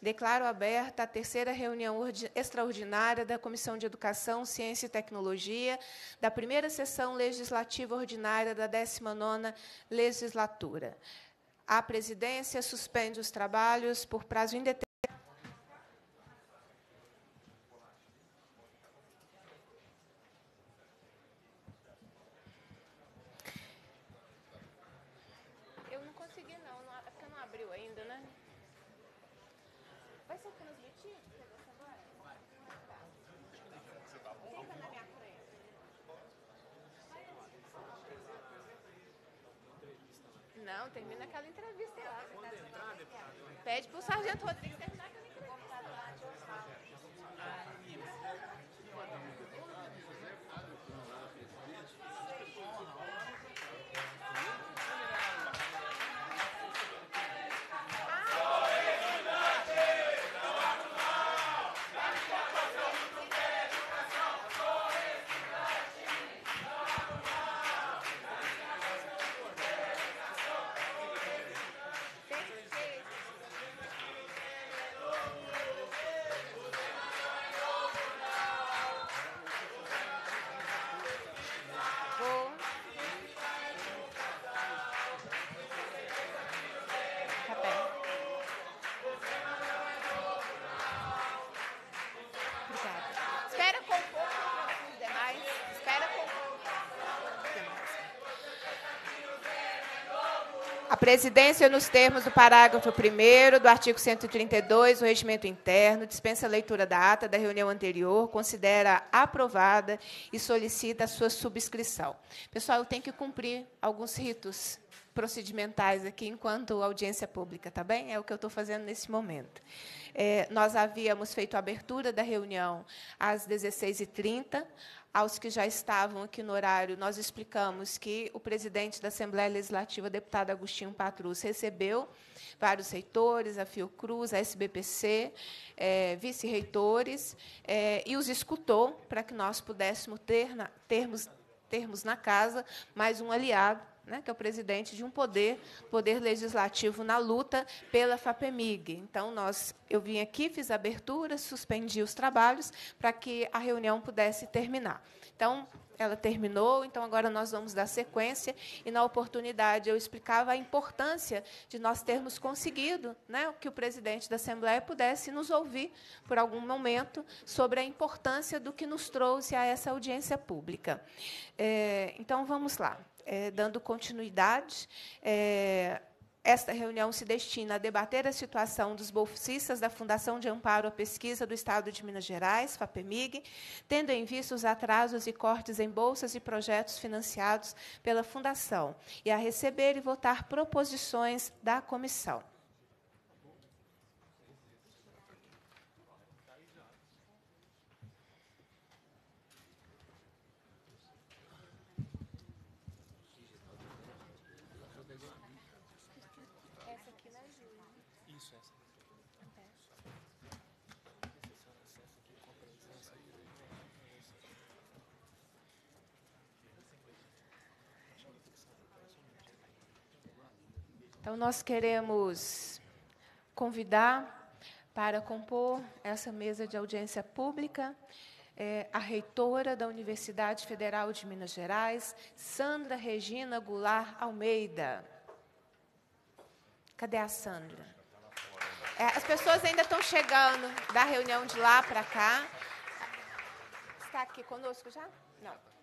Declaro aberta a terceira reunião extraordinária da Comissão de Educação, Ciência e Tecnologia, da primeira sessão legislativa ordinária da 19ª legislatura. A presidência suspende os trabalhos por prazo indeterminado. Presidência, nos termos do parágrafo 1 do artigo 132 do Regimento Interno, dispensa a leitura da ata da reunião anterior, considera aprovada e solicita a sua subscrição. Pessoal, eu tenho que cumprir alguns ritos procedimentais aqui enquanto audiência pública, tá bem? É o que eu estou fazendo nesse momento. É, nós havíamos feito a abertura da reunião às 16h30, aos que já estavam aqui no horário, nós explicamos que o presidente da Assembleia Legislativa, deputado Agostinho Patrus, recebeu vários reitores, a Fiocruz, a SBPC, é, vice-reitores, é, e os escutou para que nós pudéssemos ter na, termos, termos na casa mais um aliado né, que é o presidente de um poder, poder legislativo na luta pela FAPEMIG. Então, nós, eu vim aqui, fiz a abertura, suspendi os trabalhos para que a reunião pudesse terminar. Então, ela terminou, então agora nós vamos dar sequência. E na oportunidade eu explicava a importância de nós termos conseguido né, que o presidente da Assembleia pudesse nos ouvir por algum momento sobre a importância do que nos trouxe a essa audiência pública. É, então vamos lá é, dando continuidade. É, esta reunião se destina a debater a situação dos bolsistas da Fundação de Amparo à Pesquisa do Estado de Minas Gerais, FAPEMIG, tendo em vista os atrasos e cortes em bolsas e projetos financiados pela Fundação, e a receber e votar proposições da comissão. Então, nós queremos convidar para compor essa mesa de audiência pública é, a reitora da Universidade Federal de Minas Gerais, Sandra Regina Goulart Almeida. Cadê a Sandra? É, as pessoas ainda estão chegando da reunião de lá para cá. Está aqui conosco já? Não.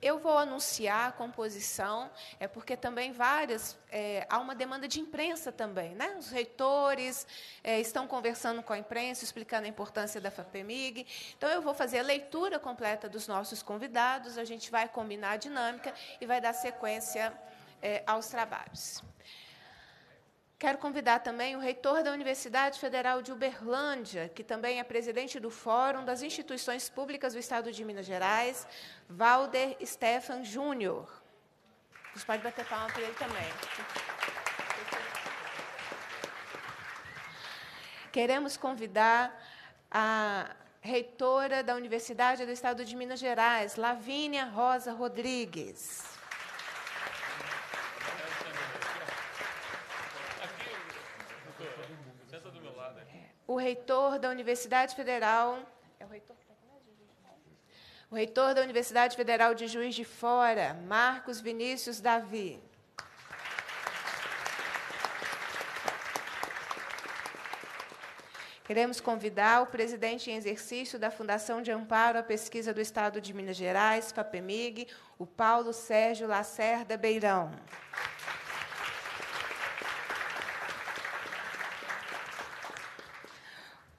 Eu vou anunciar a composição, é porque também várias é, há uma demanda de imprensa também, né? Os reitores é, estão conversando com a imprensa, explicando a importância da FAPEMIG. Então eu vou fazer a leitura completa dos nossos convidados, a gente vai combinar a dinâmica e vai dar sequência é, aos trabalhos. Quero convidar também o reitor da Universidade Federal de Uberlândia, que também é presidente do Fórum das Instituições Públicas do Estado de Minas Gerais, Valder Stefan Júnior. Vocês pode bater palma para ele também. Queremos convidar a reitora da Universidade do Estado de Minas Gerais, Lavínia Rosa Rodrigues. o reitor da Universidade Federal. É o reitor? Tá o reitor da Universidade Federal de Juiz de Fora, Marcos Vinícius Davi. Queremos convidar o presidente em exercício da Fundação de Amparo à Pesquisa do Estado de Minas Gerais, FAPEMIG, o Paulo Sérgio Lacerda Beirão.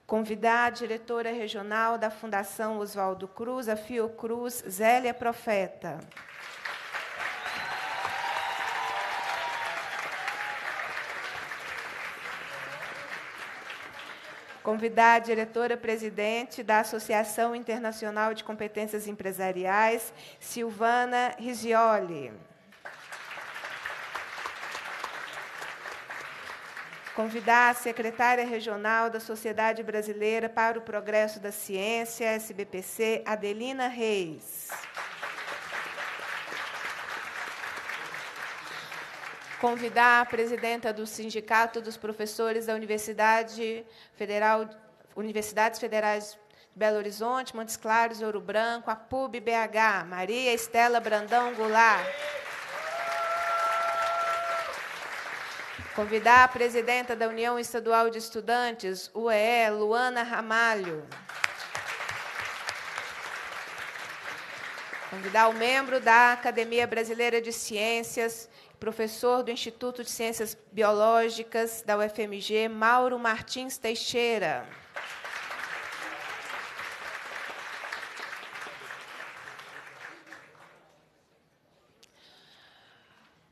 Convidar a diretora regional da Fundação Oswaldo Cruz, a Fiocruz, Zélia Profeta. convidar a diretora-presidente da Associação Internacional de Competências Empresariais, Silvana Rigioli. convidar a secretária regional da Sociedade Brasileira para o Progresso da Ciência, SBPC, Adelina Reis. Convidar a presidenta do Sindicato dos Professores da Universidade Federal, Universidades Federais de Belo Horizonte, Montes Claros e Ouro Branco, a PUB BH, Maria Estela Brandão Goulart. Convidar a presidenta da União Estadual de Estudantes, UE, Luana Ramalho. Convidar o membro da Academia Brasileira de Ciências, professor do Instituto de Ciências Biológicas da UFMG, Mauro Martins Teixeira.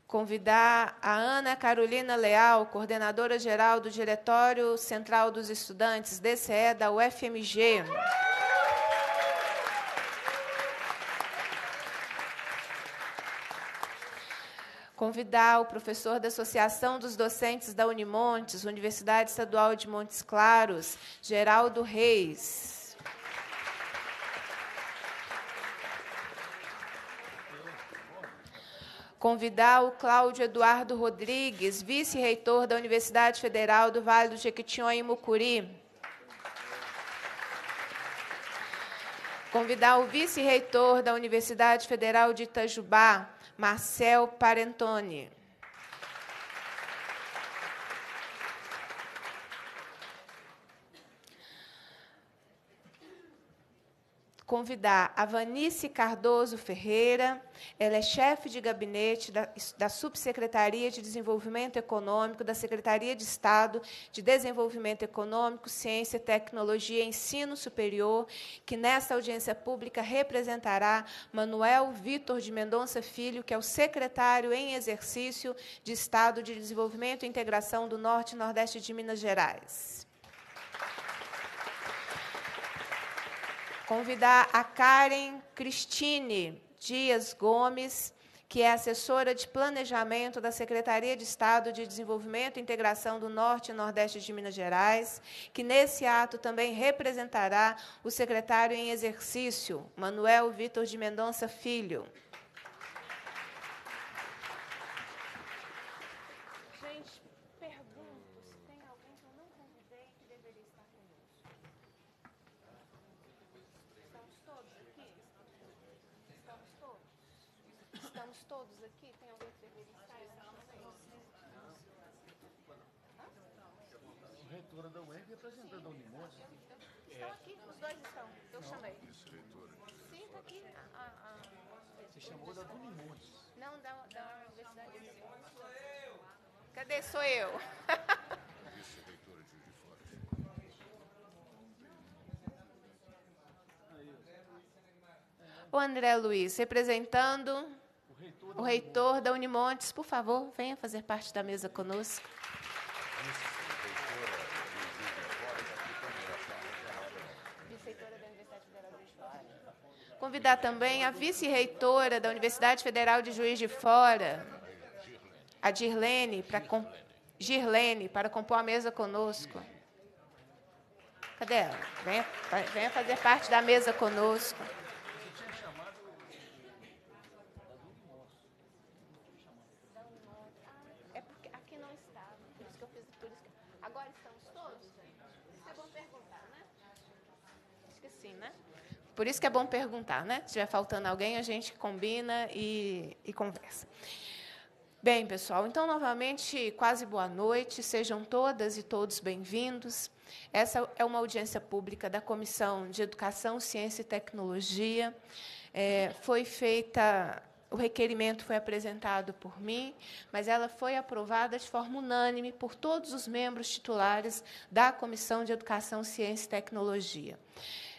convidar a Ana Carolina Leal, coordenadora geral do Diretório Central dos Estudantes, DCE da UFMG. Convidar o professor da Associação dos Docentes da Unimontes, Universidade Estadual de Montes Claros, Geraldo Reis. convidar o Cláudio Eduardo Rodrigues, vice-reitor da Universidade Federal do Vale do Jequitinhonha e Mucuri. Convidar o vice-reitor da Universidade Federal de Itajubá, Marcel Parentoni. convidar a Vanice Cardoso Ferreira, ela é chefe de gabinete da, da Subsecretaria de Desenvolvimento Econômico, da Secretaria de Estado de Desenvolvimento Econômico, Ciência, Tecnologia e Ensino Superior, que nesta audiência pública representará Manuel Vitor de Mendonça Filho, que é o secretário em exercício de Estado de Desenvolvimento e Integração do Norte e Nordeste de Minas Gerais. convidar a Karen Cristine Dias Gomes, que é assessora de planejamento da Secretaria de Estado de Desenvolvimento e Integração do Norte e Nordeste de Minas Gerais, que nesse ato também representará o secretário em exercício, Manuel Vitor de Mendonça Filho. representante da Estão aqui, os dois estão. Eu não, chamei. Isso, reitora. Sim, está aqui. A, ah, a, ah, a... Ah. Você chamou da Unimontes? Não, da, da Universidade de Sou Cadê? Sou eu. reitora de de Fora. O André Luiz, representando o reitor da Unimontes, por favor, venha fazer parte da mesa conosco. Convidar também a vice-reitora da Universidade Federal de Juiz de Fora, a Dirlene, para, com... Girlene, para compor a mesa conosco. Cadê ela? Venha, venha fazer parte da mesa conosco. Por isso que é bom perguntar, né? Se estiver faltando alguém, a gente combina e, e conversa. Bem, pessoal, então novamente, quase boa noite, sejam todas e todos bem-vindos. Essa é uma audiência pública da Comissão de Educação, Ciência e Tecnologia. É, foi feita o requerimento foi apresentado por mim, mas ela foi aprovada de forma unânime por todos os membros titulares da Comissão de Educação, Ciência e Tecnologia.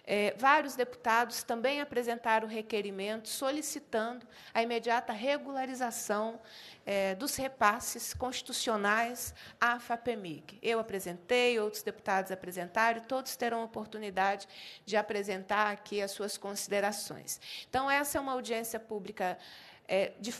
É, vários deputados também apresentaram requerimento solicitando a imediata regularização é, dos repasses constitucionais à FAPEMIG. Eu apresentei, outros deputados apresentaram, todos terão oportunidade de apresentar aqui as suas considerações. Então, essa é uma audiência pública é, de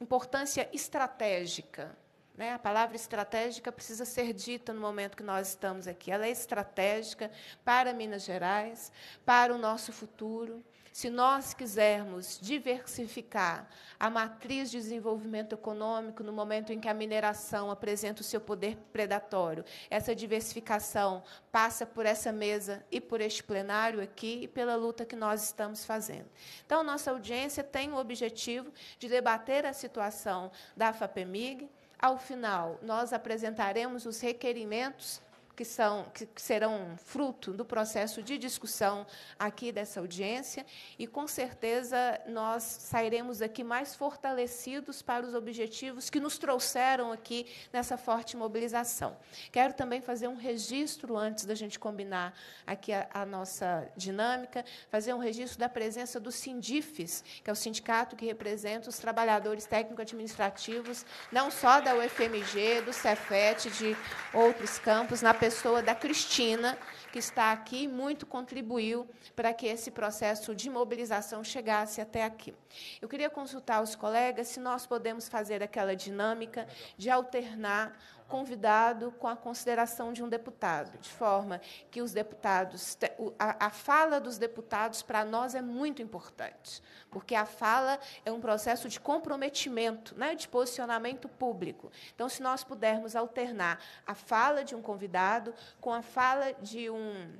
importância estratégica né? A palavra estratégica precisa ser dita no momento que nós estamos aqui. Ela é estratégica para Minas Gerais, para o nosso futuro. Se nós quisermos diversificar a matriz de desenvolvimento econômico no momento em que a mineração apresenta o seu poder predatório, essa diversificação passa por essa mesa e por este plenário aqui e pela luta que nós estamos fazendo. Então, nossa audiência tem o objetivo de debater a situação da FAPEMIG, ao final, nós apresentaremos os requerimentos que, são, que serão fruto do processo de discussão aqui dessa audiência, e com certeza nós sairemos aqui mais fortalecidos para os objetivos que nos trouxeram aqui nessa forte mobilização. Quero também fazer um registro antes da gente combinar aqui a, a nossa dinâmica, fazer um registro da presença do Sindifes, que é o sindicato que representa os trabalhadores técnico-administrativos, não só da UFMG, do Cefet, de outros campos, na pessoa da Cristina, que está aqui, muito contribuiu para que esse processo de mobilização chegasse até aqui. Eu queria consultar os colegas se nós podemos fazer aquela dinâmica de alternar convidado com a consideração de um deputado, de forma que os deputados, a, a fala dos deputados para nós é muito importante, porque a fala é um processo de comprometimento, né, de posicionamento público. Então, se nós pudermos alternar a fala de um convidado com a fala de um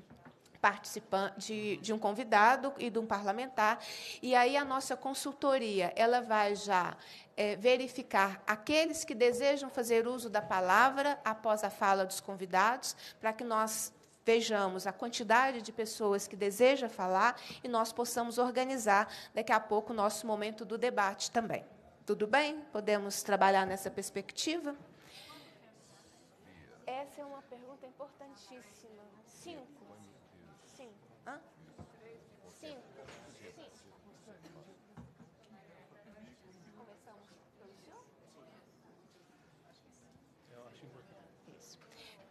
participante de, de um convidado e de um parlamentar. E aí a nossa consultoria ela vai já é, verificar aqueles que desejam fazer uso da palavra após a fala dos convidados, para que nós vejamos a quantidade de pessoas que deseja falar e nós possamos organizar daqui a pouco o nosso momento do debate também. Tudo bem? Podemos trabalhar nessa perspectiva? Essa é uma pergunta importantíssima. Sim.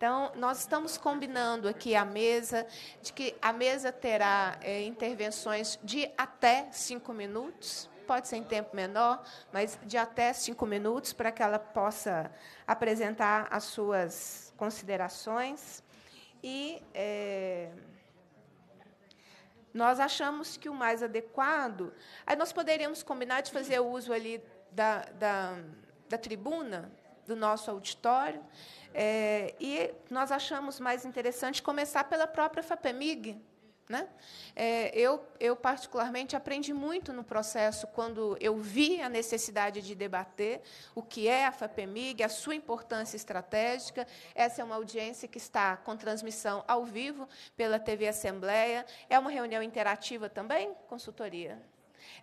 Então, nós estamos combinando aqui a mesa, de que a mesa terá é, intervenções de até cinco minutos, pode ser em tempo menor, mas de até cinco minutos, para que ela possa apresentar as suas considerações. E é, nós achamos que o mais adequado. Aí nós poderíamos combinar de fazer o uso ali da, da, da tribuna do nosso auditório. É, e nós achamos mais interessante começar pela própria FAPEMIG. Né? É, eu, eu, particularmente, aprendi muito no processo quando eu vi a necessidade de debater o que é a FAPEMIG, a sua importância estratégica. Essa é uma audiência que está com transmissão ao vivo pela TV Assembleia. É uma reunião interativa também? Consultoria.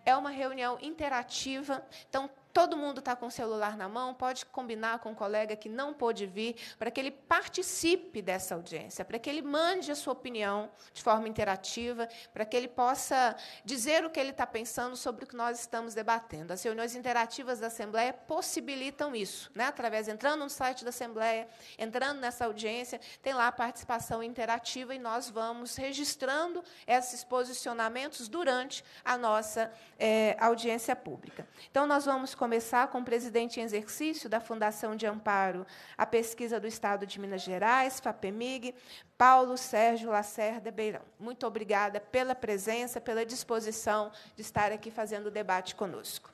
É uma reunião interativa, então todo mundo está com o celular na mão, pode combinar com um colega que não pôde vir, para que ele participe dessa audiência, para que ele mande a sua opinião de forma interativa, para que ele possa dizer o que ele está pensando sobre o que nós estamos debatendo. As reuniões interativas da Assembleia possibilitam isso, né? através entrando no site da Assembleia, entrando nessa audiência, tem lá a participação interativa e nós vamos registrando esses posicionamentos durante a nossa eh, audiência pública. Então, nós vamos começar com o presidente em exercício da Fundação de Amparo à Pesquisa do Estado de Minas Gerais, FAPEMIG, Paulo Sérgio Lacerda Beirão. Muito obrigada pela presença, pela disposição de estar aqui fazendo o debate conosco.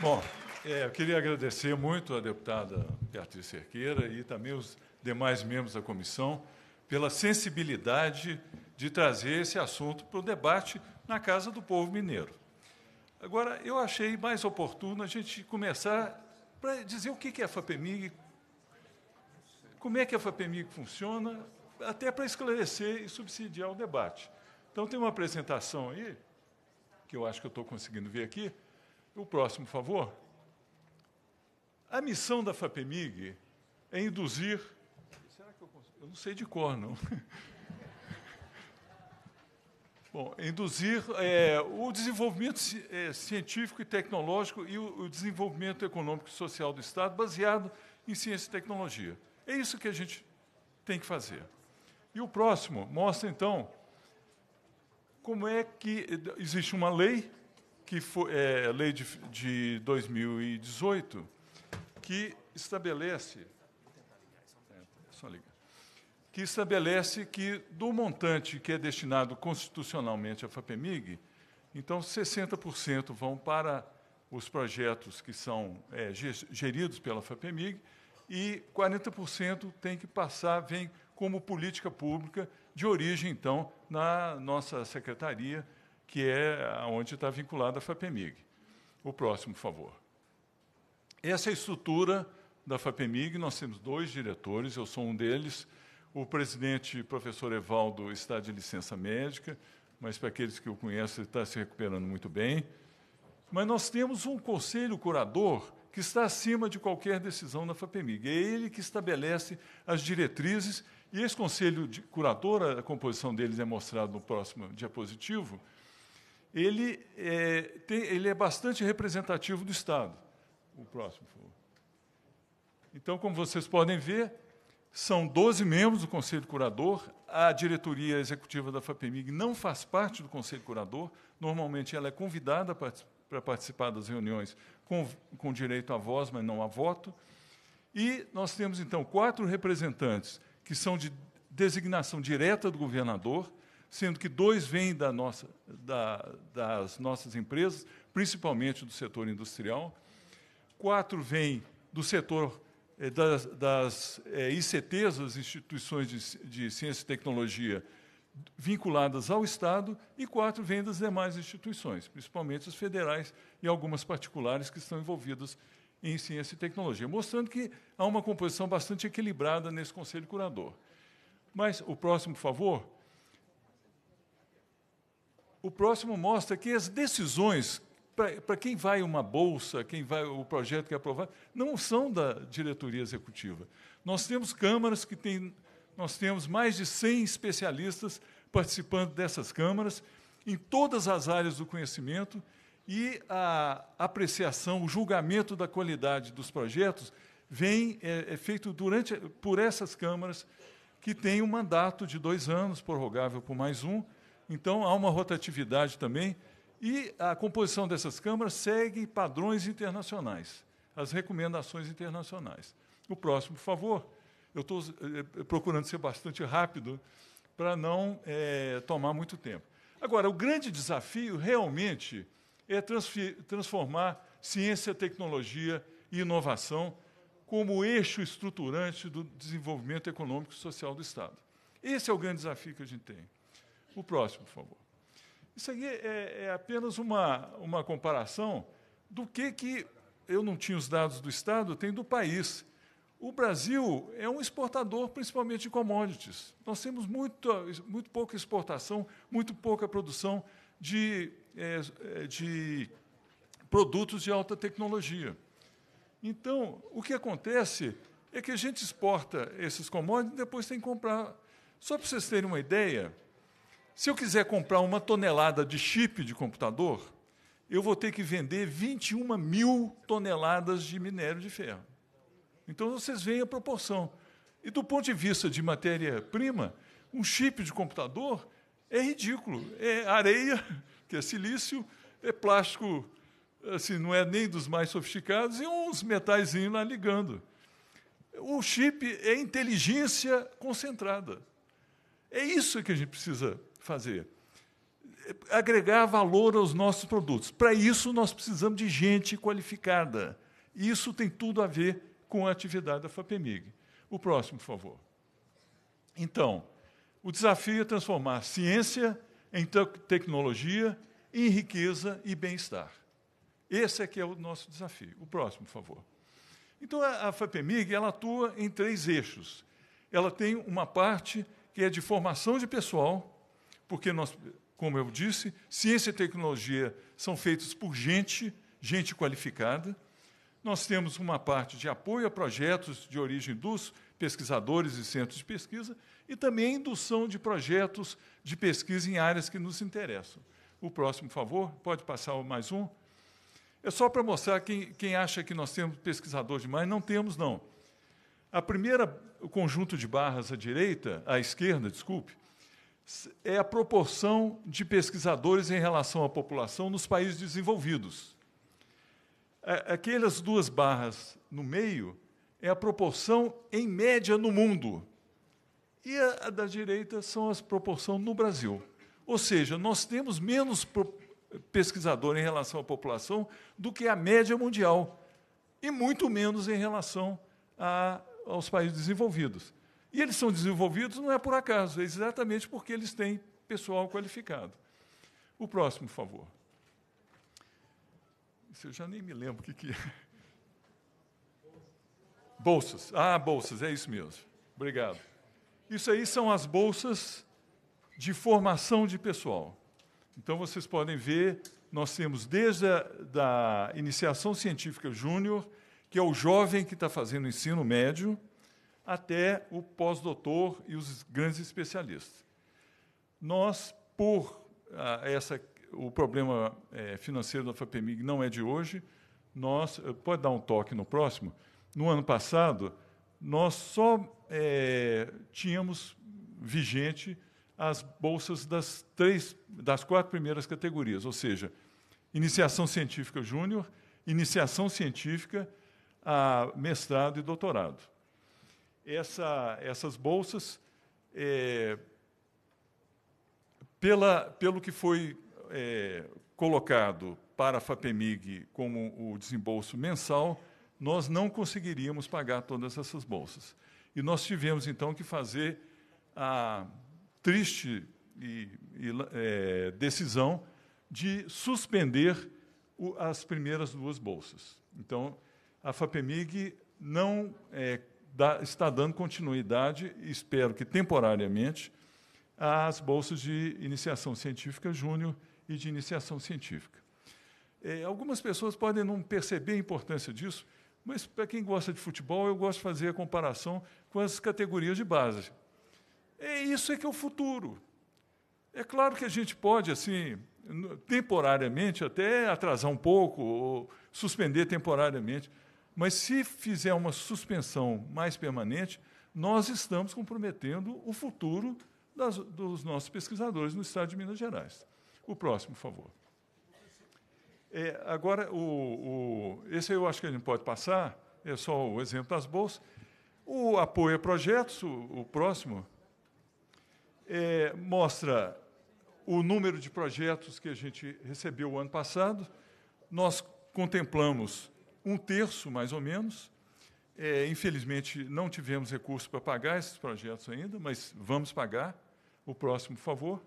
Bom, é, eu queria agradecer muito à deputada Beatriz Cerqueira e também os demais membros da comissão pela sensibilidade de trazer esse assunto para o debate na Casa do Povo Mineiro. Agora, eu achei mais oportuno a gente começar para dizer o que é a FAPEMIG, como é que a FAPEMIG funciona, até para esclarecer e subsidiar o debate. Então, tem uma apresentação aí, que eu acho que eu estou conseguindo ver aqui. O próximo, por favor. A missão da FAPEMIG é induzir eu não sei de cor, não. Bom, induzir é, o desenvolvimento é, científico e tecnológico e o, o, desenvolvimento econômico e social do Estado baseado em ciência e tecnologia. É isso que a gente tem que fazer. E o próximo mostra, então, como é que existe uma lei, que foi é, lei de, de 2018, que estabelece. É, só ligar que estabelece que do montante que é destinado constitucionalmente à FAPEMIG, então 60% vão para os projetos que são é, geridos pela FAPEMIG e 40% tem que passar, vem como política pública de origem, então, na nossa secretaria, que é onde está vinculada a FAPEMIG. O próximo, por favor. Essa é a estrutura da FAPEMIG, nós temos dois diretores, eu sou um deles, o presidente, professor Evaldo, está de licença médica, mas para aqueles que o conhecem, está se recuperando muito bem. Mas nós temos um conselho curador que está acima de qualquer decisão da FAPEMIG. É ele que estabelece as diretrizes, e esse conselho curador, a composição deles é mostrada no próximo diapositivo, ele é, tem, ele é bastante representativo do Estado. O próximo, por favor. Então, como vocês podem ver, são 12 membros do Conselho Curador. A diretoria executiva da FAPEMIG não faz parte do Conselho Curador. Normalmente ela é convidada para participar das reuniões com, com direito à voz, mas não a voto. E nós temos, então, quatro representantes que são de designação direta do governador, sendo que dois vêm da nossa, da, das nossas empresas, principalmente do setor industrial, quatro vêm do setor é, das, das é, ICTs, as instituições de, de, ciência e tecnologia vinculadas ao Estado, e quatro vêm das demais instituições, principalmente as federais e algumas particulares que estão envolvidas em ciência e tecnologia, mostrando que há uma composição bastante equilibrada nesse conselho curador. Mas o próximo, por favor. O próximo mostra que as decisões para quem vai uma bolsa, quem vai o projeto que é aprovado, não são da diretoria executiva. Nós temos câmaras que têm, nós temos mais de 100 especialistas participando dessas câmaras em todas as áreas do conhecimento e a apreciação, o julgamento da qualidade dos projetos vem é, é feito durante por essas câmaras que têm um mandato de dois anos prorrogável por mais um. Então há uma rotatividade também e a composição dessas câmaras segue padrões internacionais, as recomendações internacionais. O próximo, por favor. Eu estou eh, procurando ser bastante rápido para não é, tomar muito tempo. Agora, o grande desafio realmente é transformar ciência, tecnologia e inovação como eixo estruturante do desenvolvimento econômico e social do Estado. Esse é o grande desafio que a gente tem. O próximo, por favor. Isso aí é, é, é apenas uma, uma comparação do que, que eu não tinha os dados do Estado, tem do país. O Brasil é um exportador principalmente de commodities. Nós temos muito, muito pouca exportação, muito pouca produção de, é, é de produtos de alta tecnologia. Então, o que acontece é que a gente exporta esses commodities e depois tem que comprar. Só para vocês terem uma ideia, se eu quiser comprar uma tonelada de chip de computador, eu vou ter que vender 21 mil toneladas de minério de ferro. Então vocês veem a proporção. E do ponto de vista de matéria-prima, um chip de computador é ridículo. É areia, que é silício, é plástico, assim, não é nem dos mais sofisticados, e uns metaizinhos lá ligando. O chip é inteligência concentrada. É isso que a gente precisa fazer? Agregar valor aos nossos produtos. Para isso, nós precisamos de gente qualificada. Isso tem tudo a ver com a atividade da FAPEMIG. O próximo, por favor. Então, o desafio é transformar ciência em te tecnologia, em riqueza e bem-estar. Esse é que é o nosso desafio. O próximo, por favor. Então, a, a FAPEMIG ela atua em três eixos. Ela tem uma parte que é de formação de pessoal, porque nós, como eu disse, ciência e tecnologia são feitos por gente, gente qualificada. Nós temos uma parte de apoio a projetos de origem dos pesquisadores e centros de pesquisa e também indução de projetos de pesquisa em áreas que nos interessam. O próximo, por favor, pode passar mais um. É só para mostrar quem, quem acha que nós temos pesquisador demais, não temos, não. A primeira, o conjunto de barras à direita, à esquerda, desculpe, é a proporção de pesquisadores em relação à população nos países desenvolvidos. É, aquelas duas barras no meio é a proporção em média no mundo. E a da direita são as proporções no Brasil. Ou seja, nós temos menos pesquisador em relação à população do que a média mundial, e muito menos em relação a, aos países desenvolvidos. E eles são desenvolvidos não é por acaso, é exatamente porque eles têm pessoal qualificado. O próximo, por favor. Isso eu já nem me lembro o que, que é. Bolsas. Ah, bolsas, é isso mesmo. Obrigado. Isso aí são as bolsas de formação de pessoal. Então, vocês podem ver, nós temos desde a da iniciação científica júnior, que é o jovem que está fazendo ensino médio, até o pós-doutor e os grandes especialistas. Nós, por ah, essa, o problema eh, financeiro da FAPEMIG não é de hoje, nós, eh, pode dar um toque no próximo, no ano passado, nós só eh, tínhamos vigente as bolsas das, três, das quatro primeiras categorias, ou seja, iniciação científica júnior, iniciação científica, ah, mestrado e doutorado essa, essas bolsas é, pela, pelo que foi é, colocado para a FAPEMIG como o desembolso mensal, nós não conseguiríamos pagar todas essas bolsas. E nós tivemos, então, que fazer a triste e, e, é, decisão de suspender o, as primeiras duas bolsas. Então, a FAPEMIG não é, dá, está dando continuidade, espero que temporariamente, às bolsas de iniciação científica júnior e de iniciação científica. É, algumas pessoas podem não perceber a importância disso, mas para quem gosta de futebol, eu gosto de fazer a comparação com as categorias de base. É isso é que é o futuro. É claro que a gente pode, assim, temporariamente, até atrasar um pouco, ou suspender temporariamente, mas se fizer uma suspensão mais permanente, nós estamos comprometendo o futuro das, dos nossos pesquisadores no estado de Minas Gerais. O próximo, por favor. É, agora, o, o, esse eu acho que a gente pode passar, é só o exemplo das bolsas. O apoio a projetos, o, o próximo, é, mostra o número de projetos que a gente recebeu o ano passado. Nós contemplamos um terço, mais ou menos. É, infelizmente, não tivemos recurso para pagar esses projetos ainda, mas vamos pagar. O próximo, por favor.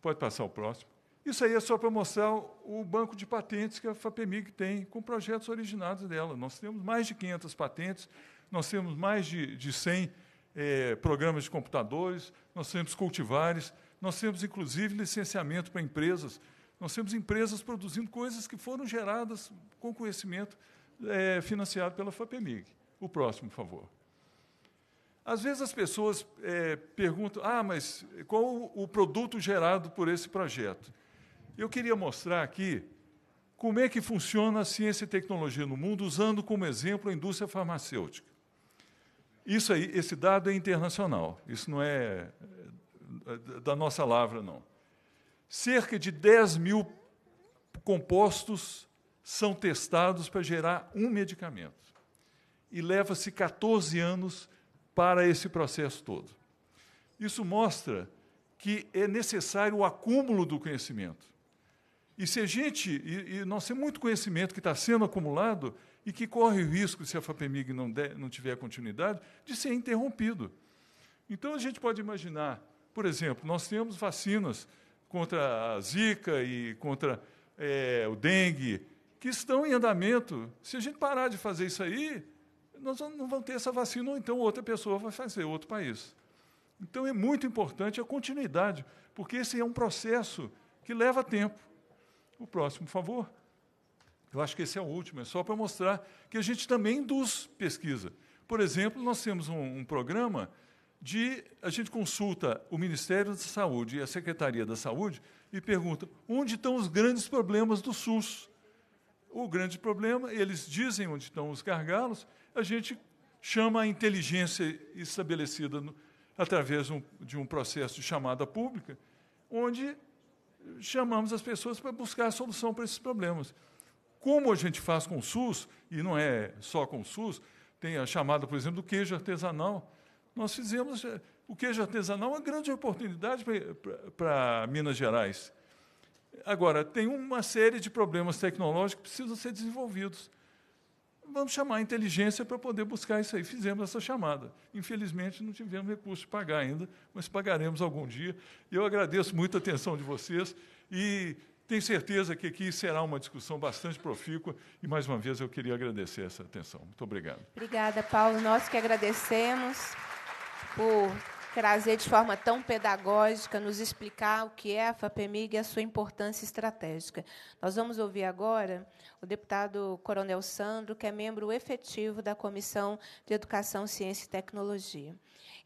Pode passar o próximo. Isso aí é só para mostrar o banco de patentes que a FAPEMIG tem com projetos originados dela. Nós temos mais de 500 patentes, nós temos mais de, de 100 é, programas de computadores, nós temos cultivares, nós temos, inclusive, licenciamento para empresas. Nós temos empresas produzindo coisas que foram geradas com conhecimento é, financiado pela FAPEMIG. O próximo, por favor. Às vezes as pessoas é, perguntam: ah, mas qual o produto gerado por esse projeto? Eu queria mostrar aqui como é que funciona a ciência e tecnologia no mundo, usando como exemplo a indústria farmacêutica. Isso aí, esse dado é internacional, isso não é, é da nossa lavra, não cerca de 10 mil compostos são testados para gerar um medicamento. E leva-se 14 anos para esse processo todo. Isso mostra que é necessário o acúmulo do conhecimento. E se a gente, e, e nós temos muito conhecimento que está sendo acumulado e que corre o risco, se a FAPEMIG não, não tiver continuidade, de ser interrompido. Então a gente pode imaginar, por exemplo, nós temos vacinas contra a Zika e contra é, o dengue, que estão em andamento. Se a gente parar de fazer isso aí, nós não vamos ter essa vacina, ou então outra pessoa vai fazer, outro país. Então é muito importante a continuidade, porque esse é um processo que leva tempo. O próximo, por favor. Eu acho que esse é o último, é só para mostrar que a gente também induz pesquisa. Por exemplo, nós temos um, um programa de a gente consulta o Ministério da Saúde e a Secretaria da Saúde e pergunta onde estão os grandes problemas do SUS. O grande problema, eles dizem onde estão os gargalos, a gente chama a inteligência estabelecida no, através um, de um processo de chamada pública, onde chamamos as pessoas para buscar a solução para esses problemas. Como a gente faz com o SUS, e não é só com o SUS, tem a chamada, por exemplo, do queijo artesanal, nós fizemos eh, o queijo artesanal é uma grande oportunidade para Minas Gerais. Agora, tem uma série de problemas tecnológicos que precisam ser desenvolvidos. Vamos chamar a inteligência para poder buscar isso aí. Fizemos essa chamada. Infelizmente, não tivemos recurso para pagar ainda, mas pagaremos algum dia. Eu agradeço muito a atenção de vocês e tenho certeza que aqui será uma discussão bastante profícua e, mais uma vez, eu queria agradecer essa atenção. Muito obrigado. Obrigada, Paulo. Nós que agradecemos por trazer de forma tão pedagógica, nos explicar o que é a FAPEMIG e a sua importância estratégica. Nós vamos ouvir agora o deputado Coronel Sandro, que é membro efetivo da Comissão de Educação, Ciência e Tecnologia.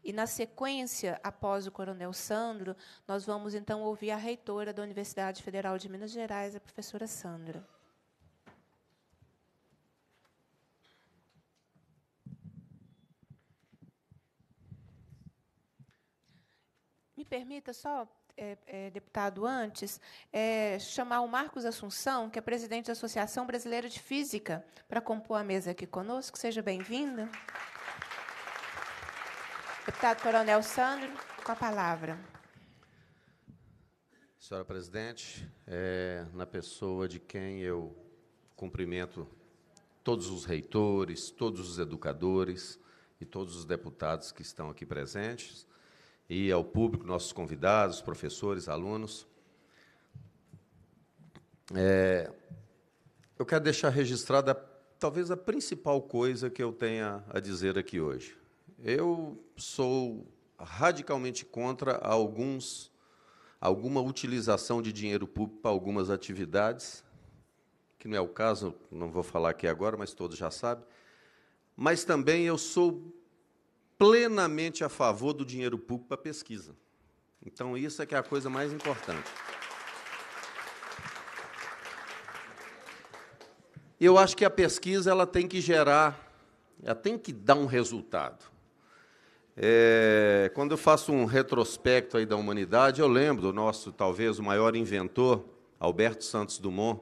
E, na sequência, após o Coronel Sandro, nós vamos então ouvir a reitora da Universidade Federal de Minas Gerais, a professora Sandra. permita só é, é, deputado, antes, é, chamar o Marcos Assunção, que é presidente da Associação Brasileira de Física, para compor a mesa aqui conosco. Seja bem-vindo. Deputado Coronel Sandro, com a palavra. Senhora presidente, é, na pessoa de quem eu cumprimento todos os reitores, todos os educadores e todos os deputados que estão aqui presentes, e ao público, nossos convidados, professores, alunos. É, eu quero deixar registrada talvez a principal coisa que eu tenha a dizer aqui hoje. Eu sou radicalmente contra alguns alguma utilização de dinheiro público para algumas atividades, que não é o caso, não vou falar aqui agora, mas todos já sabem. Mas também eu sou plenamente a favor do dinheiro público para pesquisa. Então, isso é que é a coisa mais importante. Eu acho que a pesquisa ela tem que gerar, ela tem que dar um resultado. É, quando eu faço um retrospecto aí da humanidade, eu lembro do nosso, talvez, o maior inventor, Alberto Santos Dumont,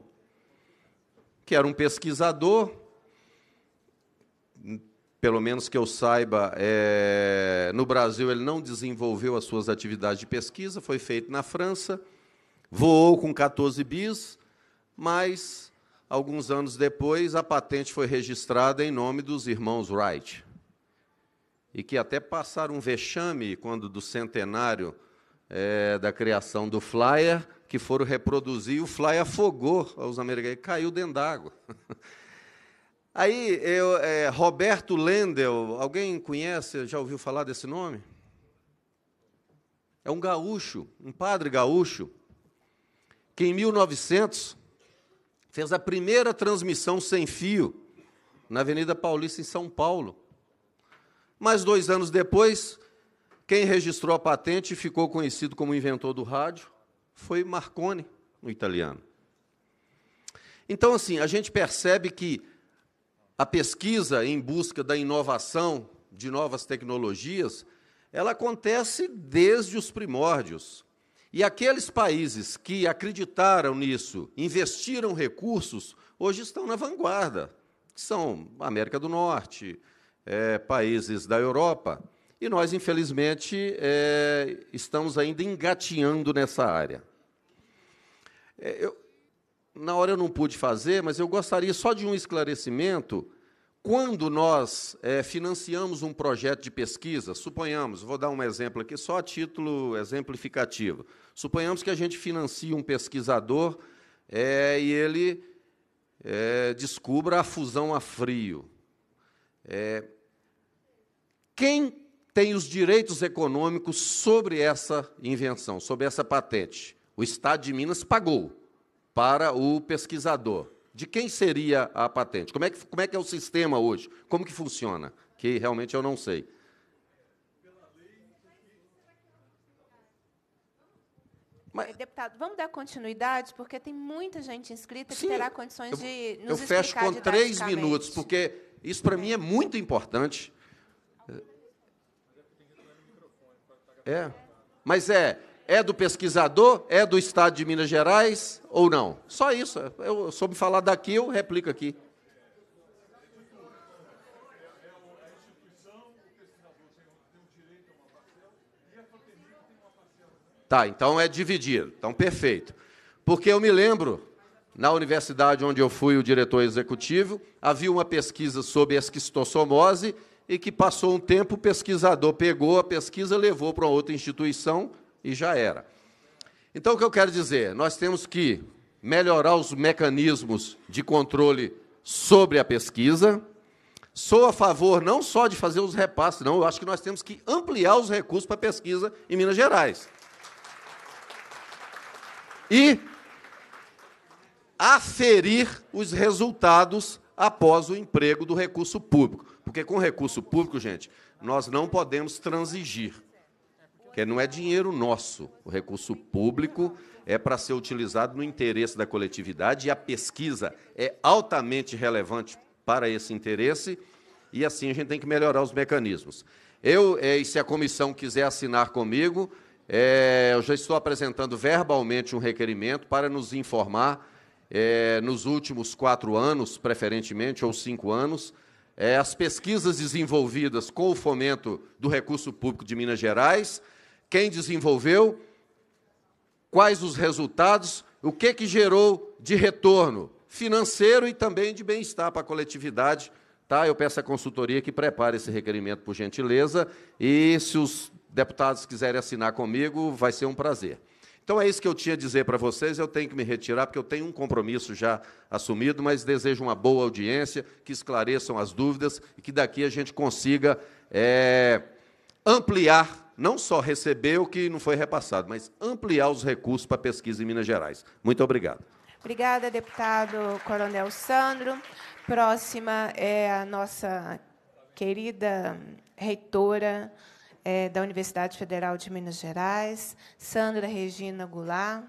que era um pesquisador, pelo menos que eu saiba, é... no Brasil ele não desenvolveu as suas atividades de pesquisa, foi feito na França, voou com 14 bis, mas alguns anos depois a patente foi registrada em nome dos irmãos Wright. E que até passaram um vexame quando do centenário é, da criação do Flyer, que foram reproduzir, e o Flyer afogou os americanos, caiu dentro d'água. Aí, eu, é, Roberto Lendel, alguém conhece, já ouviu falar desse nome? É um gaúcho, um padre gaúcho, que em 1900 fez a primeira transmissão sem fio na Avenida Paulista, em São Paulo. Mas dois anos depois, quem registrou a patente e ficou conhecido como inventor do rádio foi Marconi, no italiano. Então, assim, a gente percebe que a pesquisa em busca da inovação de novas tecnologias, ela acontece desde os primórdios. E aqueles países que acreditaram nisso, investiram recursos, hoje estão na vanguarda, são América do Norte, é, países da Europa. E nós, infelizmente, é, estamos ainda engatinhando nessa área. É, eu, na hora eu não pude fazer, mas eu gostaria só de um esclarecimento. Quando nós é, financiamos um projeto de pesquisa, suponhamos, vou dar um exemplo aqui, só a título exemplificativo. Suponhamos que a gente financia um pesquisador é, e ele é, descubra a fusão a frio. É, quem tem os direitos econômicos sobre essa invenção, sobre essa patente? O Estado de Minas pagou para o pesquisador. De quem seria a patente? Como é que, como é, que é o sistema hoje? Como que funciona? Que realmente eu não sei. Mas, Deputado, vamos dar continuidade, porque tem muita gente inscrita que sim, terá condições eu, de nos Eu fecho com três minutos, porque isso para é. mim é muito importante. É. Mas é, é do pesquisador? É do Estado de Minas Gerais ou não? Só isso. Eu soube falar daqui, eu replico aqui. Tá, então é dividido. Então, perfeito. Porque eu me lembro, na universidade onde eu fui o diretor executivo, havia uma pesquisa sobre esquistossomose e que passou um tempo o pesquisador pegou a pesquisa, levou para outra instituição e já era. Então, o que eu quero dizer? Nós temos que melhorar os mecanismos de controle sobre a pesquisa. Sou a favor não só de fazer os repasses, não, eu acho que nós temos que ampliar os recursos para a pesquisa em Minas Gerais. E aferir os resultados após o emprego do recurso público. Porque com recurso público, gente, nós não podemos transigir que não é dinheiro nosso. O recurso público é para ser utilizado no interesse da coletividade e a pesquisa é altamente relevante para esse interesse e assim a gente tem que melhorar os mecanismos. Eu, é, e se a comissão quiser assinar comigo, é, eu já estou apresentando verbalmente um requerimento para nos informar é, nos últimos quatro anos, preferentemente, ou cinco anos, é, as pesquisas desenvolvidas com o fomento do recurso público de Minas Gerais quem desenvolveu, quais os resultados, o que, que gerou de retorno financeiro e também de bem-estar para a coletividade. Tá? Eu peço à consultoria que prepare esse requerimento, por gentileza, e se os deputados quiserem assinar comigo, vai ser um prazer. Então é isso que eu tinha a dizer para vocês. Eu tenho que me retirar, porque eu tenho um compromisso já assumido, mas desejo uma boa audiência, que esclareçam as dúvidas e que daqui a gente consiga é, ampliar não só receber o que não foi repassado, mas ampliar os recursos para a pesquisa em Minas Gerais. Muito obrigado. Obrigada, deputado Coronel Sandro. Próxima é a nossa querida reitora é, da Universidade Federal de Minas Gerais, Sandra Regina Goulart,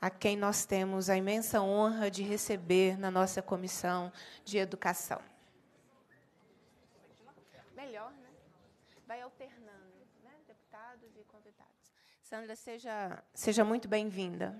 a quem nós temos a imensa honra de receber na nossa Comissão de Educação. Sandra, seja, seja muito bem-vinda.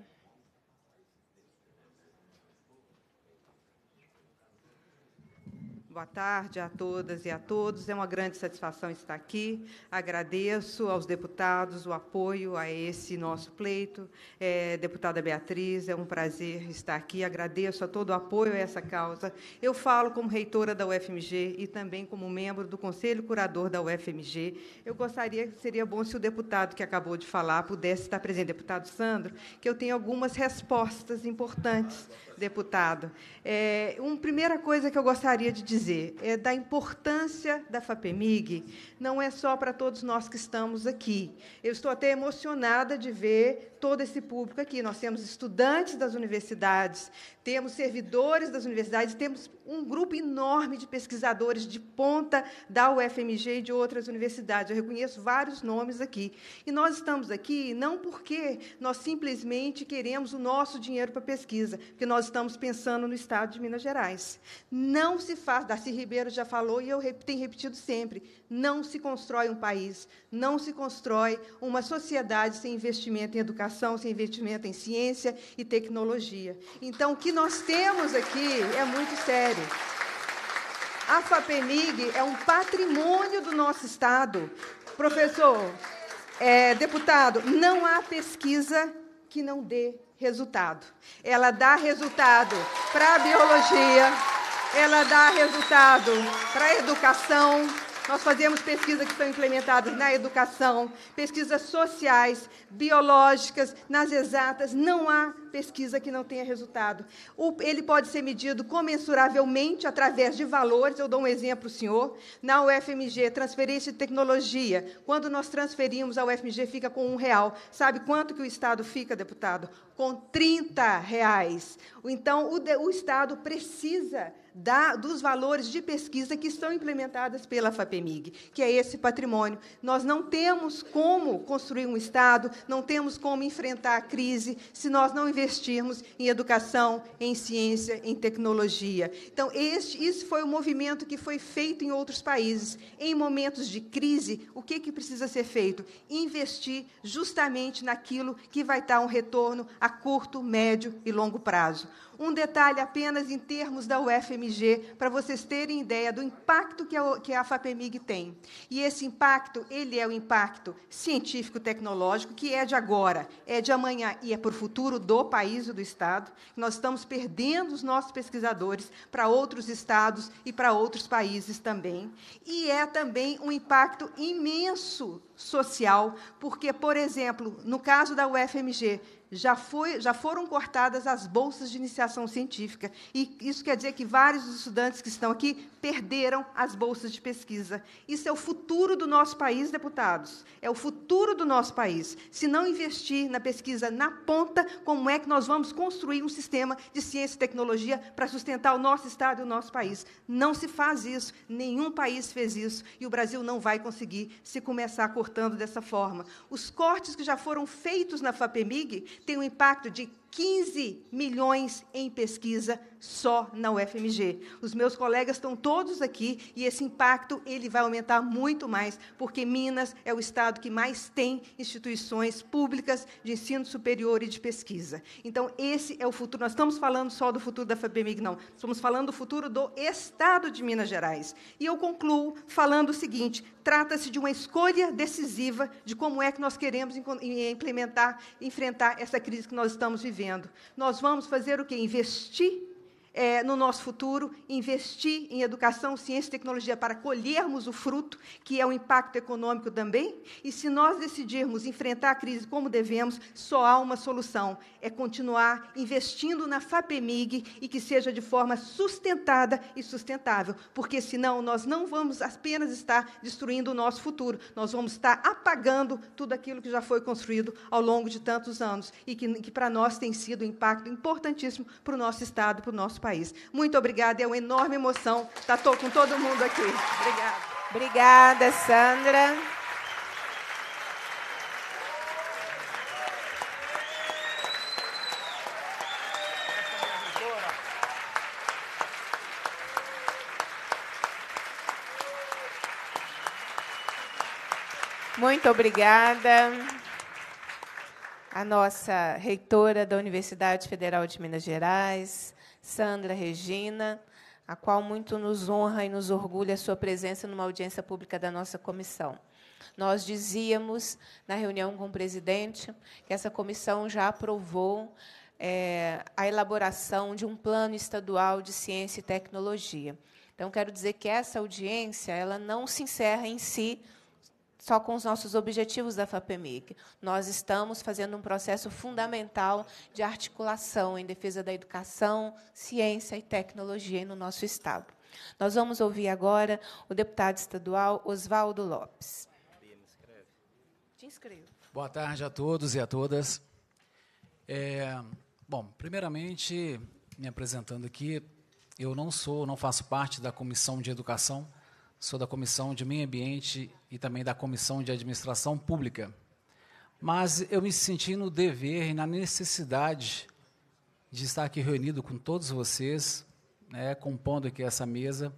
Boa tarde a todas e a todos. É uma grande satisfação estar aqui. Agradeço aos deputados o apoio a esse nosso pleito. É, deputada Beatriz, é um prazer estar aqui. Agradeço a todo o apoio a essa causa. Eu falo como reitora da UFMG e também como membro do Conselho Curador da UFMG. Eu gostaria que seria bom se o deputado que acabou de falar pudesse estar presente, deputado Sandro, que eu tenho algumas respostas importantes deputado. É, uma primeira coisa que eu gostaria de dizer é da importância da FAPEMIG, não é só para todos nós que estamos aqui. Eu estou até emocionada de ver todo esse público aqui. Nós temos estudantes das universidades, temos servidores das universidades, temos um grupo enorme de pesquisadores de ponta da UFMG e de outras universidades. Eu reconheço vários nomes aqui. E nós estamos aqui não porque nós simplesmente queremos o nosso dinheiro para pesquisa, porque nós estamos pensando no Estado de Minas Gerais. Não se faz, Darcy Ribeiro já falou e eu tenho repetido sempre, não se constrói um país, não se constrói uma sociedade sem investimento em educação inovação, sem investimento em ciência e tecnologia. Então, o que nós temos aqui é muito sério. A FAPEMIG é um patrimônio do nosso Estado. Professor, é, deputado, não há pesquisa que não dê resultado. Ela dá resultado para a biologia, ela dá resultado para a educação, nós fazemos pesquisas que são implementadas na educação, pesquisas sociais, biológicas, nas exatas. Não há pesquisa que não tenha resultado. O, ele pode ser medido comensuravelmente através de valores. Eu dou um exemplo para o senhor. Na UFMG, transferência de tecnologia. Quando nós transferimos, a UFMG fica com um real. Sabe quanto que o Estado fica, deputado? Com 30 reais. Então, o, o Estado precisa da, dos valores de pesquisa que são implementadas pela FAPEMIG, que é esse patrimônio. Nós não temos como construir um Estado, não temos como enfrentar a crise se nós não investirmos em educação, em ciência, em tecnologia. Então, este, isso foi o um movimento que foi feito em outros países. Em momentos de crise, o que, que precisa ser feito? Investir justamente naquilo que vai dar um retorno a curto, médio e longo prazo. Um detalhe apenas em termos da UFMG, para vocês terem ideia do impacto que a, que a FAPEMIG tem. E esse impacto, ele é o impacto científico-tecnológico, que é de agora, é de amanhã e é para o futuro do país e do Estado. Nós estamos perdendo os nossos pesquisadores para outros estados e para outros países também. E é também um impacto imenso social, porque, por exemplo, no caso da UFMG, já, foi, já foram cortadas as bolsas de iniciação científica. E isso quer dizer que vários estudantes que estão aqui perderam as bolsas de pesquisa. Isso é o futuro do nosso país, deputados. É o futuro do nosso país. Se não investir na pesquisa na ponta, como é que nós vamos construir um sistema de ciência e tecnologia para sustentar o nosso Estado e o nosso país? Não se faz isso. Nenhum país fez isso. E o Brasil não vai conseguir se começar cortando dessa forma. Os cortes que já foram feitos na FAPEMIG têm um impacto de 15 milhões em pesquisa só na UFMG. Os meus colegas estão todos aqui e esse impacto ele vai aumentar muito mais, porque Minas é o estado que mais tem instituições públicas de ensino superior e de pesquisa. Então, esse é o futuro. Nós estamos falando só do futuro da FAPEMIG, não. Estamos falando do futuro do estado de Minas Gerais. E eu concluo falando o seguinte: trata-se de uma escolha decisiva de como é que nós queremos implementar, enfrentar essa crise que nós estamos vivendo. Nós vamos fazer o quê? Investir é, no nosso futuro, investir em educação, ciência e tecnologia para colhermos o fruto, que é o impacto econômico também. E se nós decidirmos enfrentar a crise como devemos, só há uma solução: é continuar investindo na FAPEMIG e que seja de forma sustentada e sustentável, porque senão nós não vamos apenas estar destruindo o nosso futuro, nós vamos estar apagando tudo aquilo que já foi construído ao longo de tantos anos e que, que para nós tem sido um impacto importantíssimo para o nosso Estado, para o nosso país. Muito obrigada, é uma enorme emoção estar com todo mundo aqui. Obrigada. Obrigada, Sandra. Muito obrigada. A nossa reitora da Universidade Federal de Minas Gerais, Sandra Regina, a qual muito nos honra e nos orgulha a sua presença numa audiência pública da nossa comissão. Nós dizíamos, na reunião com o presidente, que essa comissão já aprovou é, a elaboração de um plano estadual de ciência e tecnologia. Então, quero dizer que essa audiência ela não se encerra em si só com os nossos objetivos da FAPEMIC. Nós estamos fazendo um processo fundamental de articulação em defesa da educação, ciência e tecnologia no nosso Estado. Nós vamos ouvir agora o deputado estadual Oswaldo Lopes. Te inscrevo. Boa tarde a todos e a todas. É, bom, primeiramente, me apresentando aqui, eu não sou, não faço parte da Comissão de Educação sou da Comissão de Meio Ambiente e também da Comissão de Administração Pública. Mas eu me senti no dever e na necessidade de estar aqui reunido com todos vocês, né, compondo aqui essa mesa,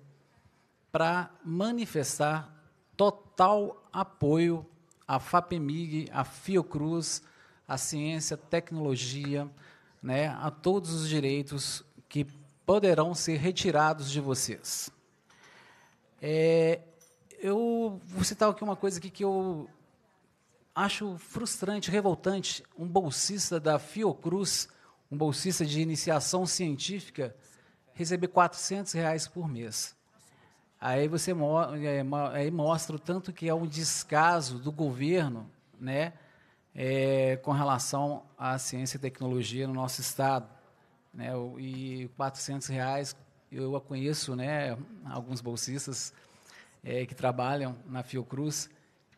para manifestar total apoio à FAPEMIG, à Fiocruz, à ciência, tecnologia, né, a todos os direitos que poderão ser retirados de vocês. É, eu vou citar aqui uma coisa aqui que eu acho frustrante, revoltante. Um bolsista da Fiocruz, um bolsista de iniciação científica, receber 400 reais por mês. Aí você é, mo aí mostra o tanto que é um descaso do governo, né, é, com relação à ciência e tecnologia no nosso estado, né, e 400 reais eu a conheço, né? Alguns bolsistas é, que trabalham na Fiocruz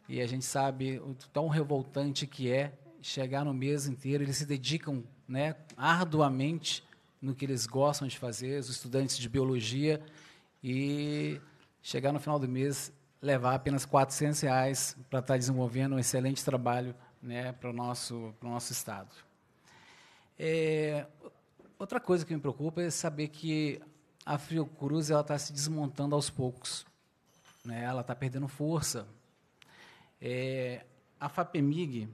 e a gente sabe o tão revoltante que é chegar no mês inteiro. Eles se dedicam, né? Arduamente no que eles gostam de fazer, os estudantes de biologia e chegar no final do mês levar apenas 400 reais para estar tá desenvolvendo um excelente trabalho né, para o nosso, o nosso Estado. É, outra coisa que me preocupa é saber que a ela está se desmontando aos poucos. Né? Ela está perdendo força. É, a FAPEMIG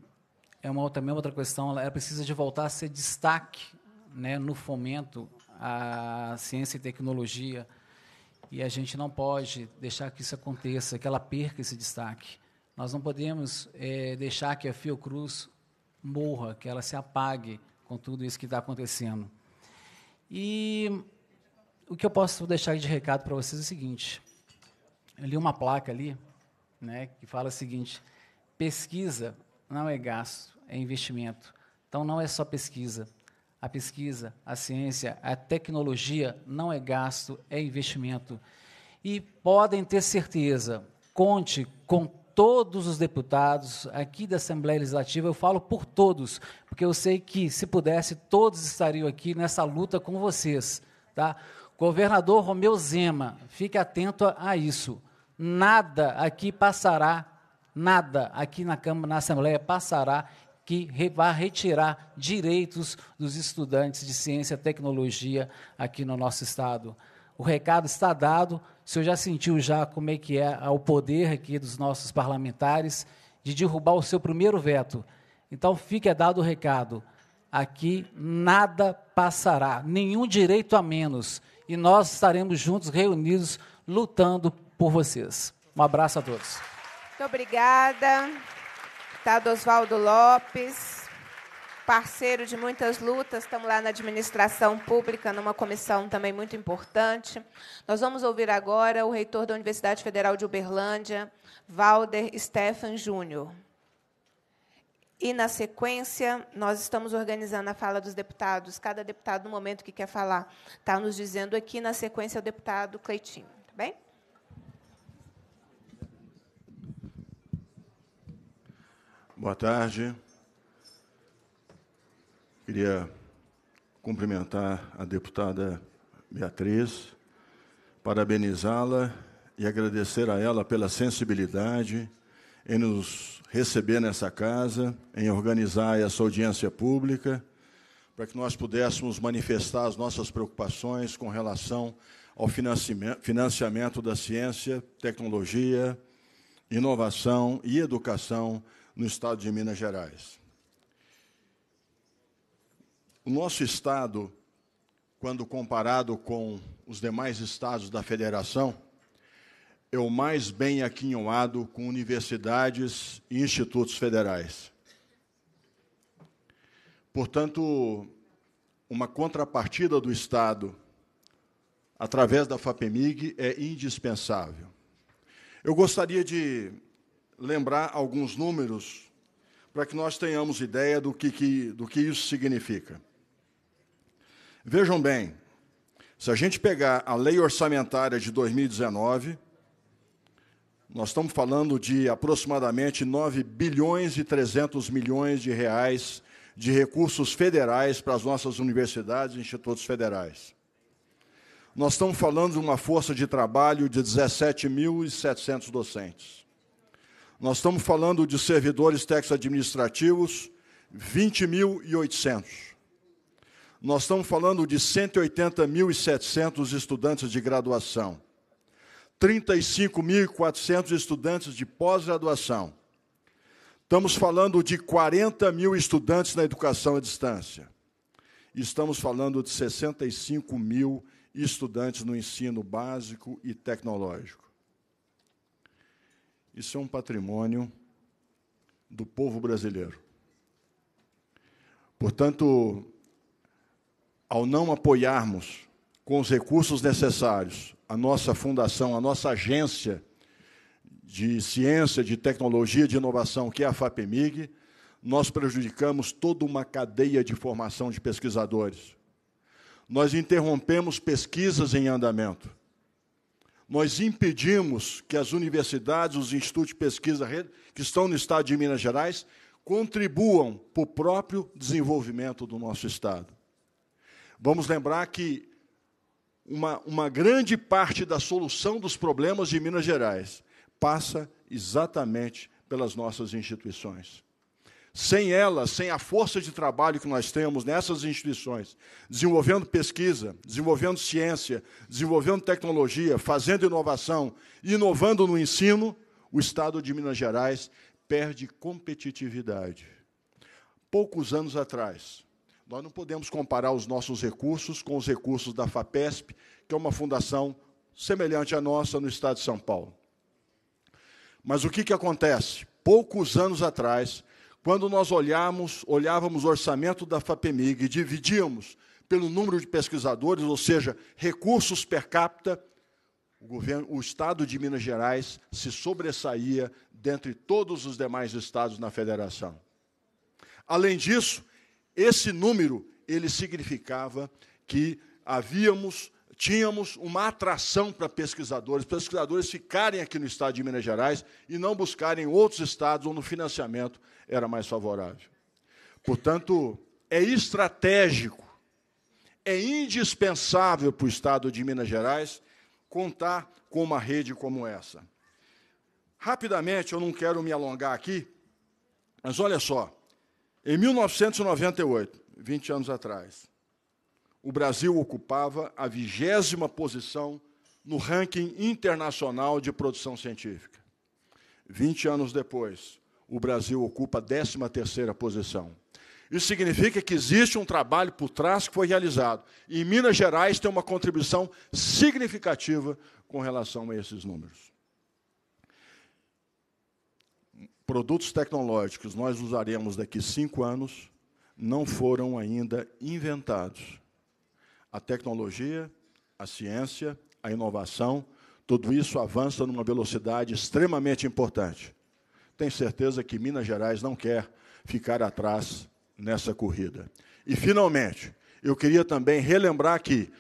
é uma, também outra questão, ela, ela precisa de voltar a ser destaque né, no fomento à ciência e tecnologia. E a gente não pode deixar que isso aconteça, que ela perca esse destaque. Nós não podemos é, deixar que a Fiocruz morra, que ela se apague com tudo isso que está acontecendo. E o que eu posso deixar de recado para vocês é o seguinte. Eu li uma placa ali, né, que fala o seguinte: pesquisa não é gasto, é investimento. Então não é só pesquisa. A pesquisa, a ciência, a tecnologia não é gasto, é investimento. E podem ter certeza, conte com todos os deputados aqui da Assembleia Legislativa, eu falo por todos, porque eu sei que se pudesse todos estariam aqui nessa luta com vocês, tá? Governador Romeu Zema, fique atento a isso. Nada aqui passará, nada aqui na Câmara, na Assembleia passará que vá retirar direitos dos estudantes de ciência e tecnologia aqui no nosso estado. O recado está dado. O senhor já sentiu já como é que é o poder aqui dos nossos parlamentares de derrubar o seu primeiro veto. Então fique dado o recado. Aqui nada passará, nenhum direito a menos e nós estaremos juntos, reunidos, lutando por vocês. Um abraço a todos. Muito obrigada. Deputado Oswaldo Lopes, parceiro de muitas lutas, estamos lá na administração pública, numa comissão também muito importante. Nós vamos ouvir agora o reitor da Universidade Federal de Uberlândia, Valder Stefan Júnior. E, na sequência, nós estamos organizando a fala dos deputados. Cada deputado, no momento que quer falar, está nos dizendo aqui. Na sequência, o deputado Cleitinho. Tá bem? Boa tarde. Queria cumprimentar a deputada Beatriz, parabenizá-la e agradecer a ela pela sensibilidade em nos receber nessa casa, em organizar essa audiência pública, para que nós pudéssemos manifestar as nossas preocupações com relação ao financiamento da ciência, tecnologia, inovação e educação no Estado de Minas Gerais. O nosso Estado, quando comparado com os demais estados da federação, é o mais bem aquinhoado com universidades e institutos federais. Portanto, uma contrapartida do Estado através da FAPEMIG é indispensável. Eu gostaria de lembrar alguns números para que nós tenhamos ideia do que, que, do que isso significa. Vejam bem, se a gente pegar a lei orçamentária de 2019, nós estamos falando de aproximadamente 9 bilhões e 300 milhões de reais de recursos federais para as nossas universidades e institutos federais. Nós estamos falando de uma força de trabalho de 17.700 docentes. Nós estamos falando de servidores técnicos administrativos, 20.800. Nós estamos falando de 180.700 estudantes de graduação. 35.400 estudantes de pós-graduação. Estamos falando de 40 mil estudantes na educação à distância. Estamos falando de 65 mil estudantes no ensino básico e tecnológico. Isso é um patrimônio do povo brasileiro. Portanto, ao não apoiarmos com os recursos necessários a nossa fundação, a nossa agência de ciência, de tecnologia, de inovação, que é a FAPEMIG, nós prejudicamos toda uma cadeia de formação de pesquisadores. Nós interrompemos pesquisas em andamento. Nós impedimos que as universidades, os institutos de pesquisa que estão no estado de Minas Gerais contribuam para o próprio desenvolvimento do nosso estado. Vamos lembrar que uma, uma grande parte da solução dos problemas de Minas Gerais passa exatamente pelas nossas instituições. Sem elas, sem a força de trabalho que nós temos nessas instituições, desenvolvendo pesquisa, desenvolvendo ciência, desenvolvendo tecnologia, fazendo inovação, inovando no ensino, o Estado de Minas Gerais perde competitividade. Poucos anos atrás, nós não podemos comparar os nossos recursos com os recursos da FAPESP, que é uma fundação semelhante à nossa no estado de São Paulo. Mas o que, que acontece? Poucos anos atrás, quando nós olhávamos, olhávamos o orçamento da FAPEMIG e dividíamos pelo número de pesquisadores, ou seja, recursos per capita, o, governo, o Estado de Minas Gerais se sobressaía dentre todos os demais estados na federação. Além disso, esse número, ele significava que havíamos, tínhamos uma atração para pesquisadores, pesquisadores ficarem aqui no estado de Minas Gerais e não buscarem outros estados onde o financiamento era mais favorável. Portanto, é estratégico, é indispensável para o estado de Minas Gerais contar com uma rede como essa. Rapidamente, eu não quero me alongar aqui, mas olha só, em 1998, 20 anos atrás, o Brasil ocupava a vigésima posição no ranking internacional de produção científica. 20 anos depois, o Brasil ocupa a 13 terceira posição. Isso significa que existe um trabalho por trás que foi realizado. E Minas Gerais tem uma contribuição significativa com relação a esses números. produtos tecnológicos nós usaremos daqui cinco anos não foram ainda inventados. A tecnologia, a ciência, a inovação, tudo isso avança numa velocidade extremamente importante. Tenho certeza que Minas Gerais não quer ficar atrás nessa corrida. E, finalmente, eu queria também relembrar que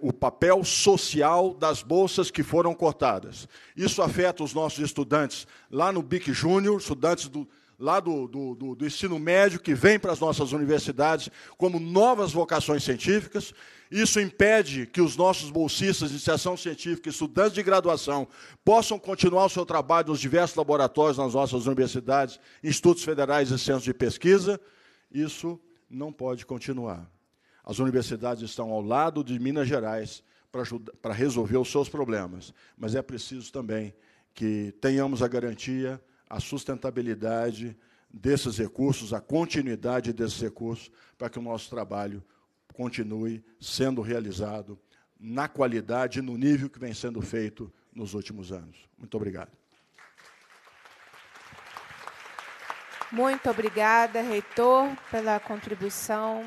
o, papel social das bolsas que foram cortadas. Isso afeta os nossos estudantes lá no BIC Júnior, estudantes do, lá do, do, do, ensino médio que vem para as nossas universidades como novas vocações científicas. Isso impede que os nossos bolsistas de iniciação científica, estudantes de graduação, possam continuar o seu trabalho nos diversos laboratórios nas nossas universidades, institutos federais e centros de pesquisa. Isso não pode continuar. As universidades estão ao lado de Minas Gerais para, ajudar, para resolver os seus problemas, mas é preciso também que tenhamos a garantia, a sustentabilidade desses recursos, a continuidade desses recursos, para que o nosso trabalho continue sendo realizado na qualidade e no nível que vem sendo feito nos últimos anos. Muito obrigado. Muito obrigada, reitor, pela contribuição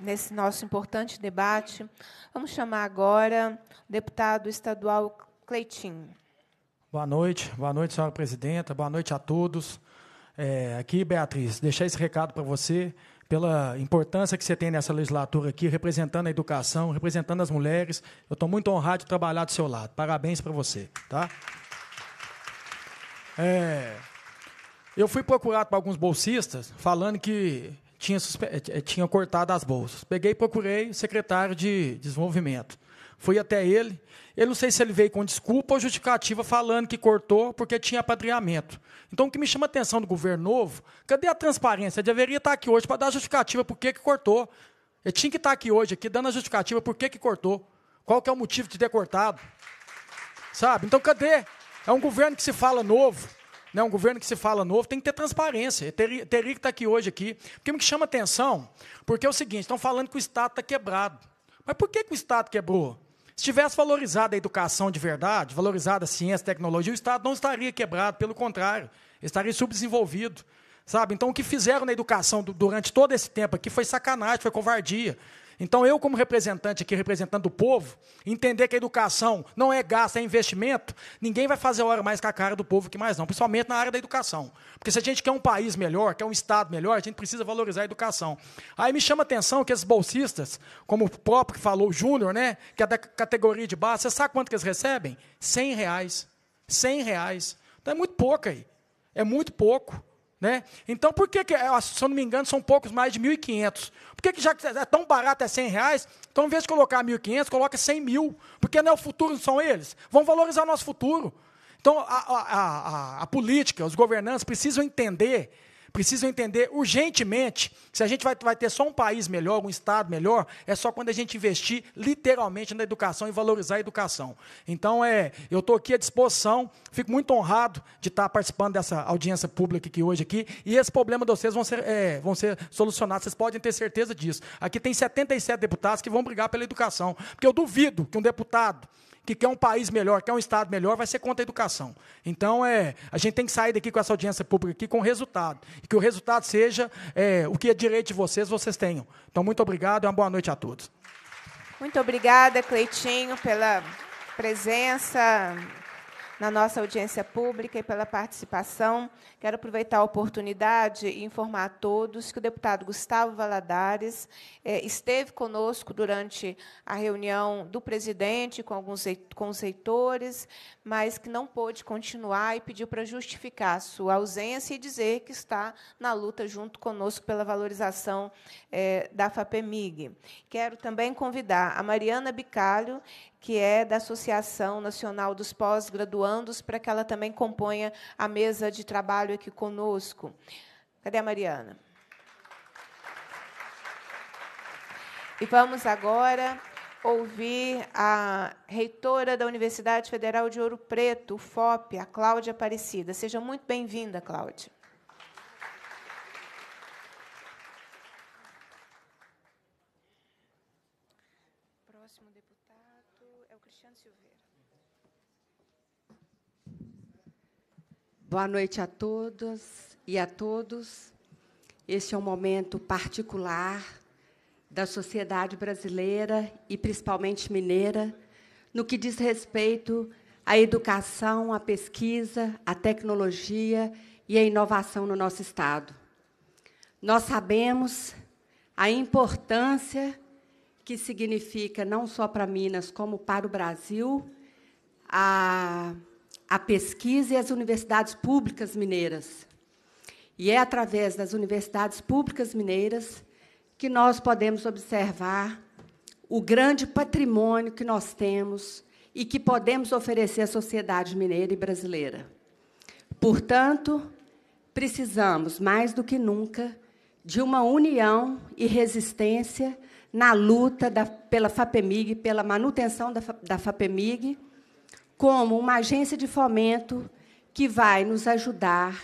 nesse nosso importante debate. Vamos chamar agora o deputado estadual Cleitinho. Boa noite, boa noite, senhora presidenta, boa noite a todos. É, aqui, Beatriz, deixar esse recado para você, pela importância que você tem nessa legislatura aqui, representando a educação, representando as mulheres. Eu estou muito honrado de trabalhar do seu lado. Parabéns para você. Tá? É, eu fui procurado por alguns bolsistas falando que tinha, eh, eh, tinha cortado as bolsas. Peguei e procurei o secretário de desenvolvimento. Fui até ele. Eu não sei se ele veio com desculpa ou justificativa falando que cortou porque tinha apadrinhamento. Então, o que me chama a atenção do governo novo, cadê a transparência? Ele deveria estar aqui hoje para dar justificativa por que, que cortou. Ele tinha que estar aqui hoje, aqui, dando a justificativa por que, que cortou. Qual que é o motivo de ter cortado? Sabe? Então, cadê? É um governo que se fala novo, né, um governo que se fala novo, tem que ter transparência. Teria, é teria que estar tá aqui hoje aqui. Porque me chama atenção, porque é o seguinte, estão falando que o Estado está quebrado. Mas por que, que o Estado quebrou? Se tivesse valorizado a educação de verdade, valorizado a ciência, a tecnologia, o Estado não estaria quebrado, pelo contrário, estaria subdesenvolvido. Sabe? Então, o que fizeram na educação durante todo esse tempo aqui foi sacanagem, foi covardia. Então, eu, como representante aqui, representando o povo, entender que a educação não é gasto, é investimento, ninguém vai fazer hora mais com a cara do povo que mais não, principalmente na área da educação. Porque se a gente quer um país melhor, quer um Estado melhor, a gente precisa valorizar a educação. Aí me chama a atenção que esses bolsistas, como o próprio que falou, o Júnior, né, que é da categoria de base, você sabe quanto que eles recebem? 100 reais. 100 reais. Então é muito pouco aí. É muito pouco. Né? Então, por que, que, é, se eu não me engano, são poucos mais de 1.500? Por que, que já que é tão barato, é 100 reais, então, em vez de colocar 1.500, coloca 100 mil? Porque não é o futuro, não são eles. Vão valorizar o nosso futuro. Então, a, a, a, a política, os governantes precisam entender precisam entender urgentemente se a gente vai, vai ter só um país melhor, um Estado melhor, é só quando a gente investir literalmente na educação e valorizar a educação. Então, é, eu estou aqui à disposição, fico muito honrado de estar tá participando dessa audiência pública aqui hoje aqui, e esse problema de vocês vão ser, é, vão ser solucionados, vocês podem ter certeza disso. Aqui tem 77 deputados que vão brigar pela educação, porque eu duvido que um deputado que quer um país melhor, quer um Estado melhor, vai ser contra a educação. Então, é, a gente tem que sair daqui com essa audiência pública aqui com resultado. E que o resultado seja é, o que é direito de vocês, vocês tenham. Então, muito obrigado e uma boa noite a todos. Muito obrigada, Cleitinho, pela presença na nossa audiência pública e pela participação. Quero aproveitar a oportunidade e informar a todos que o deputado Gustavo Valadares eh, esteve conosco durante a reunião do presidente com alguns com os reitores, mas que não pôde continuar e pediu para justificar sua ausência e dizer que está na luta junto conosco pela valorização eh, da FAPEMIG. Quero também convidar a Mariana Bicalho, que é da Associação Nacional dos Pós-Graduandos, para que ela também componha a mesa de trabalho aqui conosco. Cadê a Mariana? E vamos agora ouvir a reitora da Universidade Federal de Ouro Preto, FOP, a Cláudia Aparecida. Seja muito bem-vinda, Cláudia. Boa noite a todas e a todos. Este é um momento particular da sociedade brasileira e principalmente mineira no que diz respeito à educação, à pesquisa, à tecnologia e à inovação no nosso estado. Nós sabemos a importância que significa não só para Minas como para o Brasil a a pesquisa e as universidades públicas mineiras. E é através das universidades públicas mineiras que nós podemos observar o grande patrimônio que nós temos e que podemos oferecer à sociedade mineira e brasileira. Portanto, precisamos, mais do que nunca, de uma união e resistência na luta da, pela FAPEMIG, pela manutenção da, da FAPEMIG como uma agência de fomento que vai nos ajudar,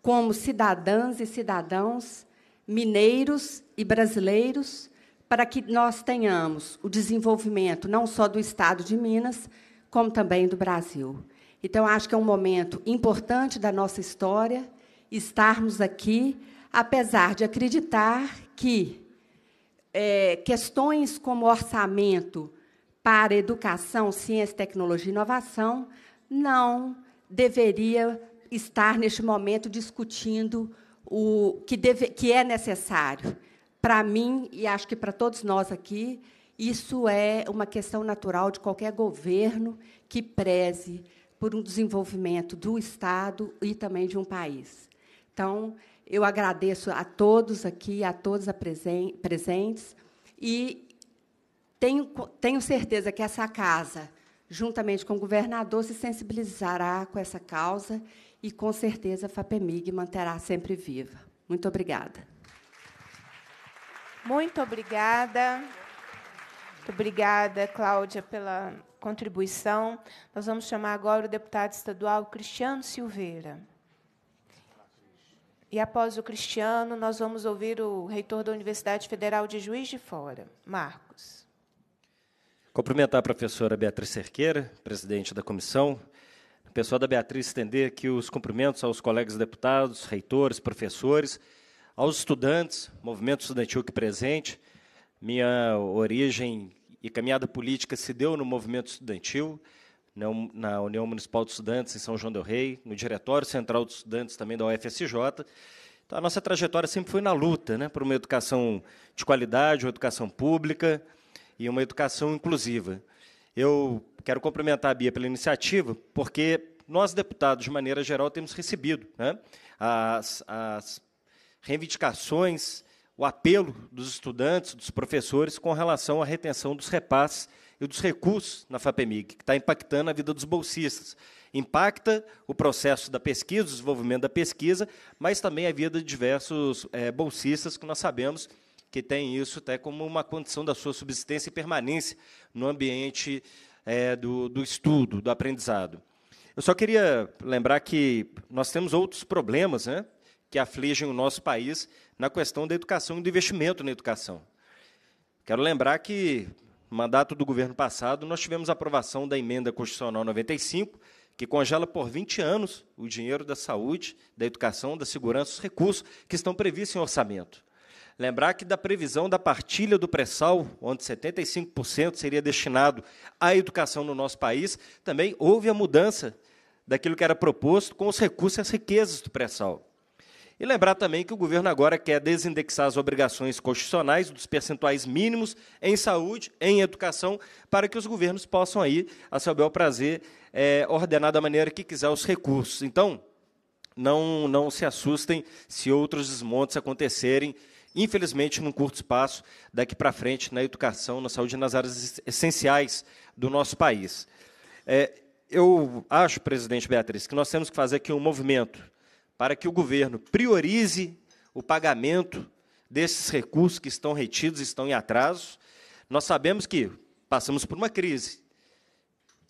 como cidadãs e cidadãos, mineiros e brasileiros, para que nós tenhamos o desenvolvimento não só do Estado de Minas, como também do Brasil. Então, acho que é um momento importante da nossa história estarmos aqui, apesar de acreditar que é, questões como orçamento, para educação, ciência, tecnologia e inovação não deveria estar neste momento discutindo o que, deve, que é necessário. Para mim, e acho que para todos nós aqui, isso é uma questão natural de qualquer governo que preze por um desenvolvimento do Estado e também de um país. Então, eu agradeço a todos aqui, a todos a presen presentes, e tenho, tenho certeza que essa casa, juntamente com o governador, se sensibilizará com essa causa e, com certeza, a FAPEMIG manterá sempre viva. Muito obrigada. Muito obrigada. Muito obrigada, Cláudia, pela contribuição. Nós vamos chamar agora o deputado estadual Cristiano Silveira. E após o Cristiano, nós vamos ouvir o reitor da Universidade Federal de Juiz de Fora, Marcos. Cumprimentar a professora Beatriz Cerqueira, presidente da comissão. O pessoal da Beatriz estender aqui os cumprimentos aos colegas deputados, reitores, professores, aos estudantes, movimento estudantil que presente. Minha origem e caminhada política se deu no movimento estudantil, na União Municipal de Estudantes em São João del Rei, no Diretório Central de Estudantes também da UFSJ. Então, a nossa trajetória sempre foi na luta né, por uma educação de qualidade, uma educação pública, e uma educação inclusiva. Eu quero cumprimentar a Bia pela iniciativa, porque nós, deputados, de maneira geral, temos recebido né, as, as reivindicações, o apelo dos estudantes, dos professores, com relação à retenção dos repasses e dos recursos na FAPEMIG, que está impactando a vida dos bolsistas. Impacta o processo da pesquisa, o desenvolvimento da pesquisa, mas também a vida de diversos é, bolsistas que nós sabemos que tem isso até tá? como uma condição da sua subsistência e permanência no ambiente é, do, do estudo, do aprendizado. Eu só queria lembrar que nós temos outros problemas né, que afligem o nosso país na questão da educação e do investimento na educação. Quero lembrar que, no mandato do governo passado, nós tivemos a aprovação da emenda constitucional 95, que congela por 20 anos o dinheiro da saúde, da educação, da segurança, os recursos que estão previstos em orçamento. Lembrar que da previsão da partilha do pré-sal, onde 75% seria destinado à educação no nosso país, também houve a mudança daquilo que era proposto com os recursos e as riquezas do pré-sal. E lembrar também que o governo agora quer desindexar as obrigações constitucionais dos percentuais mínimos em saúde, em educação, para que os governos possam aí, a seu bel prazer, é, ordenar da maneira que quiser os recursos. Então, não, não se assustem se outros desmontes acontecerem infelizmente, num curto espaço daqui para frente na educação, na saúde e nas áreas essenciais do nosso país. É, eu acho, presidente Beatriz, que nós temos que fazer aqui um movimento para que o governo priorize o pagamento desses recursos que estão retidos, estão em atraso. Nós sabemos que passamos por uma crise.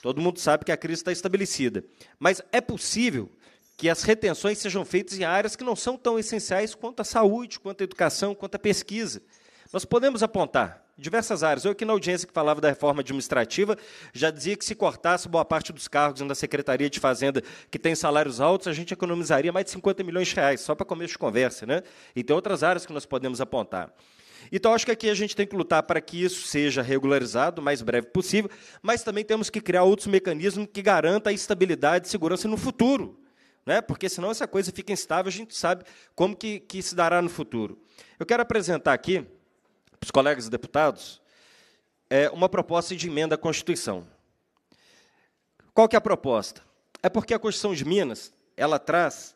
Todo mundo sabe que a crise está estabelecida. Mas é possível que as retenções sejam feitas em áreas que não são tão essenciais quanto a saúde, quanto a educação, quanto a pesquisa. Nós podemos apontar diversas áreas. Eu, aqui na audiência que falava da reforma administrativa, já dizia que se cortasse boa parte dos cargos na Secretaria de Fazenda, que tem salários altos, a gente economizaria mais de 50 milhões de reais, só para começo de conversa. Né? E tem outras áreas que nós podemos apontar. Então, acho que aqui a gente tem que lutar para que isso seja regularizado o mais breve possível, mas também temos que criar outros mecanismos que garantam a estabilidade e segurança no futuro né? porque senão essa coisa fica instável, a gente sabe como que, que se dará no futuro. Eu quero apresentar aqui, para os colegas deputados, é, uma proposta de emenda à Constituição. Qual que é a proposta? É porque a Constituição de Minas ela traz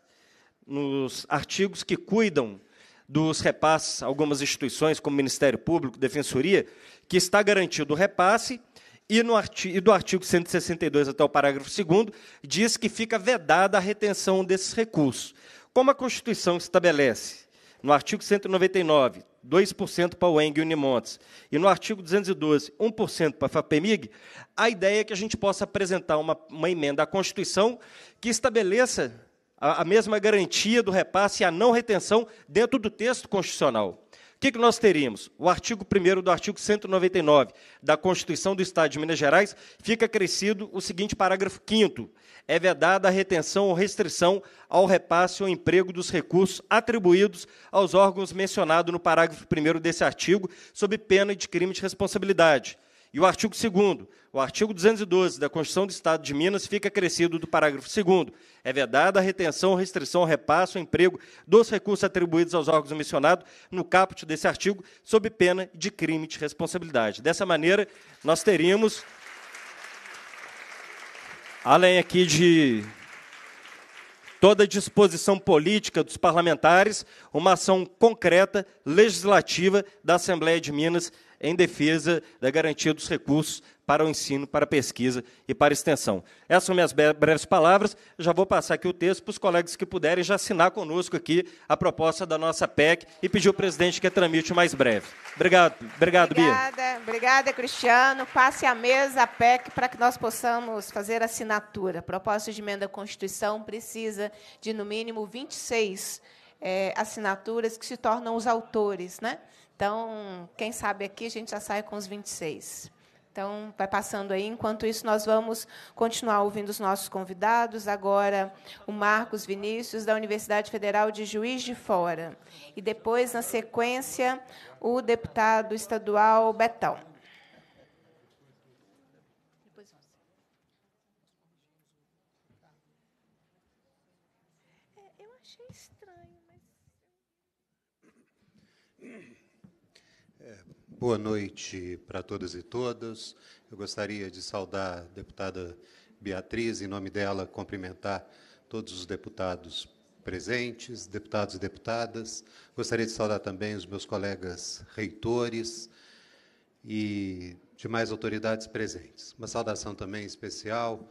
nos artigos que cuidam dos repasses, algumas instituições, como Ministério Público, Defensoria, que está garantido o repasse e, no artigo, e do artigo 162 até o parágrafo 2 diz que fica vedada a retenção desses recursos. Como a Constituição estabelece, no artigo 199, 2% para o ENG e Unimontes, e no artigo 212, 1% para a FAPEMIG, a ideia é que a gente possa apresentar uma, uma emenda à Constituição que estabeleça a, a mesma garantia do repasse e a não retenção dentro do texto constitucional. O que, que nós teríamos? O artigo 1 do artigo 199 da Constituição do Estado de Minas Gerais fica acrescido o seguinte parágrafo 5 É vedada a retenção ou restrição ao repasse ou emprego dos recursos atribuídos aos órgãos mencionados no parágrafo 1 desse artigo, sob pena de crime de responsabilidade. E o artigo 2 o artigo 212 da Constituição do Estado de Minas fica acrescido do parágrafo 2 É vedada a retenção, restrição, repasso, emprego dos recursos atribuídos aos órgãos mencionados no caput desse artigo, sob pena de crime de responsabilidade. Dessa maneira, nós teríamos, além aqui de toda a disposição política dos parlamentares, uma ação concreta, legislativa da Assembleia de Minas em defesa da garantia dos recursos para o ensino, para a pesquisa e para a extensão. Essas são minhas breves palavras. Já vou passar aqui o texto para os colegas que puderem já assinar conosco aqui a proposta da nossa PEC e pedir ao presidente que a tramite mais breve. Obrigado, obrigado obrigada, Bia. Obrigada, Cristiano. Passe a mesa a PEC para que nós possamos fazer a assinatura. A proposta de emenda à Constituição precisa de, no mínimo, 26 é, eh, assinaturas que se tornam os autores, né? Então, quem sabe aqui a gente já sai com os 26. Então, vai passando aí. Enquanto isso, nós vamos continuar ouvindo os nossos convidados. Agora, o Marcos Vinícius, da Universidade Federal de Juiz de Fora. E depois, na sequência, o deputado estadual Betão. Boa noite para todas e todos. Eu gostaria de saudar a deputada Beatriz, em nome dela, cumprimentar todos os deputados presentes, deputados e deputadas. Gostaria de saudar também os meus colegas reitores e demais autoridades presentes. Uma saudação também especial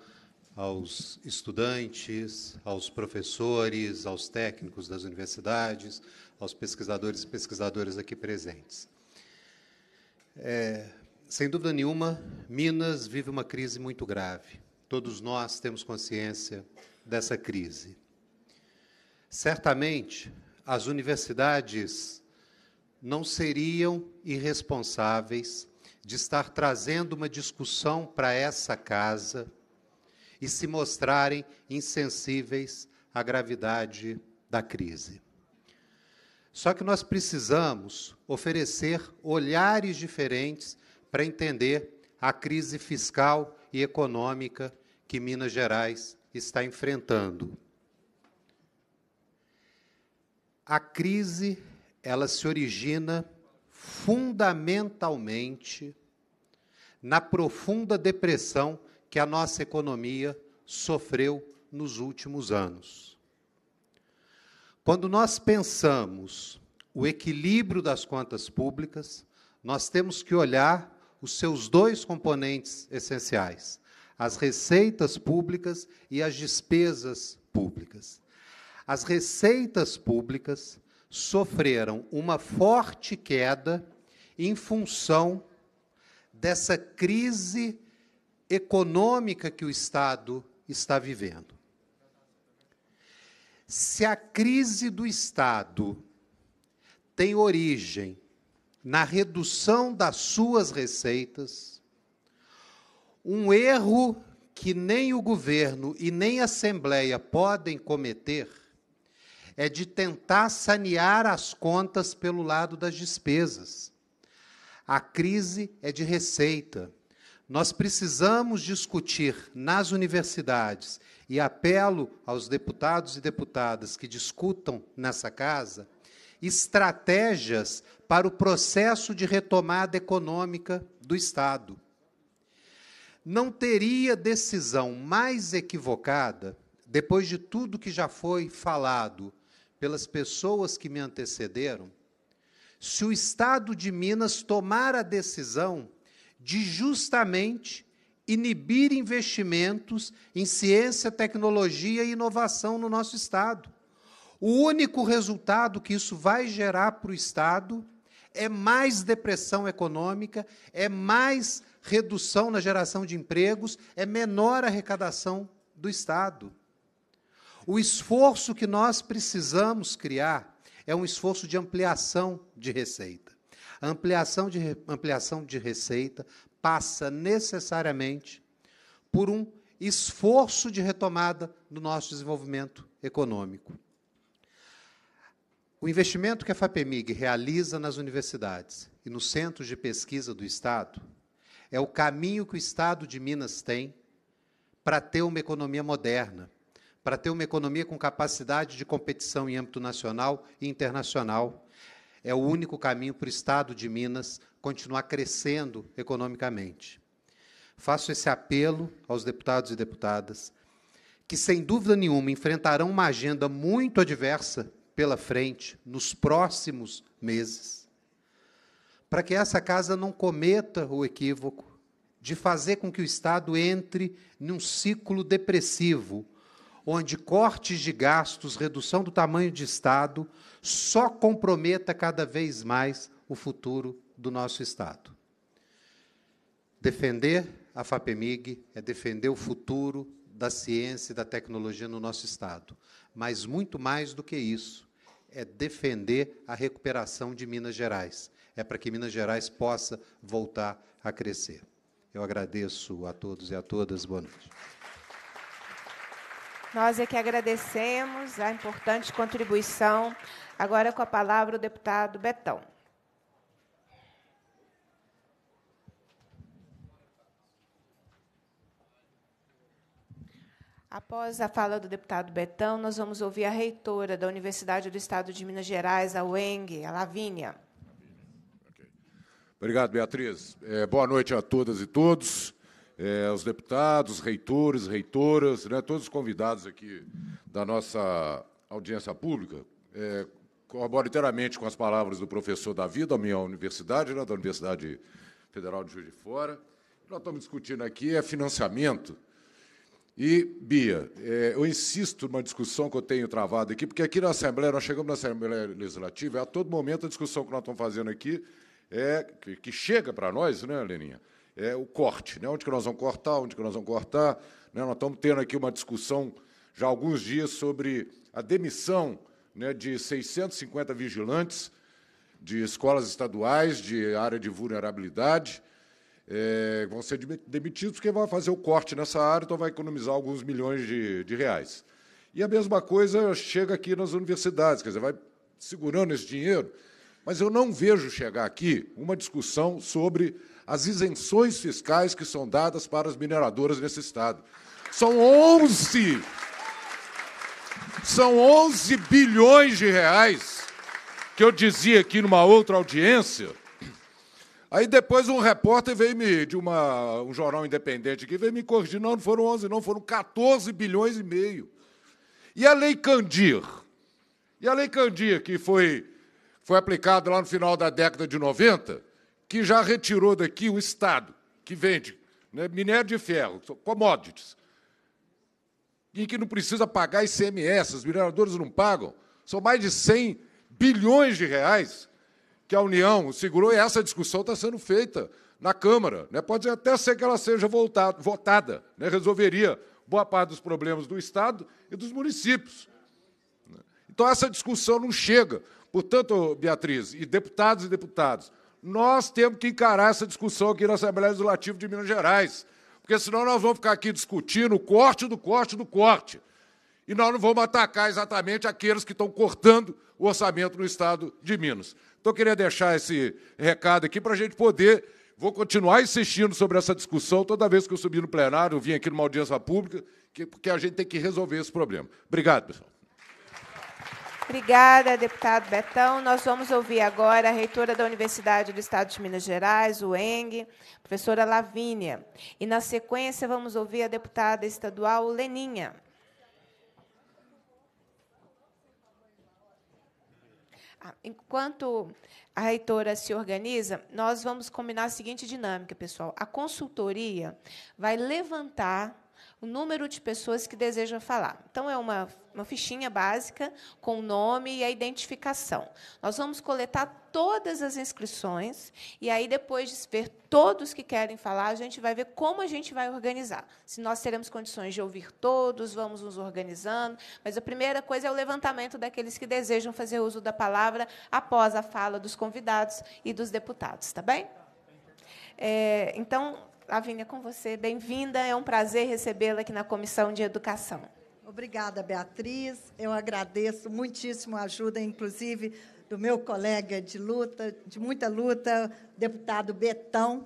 aos estudantes, aos professores, aos técnicos das universidades, aos pesquisadores e pesquisadoras aqui presentes. É, sem dúvida nenhuma, Minas vive uma crise muito grave. Todos nós temos consciência dessa crise. Certamente, as universidades não seriam irresponsáveis de estar trazendo uma discussão para essa casa e se mostrarem insensíveis à gravidade da crise. Só que nós precisamos oferecer olhares diferentes para entender a crise fiscal e econômica que Minas Gerais está enfrentando. A crise, ela se origina fundamentalmente na profunda depressão que a nossa economia sofreu nos últimos anos. Quando nós pensamos o equilíbrio das contas públicas, nós temos que olhar os seus dois componentes essenciais: as receitas públicas e as despesas públicas. As receitas públicas sofreram uma forte queda em função dessa crise econômica que o Estado está vivendo. Se a crise do Estado tem origem na redução das suas receitas, um erro que nem o governo e nem a Assembleia podem cometer é de tentar sanear as contas pelo lado das despesas. A crise é de receita. Nós precisamos discutir nas universidades e apelo aos deputados e deputadas que discutam nessa casa estratégias para o processo de retomada econômica do Estado. Não teria decisão mais equivocada, depois de tudo que já foi falado pelas pessoas que me antecederam, se o Estado de Minas tomar a decisão de justamente inibir investimentos em ciência, tecnologia e inovação no nosso Estado. O único resultado que isso vai gerar para o Estado é mais depressão econômica, é mais redução na geração de empregos, é menor arrecadação do Estado. O esforço que nós precisamos criar é um esforço de ampliação de receita. A ampliação de, ampliação de receita passa necessariamente por um esforço de retomada do nosso desenvolvimento econômico. O investimento que a FAPEMIG realiza nas universidades e nos centros de pesquisa do Estado é o caminho que o Estado de Minas tem para ter uma economia moderna, para ter uma economia com capacidade de competição em âmbito nacional e internacional. É o único caminho para o Estado de Minas continuar crescendo economicamente. Faço esse apelo aos deputados e deputadas que, sem dúvida nenhuma, enfrentarão uma agenda muito adversa pela frente nos próximos meses, para que essa casa não cometa o equívoco de fazer com que o Estado entre num ciclo depressivo, onde cortes de gastos, redução do tamanho de Estado, só comprometa cada vez mais o futuro do nosso Estado. Defender a FAPEMIG é defender o futuro da ciência e da tecnologia no nosso Estado. Mas, muito mais do que isso, é defender a recuperação de Minas Gerais. É para que Minas Gerais possa voltar a crescer. Eu agradeço a todos e a todas. Boa noite. Nós é que agradecemos a importante contribuição. Agora, com a palavra, o deputado Betão. Após a fala do deputado Betão, nós vamos ouvir a reitora da Universidade do Estado de Minas Gerais, a UENG, a Lavínia. Obrigado, Beatriz. É, boa noite a todas e todos, é, os deputados, reitores, reitoras, né, todos os convidados aqui da nossa audiência pública. É, corroboro inteiramente com as palavras do professor Davi, da minha universidade, né, da Universidade Federal de Juiz de Fora. Nós estamos discutindo aqui é financiamento e, Bia, eh, eu insisto numa discussão que eu tenho travado aqui, porque aqui na Assembleia, nós chegamos na Assembleia Legislativa, a todo momento a discussão que nós estamos fazendo aqui, é que, chega para nós, né, Leninha, é o corte, né? onde que nós vamos cortar, onde que nós vamos cortar. Né? Nós estamos tendo aqui uma discussão já há alguns dias sobre a demissão né, de 650 vigilantes de escolas estaduais de área de vulnerabilidade, é, vão ser demitidos porque vai fazer o corte nessa área, então vai economizar alguns milhões de, de reais. E a mesma coisa chega aqui nas universidades, quer dizer, vai segurando esse dinheiro, mas eu não vejo chegar aqui uma discussão sobre as isenções fiscais que são dadas para as mineradoras nesse Estado. São 11 são 11 bilhões de reais, que eu dizia aqui numa outra audiência, Aí depois um repórter veio me, de uma, um jornal independente aqui, veio me corrigir, não, não foram 11, não, foram 14 bilhões e meio. E a Lei Candir? E a Lei Candir, que foi, foi aplicada lá no final da década de 90, que já retirou daqui o Estado, que vende né, minério de ferro, commodities, em que não precisa pagar ICMS, os mineradores não pagam, são mais de 100 bilhões de reais que a União segurou e essa discussão está sendo feita na Câmara. Né? Pode até ser que ela seja votada, né? resolveria boa parte dos problemas do Estado e dos municípios. Né? Então, essa discussão não chega. Portanto, Beatriz, e deputados e deputadas, nós temos que encarar essa discussão aqui na Assembleia Legislativa de Minas Gerais, porque senão nós vamos ficar aqui discutindo o corte do corte do corte e nós não vamos atacar exatamente aqueles que estão cortando o orçamento no Estado de Minas. Então, eu queria deixar esse recado aqui para a gente poder. Vou continuar insistindo sobre essa discussão toda vez que eu subir no plenário, eu vim aqui numa audiência pública, porque a gente tem que resolver esse problema. Obrigado, pessoal. Obrigada, deputado Betão. Nós vamos ouvir agora a reitora da Universidade do Estado de Minas Gerais, o Eng. professora Lavínia. E, na sequência, vamos ouvir a deputada estadual Leninha. Ah, enquanto a reitora se organiza, nós vamos combinar a seguinte dinâmica, pessoal. A consultoria vai levantar o número de pessoas que desejam falar. Então, é uma, uma fichinha básica com o nome e a identificação. Nós vamos coletar todas as inscrições e aí, depois de ver todos que querem falar, a gente vai ver como a gente vai organizar. Se nós teremos condições de ouvir todos, vamos nos organizando. Mas a primeira coisa é o levantamento daqueles que desejam fazer uso da palavra após a fala dos convidados e dos deputados, tá bem? É, então, Lavínia, com você. Bem-vinda, é um prazer recebê-la aqui na Comissão de Educação. Obrigada, Beatriz. Eu agradeço muitíssimo a ajuda, inclusive, do meu colega de luta, de muita luta, deputado Betão,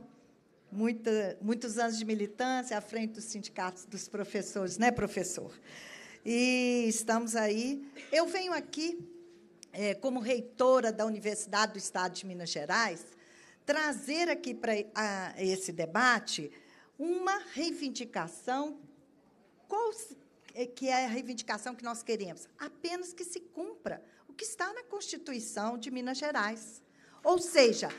muita, muitos anos de militância à frente dos sindicatos dos professores, né, professor? E estamos aí. Eu venho aqui é, como reitora da Universidade do Estado de Minas Gerais trazer aqui para esse debate uma reivindicação. Qual é, que é a reivindicação que nós queremos? Apenas que se cumpra o que está na Constituição de Minas Gerais. Ou seja,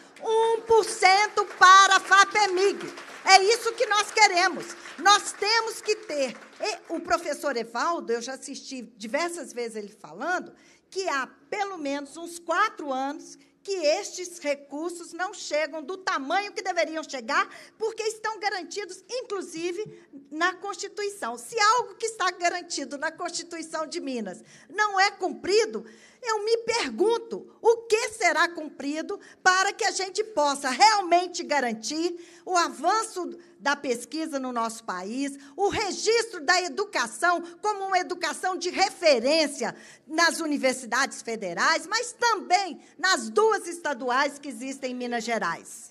1% para a FAPEMIG. É isso que nós queremos. Nós temos que ter. E o professor Evaldo, eu já assisti diversas vezes ele falando, que há pelo menos uns quatro anos que estes recursos não chegam do tamanho que deveriam chegar, porque estão garantidos, inclusive, na Constituição. Se algo que está garantido na Constituição de Minas não é cumprido, eu me pergunto o que será cumprido para que a gente possa realmente garantir o avanço da pesquisa no nosso país, o registro da educação como uma educação de referência nas universidades federais, mas também nas duas estaduais que existem em Minas Gerais.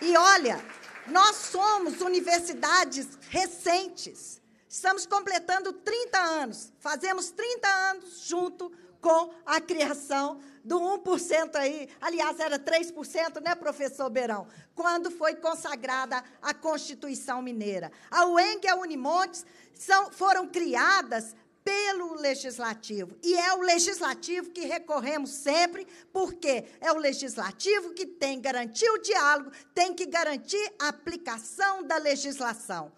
E olha, nós somos universidades recentes. Estamos completando 30 anos. Fazemos 30 anos junto com a criação do 1% aí, aliás, era 3%, né, professor Beirão? Quando foi consagrada a Constituição Mineira. A UENG e a Unimontes são, foram criadas pelo legislativo. E é o legislativo que recorremos sempre, porque é o legislativo que tem que garantir o diálogo, tem que garantir a aplicação da legislação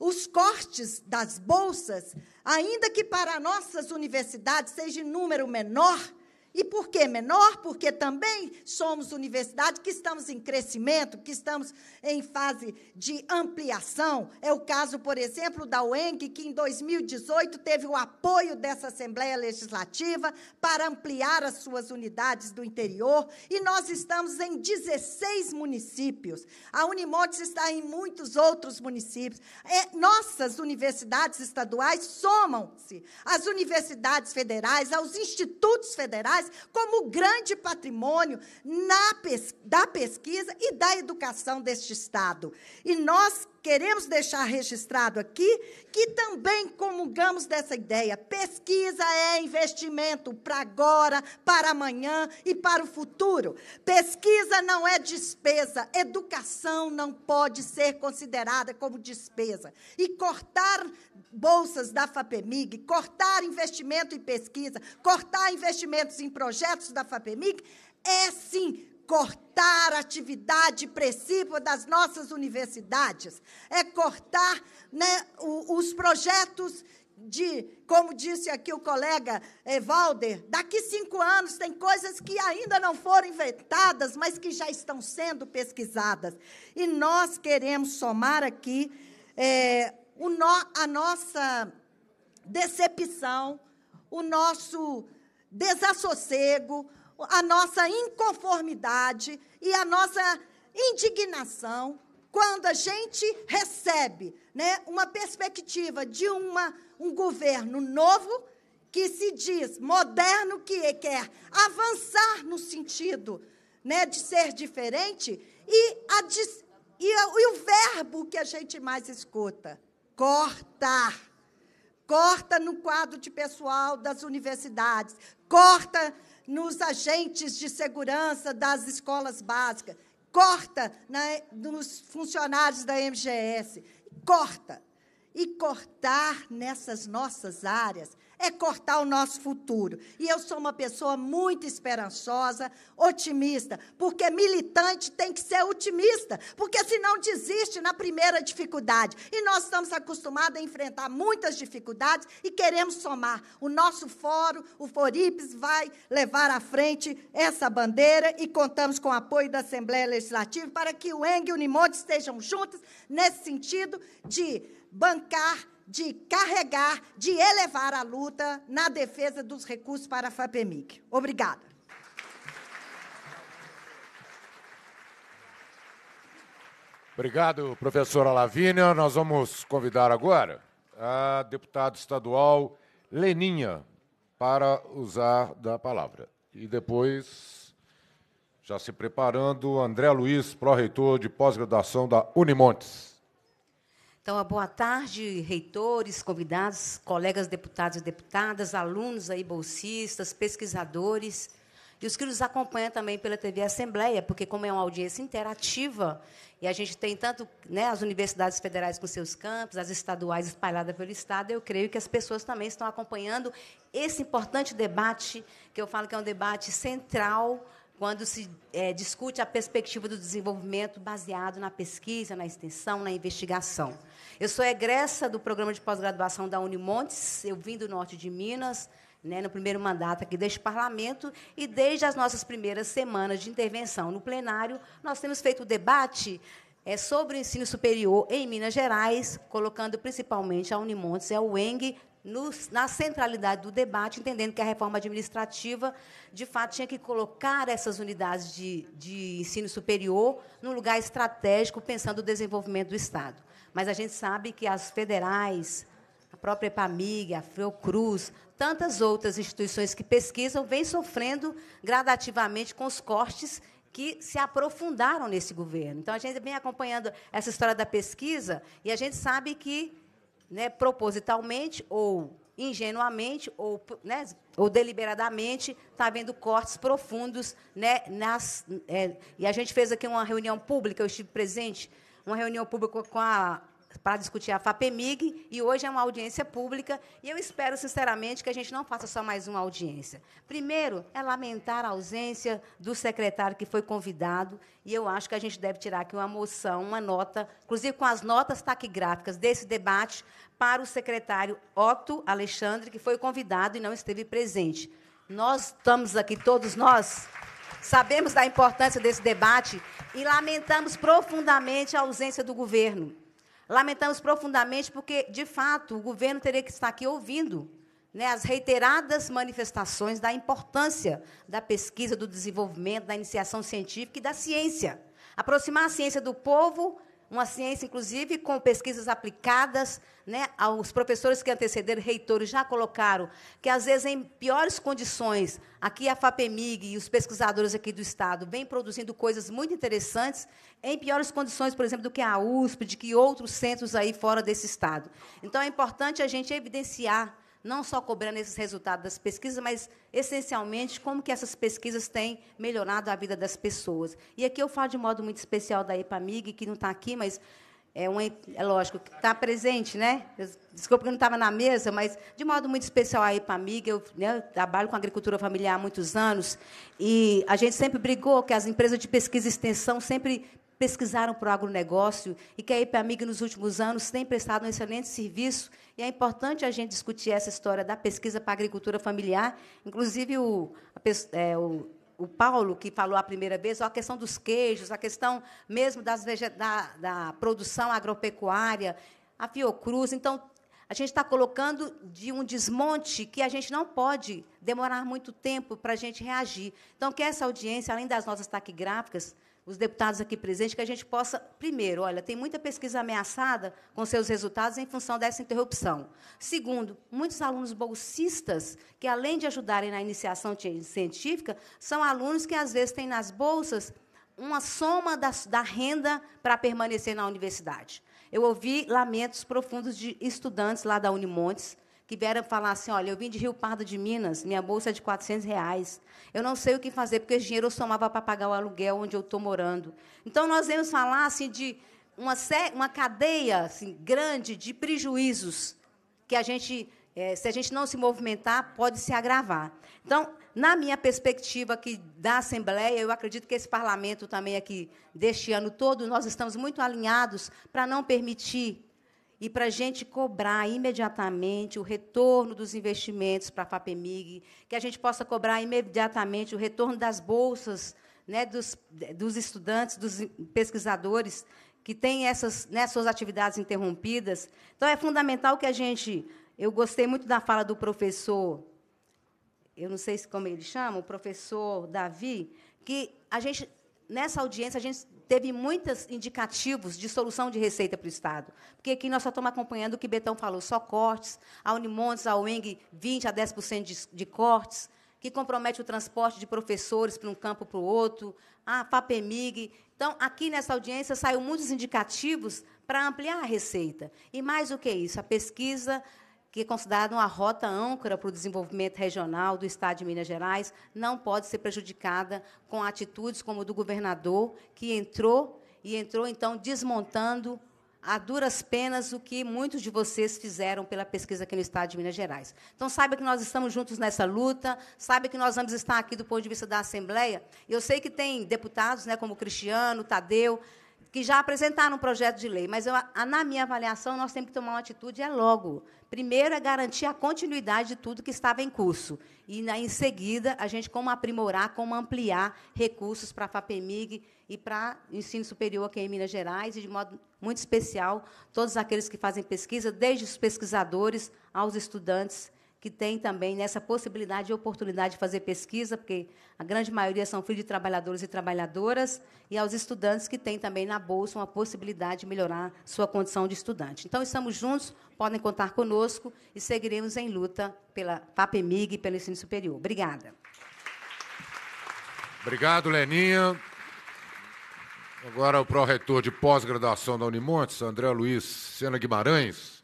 os cortes das bolsas, ainda que para nossas universidades seja em número menor, e por que menor? Porque também somos universidade que estamos em crescimento, que estamos em fase de ampliação. É o caso, por exemplo, da UENG, que em 2018 teve o apoio dessa Assembleia Legislativa para ampliar as suas unidades do interior. E nós estamos em 16 municípios. A Unimontes está em muitos outros municípios. É, nossas universidades estaduais somam-se às universidades federais, aos institutos federais sociais como grande patrimônio na pes da pesquisa e da educação deste Estado. E nós queremos deixar registrado aqui que também comungamos dessa ideia. Pesquisa é investimento para agora, para amanhã e para o futuro. Pesquisa não é despesa. Educação não pode ser considerada como despesa. E cortar bolsas da FAPEMIG, cortar investimento em pesquisa, cortar investimentos em projetos da FAPEMIG é sim cortar a atividade principal das nossas universidades, é cortar né, os projetos de, como disse aqui o colega Evalder, eh, daqui cinco anos tem coisas que ainda não foram inventadas, mas que já estão sendo pesquisadas. E nós queremos somar aqui é, o no, a nossa decepção, o nosso desassossego, a nossa inconformidade e a nossa indignação quando a gente recebe né, uma perspectiva de uma, um governo novo que se diz moderno, que quer avançar no sentido né, de ser diferente, e, a, e, a, e o verbo que a gente mais escuta, cortar. Corta no quadro de pessoal das universidades, corta nos agentes de segurança das escolas básicas, corta na, né, nos funcionários da MGS, corta. E cortar nessas nossas áreas é cortar o nosso futuro. E eu sou uma pessoa muito esperançosa, otimista, porque militante tem que ser otimista, porque senão desiste na primeira dificuldade. E nós estamos acostumados a enfrentar muitas dificuldades e queremos somar. O nosso fórum, o Foripes, vai levar à frente essa bandeira e contamos com o apoio da Assembleia Legislativa para que o ENG e o Unimonte estejam juntos nesse sentido de bancar de carregar, de elevar a luta na defesa dos recursos para a FAPEMIC. Obrigada. Obrigado, professora Lavínia. Nós vamos convidar agora a deputada estadual Leninha para usar da palavra. E depois, já se preparando, André Luiz, pró-reitor de pós-graduação da Unimontes. Então, boa tarde, reitores, convidados, colegas deputados e deputadas, alunos aí, bolsistas, pesquisadores, e os que nos acompanham também pela TV Assembleia, porque como é uma audiência interativa, e a gente tem tanto né, as universidades federais com seus campos, as estaduais espalhadas pelo Estado, eu creio que as pessoas também estão acompanhando esse importante debate, que eu falo que é um debate central quando se é, discute a perspectiva do desenvolvimento baseado na pesquisa, na extensão, na investigação. Eu sou egressa do programa de pós-graduação da Unimontes, eu vim do norte de Minas, né, no primeiro mandato aqui deste parlamento, e desde as nossas primeiras semanas de intervenção no plenário, nós temos feito o debate é, sobre o ensino superior em Minas Gerais, colocando principalmente a Unimontes e é a UENG na centralidade do debate, entendendo que a reforma administrativa, de fato, tinha que colocar essas unidades de, de ensino superior num lugar estratégico, pensando o desenvolvimento do Estado. Mas a gente sabe que as federais, a própria EPAMIG, a Fiocruz, tantas outras instituições que pesquisam, vêm sofrendo gradativamente com os cortes que se aprofundaram nesse governo. Então, a gente vem acompanhando essa história da pesquisa e a gente sabe que né, propositalmente ou ingenuamente ou, né, ou deliberadamente está havendo cortes profundos né, nas é, e a gente fez aqui uma reunião pública eu estive presente uma reunião pública com a para discutir a FAPEMIG e hoje é uma audiência pública e eu espero sinceramente que a gente não faça só mais uma audiência. Primeiro, é lamentar a ausência do secretário que foi convidado e eu acho que a gente deve tirar aqui uma moção, uma nota, inclusive com as notas taquigráficas desse debate para o secretário Otto Alexandre que foi convidado e não esteve presente. Nós estamos aqui todos nós Sabemos da importância desse debate e lamentamos profundamente a ausência do governo. Lamentamos profundamente porque, de fato, o governo teria que estar aqui ouvindo né, as reiteradas manifestações da importância da pesquisa, do desenvolvimento, da iniciação científica e da ciência. Aproximar a ciência do povo uma ciência, inclusive, com pesquisas aplicadas. Né? Os professores que antecederam, reitores, já colocaram que, às vezes, em piores condições, aqui a FAPEMIG e os pesquisadores aqui do Estado vêm produzindo coisas muito interessantes, em piores condições, por exemplo, do que a USP, de que outros centros aí fora desse Estado. Então, é importante a gente evidenciar não só cobrando esses resultados das pesquisas, mas essencialmente como que essas pesquisas têm melhorado a vida das pessoas. E aqui eu falo de modo muito especial da EPAMIG, que não está aqui, mas é, é lógico que está presente, né? Desculpa que não estava na mesa, mas de modo muito especial a EPAMIG, eu, né, eu trabalho com agricultura familiar há muitos anos, e a gente sempre brigou que as empresas de pesquisa e extensão sempre pesquisaram para o agronegócio e que a EPAMIG, nos últimos anos, tem prestado um excelente serviço e é importante a gente discutir essa história da pesquisa para a agricultura familiar. Inclusive, o, a, é, o, o Paulo, que falou a primeira vez, a questão dos queijos, a questão mesmo das da, da produção agropecuária, a Fiocruz. Então, a gente está colocando de um desmonte que a gente não pode demorar muito tempo para a gente reagir. Então, que essa audiência, além das nossas taquigráficas, os deputados aqui presentes, que a gente possa, primeiro, olha, tem muita pesquisa ameaçada com seus resultados em função dessa interrupção. Segundo, muitos alunos bolsistas, que além de ajudarem na iniciação científica, são alunos que às vezes têm nas bolsas uma soma da, da renda para permanecer na universidade. Eu ouvi lamentos profundos de estudantes lá da Unimontes que vieram falar assim, olha, eu vim de Rio Pardo de Minas, minha bolsa é de 400 reais, eu não sei o que fazer, porque esse dinheiro eu somava para pagar o aluguel onde eu estou morando. Então, nós vemos falar assim, de uma, uma cadeia assim, grande de prejuízos que a gente, é, se a gente não se movimentar, pode se agravar. Então, na minha perspectiva aqui da Assembleia, eu acredito que esse parlamento também aqui, deste ano todo, nós estamos muito alinhados para não permitir e para a gente cobrar imediatamente o retorno dos investimentos para a FAPEMIG, que a gente possa cobrar imediatamente o retorno das bolsas né, dos, dos estudantes, dos pesquisadores que têm essas né, suas atividades interrompidas. Então, é fundamental que a gente. Eu gostei muito da fala do professor, eu não sei como ele chama, o professor Davi, que a gente, nessa audiência, a gente teve muitos indicativos de solução de receita para o Estado. Porque aqui nós só estamos acompanhando o que Betão falou, só cortes, a Unimontes, a UENG, 20% a 10% de, de cortes, que compromete o transporte de professores para um campo para o outro, a FAPEMIG. Então, aqui nessa audiência saiu muitos indicativos para ampliar a receita. E mais do que isso, a pesquisa que é considerada uma rota âncora para o desenvolvimento regional do Estado de Minas Gerais, não pode ser prejudicada com atitudes como a do governador, que entrou e entrou, então, desmontando a duras penas o que muitos de vocês fizeram pela pesquisa aqui no Estado de Minas Gerais. Então, saiba que nós estamos juntos nessa luta, saiba que nós vamos estar aqui do ponto de vista da Assembleia. Eu sei que tem deputados, né, como Cristiano, Tadeu, que já apresentaram um projeto de lei, mas eu, na minha avaliação nós temos que tomar uma atitude é logo. Primeiro é garantir a continuidade de tudo que estava em curso. E, na, em seguida, a gente como aprimorar, como ampliar recursos para a FAPEMIG e para o ensino superior aqui em Minas Gerais, e, de modo muito especial, todos aqueles que fazem pesquisa, desde os pesquisadores aos estudantes que tem também nessa possibilidade e oportunidade de fazer pesquisa, porque a grande maioria são filhos de trabalhadores e trabalhadoras, e aos estudantes que têm também na bolsa uma possibilidade de melhorar sua condição de estudante. Então, estamos juntos, podem contar conosco e seguiremos em luta pela FAPEMIG e pelo ensino superior. Obrigada. Obrigado, Leninha. Agora o pró-reitor de pós-graduação da Unimontes, André Luiz Sena Guimarães.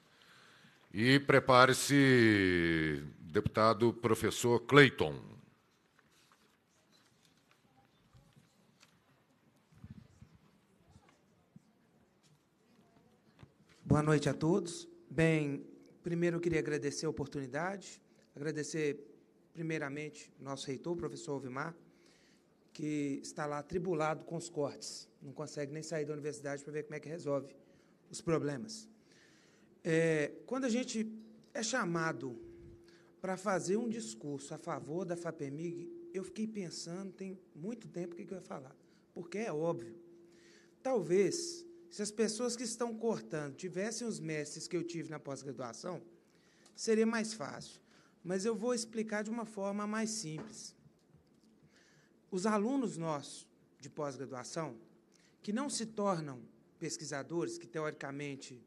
E prepare-se, deputado professor Clayton. Boa noite a todos. Bem, primeiro eu queria agradecer a oportunidade, agradecer primeiramente nosso reitor, o professor Alvimar, que está lá atribulado com os cortes, não consegue nem sair da universidade para ver como é que resolve os problemas. É, quando a gente é chamado para fazer um discurso a favor da FAPEMIG, eu fiquei pensando, tem muito tempo o que, que eu ia falar, porque é óbvio. Talvez, se as pessoas que estão cortando tivessem os mestres que eu tive na pós-graduação, seria mais fácil. Mas eu vou explicar de uma forma mais simples. Os alunos nossos de pós-graduação, que não se tornam pesquisadores, que teoricamente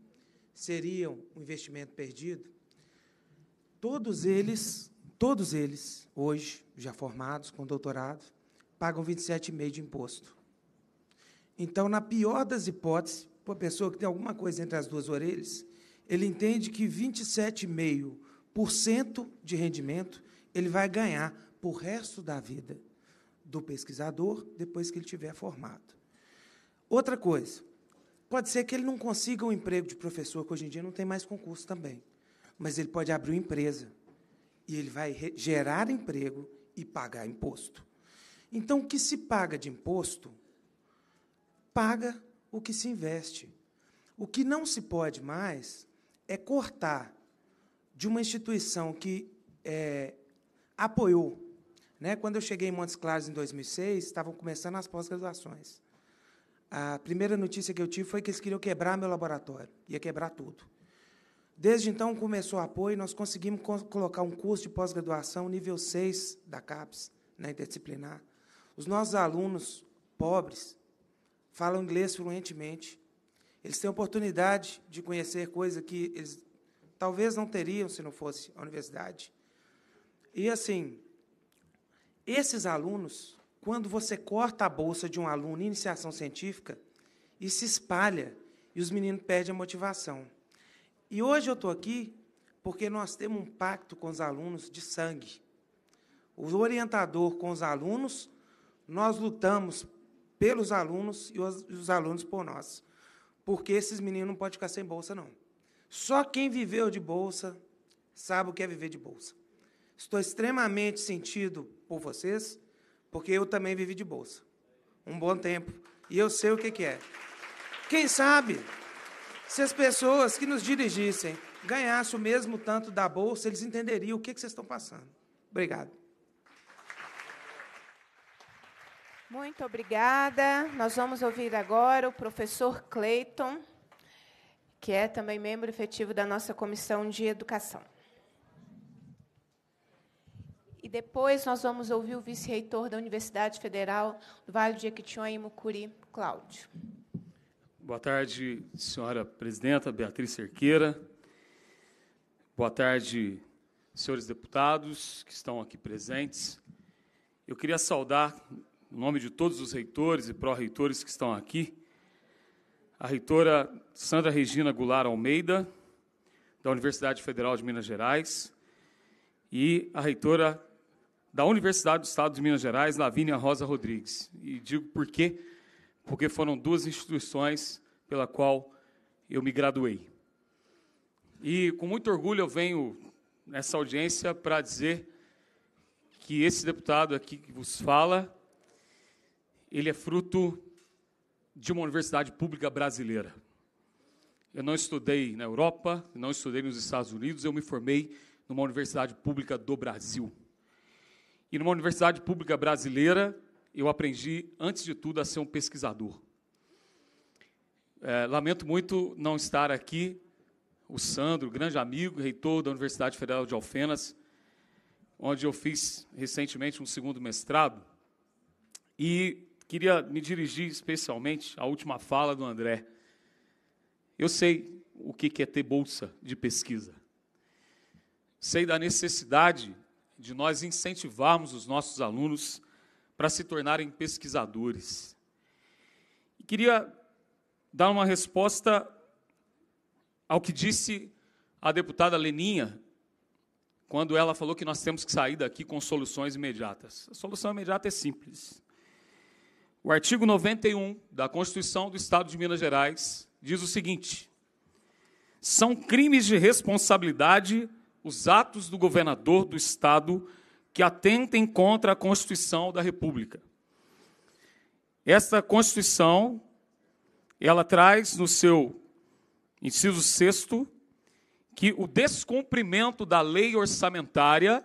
seriam um investimento perdido, todos eles, todos eles, hoje, já formados, com doutorado, pagam 27,5% de imposto. Então, na pior das hipóteses, para a pessoa que tem alguma coisa entre as duas orelhas, ele entende que 27,5% de rendimento ele vai ganhar para o resto da vida do pesquisador depois que ele tiver formado. Outra coisa, Pode ser que ele não consiga um emprego de professor, que hoje em dia não tem mais concurso também. Mas ele pode abrir uma empresa. E ele vai gerar emprego e pagar imposto. Então, o que se paga de imposto, paga o que se investe. O que não se pode mais é cortar de uma instituição que é, apoiou. Né? Quando eu cheguei em Montes Claros em 2006, estavam começando as pós-graduações. A primeira notícia que eu tive foi que eles queriam quebrar meu laboratório, ia quebrar tudo. Desde então começou o apoio, nós conseguimos co colocar um curso de pós-graduação nível 6 da CAPES, na né, interdisciplinar. Os nossos alunos pobres falam inglês fluentemente. Eles têm oportunidade de conhecer coisas que eles talvez não teriam se não fosse a universidade. E assim, esses alunos quando você corta a bolsa de um aluno em iniciação científica e se espalha, e os meninos perdem a motivação. E hoje eu estou aqui porque nós temos um pacto com os alunos de sangue. O orientador com os alunos, nós lutamos pelos alunos e os, os alunos por nós. Porque esses meninos não podem ficar sem bolsa, não. Só quem viveu de bolsa sabe o que é viver de bolsa. Estou extremamente sentido por vocês porque eu também vivi de bolsa. Um bom tempo. E eu sei o que, é. Quem sabe, se as pessoas que nos dirigissem ganhassem o mesmo tanto da bolsa, eles entenderiam o que, vocês estão passando. Obrigado. Muito obrigada. Nós vamos ouvir agora o professor Clayton que é também membro efetivo da nossa Comissão de Educação. E depois nós vamos ouvir o vice-reitor da Universidade Federal do Vale de Jequitinhonha e Mucuri, Cláudio. Boa tarde, senhora presidenta Beatriz Cerqueira. Boa tarde, senhores deputados que estão aqui presentes. Eu queria saudar, em nome de todos os reitores e pró-reitores que estão aqui, a reitora Sandra Regina Goulart Almeida, da Universidade Federal de Minas Gerais, e a reitora da Universidade do Estado de Minas Gerais, Lavínia Rosa Rodrigues. E digo por quê? Porque foram duas instituições pela qual eu me graduei. E com muito orgulho eu venho nessa audiência para dizer que esse deputado aqui que vos fala, ele é fruto de uma universidade pública brasileira. Eu não estudei na Europa, não estudei nos Estados Unidos, eu me formei numa universidade pública do Brasil. E numa universidade pública brasileira, eu aprendi, antes de tudo, a ser um pesquisador. É, lamento muito não estar aqui, o Sandro, grande amigo, reitor da Universidade Federal de Alfenas, onde eu fiz recentemente um segundo mestrado. E queria me dirigir especialmente à última fala do André. Eu sei o que é ter bolsa de pesquisa. Sei da necessidade de nós incentivarmos os nossos alunos para se tornarem pesquisadores. E queria dar uma resposta ao que disse a deputada Leninha, quando ela falou que nós temos que sair daqui com soluções imediatas. A solução imediata é simples. O artigo 91 da Constituição do Estado de Minas Gerais diz o seguinte: são crimes de responsabilidade os atos do governador do Estado que atentem contra a Constituição da República. Esta Constituição, ela traz no seu inciso sexto que o descumprimento da lei orçamentária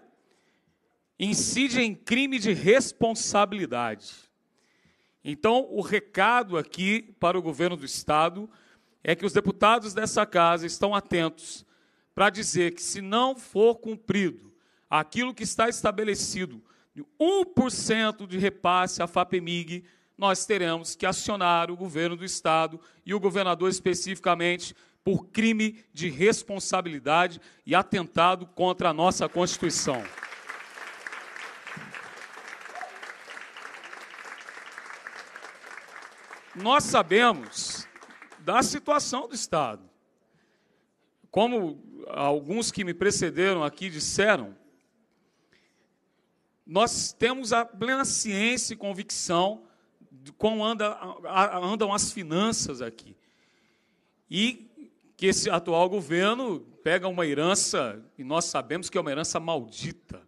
incide em crime de responsabilidade. Então, o recado aqui para o governo do Estado é que os deputados dessa casa estão atentos para dizer que, se não for cumprido aquilo que está estabelecido, de 1% de repasse à FAPEMIG, nós teremos que acionar o governo do Estado e o governador especificamente por crime de responsabilidade e atentado contra a nossa Constituição. Nós sabemos da situação do Estado. Como alguns que me precederam aqui disseram, nós temos a plena ciência e convicção de como anda, andam as finanças aqui. E que esse atual governo pega uma herança, e nós sabemos que é uma herança maldita.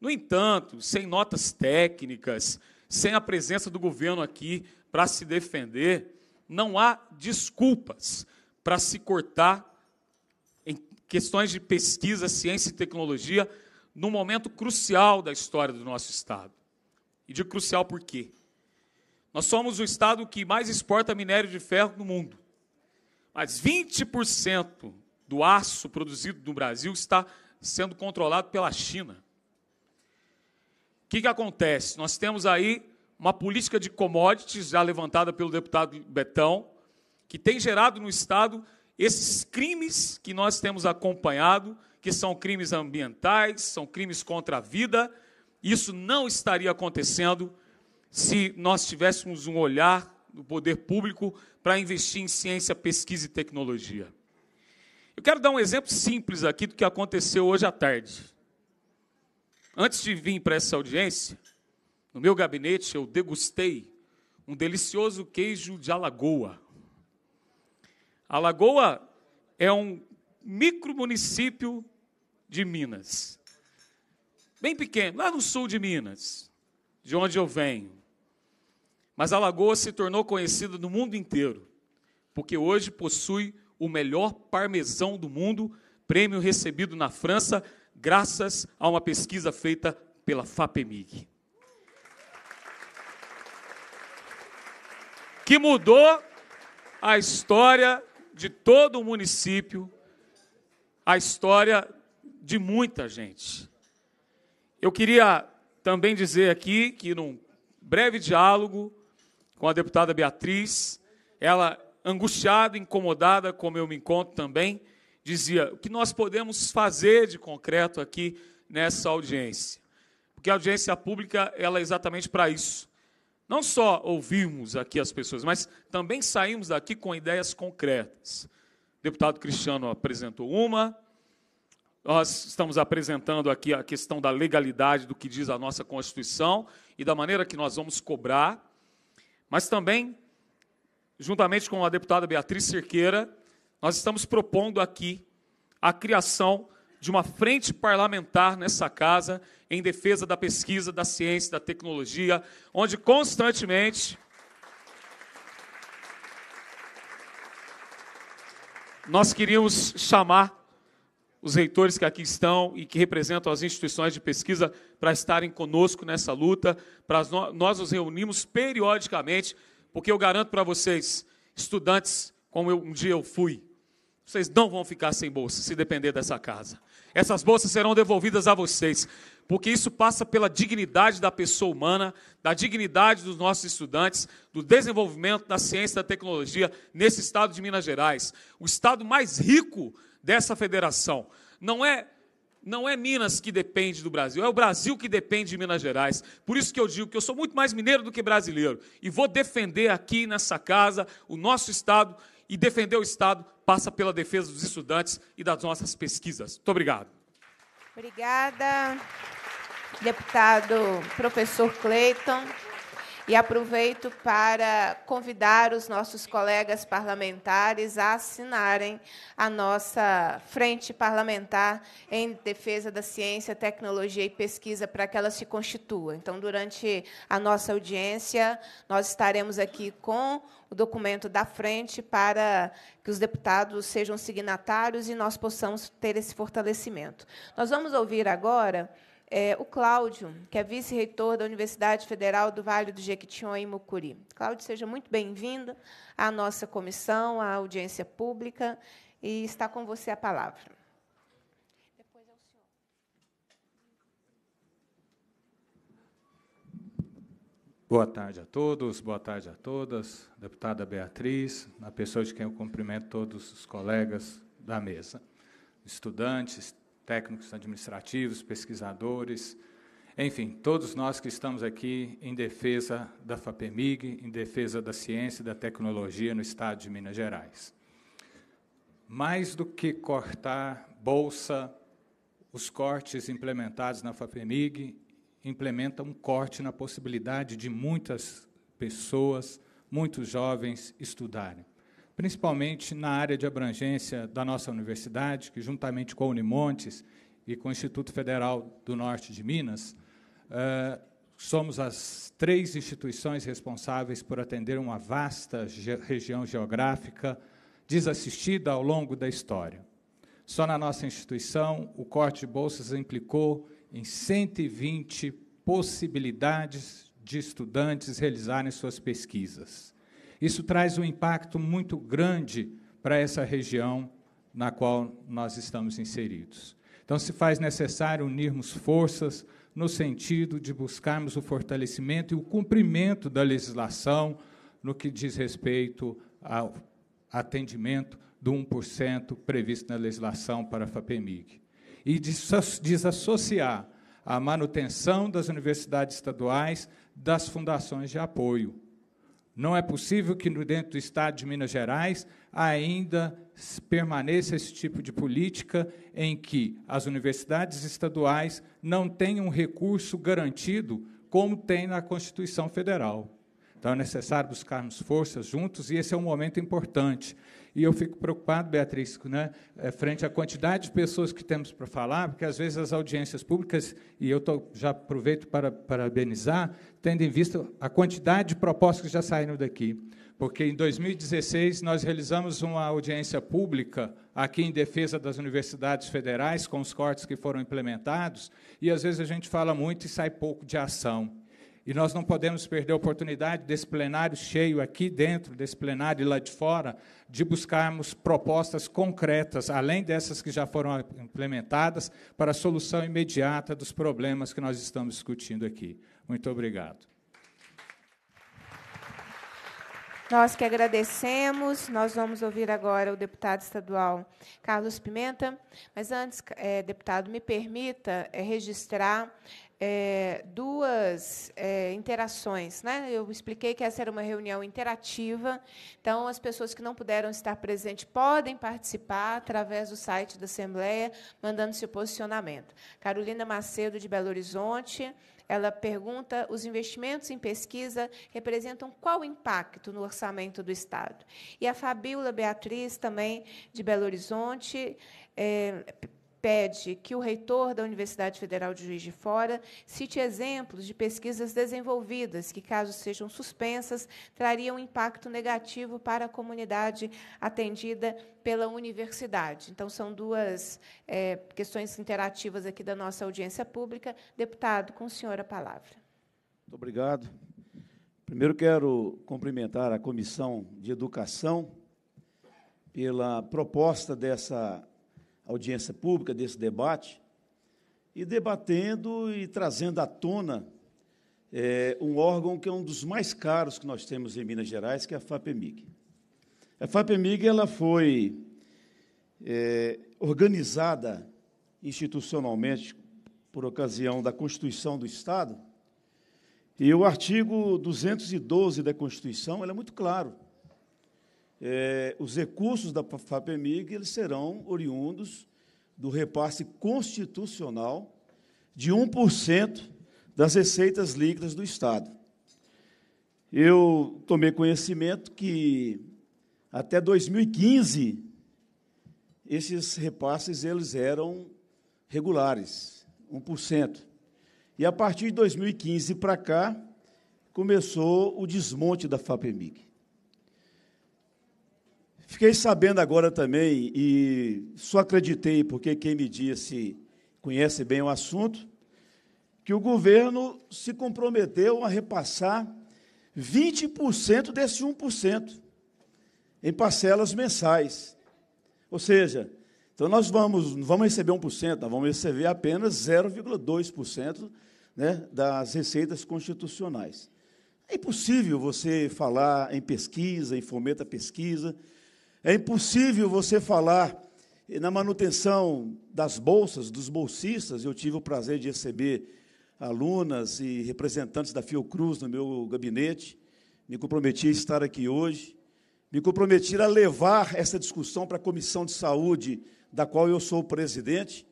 No entanto, sem notas técnicas, sem a presença do governo aqui para se defender, não há desculpas para se cortar questões de pesquisa, ciência e tecnologia num momento crucial da história do nosso Estado. E digo crucial por quê? Nós somos o Estado que mais exporta minério de ferro no mundo. Mas 20% do aço produzido no Brasil está sendo controlado pela China. O que, que acontece? Nós temos aí uma política de commodities já levantada pelo deputado Betão, que tem gerado no Estado esses crimes que nós temos acompanhado, que são crimes ambientais, são crimes contra a vida, isso não estaria acontecendo se nós tivéssemos um olhar do poder público para investir em ciência, pesquisa e tecnologia. Eu quero dar um exemplo simples aqui do que aconteceu hoje à tarde. Antes de vir para essa audiência, no meu gabinete eu degustei um delicioso queijo de Alagoa, a Lagoa é um micromunicípio de Minas. Bem pequeno, lá no sul de Minas, de onde eu venho. Mas a Lagoa se tornou conhecida no mundo inteiro, porque hoje possui o melhor parmesão do mundo, prêmio recebido na França, graças a uma pesquisa feita pela FAPEMIG. Que mudou a história de todo o município, a história de muita gente. Eu queria também dizer aqui que, num breve diálogo com a deputada Beatriz, ela, angustiada, incomodada, como eu me encontro também, dizia: o que nós podemos fazer de concreto aqui nessa audiência? Porque a audiência pública ela é exatamente para isso não só ouvimos aqui as pessoas, mas também saímos daqui com ideias concretas. O deputado Cristiano apresentou uma, nós estamos apresentando aqui a questão da legalidade do que diz a nossa Constituição e da maneira que nós vamos cobrar, mas também, juntamente com a deputada Beatriz Cerqueira, nós estamos propondo aqui a criação de uma frente parlamentar nessa casa em defesa da pesquisa, da ciência, da tecnologia, onde constantemente nós queríamos chamar os reitores que aqui estão e que representam as instituições de pesquisa para estarem conosco nessa luta. Para nós nos reunimos periodicamente, porque eu garanto para vocês, estudantes, como eu, um dia eu fui, vocês não vão ficar sem bolsa se depender dessa casa. Essas bolsas serão devolvidas a vocês, porque isso passa pela dignidade da pessoa humana, da dignidade dos nossos estudantes, do desenvolvimento da ciência e da tecnologia nesse estado de Minas Gerais, o estado mais rico dessa federação. Não é não é Minas que depende do Brasil, é o Brasil que depende de Minas Gerais. Por isso que eu digo que eu sou muito mais mineiro do que brasileiro e vou defender aqui nessa casa o nosso estado e defender o Estado passa pela defesa dos estudantes e das nossas pesquisas. Muito obrigado. Obrigada, deputado professor Cleiton. E aproveito para convidar os nossos colegas parlamentares a assinarem a nossa Frente Parlamentar em Defesa da Ciência, Tecnologia e Pesquisa para que ela se constitua. Então, durante a nossa audiência, nós estaremos aqui com o documento da frente para que os deputados sejam signatários e nós possamos ter esse fortalecimento. Nós vamos ouvir agora é, o Cláudio, que é vice-reitor da Universidade Federal do Vale do Jequitinhonha e Mucuri. Cláudio, seja muito bem-vindo à nossa comissão, à audiência pública, e está com você a palavra. Boa tarde a todos, boa tarde a todas, deputada Beatriz, na pessoa de quem eu cumprimento todos os colegas da mesa, estudantes, técnicos administrativos, pesquisadores, enfim, todos nós que estamos aqui em defesa da FAPEMIG, em defesa da ciência e da tecnologia no estado de Minas Gerais. Mais do que cortar bolsa, os cortes implementados na FAPEMIG implementam um corte na possibilidade de muitas pessoas, muitos jovens estudarem principalmente na área de abrangência da nossa universidade, que, juntamente com a Unimontes e com o Instituto Federal do Norte de Minas, eh, somos as três instituições responsáveis por atender uma vasta região geográfica desassistida ao longo da história. Só na nossa instituição, o corte de bolsas implicou em 120 possibilidades de estudantes realizarem suas pesquisas. Isso traz um impacto muito grande para essa região na qual nós estamos inseridos. Então, se faz necessário unirmos forças no sentido de buscarmos o fortalecimento e o cumprimento da legislação no que diz respeito ao atendimento do 1% previsto na legislação para a FAPEMIG. E desassociar a manutenção das universidades estaduais das fundações de apoio, não é possível que dentro do Estado de Minas Gerais ainda permaneça esse tipo de política em que as universidades estaduais não tenham um recurso garantido como tem na Constituição Federal. Então é necessário buscarmos forças juntos e esse é um momento importante. E eu fico preocupado, Beatriz, né, eh, frente à quantidade de pessoas que temos para falar, porque às vezes as audiências públicas, e eu tô, já aproveito para parabenizar, tendo em vista a quantidade de propostas que já saíram daqui. Porque em 2016 nós realizamos uma audiência pública aqui em defesa das universidades federais, com os cortes que foram implementados, e às vezes a gente fala muito e sai pouco de ação. E nós não podemos perder a oportunidade desse plenário cheio aqui dentro, desse plenário e lá de fora, de buscarmos propostas concretas, além dessas que já foram implementadas, para a solução imediata dos problemas que nós estamos discutindo aqui. Muito obrigado. Nós que agradecemos. Nós vamos ouvir agora o deputado estadual Carlos Pimenta. Mas antes, é, deputado, me permita eh, registrar é, duas é, interações. Né? Eu expliquei que essa era uma reunião interativa, então as pessoas que não puderam estar presentes podem participar através do site da Assembleia, mandando seu posicionamento. Carolina Macedo, de Belo Horizonte, ela pergunta: os investimentos em pesquisa representam qual impacto no orçamento do Estado? E a Fabíola Beatriz, também de Belo Horizonte, é, pede que o reitor da Universidade Federal de Juiz de Fora cite exemplos de pesquisas desenvolvidas que, caso sejam suspensas, trariam impacto negativo para a comunidade atendida pela universidade. Então, são duas é, questões interativas aqui da nossa audiência pública. Deputado, com o senhor a palavra. Muito obrigado. Primeiro, quero cumprimentar a Comissão de Educação pela proposta dessa audiência pública desse debate, e debatendo e trazendo à tona é, um órgão que é um dos mais caros que nós temos em Minas Gerais, que é a FAPEMIG. A FAPEMIG ela foi é, organizada institucionalmente por ocasião da Constituição do Estado, e o artigo 212 da Constituição é muito claro é, os recursos da FAPEMIG eles serão oriundos do repasse constitucional de 1% das receitas líquidas do Estado. Eu tomei conhecimento que até 2015 esses repasses eles eram regulares, 1%. E a partir de 2015 para cá começou o desmonte da FAPEMIG. Fiquei sabendo agora também, e só acreditei, porque quem me disse conhece bem o assunto, que o governo se comprometeu a repassar 20% desse 1% em parcelas mensais. Ou seja, então nós vamos, não vamos receber 1%, nós vamos receber apenas 0,2% né, das receitas constitucionais. É impossível você falar em pesquisa, em à pesquisa, é impossível você falar na manutenção das bolsas, dos bolsistas. Eu tive o prazer de receber alunas e representantes da Fiocruz no meu gabinete. Me comprometi a estar aqui hoje. Me comprometi a levar essa discussão para a Comissão de Saúde, da qual eu sou o presidente,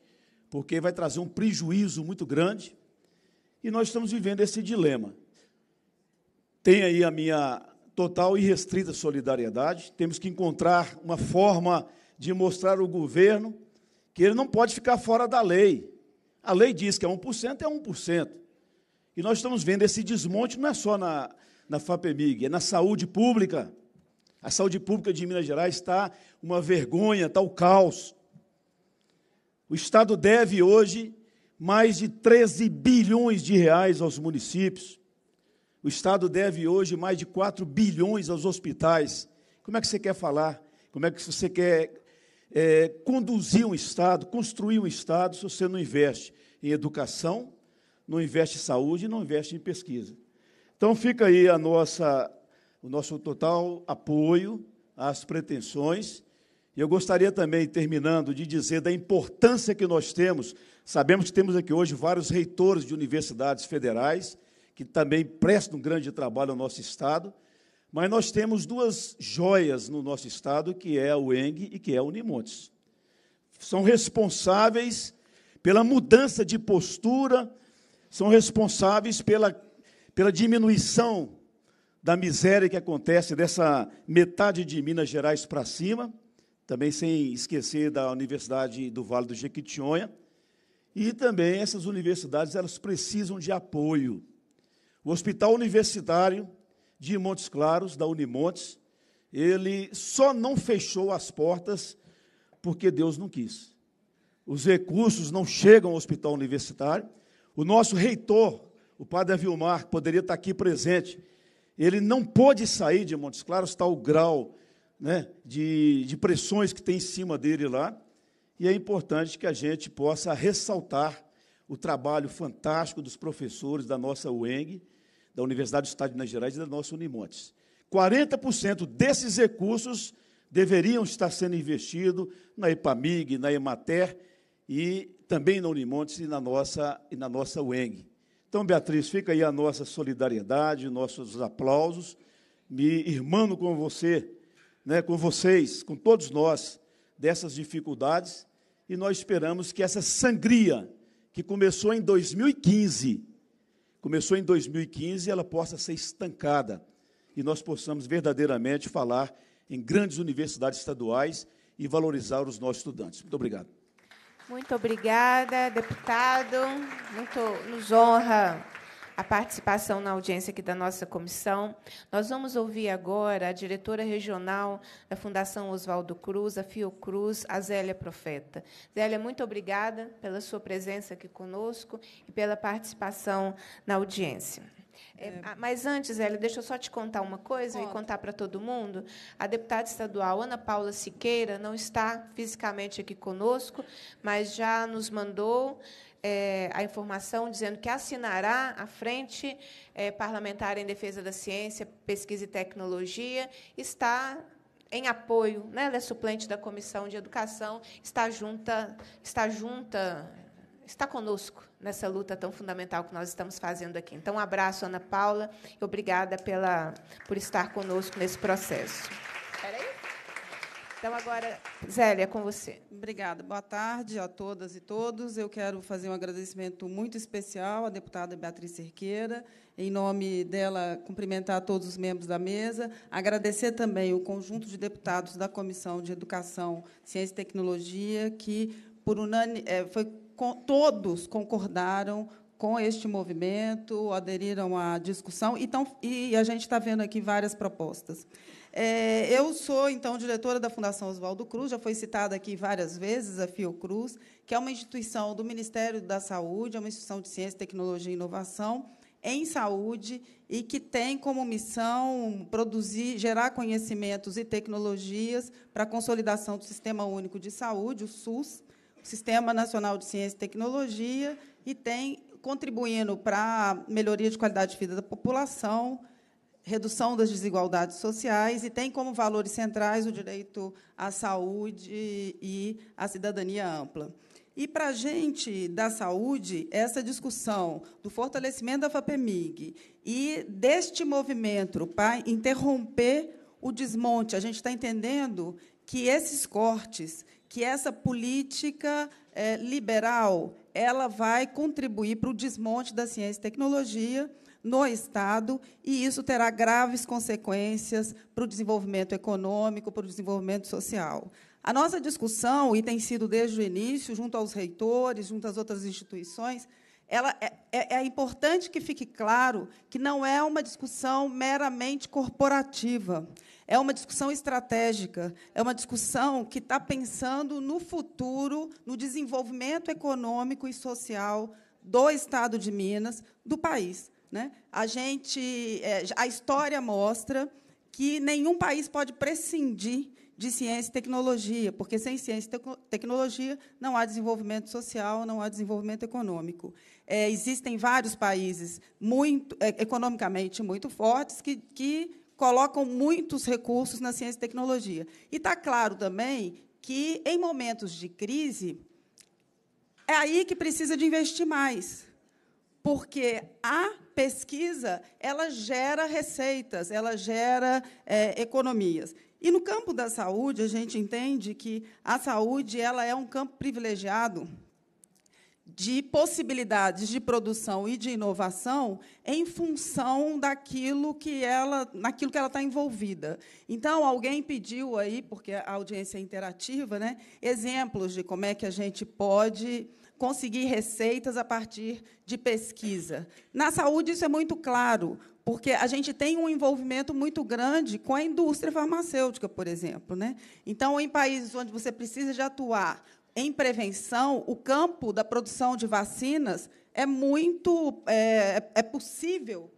porque vai trazer um prejuízo muito grande. E nós estamos vivendo esse dilema. Tem aí a minha total e restrita solidariedade. Temos que encontrar uma forma de mostrar ao governo que ele não pode ficar fora da lei. A lei diz que é 1%, é 1%. E nós estamos vendo esse desmonte não é só na, na FAPEMIG, é na saúde pública. A saúde pública de Minas Gerais está uma vergonha, está o um caos. O Estado deve hoje mais de 13 bilhões de reais aos municípios. O Estado deve hoje mais de 4 bilhões aos hospitais. Como é que você quer falar? Como é que você quer é, conduzir um Estado, construir um Estado, se você não investe em educação, não investe em saúde, não investe em pesquisa? Então, fica aí a nossa, o nosso total apoio às pretensões. E eu gostaria também, terminando, de dizer da importância que nós temos. Sabemos que temos aqui hoje vários reitores de universidades federais que também presta um grande trabalho ao nosso Estado, mas nós temos duas joias no nosso Estado, que é a UENG e que é a Unimontes. São responsáveis pela mudança de postura, são responsáveis pela, pela diminuição da miséria que acontece dessa metade de Minas Gerais para cima, também sem esquecer da Universidade do Vale do Jequitinhonha, e também essas universidades elas precisam de apoio. O Hospital Universitário de Montes Claros, da Unimontes, ele só não fechou as portas porque Deus não quis. Os recursos não chegam ao hospital universitário. O nosso reitor, o padre Avilmar, que poderia estar aqui presente, ele não pôde sair de Montes Claros, está o grau né, de, de pressões que tem em cima dele lá. E é importante que a gente possa ressaltar o trabalho fantástico dos professores da nossa UENG, da Universidade do Estado de Minas Gerais e da nossa Unimontes. 40% desses recursos deveriam estar sendo investidos na EPAMIG, na EMATER e também na Unimontes e na nossa, e na nossa UENG. Então, Beatriz, fica aí a nossa solidariedade, nossos aplausos, me irmando com você, né, com vocês, com todos nós, dessas dificuldades, e nós esperamos que essa sangria que começou em 2015 começou em 2015, ela possa ser estancada e nós possamos verdadeiramente falar em grandes universidades estaduais e valorizar os nossos estudantes. Muito obrigado. Muito obrigada, deputado. Muito nos honra a participação na audiência aqui da nossa comissão. Nós vamos ouvir agora a diretora regional da Fundação Oswaldo Cruz, a Fiocruz, a Zélia Profeta. Zélia, muito obrigada pela sua presença aqui conosco e pela participação na audiência. É, é. Ah, mas antes, Zélia, deixa eu só te contar uma coisa Conta. e contar para todo mundo. A deputada estadual Ana Paula Siqueira não está fisicamente aqui conosco, mas já nos mandou é, a informação dizendo que assinará a Frente é, Parlamentar em Defesa da Ciência, Pesquisa e Tecnologia, está em apoio, né? ela é suplente da Comissão de Educação, está junta, está junta, está conosco nessa luta tão fundamental que nós estamos fazendo aqui. Então, um abraço, Ana Paula, e obrigada pela, por estar conosco nesse processo. Peraí. Então, agora, Zélia, com você. Obrigada. Boa tarde a todas e todos. Eu quero fazer um agradecimento muito especial à deputada Beatriz Cerqueira, em nome dela, cumprimentar todos os membros da mesa, agradecer também o conjunto de deputados da Comissão de Educação, Ciência e Tecnologia, que, por unani, eh, foi, todos concordaram com este movimento, aderiram à discussão, e, tão, e a gente está vendo aqui várias propostas. É, eu sou, então, diretora da Fundação Oswaldo Cruz, já foi citada aqui várias vezes, a Fiocruz, que é uma instituição do Ministério da Saúde, é uma instituição de ciência, tecnologia e inovação em saúde e que tem como missão produzir, gerar conhecimentos e tecnologias para a consolidação do Sistema Único de Saúde, o SUS, o Sistema Nacional de Ciência e Tecnologia, e tem contribuindo para a melhoria de qualidade de vida da população, redução das desigualdades sociais e tem como valores centrais o direito à saúde e à cidadania ampla. E para a gente da saúde, essa discussão do fortalecimento da FAPEMIG e deste movimento para interromper o desmonte, a gente está entendendo que esses cortes, que essa política é, liberal, ela vai contribuir para o desmonte da ciência e tecnologia, no Estado, e isso terá graves consequências para o desenvolvimento econômico, para o desenvolvimento social. A nossa discussão, e tem sido desde o início, junto aos reitores, junto às outras instituições, ela é, é, é, importante que fique claro que não é uma discussão meramente corporativa, é uma discussão estratégica, é uma discussão que está pensando no futuro, no desenvolvimento econômico e social do Estado de Minas, do país. Né? A gente, é, a história mostra que nenhum país pode prescindir de ciência e tecnologia, porque sem ciência e tecnologia não há desenvolvimento social, não há desenvolvimento econômico. É, existem vários países muito, é, economicamente muito fortes que, que colocam muitos recursos na ciência e tecnologia. E está claro também que, em momentos de crise, é aí que precisa de investir mais porque a pesquisa ela gera receitas, ela gera é, economias. E no campo da saúde, a gente entende que a saúde ela é um campo privilegiado de possibilidades de produção e de inovação em função daquilo que ela, naquilo que ela está envolvida. Então, alguém pediu aí, porque a audiência é interativa, né, exemplos de como é que a gente pode conseguir receitas a partir de pesquisa. Na saúde, isso é muito claro, porque a gente tem um envolvimento muito grande com a indústria farmacêutica, por exemplo. Né? Então, em países onde você precisa de atuar em prevenção, o campo da produção de vacinas é muito é, é possível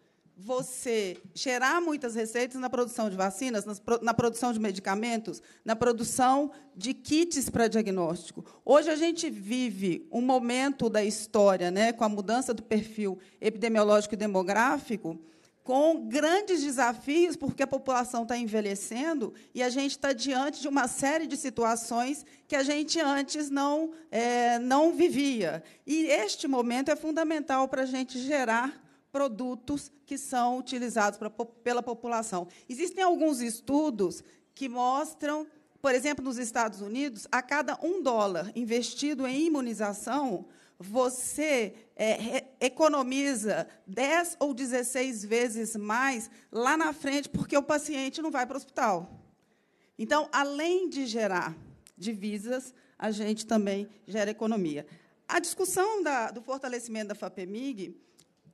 você gerar muitas receitas na produção de vacinas, na produção de medicamentos, na produção de kits para diagnóstico. Hoje a gente vive um momento da história, né, com a mudança do perfil epidemiológico e demográfico, com grandes desafios, porque a população está envelhecendo e a gente está diante de uma série de situações que a gente antes não, é, não vivia. E este momento é fundamental para a gente gerar produtos que são utilizados pra, pela população. Existem alguns estudos que mostram, por exemplo, nos Estados Unidos, a cada um dólar investido em imunização, você é, economiza 10 ou 16 vezes mais lá na frente, porque o paciente não vai para o hospital. Então, além de gerar divisas, a gente também gera economia. A discussão da, do fortalecimento da FAPEMIG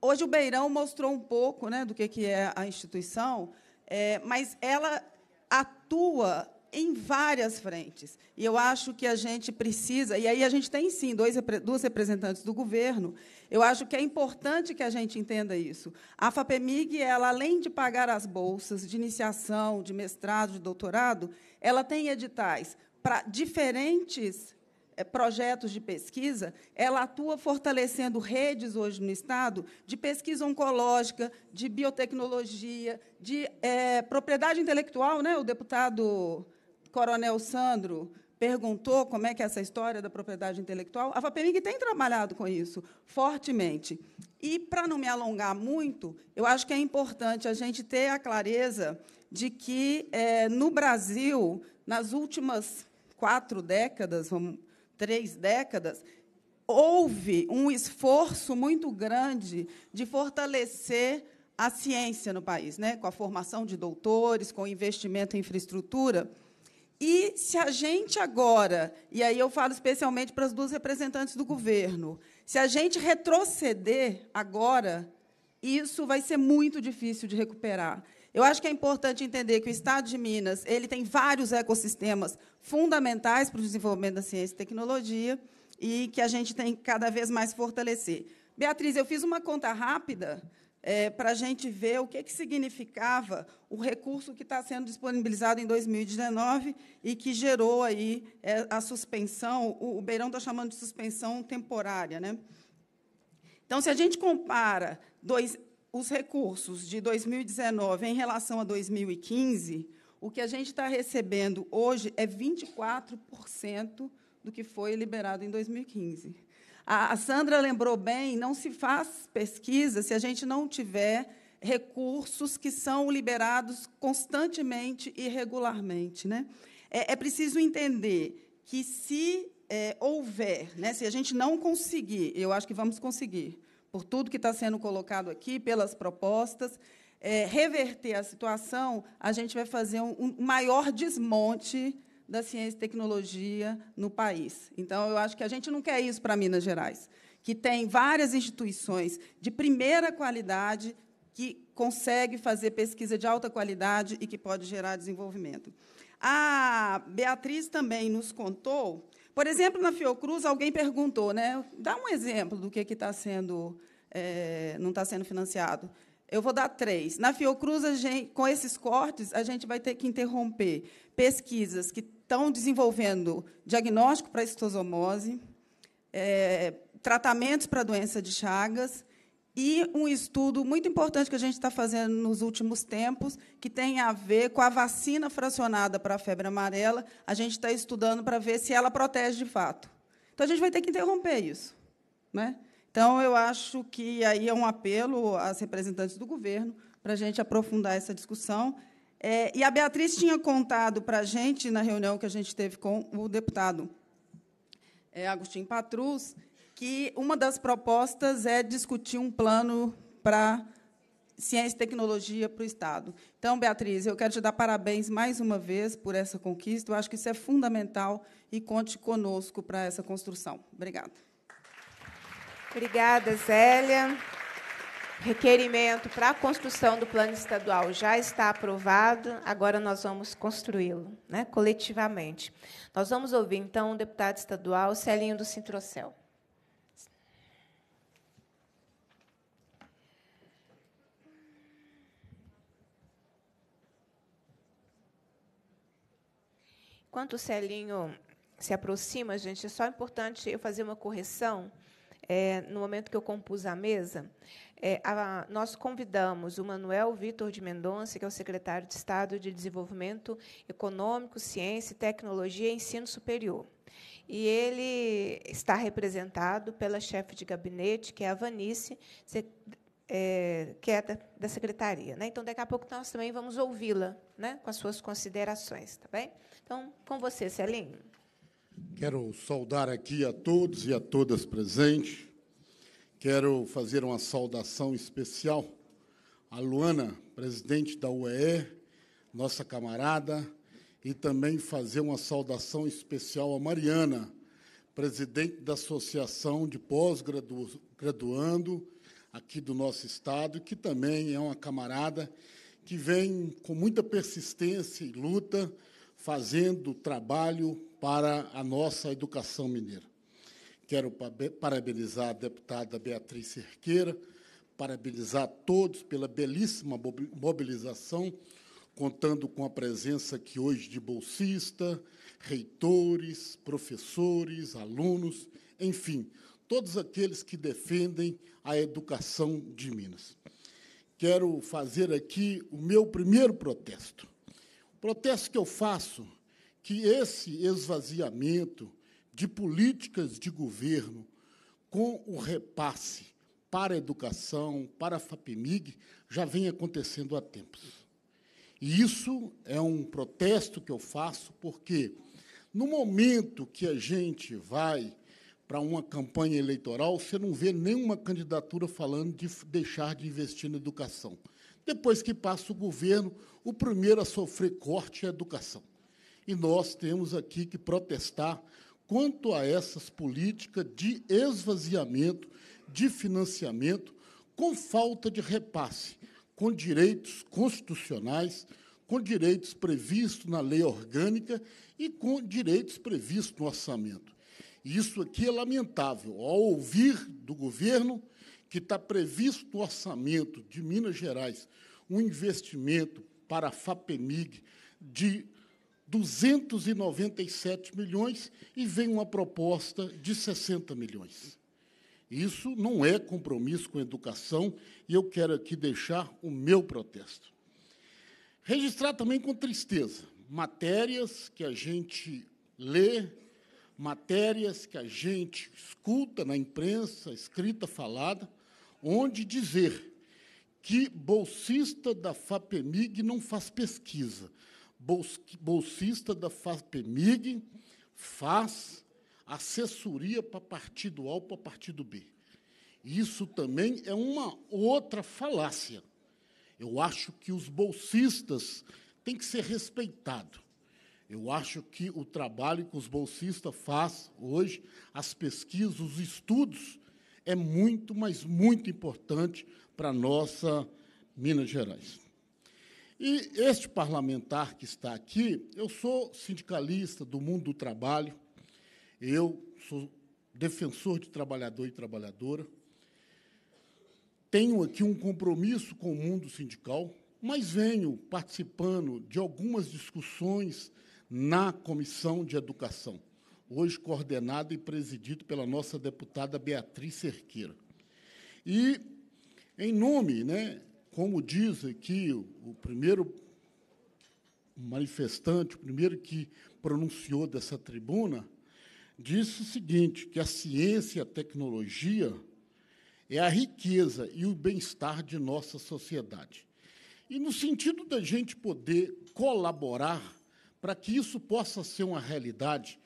Hoje o Beirão mostrou um pouco né, do que, que é a instituição, é, mas ela atua em várias frentes. E eu acho que a gente precisa, e aí a gente tem sim dois, duas representantes do governo. Eu acho que é importante que a gente entenda isso. A FAPEMIG, ela além de pagar as bolsas de iniciação, de mestrado, de doutorado, ela tem editais para diferentes eh, projetos de pesquisa, ela atua fortalecendo redes hoje no Estado de pesquisa oncológica, de biotecnologia, de é, propriedade intelectual. Né? O deputado Coronel Sandro perguntou como é que é essa história da propriedade intelectual. A Vapemig tem trabalhado com isso fortemente. E, para não me alongar muito, eu acho que é importante a gente ter a clareza de que, é, no Brasil, nas últimas quatro décadas, vamos três décadas, houve um esforço muito grande de fortalecer a ciência no país, né? com a formação de doutores, com investimento em infraestrutura. E se a gente agora, e aí eu falo especialmente para as duas representantes do governo, se a gente retroceder agora, isso vai ser muito difícil de recuperar. Eu acho que é importante entender que o Estado de Minas ele tem vários ecossistemas fundamentais para o desenvolvimento da ciência e tecnologia e que a gente tem que cada vez mais fortalecer. Beatriz, eu fiz uma conta rápida é, para a gente ver o que, que significava o recurso que está sendo disponibilizado em 2019 e que gerou aí é, a suspensão. O, o Beirão está chamando de suspensão temporária, né? Então, se a gente compara dois, os recursos de 2019 em relação a 2015, o que a gente está recebendo hoje é 24% do que foi liberado em 2015. A, Sandra lembrou bem, não se faz pesquisa se a gente não tiver recursos que são liberados constantemente e regularmente. Né? É, é preciso entender que, se é, houver, né, se a gente não conseguir, eu acho que vamos conseguir, por tudo que está sendo colocado aqui, pelas propostas. É, reverter a situação, a gente vai fazer um, um maior desmonte da ciência e tecnologia no país. Então, eu acho que a gente não quer isso para Minas Gerais, que tem várias instituições de primeira qualidade que consegue fazer pesquisa de alta qualidade e que pode gerar desenvolvimento. A Beatriz também nos contou por exemplo, na Fiocruz, alguém perguntou, né? Dá um exemplo do que está sendo é, não está sendo financiado. Eu vou dar três. Na Fiocruz, gente, com esses cortes, a gente vai ter que interromper pesquisas que estão desenvolvendo diagnóstico para estosomose, é, tratamentos para doença de Chagas, e um estudo muito importante que a gente está fazendo nos últimos tempos, que tem a ver com a vacina fracionada para a febre amarela. A gente está estudando para ver se ela protege de fato. Então, a gente vai ter que interromper isso. Né? Então, eu acho que aí é um apelo às representantes do governo para a gente aprofundar essa discussão. É, e a Beatriz tinha contado para a gente, na reunião que a gente teve com o deputado é, Agostinho Patrus, que uma das propostas é discutir um plano para ciência e tecnologia para o Estado. Então, Beatriz, eu quero te dar parabéns mais uma vez por essa conquista. Eu acho que isso é fundamental e conte conosco para essa construção. Obrigada. Obrigada, Zélia. Requerimento para a construção do plano estadual já está aprovado, agora nós vamos construí-lo né, coletivamente. Nós vamos ouvir, então, o deputado estadual Celinho do Cintrocel. Quanto o Celinho se aproxima, gente, é só importante eu fazer uma correção. É, no momento que eu compus a mesa, é, a, nós convidamos o Manuel Vitor de Mendonça, que é o secretário de Estado de Desenvolvimento Econômico, Ciência, Tecnologia e Ensino Superior. E ele está representado pela chefe de gabinete, que é a Vanice, é, que é da, da secretaria. Né? Então, daqui a pouco nós também vamos ouvi-la né? com as suas considerações, tá bem? Então, com você, Celinho. Quero saudar aqui a todos e a todas presentes. Quero fazer uma saudação especial à Luana, presidente da UEE, nossa camarada, e também fazer uma saudação especial à Mariana, presidente da Associação de Pós-Graduando aqui do nosso estado, que também é uma camarada que vem com muita persistência e luta fazendo trabalho para a nossa educação mineira. Quero parabenizar a deputada Beatriz Cerqueira, parabenizar todos pela belíssima mobilização, contando com a presença aqui hoje de bolsistas, reitores, professores, alunos, enfim, todos aqueles que defendem a educação de Minas. Quero fazer aqui o meu primeiro protesto Protesto que eu faço que esse esvaziamento de políticas de governo com o repasse para a educação, para a FAPEMIG, já vem acontecendo há tempos. E isso é um protesto que eu faço, porque no momento que a gente vai para uma campanha eleitoral, você não vê nenhuma candidatura falando de deixar de investir na educação. Depois que passa o governo, o primeiro a sofrer corte é a educação. E nós temos aqui que protestar quanto a essas políticas de esvaziamento, de financiamento, com falta de repasse, com direitos constitucionais, com direitos previstos na lei orgânica e com direitos previstos no orçamento. Isso aqui é lamentável. Ao ouvir do governo, que está previsto no orçamento de Minas Gerais um investimento para a FAPEMIG de 297 milhões e vem uma proposta de 60 milhões. Isso não é compromisso com a educação e eu quero aqui deixar o meu protesto. Registrar também com tristeza matérias que a gente lê, matérias que a gente escuta na imprensa, escrita, falada, onde dizer que bolsista da FAPEMIG não faz pesquisa. Bolsista da FAPEMIG faz assessoria para partido A ou para partido B. Isso também é uma outra falácia. Eu acho que os bolsistas têm que ser respeitados. Eu acho que o trabalho que os bolsistas faz hoje, as pesquisas, os estudos, é muito, mas muito importante para a nossa Minas Gerais. E este parlamentar que está aqui, eu sou sindicalista do mundo do trabalho, eu sou defensor de trabalhador e trabalhadora, tenho aqui um compromisso com o mundo sindical, mas venho participando de algumas discussões na Comissão de Educação hoje coordenado e presidido pela nossa deputada Beatriz Cerqueira. E, em nome, né, como diz aqui o, o primeiro manifestante, o primeiro que pronunciou dessa tribuna, disse o seguinte, que a ciência e a tecnologia é a riqueza e o bem-estar de nossa sociedade. E no sentido da gente poder colaborar para que isso possa ser uma realidade,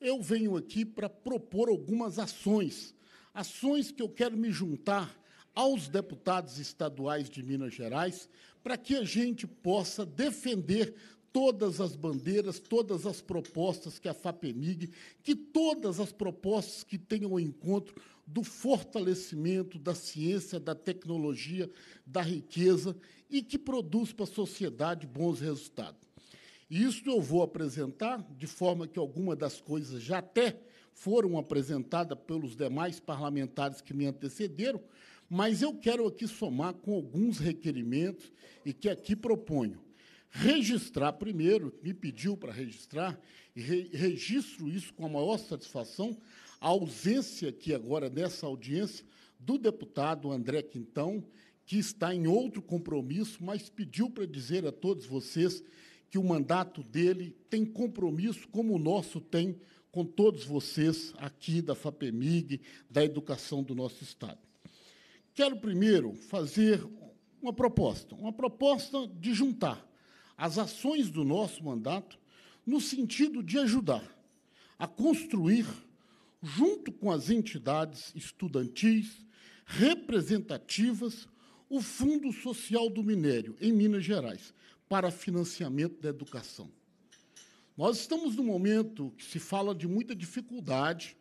eu venho aqui para propor algumas ações, ações que eu quero me juntar aos deputados estaduais de Minas Gerais, para que a gente possa defender todas as bandeiras, todas as propostas que a FAPEMIG, que todas as propostas que tenham o encontro do fortalecimento da ciência, da tecnologia, da riqueza e que produz para a sociedade bons resultados. E isso eu vou apresentar, de forma que algumas das coisas já até foram apresentadas pelos demais parlamentares que me antecederam, mas eu quero aqui somar com alguns requerimentos e que aqui proponho. Registrar primeiro, me pediu para registrar, e re registro isso com a maior satisfação, a ausência aqui agora nessa audiência do deputado André Quintão, que está em outro compromisso, mas pediu para dizer a todos vocês que o mandato dele tem compromisso, como o nosso tem, com todos vocês aqui da FAPEMIG, da educação do nosso Estado. Quero primeiro fazer uma proposta, uma proposta de juntar as ações do nosso mandato no sentido de ajudar a construir, junto com as entidades estudantis representativas, o Fundo Social do Minério, em Minas Gerais, para financiamento da educação. Nós estamos num momento que se fala de muita dificuldade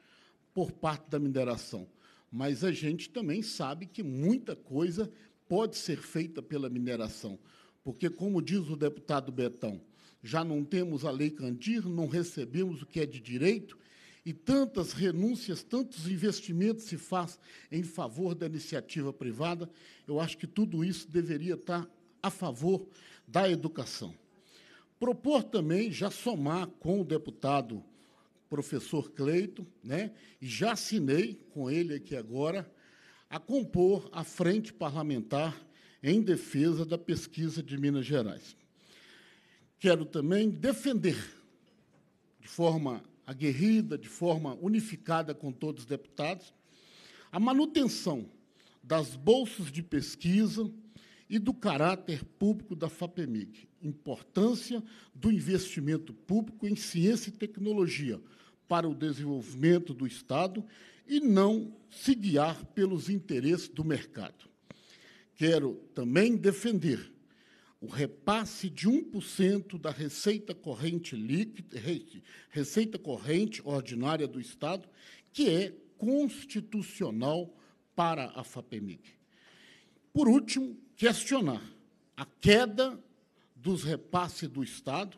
por parte da mineração, mas a gente também sabe que muita coisa pode ser feita pela mineração, porque, como diz o deputado Betão, já não temos a Lei Candir, não recebemos o que é de direito, e tantas renúncias, tantos investimentos se faz em favor da iniciativa privada, eu acho que tudo isso deveria estar a favor da educação. Propor também já somar com o deputado professor Cleito, né, e já assinei com ele aqui agora, a compor a Frente Parlamentar em Defesa da Pesquisa de Minas Gerais. Quero também defender, de forma aguerrida, de forma unificada com todos os deputados, a manutenção das bolsas de pesquisa e do caráter público da FAPEMIG, importância do investimento público em ciência e tecnologia para o desenvolvimento do Estado e não se guiar pelos interesses do mercado. Quero também defender o repasse de 1% da receita corrente líquida, receita corrente ordinária do Estado, que é constitucional para a FAPEMIG. Por último, questionar a queda dos repasses do Estado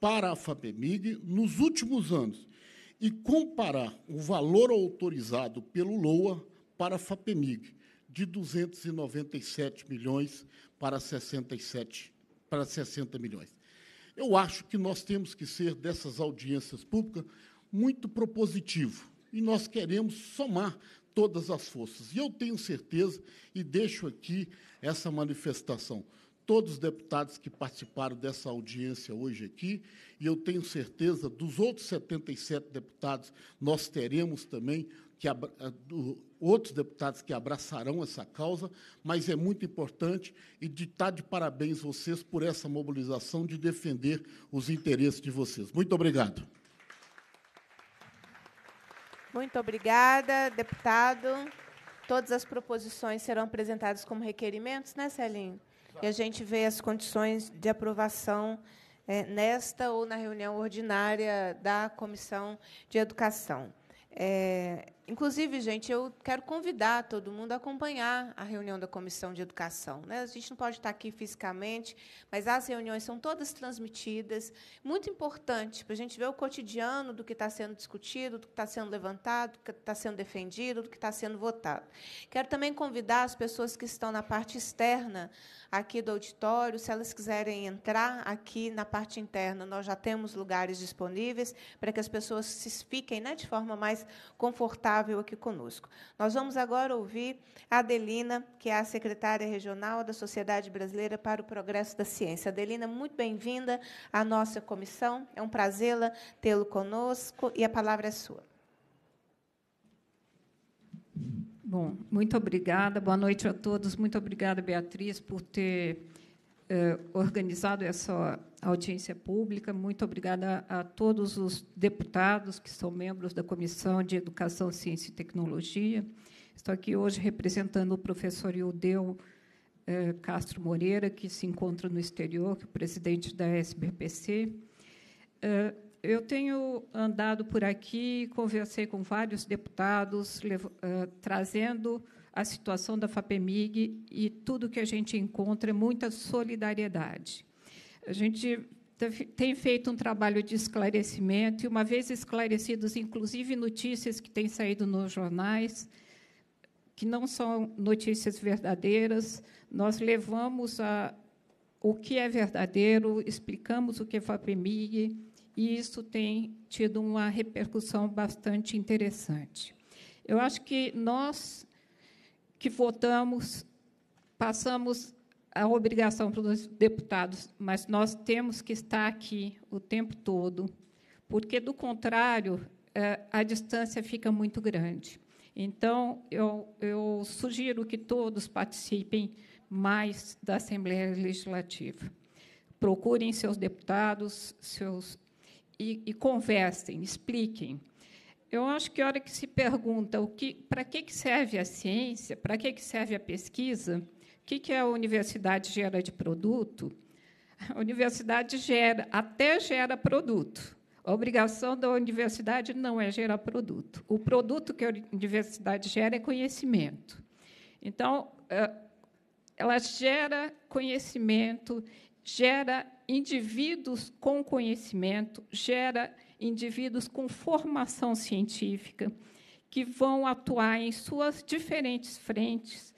para a FAPEMIG nos últimos anos e comparar o valor autorizado pelo LOA para a FAPEMIG, de 297 milhões para 67 para 60 milhões. Eu acho que nós temos que ser dessas audiências públicas muito propositivo e nós queremos somar todas as forças. E eu tenho certeza, e deixo aqui essa manifestação, todos os deputados que participaram dessa audiência hoje aqui, e eu tenho certeza dos outros 77 deputados, nós teremos também que eh, outros deputados que abraçarão essa causa, mas é muito importante e de estar tá de parabéns vocês por essa mobilização de defender os interesses de vocês. Muito obrigado. Muito obrigada, deputado. Todas as proposições serão apresentadas como requerimentos, né, Celinho? E a gente vê as condições de aprovação é, nesta ou na reunião ordinária da Comissão de Educação. É, Inclusive, gente, eu quero convidar todo mundo a acompanhar a reunião da Comissão de Educação. Né? A gente não pode estar aqui fisicamente, mas as reuniões são todas transmitidas. Muito importante para a gente ver o cotidiano do que está sendo discutido, do que está sendo levantado, do que está sendo defendido, do que está sendo votado. Quero também convidar as pessoas que estão na parte externa aqui do auditório. Se elas quiserem entrar aqui na parte interna, nós já temos lugares disponíveis para que as pessoas se fiquem né, de forma mais confortável aqui conosco. Nós vamos agora ouvir a Adelina, que é a secretária regional da Sociedade Brasileira para o Progresso da Ciência. Adelina, muito bem-vinda à nossa comissão. É um prazer tê-lo conosco e a palavra é sua. Bom, muito obrigada. Boa noite a todos. Muito obrigada, Beatriz, por ter eh, organizado essa audiência pública. Muito obrigada a todos os deputados que são membros da Comissão de Educação, Ciência e Tecnologia. Estou aqui hoje representando o professor Ildeu eh, Castro Moreira, que se encontra no exterior, que é o presidente da SBPC. Eh, eu tenho andado por aqui, conversei com vários deputados, levo, uh, trazendo a situação da FAPEMIG e tudo que a gente encontra é muita solidariedade. A gente tem feito um trabalho de esclarecimento, e, uma vez esclarecidos, inclusive notícias que têm saído nos jornais, que não são notícias verdadeiras, nós levamos a, o que é verdadeiro, explicamos o que é FAPEMIG, e isso tem tido uma repercussão bastante interessante. Eu acho que nós que votamos passamos a obrigação para os deputados, mas nós temos que estar aqui o tempo todo, porque, do contrário, é, a distância fica muito grande. Então, eu, eu sugiro que todos participem mais da Assembleia Legislativa. Procurem seus deputados, seus e, e conversem, expliquem. Eu acho que a hora que se pergunta o que, para que, que serve a ciência, para que, que serve a pesquisa, o que, que a universidade gera de produto, a universidade gera, até gera produto. A obrigação da universidade não é gerar produto. O produto que a universidade gera é conhecimento. Então, eh, ela gera conhecimento gera indivíduos com conhecimento, gera indivíduos com formação científica, que vão atuar em suas diferentes frentes,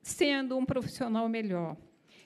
sendo um profissional melhor.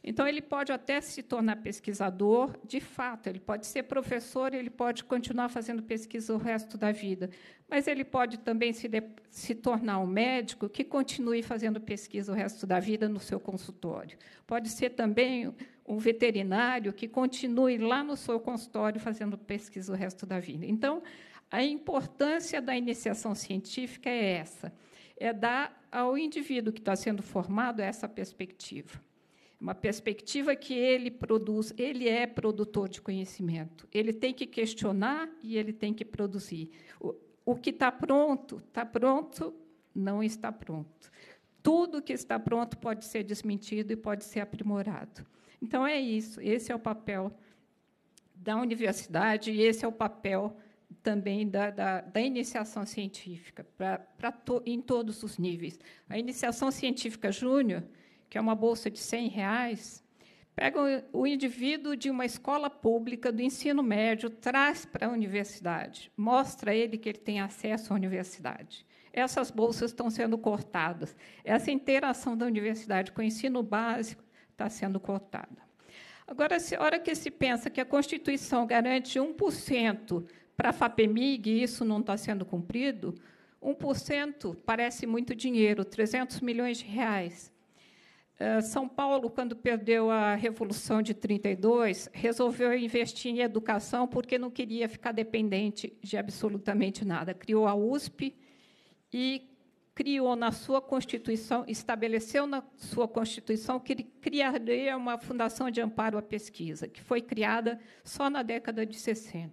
Então, ele pode até se tornar pesquisador, de fato, ele pode ser professor, ele pode continuar fazendo pesquisa o resto da vida, mas ele pode também se, de, se tornar um médico que continue fazendo pesquisa o resto da vida no seu consultório. Pode ser também um veterinário que continue lá no seu consultório fazendo pesquisa o resto da vida. Então, a importância da iniciação científica é essa: é dar ao indivíduo que está sendo formado essa perspectiva. Uma perspectiva que ele produz, ele é produtor de conhecimento. Ele tem que questionar e ele tem que produzir. O, o que está pronto, está pronto, não está pronto. Tudo que está pronto pode ser desmentido e pode ser aprimorado. Então, é isso. Esse é o papel da universidade e esse é o papel também da, da, da iniciação científica, pra, pra to, em todos os níveis. A iniciação científica júnior, que é uma bolsa de R$ reais, pega o indivíduo de uma escola pública do ensino médio, traz para a universidade, mostra a ele que ele tem acesso à universidade. Essas bolsas estão sendo cortadas. Essa interação da universidade com o ensino básico está sendo cotada. Agora, a hora que se pensa que a Constituição garante 1% para a FAPEMIG e isso não está sendo cumprido, 1% parece muito dinheiro, 300 milhões de reais. Eh, São Paulo, quando perdeu a Revolução de 32, resolveu investir em educação porque não queria ficar dependente de absolutamente nada. Criou a USP e criou na sua Constituição, estabeleceu na sua Constituição que ele criaria uma Fundação de Amparo à Pesquisa, que foi criada só na década de 60.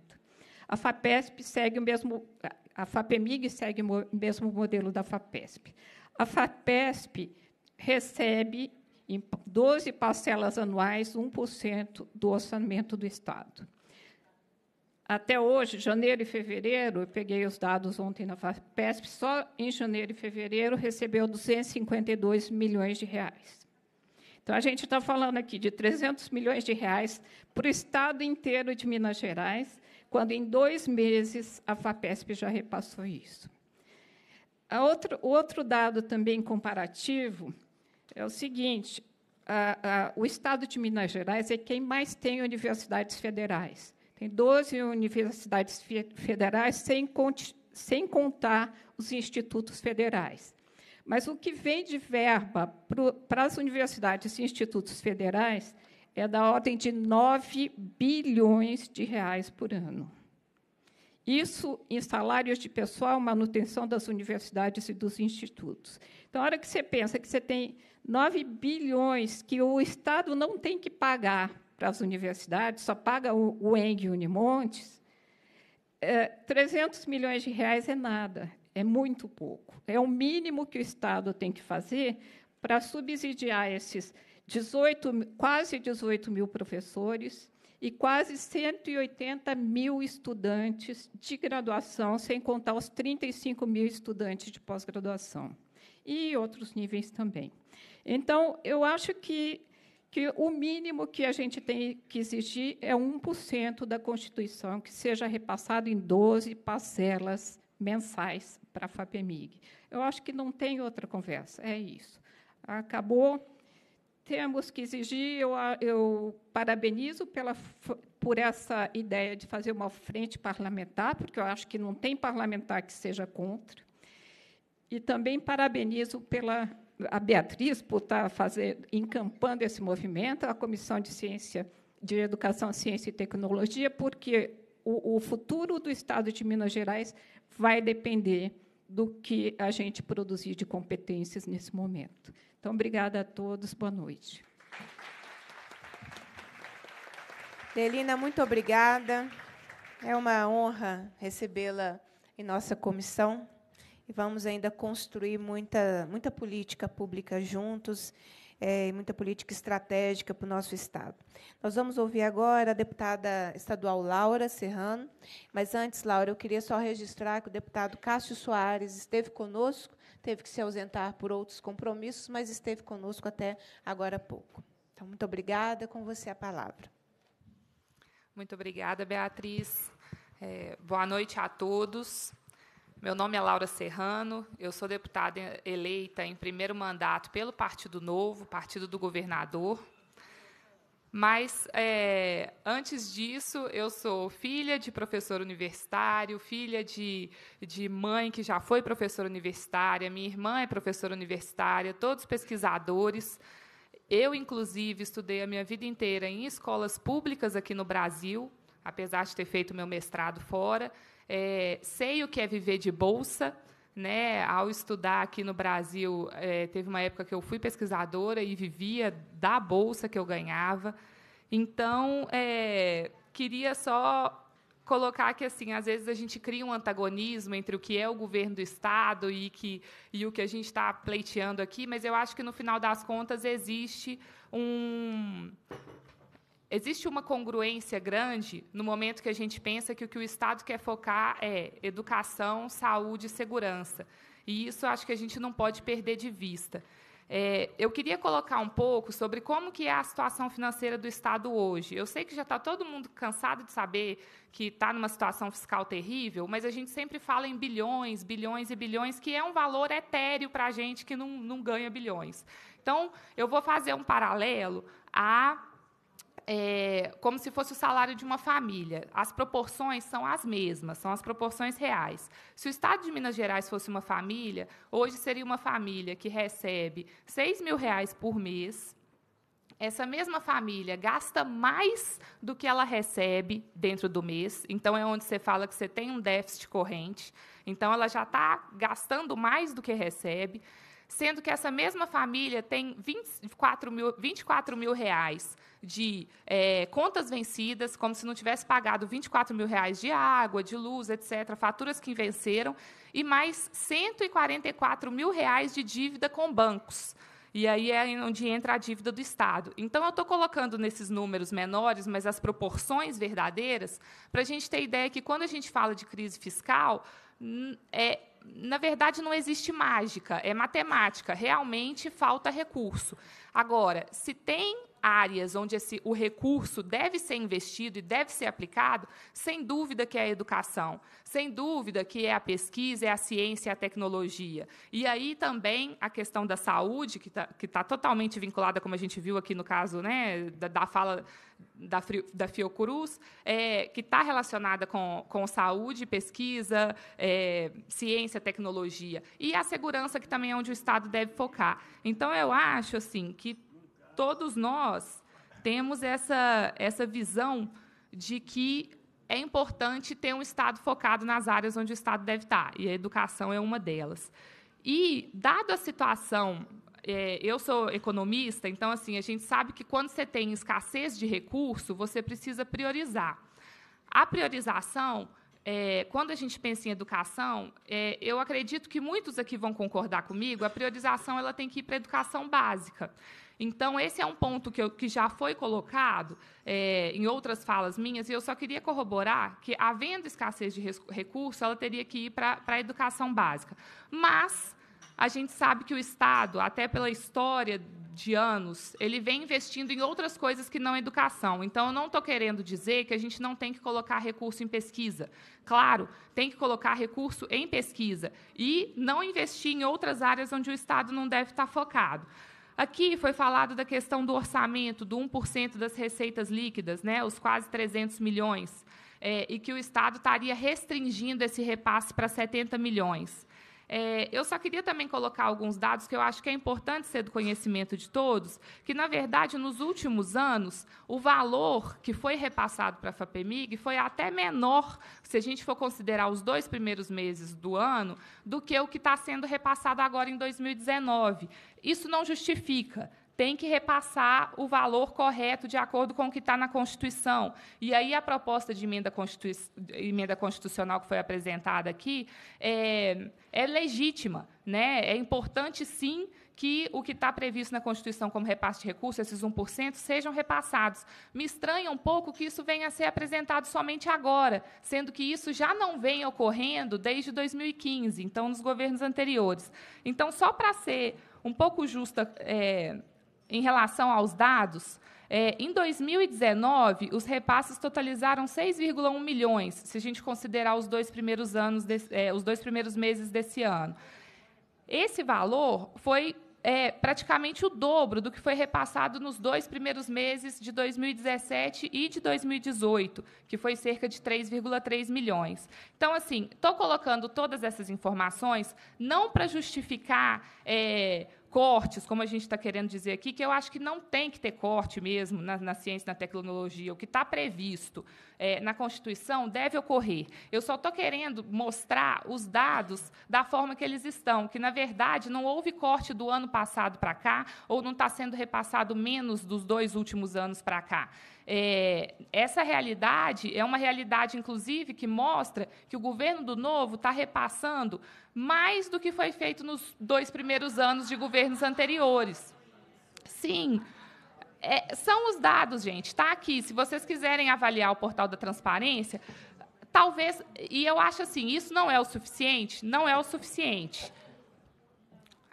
A FAPESP segue o mesmo a FAPEMIG segue o mesmo modelo da FAPESP. A FAPESP recebe em 12 parcelas anuais 1% do orçamento do Estado. Até hoje, janeiro e fevereiro, eu peguei os dados ontem na FAPESP, só em janeiro e fevereiro recebeu 252 milhões de reais. Então, a gente está falando aqui de 300 milhões de reais para o estado inteiro de Minas Gerais, quando em dois meses a FAPESP já repassou isso. A outro, outro dado também comparativo é o seguinte: a, a, o estado de Minas Gerais é quem mais tem universidades federais. Tem 12 universidades federais, sem, sem contar os institutos federais. Mas o que vem de verba para as universidades e institutos federais é da ordem de 9 bilhões de reais por ano. Isso em salários de pessoal, manutenção das universidades e dos institutos. Então, a hora que você pensa que você tem 9 bilhões que o Estado não tem que pagar para as universidades, só paga o, o ENG Unimontes, é, 300 milhões de reais é nada, é muito pouco. É o mínimo que o Estado tem que fazer para subsidiar esses 18, quase 18 mil professores e quase 180 mil estudantes de graduação, sem contar os 35 mil estudantes de pós-graduação e outros níveis também. Então, eu acho que que o mínimo que a gente tem que exigir é 1% da Constituição, que seja repassado em 12 parcelas mensais para a FAPEMIG. Eu acho que não tem outra conversa, é isso. Acabou. Temos que exigir, eu, eu parabenizo pela, por essa ideia de fazer uma frente parlamentar, porque eu acho que não tem parlamentar que seja contra. E também parabenizo pela a Beatriz, por estar tá fazendo, encampando esse movimento, a Comissão de Ciência, de Educação, Ciência e Tecnologia, porque o, o futuro do Estado de Minas Gerais vai depender do que a gente produzir de competências nesse momento. Então, obrigada a todos, boa noite. Delina, muito obrigada. É uma honra recebê-la em nossa comissão e vamos ainda construir muita, muita política pública juntos é, muita política estratégica para o nosso Estado. Nós vamos ouvir agora a deputada estadual Laura Serrano, mas antes, Laura, eu queria só registrar que o deputado Cássio Soares esteve conosco, teve que se ausentar por outros compromissos, mas esteve conosco até agora há pouco. Então, muito obrigada, com você a palavra. Muito obrigada, Beatriz. É, boa noite a todos. Meu nome é Laura Serrano, eu sou deputada eleita em primeiro mandato pelo Partido Novo, partido do governador. Mas, é, antes disso, eu sou filha de professor universitário, filha de, de mãe que já foi professora universitária, minha irmã é professora universitária, todos pesquisadores. Eu, inclusive, estudei a minha vida inteira em escolas públicas aqui no Brasil, apesar de ter feito meu mestrado fora é, sei o que é viver de bolsa. Né, ao estudar aqui no Brasil, é, teve uma época que eu fui pesquisadora e vivia da bolsa que eu ganhava. Então, é, queria só colocar que assim às vezes a gente cria um antagonismo entre o que é o governo do estado e que e o que a gente está pleiteando aqui mas eu acho que no final das contas existe um existe uma congruência grande no momento que a gente pensa que o que o Estado quer focar é educação, saúde e segurança. E isso acho que a gente não pode perder de vista. É, eu queria colocar um pouco sobre como que é a situação financeira do Estado hoje. Eu sei que já está todo mundo cansado de saber que está numa situação fiscal terrível, mas a gente sempre fala em bilhões, bilhões e bilhões, que é um valor etéreo para a gente que não, não ganha bilhões. Então, eu vou fazer um paralelo a é, como se fosse o salário de uma família. As proporções são as mesmas, são as proporções reais. Se o Estado de Minas Gerais fosse uma família, hoje seria uma família que recebe 6 mil reais por mês, essa mesma família gasta mais do que ela recebe dentro do mês, então é onde você fala que você tem um déficit corrente, então ela já está gastando mais do que recebe, sendo que essa mesma família tem 24 mil, 24 mil reais de é, contas vencidas, como se não tivesse pagado 24 mil reais de água, de luz, etc., faturas que venceram, e mais 144 mil reais de dívida com bancos. E aí é onde entra a dívida do Estado. Então, eu estou colocando nesses números menores, mas as proporções verdadeiras, para a gente ter ideia que, quando a gente fala de crise fiscal, é, na verdade, não existe mágica, é matemática. Realmente falta recurso. Agora, se tem áreas onde esse, o recurso deve ser investido e deve ser aplicado, sem dúvida que é a educação, sem dúvida que é a pesquisa, é a ciência, é a tecnologia. E aí também a questão da saúde, que está tá totalmente vinculada, como a gente viu aqui no caso né, da, da fala da, da Fiocruz, é, que está relacionada com, com saúde, pesquisa, é, ciência, tecnologia. E a segurança, que também é onde o Estado deve focar. Então, eu acho assim que todos nós temos essa, essa visão de que é importante ter um Estado focado nas áreas onde o Estado deve estar, e a educação é uma delas. E, dado a situação, é, eu sou economista, então, assim, a gente sabe que quando você tem escassez de recurso, você precisa priorizar. A priorização, é, quando a gente pensa em educação, é, eu acredito que muitos aqui vão concordar comigo, a priorização ela tem que ir para a educação básica. Então, esse é um ponto que, eu, que já foi colocado é, em outras falas minhas, e eu só queria corroborar que, havendo escassez de recurso, ela teria que ir para a educação básica. Mas a gente sabe que o Estado, até pela história de anos, ele vem investindo em outras coisas que não a educação. Então, eu não estou querendo dizer que a gente não tem que colocar recurso em pesquisa. Claro, tem que colocar recurso em pesquisa e não investir em outras áreas onde o Estado não deve estar tá focado. Aqui foi falado da questão do orçamento, do 1% das receitas líquidas, né, os quase 300 milhões, é, e que o Estado estaria restringindo esse repasse para 70 milhões. É, eu só queria também colocar alguns dados que eu acho que é importante ser do conhecimento de todos, que, na verdade, nos últimos anos, o valor que foi repassado para a FAPEMIG foi até menor, se a gente for considerar os dois primeiros meses do ano, do que o que está sendo repassado agora em 2019. Isso não justifica, tem que repassar o valor correto de acordo com o que está na Constituição. E aí a proposta de emenda, constitui emenda constitucional que foi apresentada aqui é, é legítima. Né? É importante, sim, que o que está previsto na Constituição como repasse de recursos, esses 1%, sejam repassados. Me estranha um pouco que isso venha a ser apresentado somente agora, sendo que isso já não vem ocorrendo desde 2015, então, nos governos anteriores. Então, só para ser um pouco justa. É em relação aos dados, é, em 2019, os repasses totalizaram 6,1 milhões, se a gente considerar os dois primeiros anos, de, é, os dois primeiros meses desse ano. Esse valor foi é, praticamente o dobro do que foi repassado nos dois primeiros meses de 2017 e de 2018, que foi cerca de 3,3 milhões. Então, assim, estou colocando todas essas informações não para justificar é, cortes, como a gente está querendo dizer aqui, que eu acho que não tem que ter corte mesmo na, na ciência e na tecnologia. O que está previsto é, na Constituição deve ocorrer. Eu só estou querendo mostrar os dados da forma que eles estão, que, na verdade, não houve corte do ano passado para cá, ou não está sendo repassado menos dos dois últimos anos para cá. É, essa realidade é uma realidade, inclusive, que mostra que o governo do Novo está repassando mais do que foi feito nos dois primeiros anos de governos anteriores. Sim, é, são os dados, gente. Está aqui. Se vocês quiserem avaliar o portal da transparência, talvez. E eu acho assim: isso não é o suficiente? Não é o suficiente.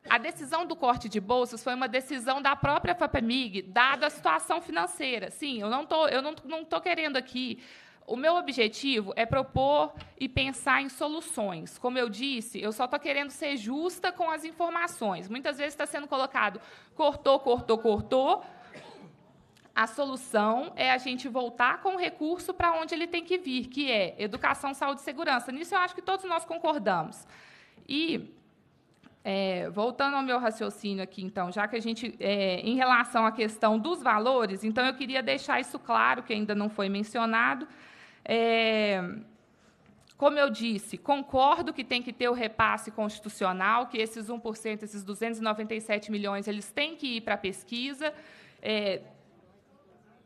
A decisão do corte de bolsas foi uma decisão da própria FAPEMIG, dada a situação financeira. Sim, eu não tô, eu não, não tô querendo aqui o meu objetivo é propor e pensar em soluções. Como eu disse, eu só estou querendo ser justa com as informações. Muitas vezes está sendo colocado cortou, cortou, cortou. A solução é a gente voltar com o recurso para onde ele tem que vir, que é educação, saúde e segurança. Nisso eu acho que todos nós concordamos. E é, voltando ao meu raciocínio aqui, então, já que a gente, é, em relação à questão dos valores, então eu queria deixar isso claro, que ainda não foi mencionado. É, como eu disse, concordo que tem que ter o repasse constitucional, que esses 1%, esses 297 milhões, eles têm que ir para a pesquisa. É,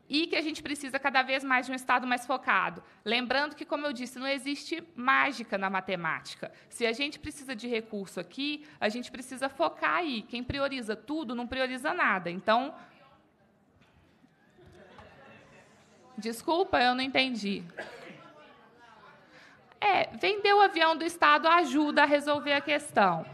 e que a gente precisa cada vez mais de um estado mais focado. Lembrando que, como eu disse, não existe mágica na matemática. Se a gente precisa de recurso aqui, a gente precisa focar aí. Quem prioriza tudo não prioriza nada. Então. Desculpa, eu não entendi. É, vender o avião do Estado ajuda a resolver a questão.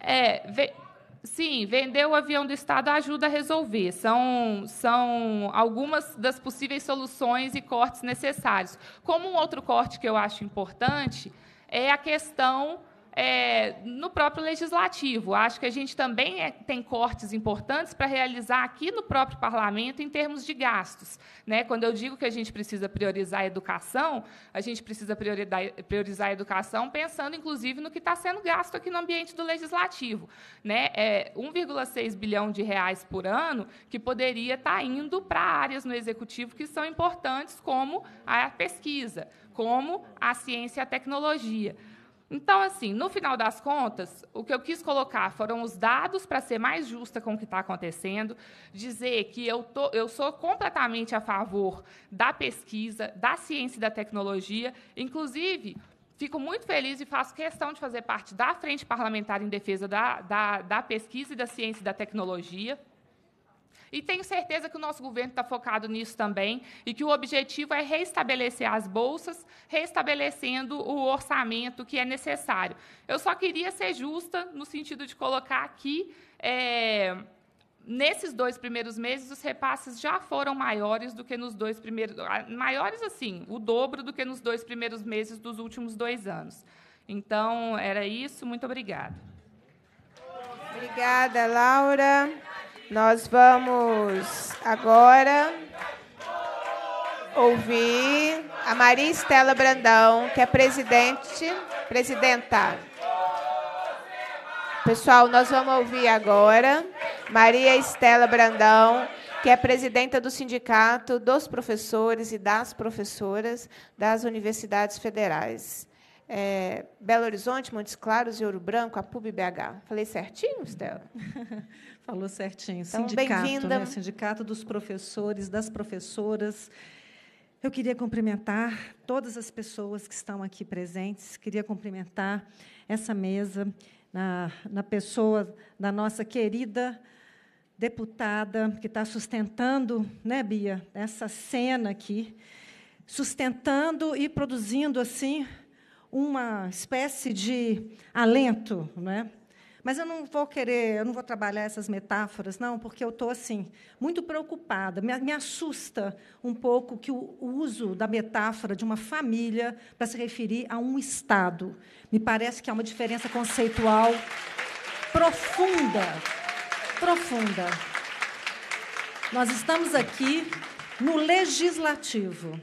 É, ve... Sim, vender o avião do Estado ajuda a resolver. São, são algumas das possíveis soluções e cortes necessários. Como um outro corte que eu acho importante é a questão é, no próprio legislativo. Acho que a gente também é, tem cortes importantes para realizar aqui no próprio parlamento em termos de gastos. Né? Quando eu digo que a gente precisa priorizar a educação, a gente precisa priorizar a educação pensando, inclusive, no que está sendo gasto aqui no ambiente do legislativo. Né? É 1,6 bilhão de reais por ano que poderia estar tá indo para áreas no executivo que são importantes, como a pesquisa, como a ciência e a tecnologia. Então, assim, no final das contas, o que eu quis colocar foram os dados para ser mais justa com o que está acontecendo, dizer que eu, tô, eu sou completamente a favor da pesquisa, da ciência e da tecnologia, inclusive. Fico muito feliz e faço questão de fazer parte da Frente Parlamentar em Defesa da, da, da Pesquisa e da Ciência e da Tecnologia. E tenho certeza que o nosso governo está focado nisso também e que o objetivo é restabelecer as bolsas, restabelecendo o orçamento que é necessário. Eu só queria ser justa no sentido de colocar aqui. É, nesses dois primeiros meses, os repasses já foram maiores do que nos dois primeiros. Ah, maiores, assim, o dobro do que nos dois primeiros meses dos últimos dois anos. Então, era isso. Muito obrigada. Obrigada, Laura. Nós vamos agora ouvir a Maria Estela Brandão, que é presidente, presidenta. Pessoal, nós vamos ouvir agora Maria Estela Brandão, que é presidenta do Sindicato dos Professores e das Professoras das Universidades Federais. É, Belo Horizonte, Montes Claros e Ouro Branco, a PUB-BH. Falei certinho, Estela? Falou certinho. Então, Sindicato, né? Sindicato dos professores, das professoras. Eu queria cumprimentar todas as pessoas que estão aqui presentes, queria cumprimentar essa mesa, na, na pessoa da nossa querida deputada, que está sustentando, né, Bia, essa cena aqui, sustentando e produzindo, assim, uma espécie de alento, né? Mas eu não vou querer, eu não vou trabalhar essas metáforas, não, porque eu estou assim muito preocupada. Me, me assusta um pouco que o, o uso da metáfora de uma família para se referir a um estado. Me parece que há uma diferença conceitual profunda, profunda. Nós estamos aqui no legislativo,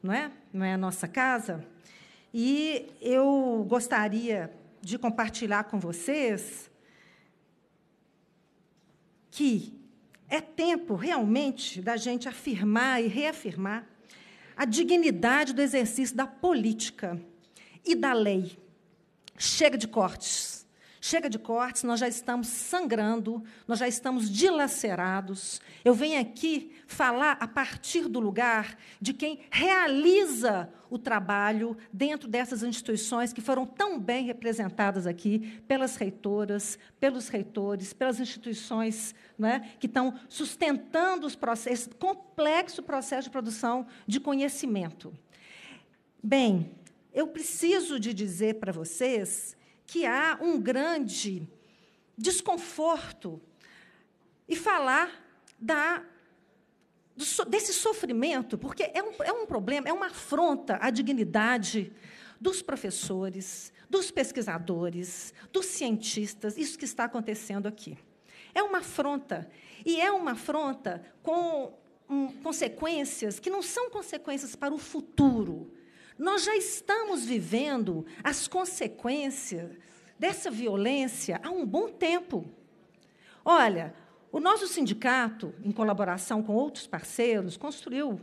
não é? Não é a nossa casa. E eu gostaria de compartilhar com vocês que é tempo realmente da gente afirmar e reafirmar a dignidade do exercício da política e da lei. Chega de cortes. Chega de cortes, nós já estamos sangrando, nós já estamos dilacerados. Eu venho aqui falar a partir do lugar de quem realiza o trabalho dentro dessas instituições que foram tão bem representadas aqui pelas reitoras, pelos reitores, pelas instituições né, que estão sustentando os processos, esse complexo processo de produção de conhecimento. Bem, eu preciso de dizer para vocês que há um grande desconforto e falar da, desse sofrimento, porque é um, é um problema, é uma afronta à dignidade dos professores, dos pesquisadores, dos cientistas, isso que está acontecendo aqui. É uma afronta. E é uma afronta com um, consequências que não são consequências para o futuro, nós já estamos vivendo as consequências dessa violência há um bom tempo. Olha, o nosso sindicato, em colaboração com outros parceiros, construiu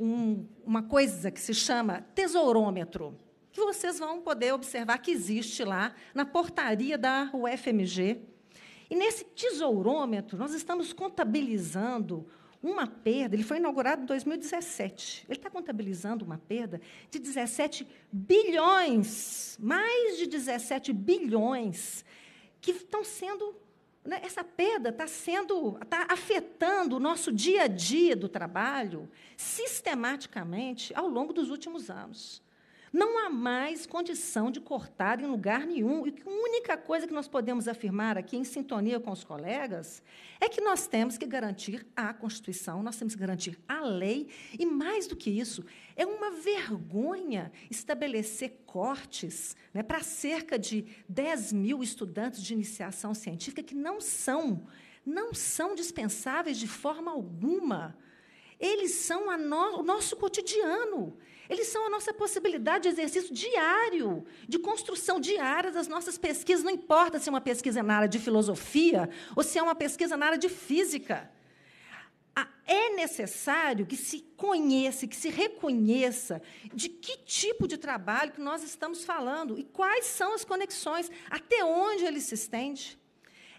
um, uma coisa que se chama tesourômetro, que vocês vão poder observar que existe lá na portaria da UFMG. E nesse tesourômetro, nós estamos contabilizando uma perda, ele foi inaugurado em 2017, ele está contabilizando uma perda de 17 bilhões, mais de 17 bilhões, que estão sendo. Né, essa perda está sendo, está afetando o nosso dia a dia do trabalho sistematicamente ao longo dos últimos anos. Não há mais condição de cortar em lugar nenhum. E a única coisa que nós podemos afirmar aqui, em sintonia com os colegas, é que nós temos que garantir a Constituição, nós temos que garantir a lei. E, mais do que isso, é uma vergonha estabelecer cortes né, para cerca de 10 mil estudantes de iniciação científica que não são, não são dispensáveis de forma alguma. Eles são no, o nosso cotidiano. Eles são a nossa possibilidade de exercício diário, de construção diária das nossas pesquisas. Não importa se é uma pesquisa na área de filosofia ou se é uma pesquisa na área de física. É necessário que se conheça, que se reconheça de que tipo de trabalho que nós estamos falando e quais são as conexões, até onde ele se estende.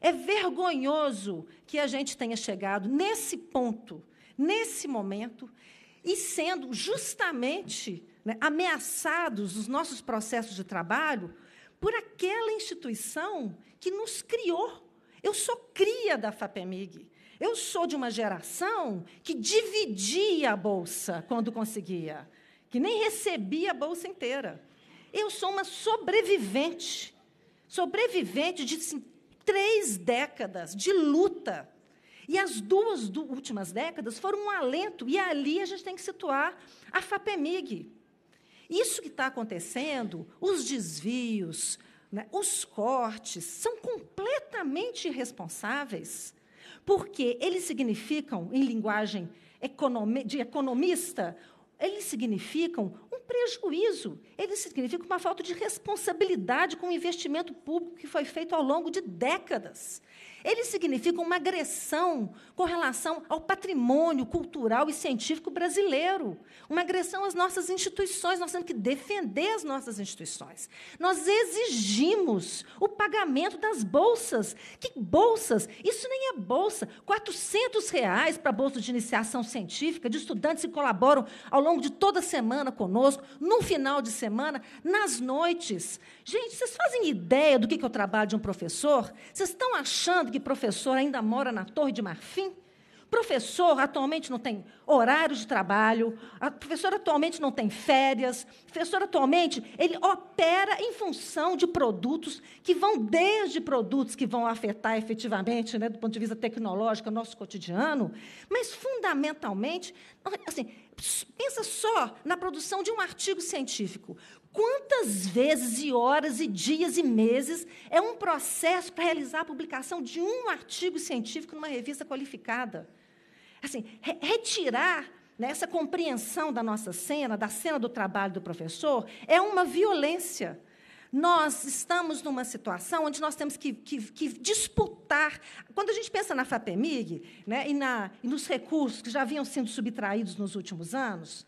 É vergonhoso que a gente tenha chegado nesse ponto, nesse momento, e sendo justamente né, ameaçados os nossos processos de trabalho por aquela instituição que nos criou. Eu sou cria da FAPEMIG. Eu sou de uma geração que dividia a bolsa quando conseguia, que nem recebia a bolsa inteira. Eu sou uma sobrevivente, sobrevivente de assim, três décadas de luta e as duas últimas décadas foram um alento, e ali a gente tem que situar a FAPEMIG. Isso que está acontecendo, os desvios, né, os cortes, são completamente irresponsáveis, porque eles significam, em linguagem economi de economista, eles significam um prejuízo, eles significam uma falta de responsabilidade com o investimento público que foi feito ao longo de décadas. Ele significa uma agressão com relação ao patrimônio cultural e científico brasileiro, uma agressão às nossas instituições. Nós temos que defender as nossas instituições. Nós exigimos o pagamento das bolsas. Que bolsas? Isso nem é bolsa. R$ reais para a bolsa de iniciação científica, de estudantes que colaboram ao longo de toda a semana conosco, no final de semana, nas noites. Gente, vocês fazem ideia do que, é o trabalho de um professor? Vocês estão achando que professor ainda mora na Torre de Marfim? Professor atualmente não tem horário de trabalho, professor atualmente não tem férias, professor atualmente ele opera em função de produtos que vão desde produtos que vão afetar efetivamente, né, do ponto de vista tecnológico, o nosso cotidiano, mas fundamentalmente, assim, pensa só na produção de um artigo científico. Quantas vezes e horas e dias e meses é um processo para realizar a publicação de um artigo científico numa revista qualificada? Assim, re retirar né, essa compreensão da nossa cena, da cena do trabalho do professor, é uma violência. Nós estamos numa situação onde nós temos que, que, que disputar. Quando a gente pensa na FAPEMIG né, e, na, e nos recursos que já haviam sido subtraídos nos últimos anos,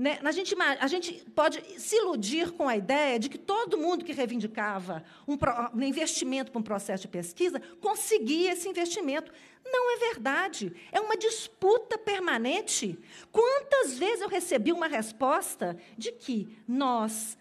né? A, gente, a gente pode se iludir com a ideia de que todo mundo que reivindicava um, um investimento para um processo de pesquisa conseguia esse investimento. Não é verdade. É uma disputa permanente. Quantas vezes eu recebi uma resposta de que nós,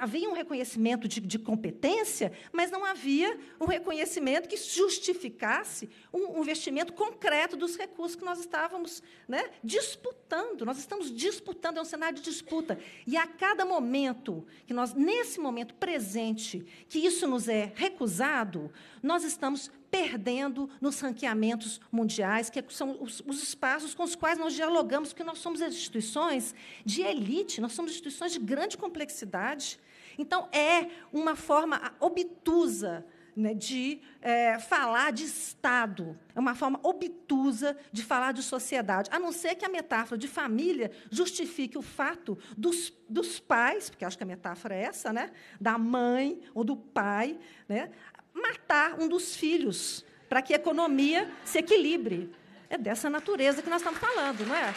havia um reconhecimento de, de, competência, mas não havia um reconhecimento que justificasse um, um investimento concreto dos recursos que nós estávamos né, disputando. Nós estamos disputando, é um cenário de disputa. E a cada momento que nós, nesse momento presente, que isso nos é recusado, nós estamos perdendo nos ranqueamentos mundiais, que são os, os, espaços com os quais nós dialogamos, porque nós somos instituições de elite, nós somos instituições de grande complexidade. Então, é uma forma obtusa né, de é, falar de Estado, é uma forma obtusa de falar de sociedade, a não ser que a metáfora de família justifique o fato dos, dos pais, porque acho que a metáfora é essa, né, da mãe ou do pai, né, matar um dos filhos para que a economia se equilibre. É dessa natureza que nós estamos falando, não é?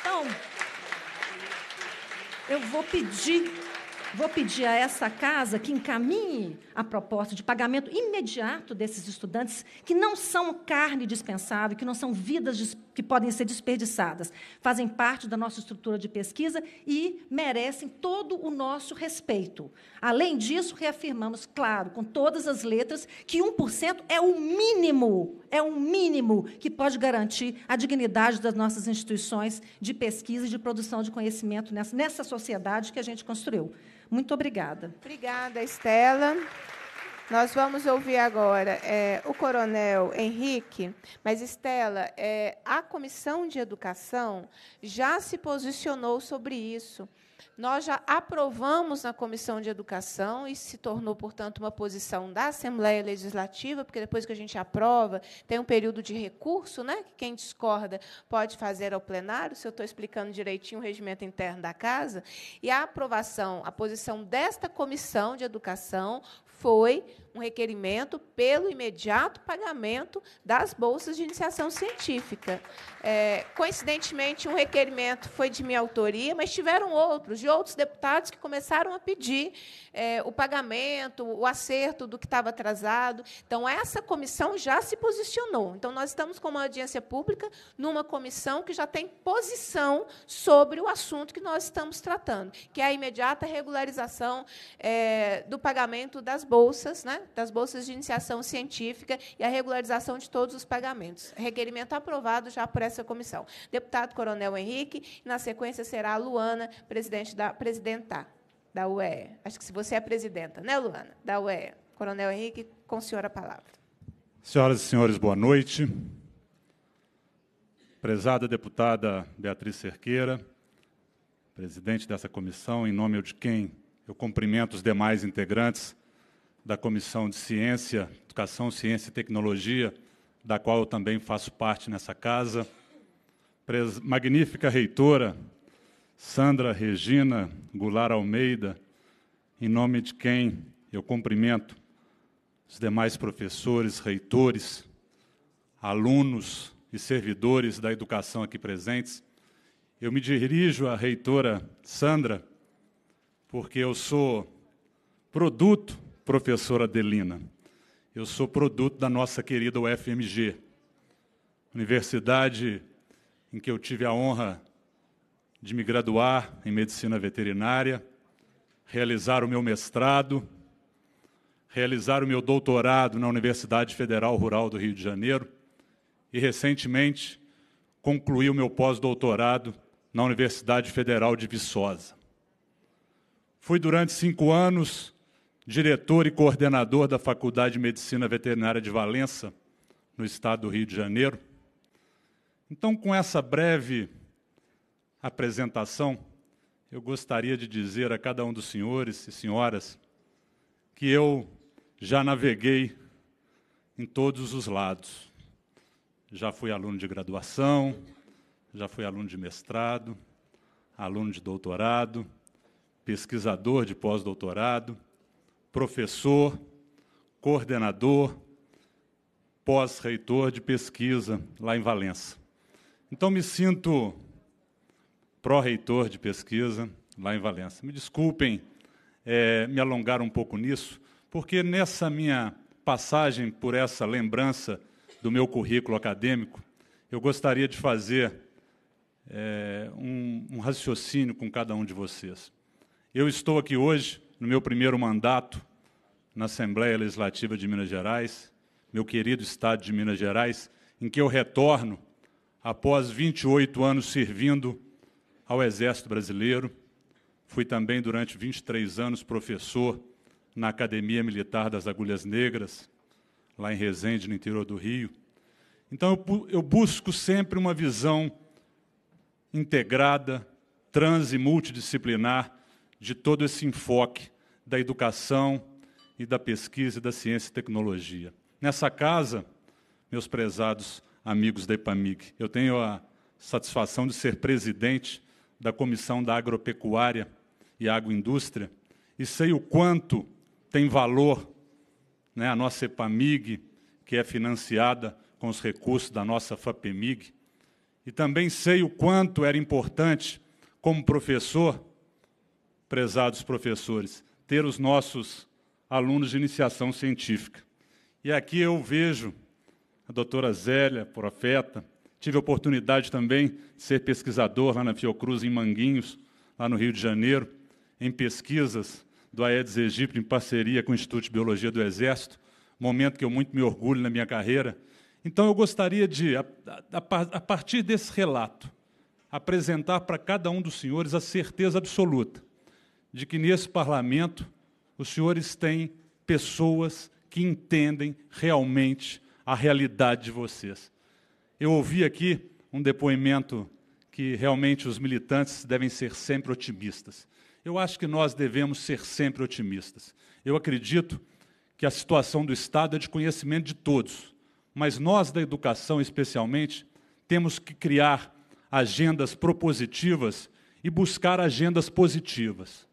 Então, eu vou pedir, vou pedir a essa casa que encaminhe a proposta de pagamento imediato desses estudantes que não são carne dispensável, que não são vidas que podem ser desperdiçadas, fazem parte da nossa estrutura de pesquisa e merecem todo o nosso respeito. Além disso, reafirmamos, claro, com todas as letras, que 1% é o mínimo, é o mínimo que pode garantir a dignidade das nossas instituições de pesquisa e de produção de conhecimento nessa, nessa sociedade que a gente construiu. Muito obrigada. Obrigada, Estela. Nós vamos ouvir agora é, o coronel Henrique, mas Estela, é, a Comissão de Educação já se posicionou sobre isso. Nós já aprovamos na Comissão de Educação e se tornou, portanto, uma posição da Assembleia Legislativa, porque depois que a gente aprova, tem um período de recurso, né, que quem discorda pode fazer ao plenário, se eu estou explicando direitinho o regimento interno da casa, e a aprovação, a posição desta Comissão de Educação foi um requerimento pelo imediato pagamento das bolsas de iniciação científica. É, coincidentemente, um requerimento foi de minha autoria, mas tiveram outros, de outros deputados, que começaram a pedir é, o pagamento, o acerto do que estava atrasado. Então, essa comissão já se posicionou. Então, nós estamos com uma audiência pública numa comissão que já tem posição sobre o assunto que nós estamos tratando, que é a imediata regularização é, do pagamento das bolsas, né, das bolsas de iniciação científica e a regularização de todos os pagamentos. Requerimento aprovado já por essa comissão. Deputado Coronel Henrique, na sequência será a Luana, presidente da presidenta da UE. Acho que se você é presidenta, né, Luana, da UE. Coronel Henrique, com o senhor a palavra. Senhoras e senhores, boa noite. Prezada deputada Beatriz Cerqueira, presidente dessa comissão, em nome de quem eu cumprimento os demais integrantes da Comissão de Ciência, Educação, Ciência e Tecnologia, da qual eu também faço parte nessa casa, Pres magnífica reitora Sandra Regina Goulart Almeida, em nome de quem eu cumprimento os demais professores, reitores, alunos e servidores da educação aqui presentes. Eu me dirijo à reitora Sandra, porque eu sou produto professora Adelina. Eu sou produto da nossa querida UFMG, universidade em que eu tive a honra de me graduar em medicina veterinária, realizar o meu mestrado, realizar o meu doutorado na Universidade Federal Rural do Rio de Janeiro e, recentemente, concluí o meu pós-doutorado na Universidade Federal de Viçosa. Fui, durante cinco anos, diretor e coordenador da Faculdade de Medicina Veterinária de Valença, no estado do Rio de Janeiro. Então, com essa breve apresentação, eu gostaria de dizer a cada um dos senhores e senhoras que eu já naveguei em todos os lados. Já fui aluno de graduação, já fui aluno de mestrado, aluno de doutorado, pesquisador de pós-doutorado, professor, coordenador, pós-reitor de pesquisa lá em Valença. Então, me sinto pró-reitor de pesquisa lá em Valença. Me desculpem é, me alongar um pouco nisso, porque nessa minha passagem por essa lembrança do meu currículo acadêmico, eu gostaria de fazer é, um, um raciocínio com cada um de vocês. Eu estou aqui hoje no meu primeiro mandato na Assembleia Legislativa de Minas Gerais, meu querido Estado de Minas Gerais, em que eu retorno após 28 anos servindo ao Exército Brasileiro. Fui também, durante 23 anos, professor na Academia Militar das Agulhas Negras, lá em Resende, no interior do Rio. Então, eu busco sempre uma visão integrada, trans e multidisciplinar de todo esse enfoque da educação e da pesquisa e da ciência e tecnologia. Nessa casa, meus prezados amigos da EPAMIG, eu tenho a satisfação de ser presidente da Comissão da Agropecuária e Agroindústria e sei o quanto tem valor né, a nossa EPAMIG, que é financiada com os recursos da nossa FAPEMIG, e também sei o quanto era importante, como professor, prezados professores, ter os nossos alunos de iniciação científica. E aqui eu vejo a doutora Zélia, profeta, tive a oportunidade também de ser pesquisador lá na Fiocruz, em Manguinhos, lá no Rio de Janeiro, em pesquisas do Aedes aegypti, em parceria com o Instituto de Biologia do Exército, momento que eu muito me orgulho na minha carreira. Então, eu gostaria de, a, a, a partir desse relato, apresentar para cada um dos senhores a certeza absoluta de que nesse parlamento os senhores têm pessoas que entendem realmente a realidade de vocês. Eu ouvi aqui um depoimento que realmente os militantes devem ser sempre otimistas. Eu acho que nós devemos ser sempre otimistas. Eu acredito que a situação do Estado é de conhecimento de todos, mas nós da educação, especialmente, temos que criar agendas propositivas e buscar agendas positivas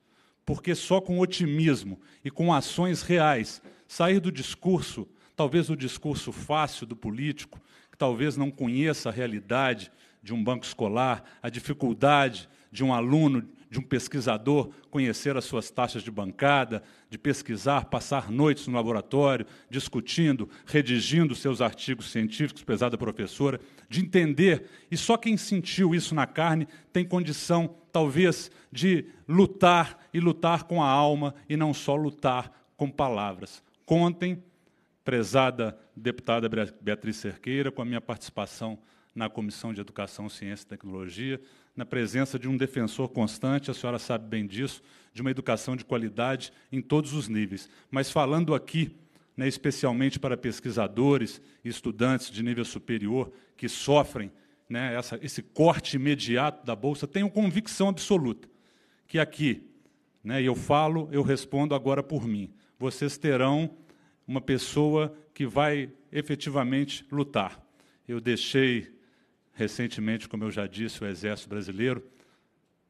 porque só com otimismo e com ações reais, sair do discurso, talvez o discurso fácil do político, que talvez não conheça a realidade de um banco escolar, a dificuldade de um aluno de um pesquisador conhecer as suas taxas de bancada, de pesquisar, passar noites no laboratório, discutindo, redigindo seus artigos científicos, pesada professora, de entender. E só quem sentiu isso na carne tem condição, talvez, de lutar e lutar com a alma e não só lutar com palavras. Contem, prezada deputada Beatriz Cerqueira, com a minha participação na Comissão de Educação, Ciência e Tecnologia na presença de um defensor constante, a senhora sabe bem disso, de uma educação de qualidade em todos os níveis. Mas falando aqui, né, especialmente para pesquisadores e estudantes de nível superior que sofrem né, essa, esse corte imediato da Bolsa, tenho convicção absoluta que aqui, né, eu falo, eu respondo agora por mim, vocês terão uma pessoa que vai efetivamente lutar. Eu deixei Recentemente, como eu já disse, o Exército Brasileiro,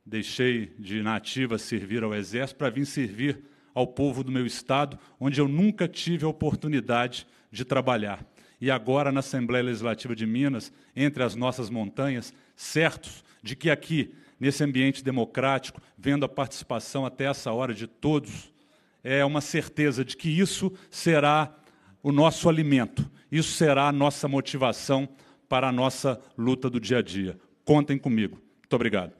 deixei de nativa servir ao Exército para vir servir ao povo do meu Estado, onde eu nunca tive a oportunidade de trabalhar. E agora, na Assembleia Legislativa de Minas, entre as nossas montanhas, certos de que aqui, nesse ambiente democrático, vendo a participação até essa hora de todos, é uma certeza de que isso será o nosso alimento, isso será a nossa motivação para a nossa luta do dia a dia. Contem comigo. Muito obrigado.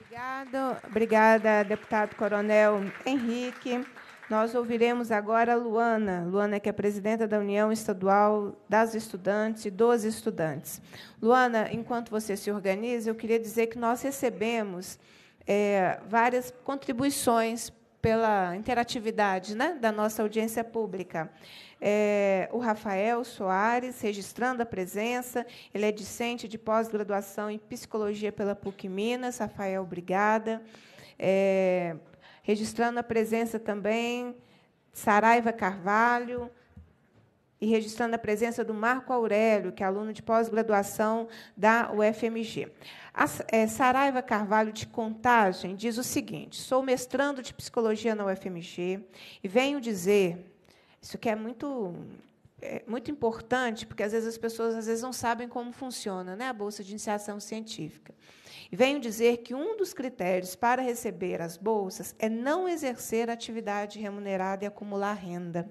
Obrigado, obrigada, deputado Coronel Henrique. Nós ouviremos agora a Luana, Luana que é presidenta da União Estadual das Estudantes e dos Estudantes. Luana, enquanto você se organiza, eu queria dizer que nós recebemos é, várias contribuições pela interatividade né, da nossa audiência pública é, o Rafael Soares, registrando a presença. Ele é discente de pós-graduação em psicologia pela PUC Minas. Rafael, obrigada. É, registrando a presença também Saraiva Carvalho, e registrando a presença do Marco Aurélio, que é aluno de pós-graduação da UFMG. A é, Saraiva Carvalho de Contagem diz o seguinte: sou mestrando de psicologia na UFMG e venho dizer isso que é muito é muito importante, porque às vezes as pessoas às vezes não sabem como funciona né, a bolsa de iniciação científica. E venho dizer que um dos critérios para receber as bolsas é não exercer atividade remunerada e acumular renda.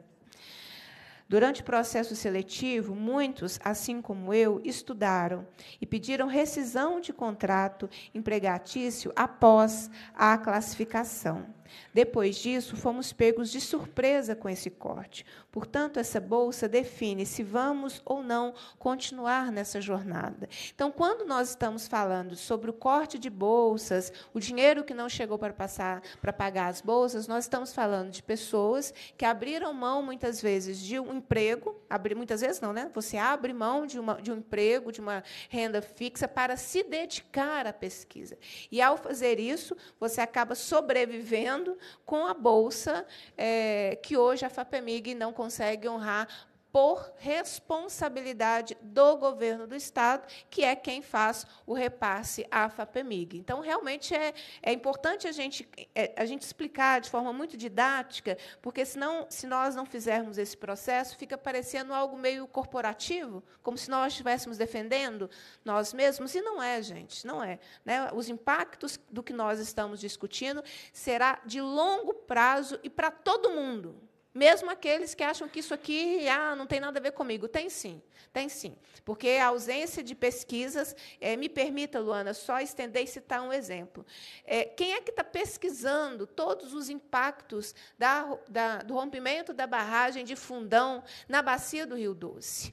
Durante o processo seletivo, muitos, assim como eu, estudaram e pediram rescisão de contrato empregatício após a classificação. Depois disso, fomos pegos de surpresa com esse corte. Portanto, essa bolsa define se vamos ou não continuar nessa jornada. Então, quando nós estamos falando sobre o corte de bolsas, o dinheiro que não chegou para passar para pagar as bolsas, nós estamos falando de pessoas que abriram mão muitas vezes de um emprego, abrir muitas vezes não, né? Você abre mão de, uma, de um emprego, de uma renda fixa para se dedicar à pesquisa. E ao fazer isso, você acaba sobrevivendo com a bolsa é, que hoje a FAPEMIG não consegue honrar por responsabilidade do governo do Estado, que é quem faz o repasse à FAPEMIG. Então, realmente é, é importante a gente, é, a gente explicar de forma muito didática, porque senão, se nós não fizermos esse processo, fica parecendo algo meio corporativo, como se nós estivéssemos defendendo nós mesmos, e não é, gente, não é. Né? Os impactos do que nós estamos discutindo será de longo prazo e para todo mundo. Mesmo aqueles que acham que isso aqui ah, não tem nada a ver comigo. Tem sim, tem sim. Porque a ausência de pesquisas, é, me permita, Luana, só estender e citar um exemplo. É, quem é que está pesquisando todos os impactos da, da, do rompimento da barragem de fundão na bacia do Rio Doce?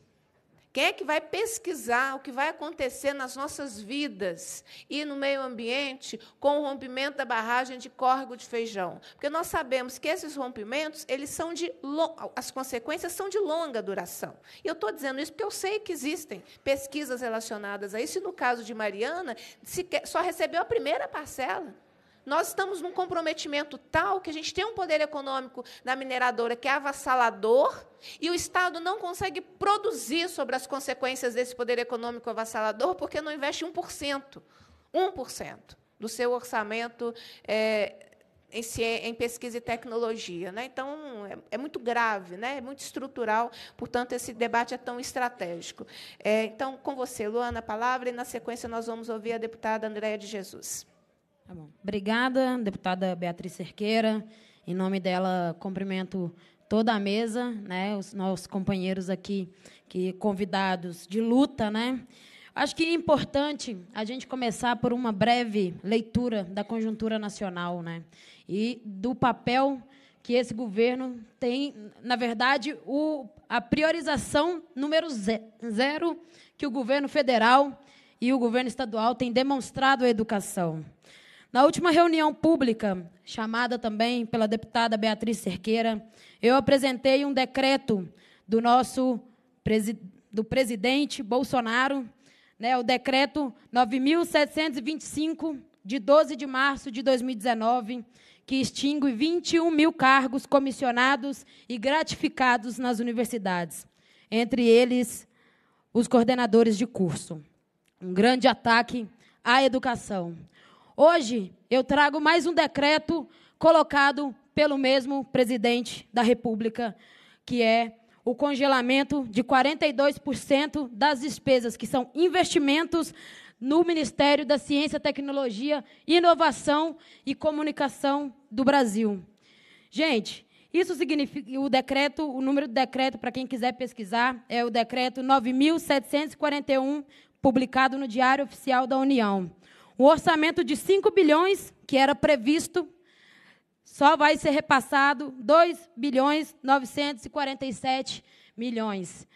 Quem é que vai pesquisar o que vai acontecer nas nossas vidas e no meio ambiente com o rompimento da barragem de córrego de feijão? Porque nós sabemos que esses rompimentos, eles são de as consequências são de longa duração. E eu estou dizendo isso porque eu sei que existem pesquisas relacionadas a isso, e no caso de Mariana, só recebeu a primeira parcela. Nós estamos num comprometimento tal que a gente tem um poder econômico da mineradora que é avassalador e o Estado não consegue produzir sobre as consequências desse poder econômico avassalador porque não investe 1%. 1% do seu orçamento é, em, em, pesquisa e tecnologia. Né? Então, é, é, muito grave, né? é muito estrutural, portanto, esse debate é tão estratégico. É, então, com você, Luana, a palavra, e, na sequência, nós vamos ouvir a deputada Andréa de Jesus. Tá bom. Obrigada, deputada Beatriz Cerqueira. Em nome dela, cumprimento toda a mesa, né, os nossos companheiros aqui, que convidados de luta, né. Acho que é importante a gente começar por uma breve leitura da conjuntura nacional, né, e do papel que esse governo tem, na verdade, o, a priorização número zero que o governo federal e o governo estadual têm demonstrado à educação. Na última reunião pública, chamada também pela deputada Beatriz Cerqueira, eu apresentei um decreto do nosso do presidente Bolsonaro, né, o decreto 9725 de 12 de março de 2019, que extingue 21 mil cargos comissionados e gratificados nas universidades, entre eles os coordenadores de curso. Um grande ataque à educação. Hoje eu trago mais um decreto colocado pelo mesmo presidente da República, que é o congelamento de 42% das despesas, que são investimentos no Ministério da Ciência, Tecnologia, Inovação e Comunicação do Brasil. Gente, isso significa o decreto, o número do decreto para quem quiser pesquisar é o decreto 9741 publicado no Diário Oficial da União. O orçamento de 5 bilhões, que era previsto, só vai ser repassado 2 bilhões 947 milhões.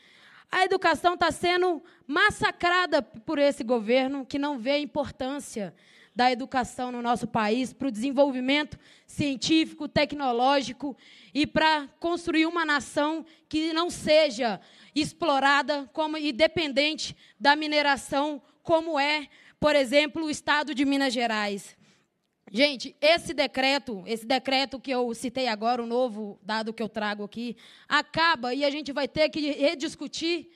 A educação está sendo massacrada por esse governo que não vê a importância da educação no nosso país para o desenvolvimento científico, tecnológico e para construir uma nação que não seja explorada como e dependente da mineração como é por exemplo, o estado de Minas Gerais. Gente, esse decreto, esse decreto que eu citei agora, o novo dado que eu trago aqui, acaba e a gente vai ter que rediscutir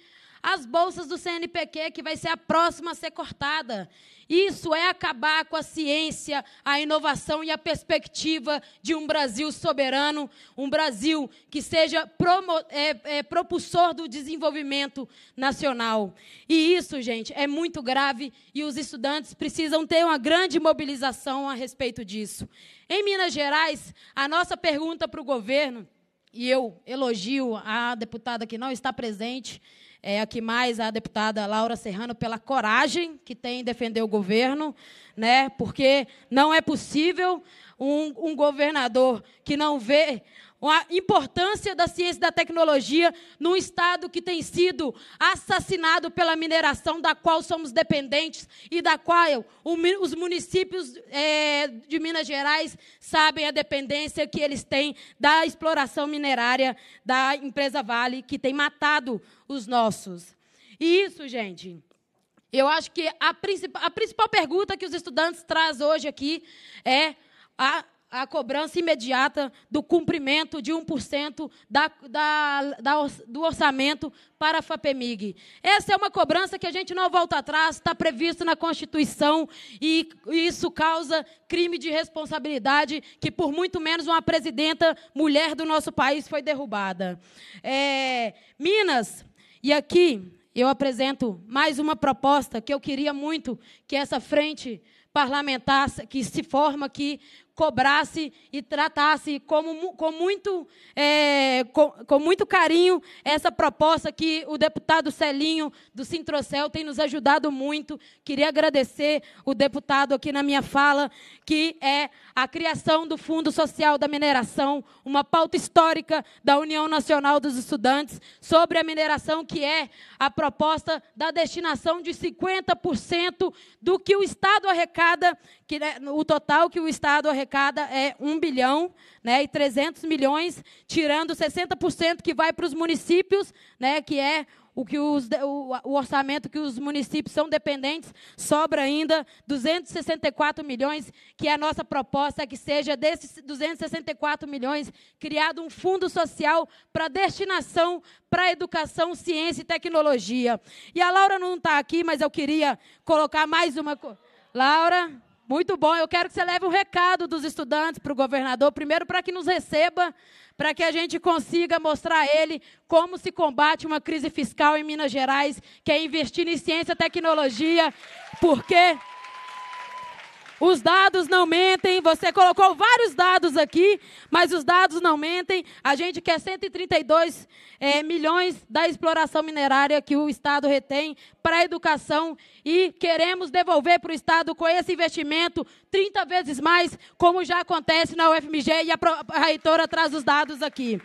as bolsas do CNPq, que vai ser a próxima a ser cortada. Isso é acabar com a ciência, a inovação e a perspectiva de um Brasil soberano, um Brasil que seja promo, é, é, propulsor do desenvolvimento nacional. E isso, gente, é muito grave e os estudantes precisam ter uma grande mobilização a respeito disso. Em Minas Gerais, a nossa pergunta para o governo, e eu elogio a deputada que não está presente, é, aqui mais a deputada Laura Serrano pela coragem que tem em defender o governo, né? porque não é possível um, um governador que não vê a importância da ciência e da tecnologia num estado que tem sido assassinado pela mineração, da qual somos dependentes e da qual os municípios é, de Minas Gerais sabem a dependência que eles têm da exploração minerária da empresa Vale, que tem matado os nossos. E isso, gente, eu acho que a, principal a principal pergunta que os estudantes trazem hoje aqui é. A, a cobrança imediata do cumprimento de 1% da, da, da, do orçamento para a FAPEMIG. Essa é uma cobrança que a gente não volta atrás, está previsto na Constituição e isso causa crime de responsabilidade que, por muito menos, uma presidenta mulher do nosso país foi derrubada. É, Minas, e aqui eu apresento mais uma proposta que eu queria muito que essa frente parlamentar que se forma aqui cobrasse e tratasse como, com, muito, é, com, com, muito carinho essa proposta que o deputado Celinho do Sintrocel tem nos ajudado muito. Queria agradecer o deputado aqui na minha fala, que é a criação do Fundo Social da Mineração, uma pauta histórica da União Nacional dos Estudantes sobre a mineração, que é a proposta da destinação de 50% do que o Estado arrecada que né, o total que o Estado arrecada é 1 bilhão né, e 300 milhões, tirando 60% que vai para os municípios, né, que é o, que os, o, o, orçamento que os municípios são dependentes, sobra ainda 264 milhões, que é a nossa proposta é que seja desses 264 milhões criado um fundo social para destinação para educação, ciência e tecnologia. E a Laura não está aqui, mas eu queria colocar mais uma coisa. Laura? Muito bom. Eu quero que você leve um recado dos estudantes para o governador, primeiro para que nos receba, para que a gente consiga mostrar a ele como se combate uma crise fiscal em Minas Gerais, que é investir em ciência e tecnologia, porque os dados não mentem. Você colocou vários dados aqui, mas os dados não mentem. A gente quer 132 é, milhões da exploração minerária que o Estado retém para a educação e queremos devolver para o Estado com esse investimento 30 vezes mais, como já acontece na UFMG e a, a reitora traz os dados aqui.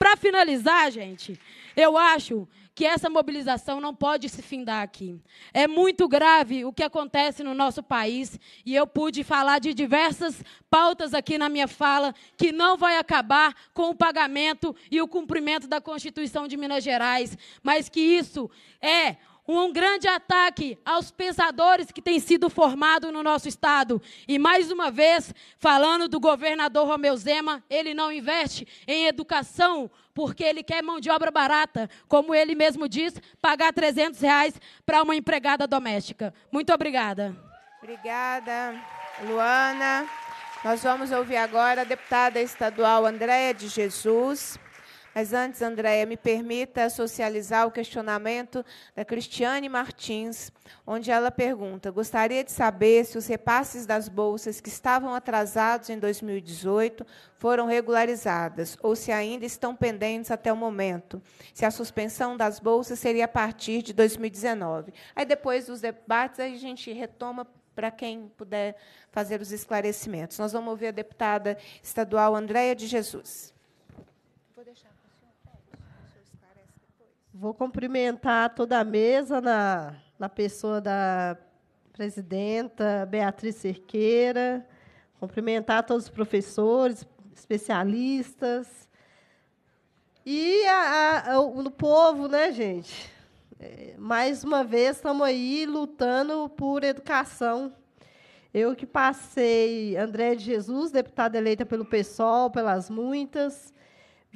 Para finalizar, gente, eu acho que essa mobilização não pode se findar aqui. É muito grave o que acontece no nosso país e eu pude falar de diversas pautas aqui na minha fala que não vai acabar com o pagamento e o cumprimento da Constituição de Minas Gerais, mas que isso é um grande ataque aos pensadores que têm sido formados no nosso Estado. E, mais uma vez, falando do governador Romeu Zema, ele não investe em educação porque ele quer mão de obra barata, como ele mesmo diz, pagar 300 reais para uma empregada doméstica. Muito obrigada. Obrigada, Luana. Nós vamos ouvir agora a deputada estadual Andréa de Jesus. Mas antes, Andréia, me permita socializar o questionamento da Cristiane Martins, onde ela pergunta: gostaria de saber se os repasses das bolsas que estavam atrasados em 2018 foram regularizadas ou se ainda estão pendentes até o momento. Se a suspensão das bolsas seria a partir de 2019. Aí depois dos debates a gente retoma para quem puder fazer os esclarecimentos. Nós vamos ouvir a deputada estadual Andréia de Jesus. Vou cumprimentar toda a mesa na, na pessoa da presidenta Beatriz Cerqueira, cumprimentar todos os professores, especialistas e a, a, o, o povo, né, gente? É, mais uma vez estamos aí lutando por educação. Eu que passei, André de Jesus, deputada eleita pelo PSOL, pelas muitas,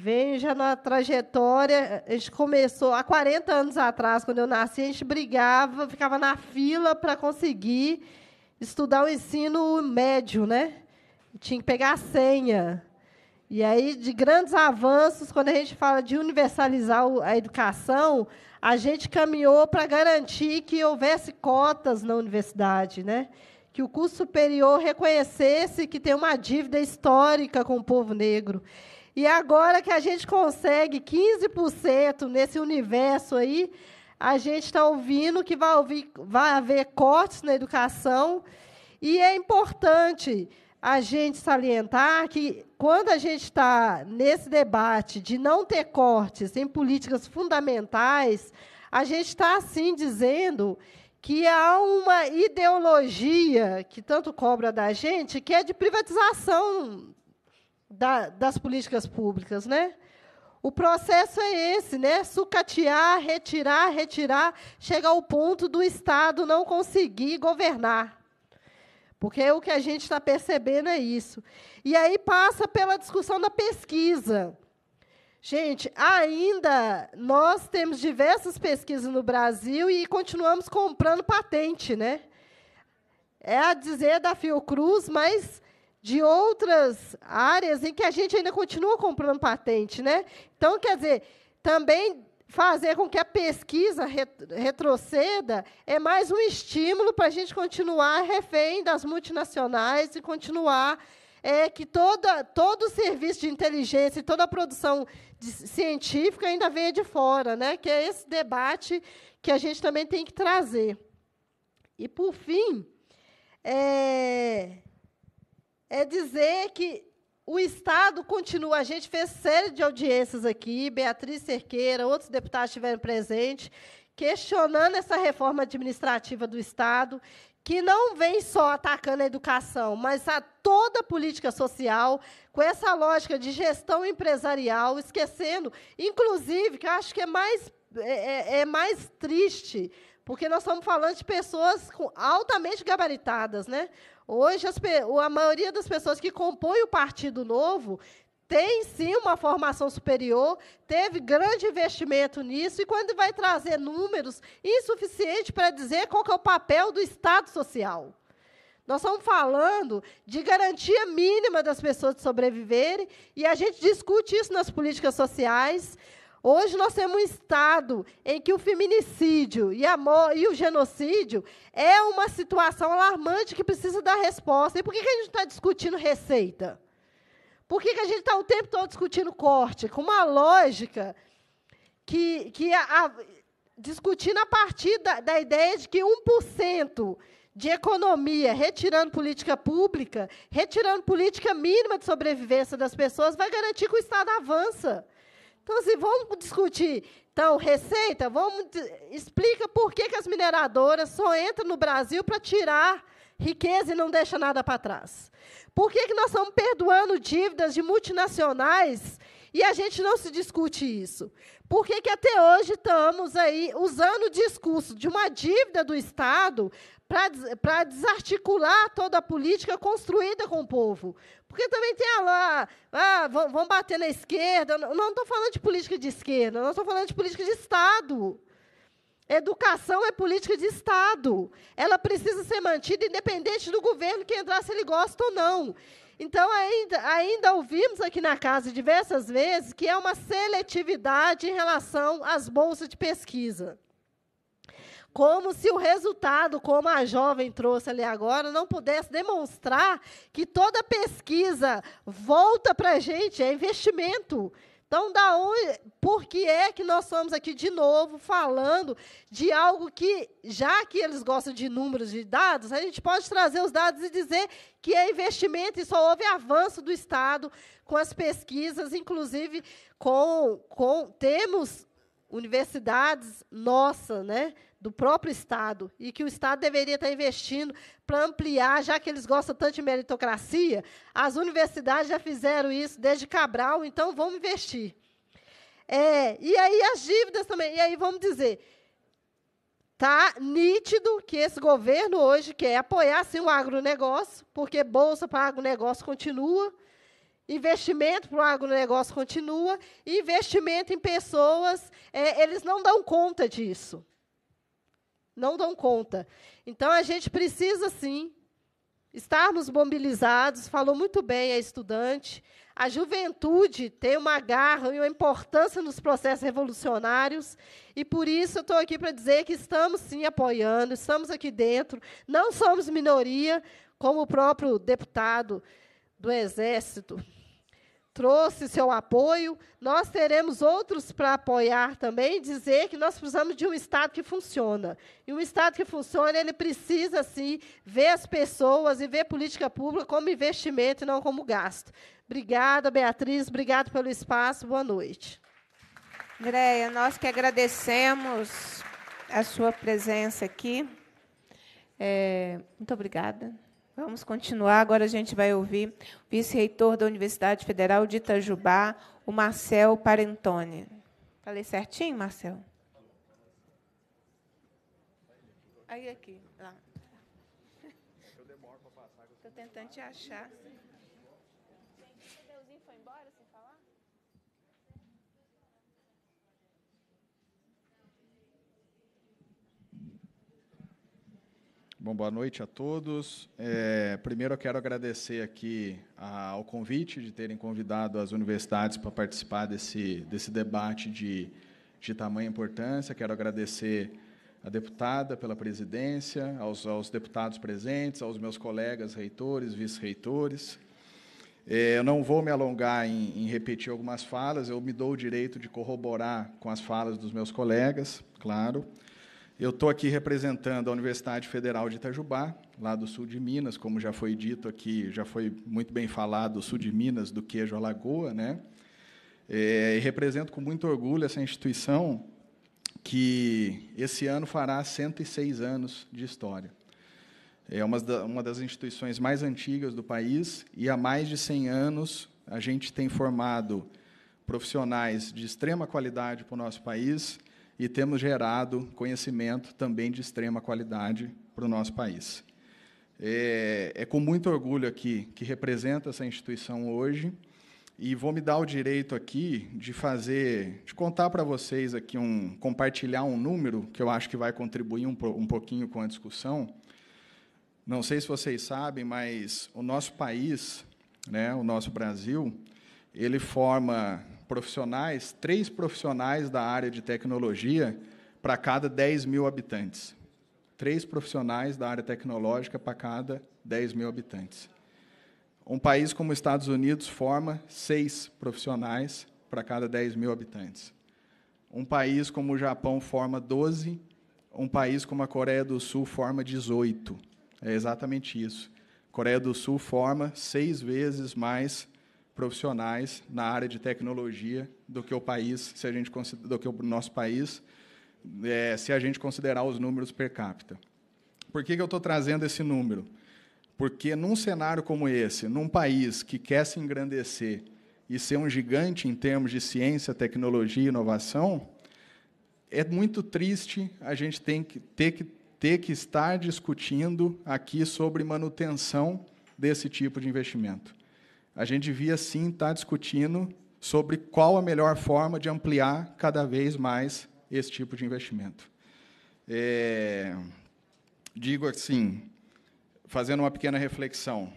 Veja na trajetória, a gente começou há 40 anos atrás, quando eu nasci, a gente brigava, ficava na fila para conseguir estudar o ensino médio, né? Tinha que pegar a senha. E aí, de grandes avanços, quando a gente fala de universalizar a educação, a gente caminhou para garantir que houvesse cotas na universidade, né? que o curso superior reconhecesse que tem uma dívida histórica com o povo negro e agora que a gente consegue 15% nesse universo aí, a gente está ouvindo que vai, ouvir, vai haver cortes na educação. E é importante a gente salientar que, quando a gente está nesse debate de não ter cortes em políticas fundamentais, a gente está, assim, dizendo que há uma ideologia que tanto cobra da gente, que é de privatização da, das políticas públicas, né? O processo é esse, né? Sucatear, retirar, retirar, chega ao ponto do Estado não conseguir governar. Porque o que a gente está percebendo é isso. E aí passa pela discussão da pesquisa. Gente, ainda nós temos diversas pesquisas no Brasil e continuamos comprando patente, né? É a dizer da Fiocruz, mas de outras áreas em que a gente ainda continua comprando patente, né? Então, quer dizer, também fazer com que a pesquisa retroceda é mais um estímulo para a gente continuar refém das multinacionais e continuar é, que toda, todo o serviço de inteligência e toda a produção de, científica ainda venha de fora, né? que é esse debate que a gente também tem que trazer. E, por fim, é, é dizer que o Estado continua. A gente fez série de audiências aqui, Beatriz Cerqueira, outros deputados estiveram presentes, questionando essa reforma administrativa do Estado, que não vem só atacando a educação, mas a toda a política social, com essa lógica de gestão empresarial, esquecendo, inclusive, que eu acho que é mais, é, é, é mais triste, porque nós estamos falando de pessoas com, altamente gabaritadas, né? Hoje, as, a maioria das pessoas que compõem o Partido Novo tem sim uma formação superior, teve grande investimento nisso, e quando vai trazer números insuficientes para dizer qual é o papel do Estado Social. Nós estamos falando de garantia mínima das pessoas de sobreviverem, e a gente discute isso nas políticas sociais, Hoje nós temos um Estado em que o feminicídio e, e, o genocídio é uma situação alarmante que precisa dar resposta. E por que, que a gente está discutindo receita? Por que, que a gente está o tempo todo discutindo corte? Com uma lógica que, que a, a, discutindo a partir da, da ideia de que 1% de economia, retirando política pública, retirando política mínima de sobrevivência das pessoas, vai garantir que o Estado avança. Então, assim, vamos discutir. Então, receita, vamos explica por que, que as mineradoras só entram no Brasil para tirar riqueza e não deixa nada para trás. Por que, que nós estamos perdoando dívidas de multinacionais e a gente não se discute isso. Por que, que até hoje estamos aí usando o discurso de uma dívida do Estado para desarticular toda a política construída com o povo? Porque também tem a lá, ah, vão bater na esquerda. Não estou falando de política de esquerda, não estou falando de política de Estado. Educação é política de Estado. Ela precisa ser mantida independente do governo que entrar, se ele gosta ou não. Então, ainda, ainda ouvimos aqui na casa diversas vezes que é uma seletividade em relação às bolsas de pesquisa. Como se o resultado, como a jovem trouxe ali agora, não pudesse demonstrar que toda pesquisa volta para a gente, é investimento. Então, da onde, por que é que nós estamos aqui de novo falando de algo que, já que eles gostam de números de dados, a gente pode trazer os dados e dizer que é investimento e só houve avanço do Estado com as pesquisas, inclusive com, com temos universidades nossas, né? do próprio Estado e que o Estado deveria estar investindo para ampliar, já que eles gostam tanto de meritocracia. As universidades já fizeram isso desde Cabral, então vamos investir. É, e aí as dívidas também. E aí vamos dizer, tá nítido que esse governo hoje quer apoiar sim o agronegócio, porque bolsa para agronegócio continua, investimento para o agronegócio continua, investimento em pessoas, é, eles não dão conta disso não dão conta. Então, a gente precisa, sim, estarmos mobilizados. Falou muito bem a estudante. A juventude tem uma garra e uma importância nos processos revolucionários, e por isso eu estou aqui para dizer que estamos sim apoiando, estamos aqui dentro, não somos minoria, como o próprio deputado do Exército trouxe seu apoio. Nós teremos outros para apoiar também, dizer que nós precisamos de um Estado que funciona. E um Estado que funciona, ele precisa, sim, ver as pessoas e ver política pública como investimento e não como gasto. Obrigada, Beatriz. Obrigado pelo espaço. Boa noite. Andréia, nós que agradecemos a sua presença aqui. É, muito obrigada. Vamos continuar. Agora a gente vai ouvir o vice-reitor da Universidade Federal de Itajubá, o Marcel Parentoni. Falei certinho, Marcel? Aí aqui, lá. Estou tentando te achar. Bom, boa noite a todos. É, primeiro, eu quero agradecer aqui a, ao convite de terem convidado as universidades para participar desse, desse debate de, de tamanha importância. Quero agradecer a deputada pela presidência, aos, aos deputados presentes, aos meus colegas reitores, vice-reitores. É, eu não vou me alongar em, em repetir algumas falas, eu me dou o direito de corroborar com as falas dos meus colegas, claro. Claro. Eu estou aqui representando a Universidade Federal de Itajubá, lá do sul de Minas, como já foi dito aqui, já foi muito bem falado, o sul de Minas do queijo Alagoa, né? É, e represento com muito orgulho essa instituição que esse ano fará 106 anos de história. É uma, da, uma das instituições mais antigas do país e há mais de 100 anos a gente tem formado profissionais de extrema qualidade para o nosso país e temos gerado conhecimento também de extrema qualidade para o nosso país. É, é, com muito orgulho aqui que represento essa instituição hoje e vou me dar o direito aqui de fazer, de contar para vocês aqui um, compartilhar um número que eu acho que vai contribuir um, um pouquinho com a discussão. Não sei se vocês sabem, mas o nosso país, né, o nosso Brasil, ele forma profissionais, três profissionais da área de tecnologia para cada 10 mil habitantes. Três profissionais da área tecnológica para cada 10 mil habitantes. Um país como os Estados Unidos forma seis profissionais para cada 10 mil habitantes. Um país como o Japão forma 12, um país como a Coreia do Sul forma 18. É exatamente isso. Coreia do Sul forma seis vezes mais profissionais na área de tecnologia do que o país, se a gente do que o nosso país, é, se a gente considerar os números per capita. Por que, que eu estou trazendo esse número? Porque num cenário como esse, num país que quer se engrandecer e ser um gigante em termos de ciência, tecnologia e inovação, é muito triste a gente tem que, ter, que, ter que estar discutindo aqui sobre manutenção desse tipo de investimento a gente devia sim estar tá discutindo sobre qual a melhor forma de ampliar cada vez mais esse tipo de investimento. É, digo assim, fazendo uma pequena reflexão,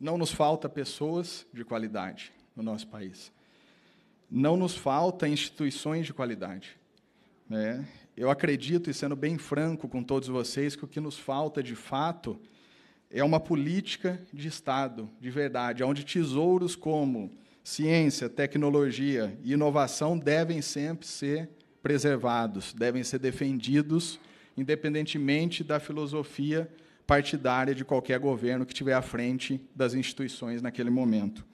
não nos falta pessoas de qualidade no nosso país. Não nos falta instituições de qualidade. Né? Eu acredito, e sendo bem franco com todos vocês, que o que nos falta de fato é uma política de Estado, de verdade, onde tesouros como ciência, tecnologia e inovação devem sempre ser preservados, devem ser defendidos, independentemente da filosofia partidária de qualquer governo que estiver à frente das instituições naquele momento.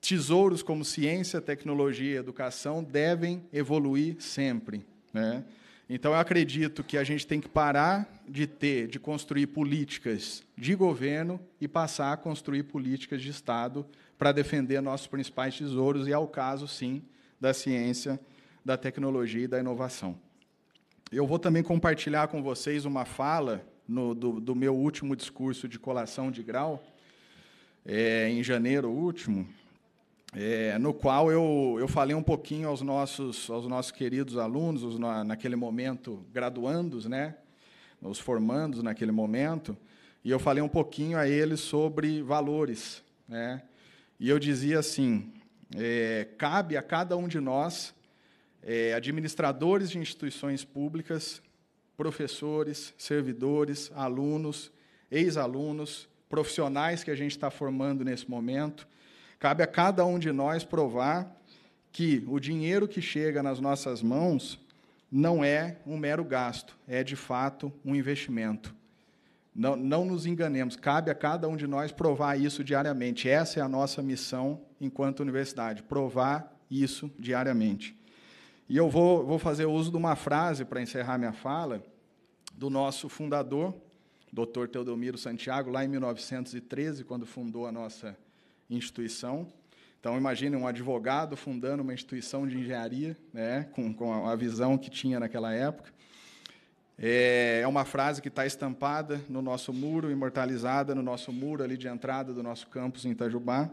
Tesouros como ciência, tecnologia e educação devem evoluir sempre. Né? Então, eu acredito que a gente tem que parar de ter, de construir políticas de governo e passar a construir políticas de Estado para defender nossos principais tesouros e, ao caso, sim, da ciência, da tecnologia e da inovação. Eu vou também compartilhar com vocês uma fala no, do, do, meu último discurso de colação de grau, é, em janeiro último, é, no qual eu, eu falei um pouquinho aos nossos, aos nossos queridos alunos, os, naquele momento graduandos, né? os formandos naquele momento, e eu falei um pouquinho a eles sobre valores. Né? E eu dizia assim: é, cabe a cada um de nós, é, administradores de instituições públicas, professores, servidores, alunos, ex-alunos, profissionais que a gente está formando nesse momento, Cabe a cada um de nós provar que o dinheiro que chega nas nossas mãos não é um mero gasto, é de fato um investimento. Não, não nos enganemos, cabe a cada um de nós provar isso diariamente. Essa é a nossa missão enquanto universidade, provar isso diariamente. E eu vou, vou fazer uso de uma frase para encerrar minha fala do nosso fundador, Dr. Teodomiro Santiago, lá em 1913, quando fundou a nossa instituição. Então, imagine um advogado fundando uma instituição de engenharia, né, com, com a visão que tinha naquela época. É, é uma frase que está estampada no nosso muro, imortalizada no nosso muro ali de entrada do nosso campus em Itajubá.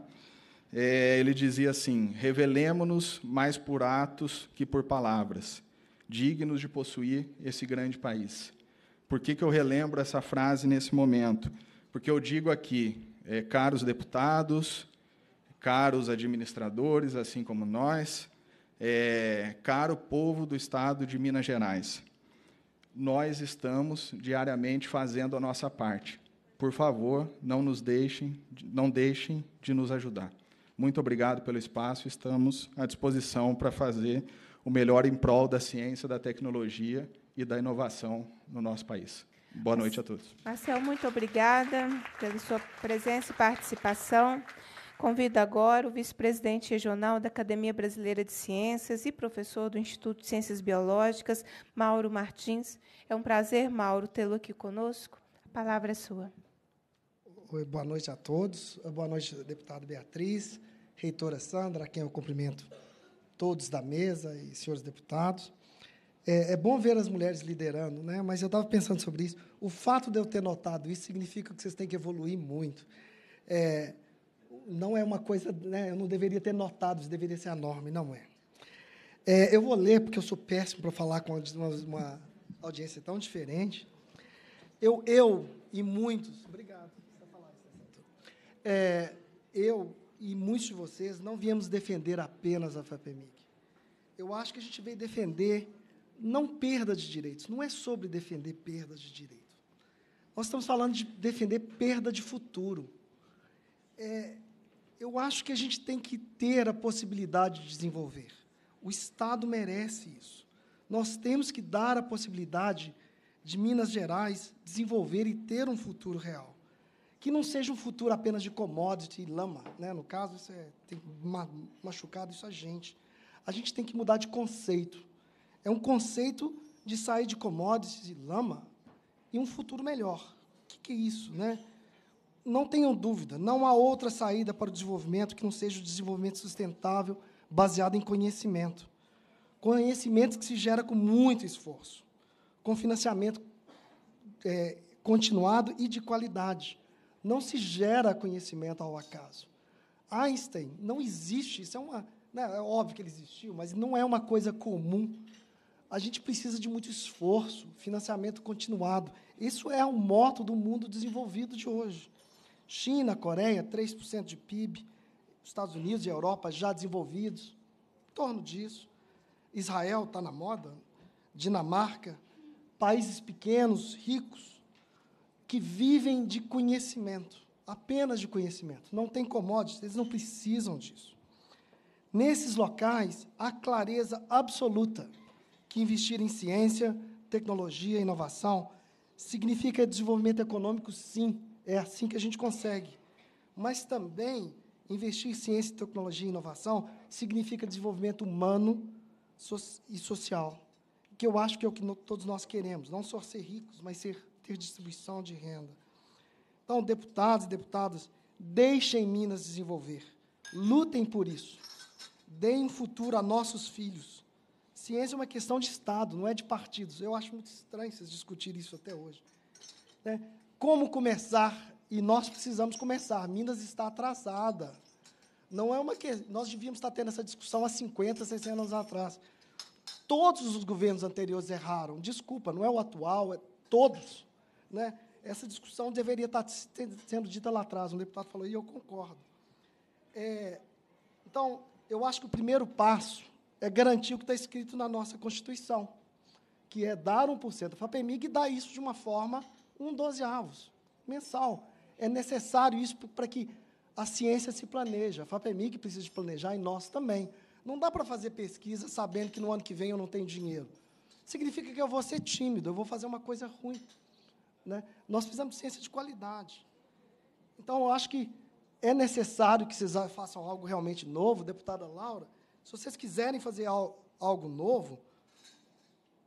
É, ele dizia assim: Revelemo-nos mais por atos que por palavras, dignos de possuir esse grande país. Por que, que eu relembro essa frase nesse momento? Porque eu digo aqui é, caros deputados, caros administradores, assim como nós, é, caro povo do estado de Minas Gerais. Nós estamos diariamente fazendo a nossa parte. Por favor, não nos deixem, não deixem de nos ajudar. Muito obrigado pelo espaço, estamos à disposição para fazer o melhor em prol da ciência, da tecnologia e da inovação no nosso país. Boa noite a todos. Marcel, muito obrigada pela sua presença e participação. Convido agora o vice-presidente regional da Academia Brasileira de Ciências e professor do Instituto de Ciências Biológicas, Mauro Martins. É um prazer, Mauro, tê-lo aqui conosco. A palavra é sua. Oi, boa noite a todos. Boa noite, deputada Beatriz, reitora Sandra, a quem eu cumprimento todos da mesa e senhores deputados. É, é, bom ver as mulheres liderando, né? mas eu estava pensando sobre isso. O fato de eu ter notado isso significa que vocês têm que evoluir muito. É, não é uma coisa, né? eu não deveria ter notado, isso deveria ser a norma, não é. é eu vou ler, porque eu sou péssimo para falar com uma, uma, audiência tão diferente. Eu, eu e muitos, obrigado por falar isso. É, eu e muitos de vocês não viemos defender apenas a FAPEMIC. Eu acho que a gente veio defender não perda de direitos, não é sobre defender perda de direitos. Nós estamos falando de defender perda de futuro. É, eu acho que a gente tem que ter a possibilidade de desenvolver. O Estado merece isso. Nós temos que dar a possibilidade de Minas Gerais desenvolver e ter um futuro real. Que não seja um futuro apenas de commodity e lama. Né? No caso, isso é, tem machucado isso a gente. A gente tem que mudar de conceito é um conceito de sair de commodities e lama e um futuro melhor. O que, que é isso, né? Não tenham dúvida, não há outra saída para o desenvolvimento que não seja o desenvolvimento sustentável baseado em conhecimento. Conhecimento que se gera com muito esforço, com financiamento é, continuado e de qualidade. Não se gera conhecimento ao acaso. Einstein não existe, isso é uma. Né, é óbvio que ele existiu, mas não é uma coisa comum a gente precisa de muito esforço, financiamento continuado. Isso é o moto do mundo desenvolvido de hoje. China, Coreia, 3% de PIB, Estados Unidos e Europa já desenvolvidos, em torno disso. Israel está na moda, Dinamarca, países pequenos, ricos, que vivem de conhecimento, apenas de conhecimento. Não tem commodities, eles não precisam disso. Nesses locais, há clareza absoluta que investir em ciência, tecnologia, inovação significa desenvolvimento econômico, sim, é assim que a gente consegue. Mas também investir em ciência, tecnologia e inovação significa desenvolvimento humano e social, que eu acho que é o que todos nós queremos, não só ser ricos, mas ser, ter distribuição de renda. Então, deputados e deputadas, deixem Minas desenvolver. Lutem por isso. Deem futuro a nossos filhos. Ciência é uma questão de Estado, não é de partidos. Eu acho muito estranho vocês discutirem isso até hoje. Né? Como começar? E nós precisamos começar. Minas está atrasada. Não é uma que nós devíamos estar tendo essa discussão há 50, 60 anos atrás. Todos os governos anteriores erraram. Desculpa, não é o atual, é todos, né? Essa discussão deveria estar sendo dita lá atrás. Um deputado falou e eu concordo. É, então, eu acho que o primeiro passo é garantir o que está escrito na nossa Constituição, que é dar 1%. A FAPEMIG e dá isso de uma forma um dozeavos, mensal. É necessário isso para que a ciência se planeje. A FAPEMIG precisa de planejar e nós também. Não dá para fazer pesquisa sabendo que no ano que vem eu não tenho dinheiro. Significa que eu vou ser tímido, eu vou fazer uma coisa ruim. Né? Nós precisamos de ciência de qualidade. Então, eu acho que é necessário que vocês façam algo realmente novo, deputada Laura, se vocês quiserem fazer algo novo,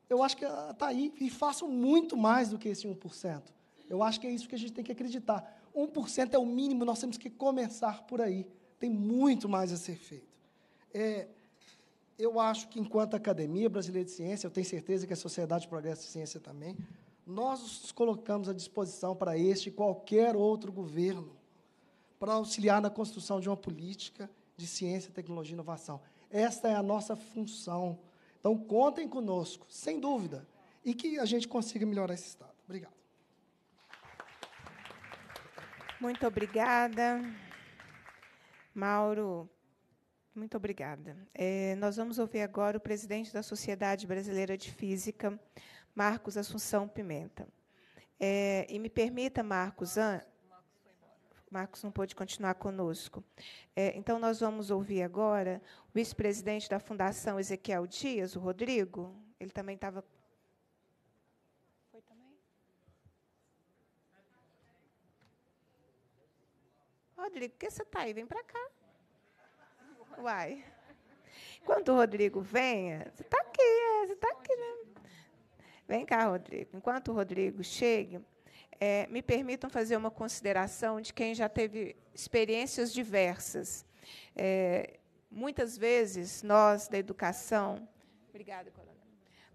eu acho que está ah, aí. E façam muito mais do que esse 1%. Eu acho que é isso que a gente tem que acreditar. 1% é o mínimo, nós temos que começar por aí. Tem muito mais a ser feito. É, eu acho que, enquanto Academia Brasileira de Ciência, eu tenho certeza que a Sociedade de Progresso de Ciência também, nós nos colocamos à disposição para este e qualquer outro governo para auxiliar na construção de uma política de ciência, tecnologia e inovação. Esta é a nossa função. Então, contem conosco, sem dúvida, e que a gente consiga melhorar esse estado. Obrigado. Muito obrigada. Mauro, muito obrigada. É, nós vamos ouvir agora o presidente da Sociedade Brasileira de Física, Marcos Assunção Pimenta. É, e me permita, Marcos, an Marcos não pôde continuar conosco. É, então, nós vamos ouvir agora o vice-presidente da Fundação Ezequiel Dias, o Rodrigo. Ele também estava. Foi também? Rodrigo, por que você está aí? Vem para cá. Uai. Enquanto o Rodrigo venha, você está aqui, é, você está aqui, né? Vem cá, Rodrigo. Enquanto o Rodrigo chega é, me permitam fazer uma consideração de quem já teve experiências diversas. É, muitas vezes nós da educação, obrigada, coronel.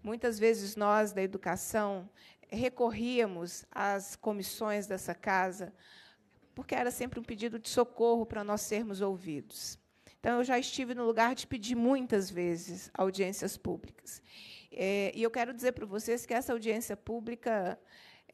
Muitas vezes nós da educação recorríamos às comissões dessa casa porque era sempre um pedido de socorro para nós sermos ouvidos. Então, eu já estive no lugar de pedir muitas vezes audiências públicas. É, e eu quero dizer para vocês que essa audiência pública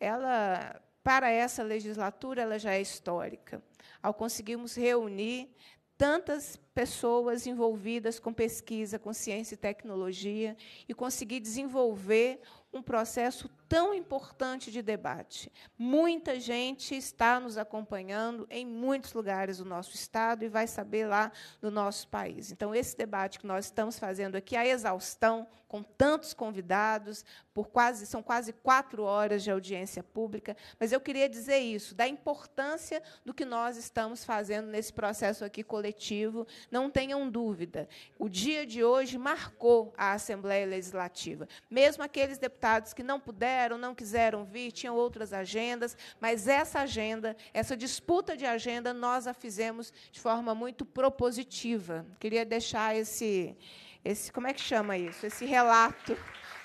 ela para essa legislatura ela já é histórica. Ao conseguirmos reunir tantas pessoas envolvidas com pesquisa, com ciência e tecnologia e conseguir desenvolver um processo tão importante de debate. Muita gente está nos acompanhando em muitos lugares do nosso estado e vai saber lá do nosso país. Então, esse debate que nós estamos fazendo aqui, a exaustão, com tantos convidados, por quase são quase quatro horas de audiência pública, mas eu queria dizer isso, da importância do que nós estamos fazendo nesse processo aqui coletivo. Não tenham dúvida. O dia de hoje marcou a Assembleia Legislativa. Mesmo aqueles deputados que não puderam quiseram, não quiseram vir, tinham outras agendas, mas essa agenda, essa disputa de agenda, nós a fizemos de forma muito propositiva. Queria deixar esse esse como é que chama isso? Esse relato,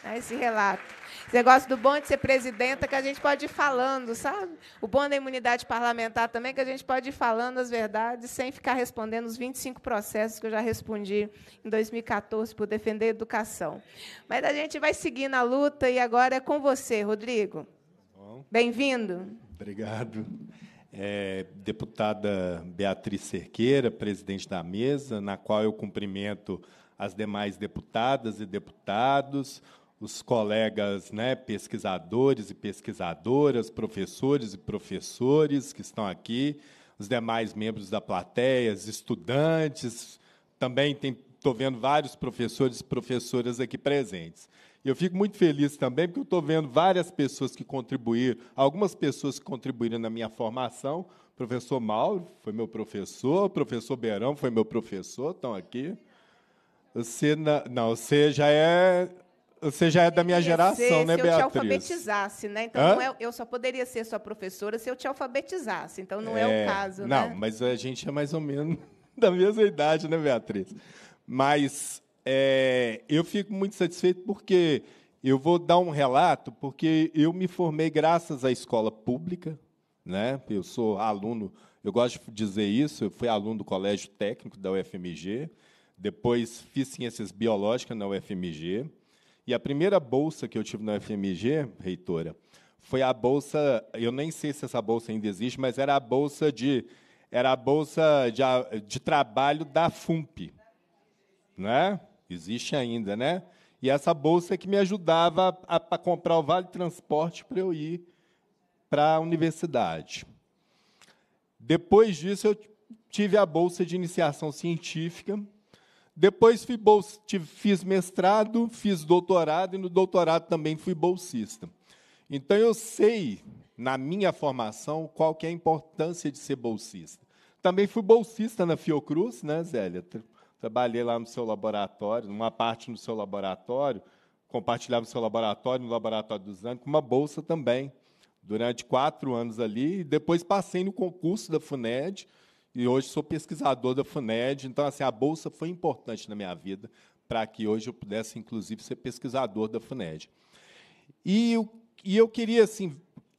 né? esse relato. Esse negócio do bom de ser presidenta que a gente pode ir falando, sabe? O bom da imunidade parlamentar também que a gente pode ir falando as verdades sem ficar respondendo os 25 processos que eu já respondi em 2014 por defender a educação. Mas a gente vai seguir na luta e agora é com você, Rodrigo. Bem-vindo. Obrigado. É, deputada Beatriz Cerqueira, presidente da mesa, na qual eu cumprimento as demais deputadas e deputados, os colegas né, pesquisadores e pesquisadoras, professores e professores que estão aqui, os demais membros da plateia, estudantes, também estou vendo vários professores e professoras aqui presentes. E eu fico muito feliz também, porque estou vendo várias pessoas que contribuíram, algumas pessoas que contribuíram na minha formação. O professor Mauro foi meu professor, o professor Beirão foi meu professor, estão aqui. Você na... não, você já é você já é da minha geração, ser, né, se Beatriz? Se eu te alfabetizasse, né? Então, é, eu só poderia ser sua professora se eu te alfabetizasse. Então, não é, é o caso, né? não, né? mas a gente é mais ou menos da mesma idade, né, Beatriz? Mas é, eu fico muito satisfeito porque eu vou dar um relato, porque eu me formei graças à escola pública, né? Eu sou aluno, eu gosto de dizer isso, eu fui aluno do Colégio Técnico da UFMG, depois fiz ciências biológicas na UFMG. E a primeira bolsa que eu tive na UFMG, reitora, foi a bolsa, eu nem sei se essa bolsa ainda existe, mas era a bolsa de era a bolsa de, de trabalho da FUMP, né? Existe ainda, né? E essa bolsa é que me ajudava a comprar o vale transporte para eu ir para a universidade. Depois disso eu tive a bolsa de iniciação científica depois fui fiz mestrado, fiz doutorado e no doutorado também fui bolsista. Então eu sei, na minha formação, qual que é a importância de ser bolsista. Também fui bolsista na Fiocruz, né, Zélia? Trabalhei lá no seu laboratório, numa parte no seu laboratório, compartilhava o seu laboratório, no laboratório dos anos, com uma bolsa também, durante quatro anos ali. E depois passei no concurso da FUNED, e hoje sou pesquisador da FUNED, então assim, a bolsa foi importante na minha vida para que hoje eu pudesse inclusive ser pesquisador da FUNED. E eu, e eu queria assim,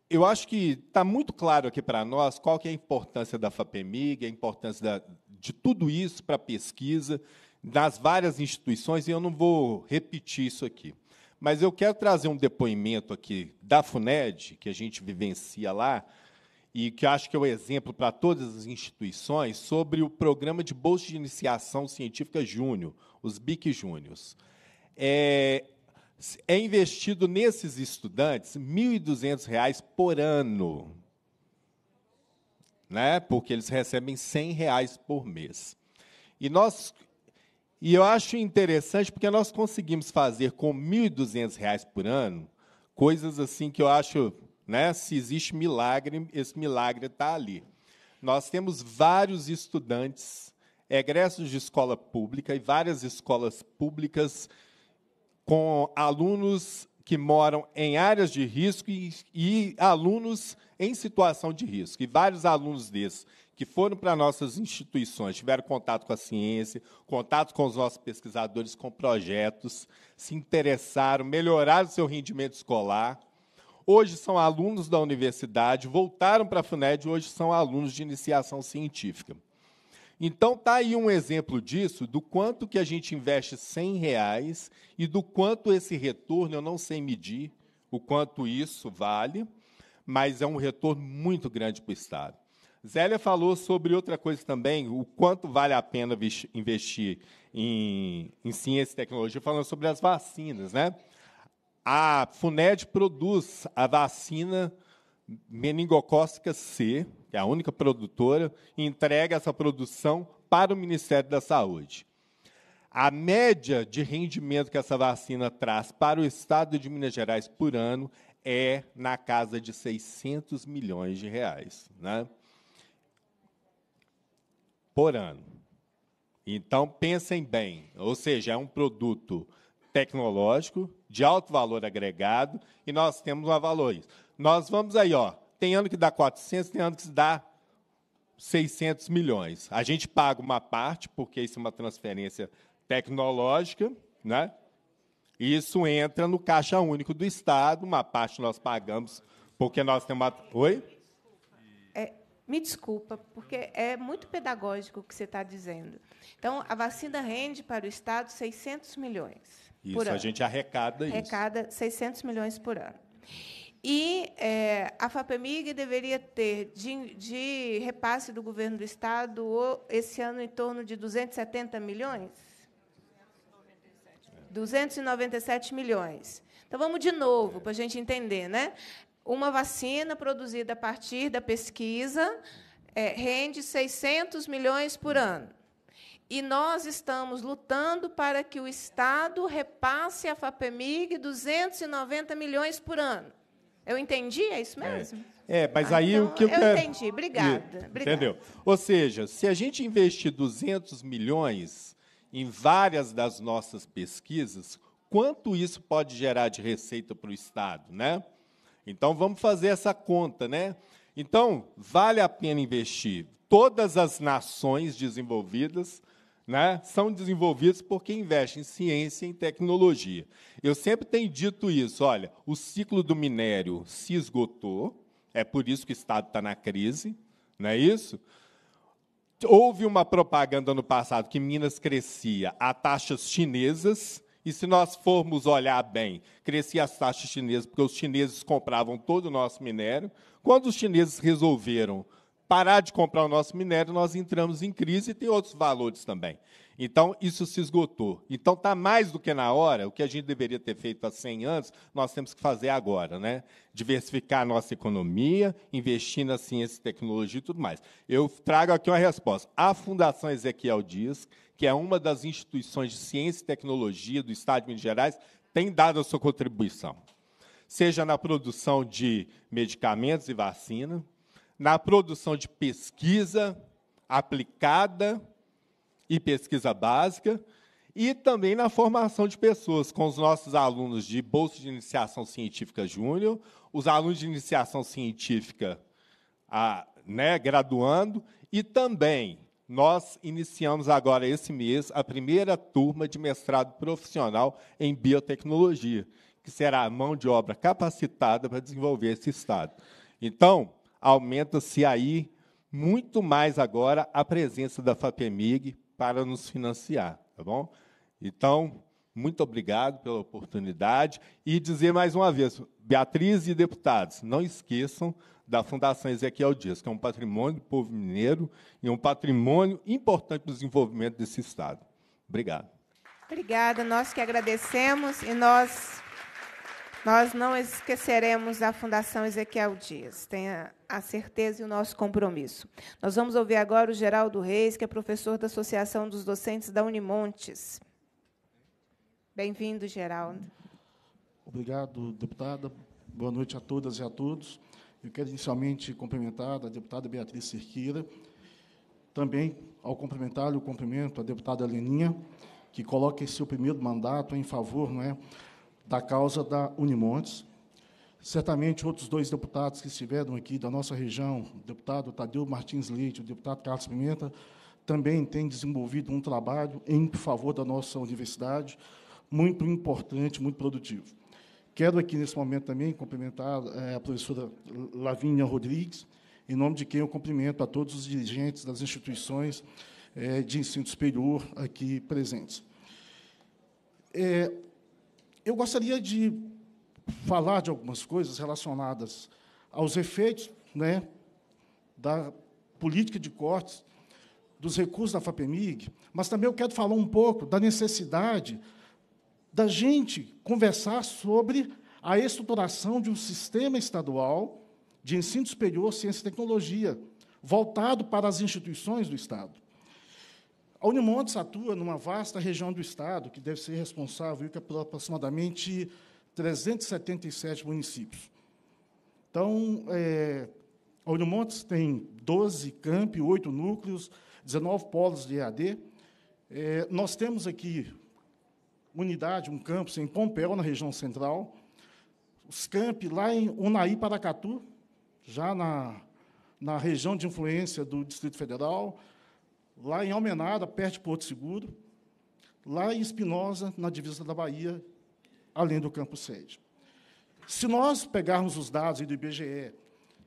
eu acho que está muito claro aqui para nós qual que é a importância da FAPEMIG, a importância da, de tudo isso para a pesquisa nas várias instituições, e eu não vou repetir isso aqui. Mas eu quero trazer um depoimento aqui da FUNED, que a gente vivencia lá, e que acho que é o um exemplo para todas as instituições, sobre o programa de Bolsa de Iniciação Científica Júnior, os BIC Júniors. É, é investido nesses estudantes R$ 1.200 por ano, né? porque eles recebem R$ 100 reais por mês. E nós e eu acho interessante porque nós conseguimos fazer com R$ 1.200 por ano coisas assim que eu acho né? Se existe milagre, esse milagre está ali. Nós temos vários estudantes egressos de escola pública e várias escolas públicas com alunos que moram em áreas de risco e, e alunos em situação de risco. E vários alunos desses que foram para nossas instituições, tiveram contato com a ciência, contato com os nossos pesquisadores, com projetos, se interessaram, melhoraram o seu rendimento escolar hoje são alunos da universidade, voltaram para a FUNED, hoje são alunos de iniciação científica. Então, está aí um exemplo disso, do quanto que a gente investe 100 reais e do quanto esse retorno, eu não sei medir o quanto isso vale, mas é um retorno muito grande para o Estado. Zélia falou sobre outra coisa também, o quanto vale a pena investir em, em ciência e tecnologia, falando sobre as vacinas. Né? A FUNED produz a vacina meningocócica C, que é a única produtora, e entrega essa produção para o Ministério da Saúde. A média de rendimento que essa vacina traz para o Estado de Minas Gerais por ano é na casa de 600 milhões de reais, né? por ano. Então, pensem bem, ou seja, é um produto tecnológico de alto valor agregado e nós temos uma valores. Nós vamos aí, ó, tem ano que dá 400, tem ano que dá 600 milhões. A gente paga uma parte, porque isso é uma transferência tecnológica, né? E isso entra no Caixa Único do Estado, uma parte nós pagamos, porque nós temos uma... Oi? É, me desculpa, porque é muito pedagógico o que você está dizendo. Então, a vacina rende para o Estado 600 milhões. Isso, ano. a gente arrecada, arrecada isso. Arrecada 600 milhões por ano. E é, a FAPEMIG deveria ter, de, de, repasse do governo do Estado, esse ano em torno de 270 milhões? 297, 297 milhões. Então, vamos de novo, para a gente entender. Né? Uma vacina produzida a partir da pesquisa é, rende 600 milhões por ano. E nós estamos lutando para que o Estado repasse à FAPEMIG 290 milhões por ano. Eu entendi? É isso é. mesmo? É, é mas ah, aí então, o que eu, eu quero... entendi, obrigada. Entendeu? Ou seja, se a gente investir 200 milhões em várias das nossas pesquisas, quanto isso pode gerar de receita para o Estado, né? Então vamos fazer essa conta, né? Então, vale a pena investir. Todas as nações desenvolvidas né, são desenvolvidos porque investem em ciência e em tecnologia. Eu sempre tenho dito isso: olha, o ciclo do minério se esgotou, é por isso que o Estado está na crise, não é isso? Houve uma propaganda no passado que Minas crescia a taxas chinesas, e se nós formos olhar bem, crescia as taxas chinesas, porque os chineses compravam todo o nosso minério. Quando os chineses resolveram parar de comprar o nosso minério, nós entramos em crise e tem outros valores também. Então, isso se esgotou. Então, está mais do que na hora, o que a gente deveria ter feito há 100 anos, nós temos que fazer agora. Né? Diversificar a nossa economia, investir na ciência e tecnologia e tudo mais. Eu trago aqui uma resposta. A Fundação Ezequiel Dias, que é uma das instituições de ciência e tecnologia do Estado de Minas Gerais, tem dado a sua contribuição. Seja na produção de medicamentos e vacina, na produção de pesquisa aplicada e pesquisa básica, e também na formação de pessoas, com os nossos alunos de Bolsa de Iniciação Científica Júnior, os alunos de Iniciação Científica a, né, graduando, e também nós iniciamos agora esse mês a primeira turma de mestrado profissional em biotecnologia, que será a mão de obra capacitada para desenvolver esse estado. Então, aumenta-se aí muito mais agora a presença da FAPEMIG para nos financiar, tá bom? Então, muito obrigado pela oportunidade e dizer mais uma vez, Beatriz e deputados, não esqueçam da Fundação Ezequiel Dias, que é um patrimônio do povo mineiro e um patrimônio importante para o desenvolvimento desse Estado. Obrigado. Obrigada, nós que agradecemos e nós nós não esqueceremos da Fundação Ezequiel Dias, tenha a certeza e o nosso compromisso. Nós vamos ouvir agora o Geraldo Reis, que é professor da Associação dos Docentes da Unimontes. Bem-vindo, Geraldo. Obrigado, deputada. Boa noite a todas e a todos. Eu quero inicialmente cumprimentar a deputada Beatriz Cerqueira, também ao cumprimentar, eu cumprimento a deputada Leninha, que coloca esse seu primeiro mandato em favor não é, da causa da Unimontes. Certamente outros dois deputados que estiveram aqui da nossa região, o deputado Tadeu Martins Leite, o deputado Carlos Pimenta, também têm desenvolvido um trabalho em favor da nossa universidade, muito importante, muito produtivo. Quero aqui, nesse momento, também cumprimentar eh, a professora Lavínia Rodrigues, em nome de quem eu cumprimento a todos os dirigentes das instituições eh, de ensino superior aqui presentes. É, eu gostaria de falar de algumas coisas relacionadas aos efeitos né, da política de cortes dos recursos da FAPEMIG, mas também eu quero falar um pouco da necessidade da gente conversar sobre a estruturação de um sistema estadual de ensino superior, ciência e tecnologia, voltado para as instituições do Estado. A Unimontes atua numa vasta região do Estado, que deve ser responsável é por aproximadamente 377 municípios. Então, é, a Unimontes tem 12 campi, 8 núcleos, 19 polos de EAD. É, nós temos aqui unidade, um campus em Pompéu, na região central, os campi lá em Unaí, Paracatu, já na, na região de influência do Distrito Federal, lá em Almenada, perto de Porto Seguro, lá em Espinosa, na divisa da Bahia, além do campo sede. Se nós pegarmos os dados do IBGE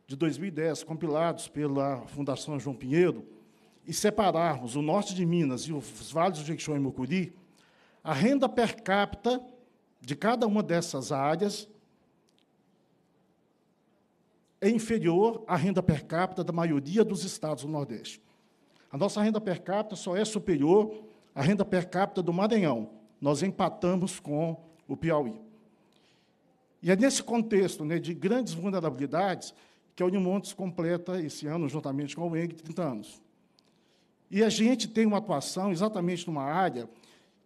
de 2010, compilados pela Fundação João Pinheiro, e separarmos o norte de Minas e os vales do Jequitinhonha e Mucuri, a renda per capita de cada uma dessas áreas é inferior à renda per capita da maioria dos estados do Nordeste. A nossa renda per capita só é superior à renda per capita do Maranhão. Nós empatamos com o Piauí. E é nesse contexto né, de grandes vulnerabilidades que a Unimontes completa esse ano, juntamente com a UENG, 30 anos. E a gente tem uma atuação exatamente numa área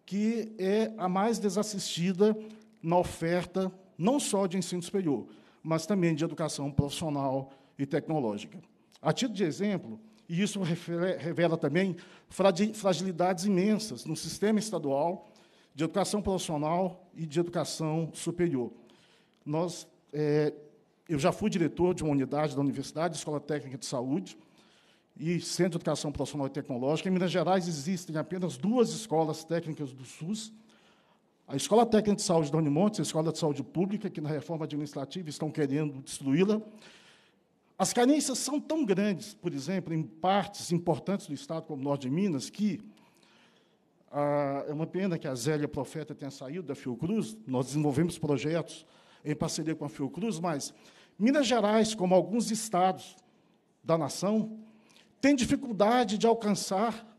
que é a mais desassistida na oferta, não só de ensino superior, mas também de educação profissional e tecnológica. A título de exemplo, e isso revela também fragilidades imensas no sistema estadual de educação profissional e de educação superior. Nós, é, eu já fui diretor de uma unidade da Universidade, Escola Técnica de Saúde e Centro de Educação Profissional e Tecnológica. Em Minas Gerais existem apenas duas escolas técnicas do SUS, a Escola Técnica de Saúde da Monte a Escola de Saúde Pública, que na reforma administrativa estão querendo destruí-la, as carências são tão grandes, por exemplo, em partes importantes do Estado, como o norte de Minas, que ah, é uma pena que a Zélia Profeta tenha saído da Fiocruz. Nós desenvolvemos projetos em parceria com a Fiocruz, mas Minas Gerais, como alguns estados da nação, tem dificuldade de alcançar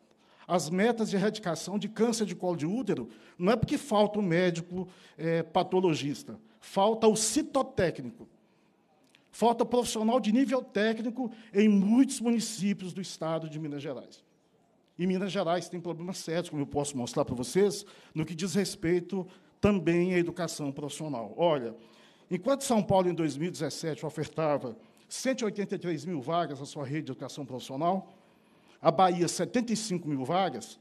as metas de erradicação de câncer de colo de útero. Não é porque falta o um médico é, patologista, falta o citotécnico. Falta profissional de nível técnico em muitos municípios do estado de Minas Gerais. E Minas Gerais tem problemas sérios, como eu posso mostrar para vocês, no que diz respeito também à educação profissional. Olha, enquanto São Paulo, em 2017, ofertava 183 mil vagas à sua rede de educação profissional, a Bahia, 75 mil vagas,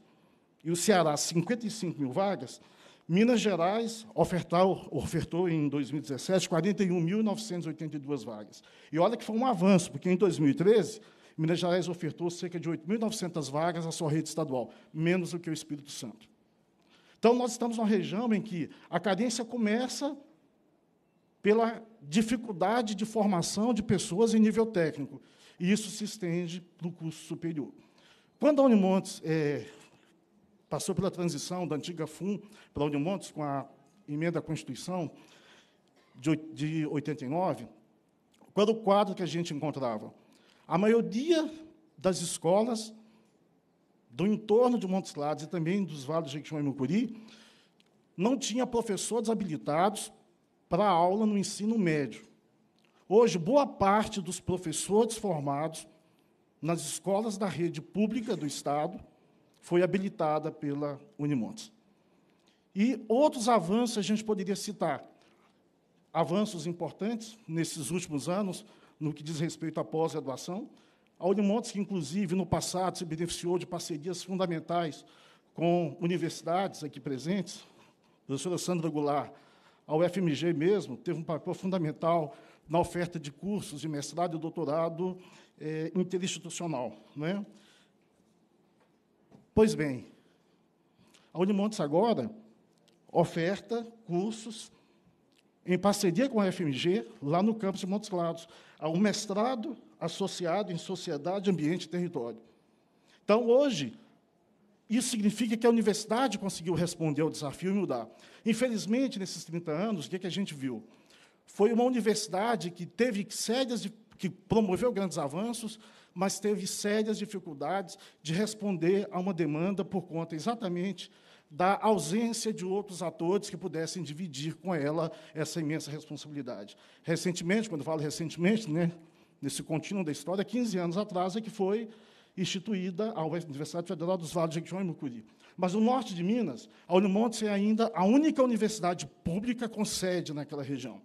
e o Ceará, 55 mil vagas, Minas Gerais ofertou, ofertou em 2017 41.982 vagas. E olha que foi um avanço, porque em 2013, Minas Gerais ofertou cerca de 8.900 vagas à sua rede estadual, menos do que o Espírito Santo. Então, nós estamos numa região em que a cadência começa pela dificuldade de formação de pessoas em nível técnico, e isso se estende para o curso superior. Quando a Unimontes é, passou pela transição da antiga FUM para onde Montes com a emenda à Constituição de, de 89, qual era o quadro que a gente encontrava? A maioria das escolas do entorno de Montes Claros e também dos vales de Jequitinhonha e Mucuri não tinha professores habilitados para aula no ensino médio. Hoje, boa parte dos professores formados nas escolas da rede pública do Estado foi habilitada pela Unimontes. E outros avanços a gente poderia citar. Avanços importantes nesses últimos anos, no que diz respeito à pós-graduação. A Unimontes, que inclusive no passado se beneficiou de parcerias fundamentais com universidades aqui presentes, a professora Sandra Goulart, a UFMG mesmo, teve um papel fundamental na oferta de cursos de mestrado e doutorado é, interinstitucional. Né? Pois bem, a Unimontes agora oferta cursos em parceria com a FMG, lá no campus de Montes Claros, a um mestrado associado em Sociedade, Ambiente e Território. Então, hoje, isso significa que a universidade conseguiu responder ao desafio e mudar. Infelizmente, nesses 30 anos, o que, é que a gente viu? Foi uma universidade que teve sérias, que promoveu grandes avanços, mas teve sérias dificuldades de responder a uma demanda por conta exatamente da ausência de outros atores que pudessem dividir com ela essa imensa responsabilidade. Recentemente, quando falo recentemente, né, nesse contínuo da história, 15 anos atrás é que foi instituída a Universidade Federal dos Vales de Jequitinhonha e Mucuri. Mas no norte de Minas, a Unimontes é ainda a única universidade pública com sede naquela região.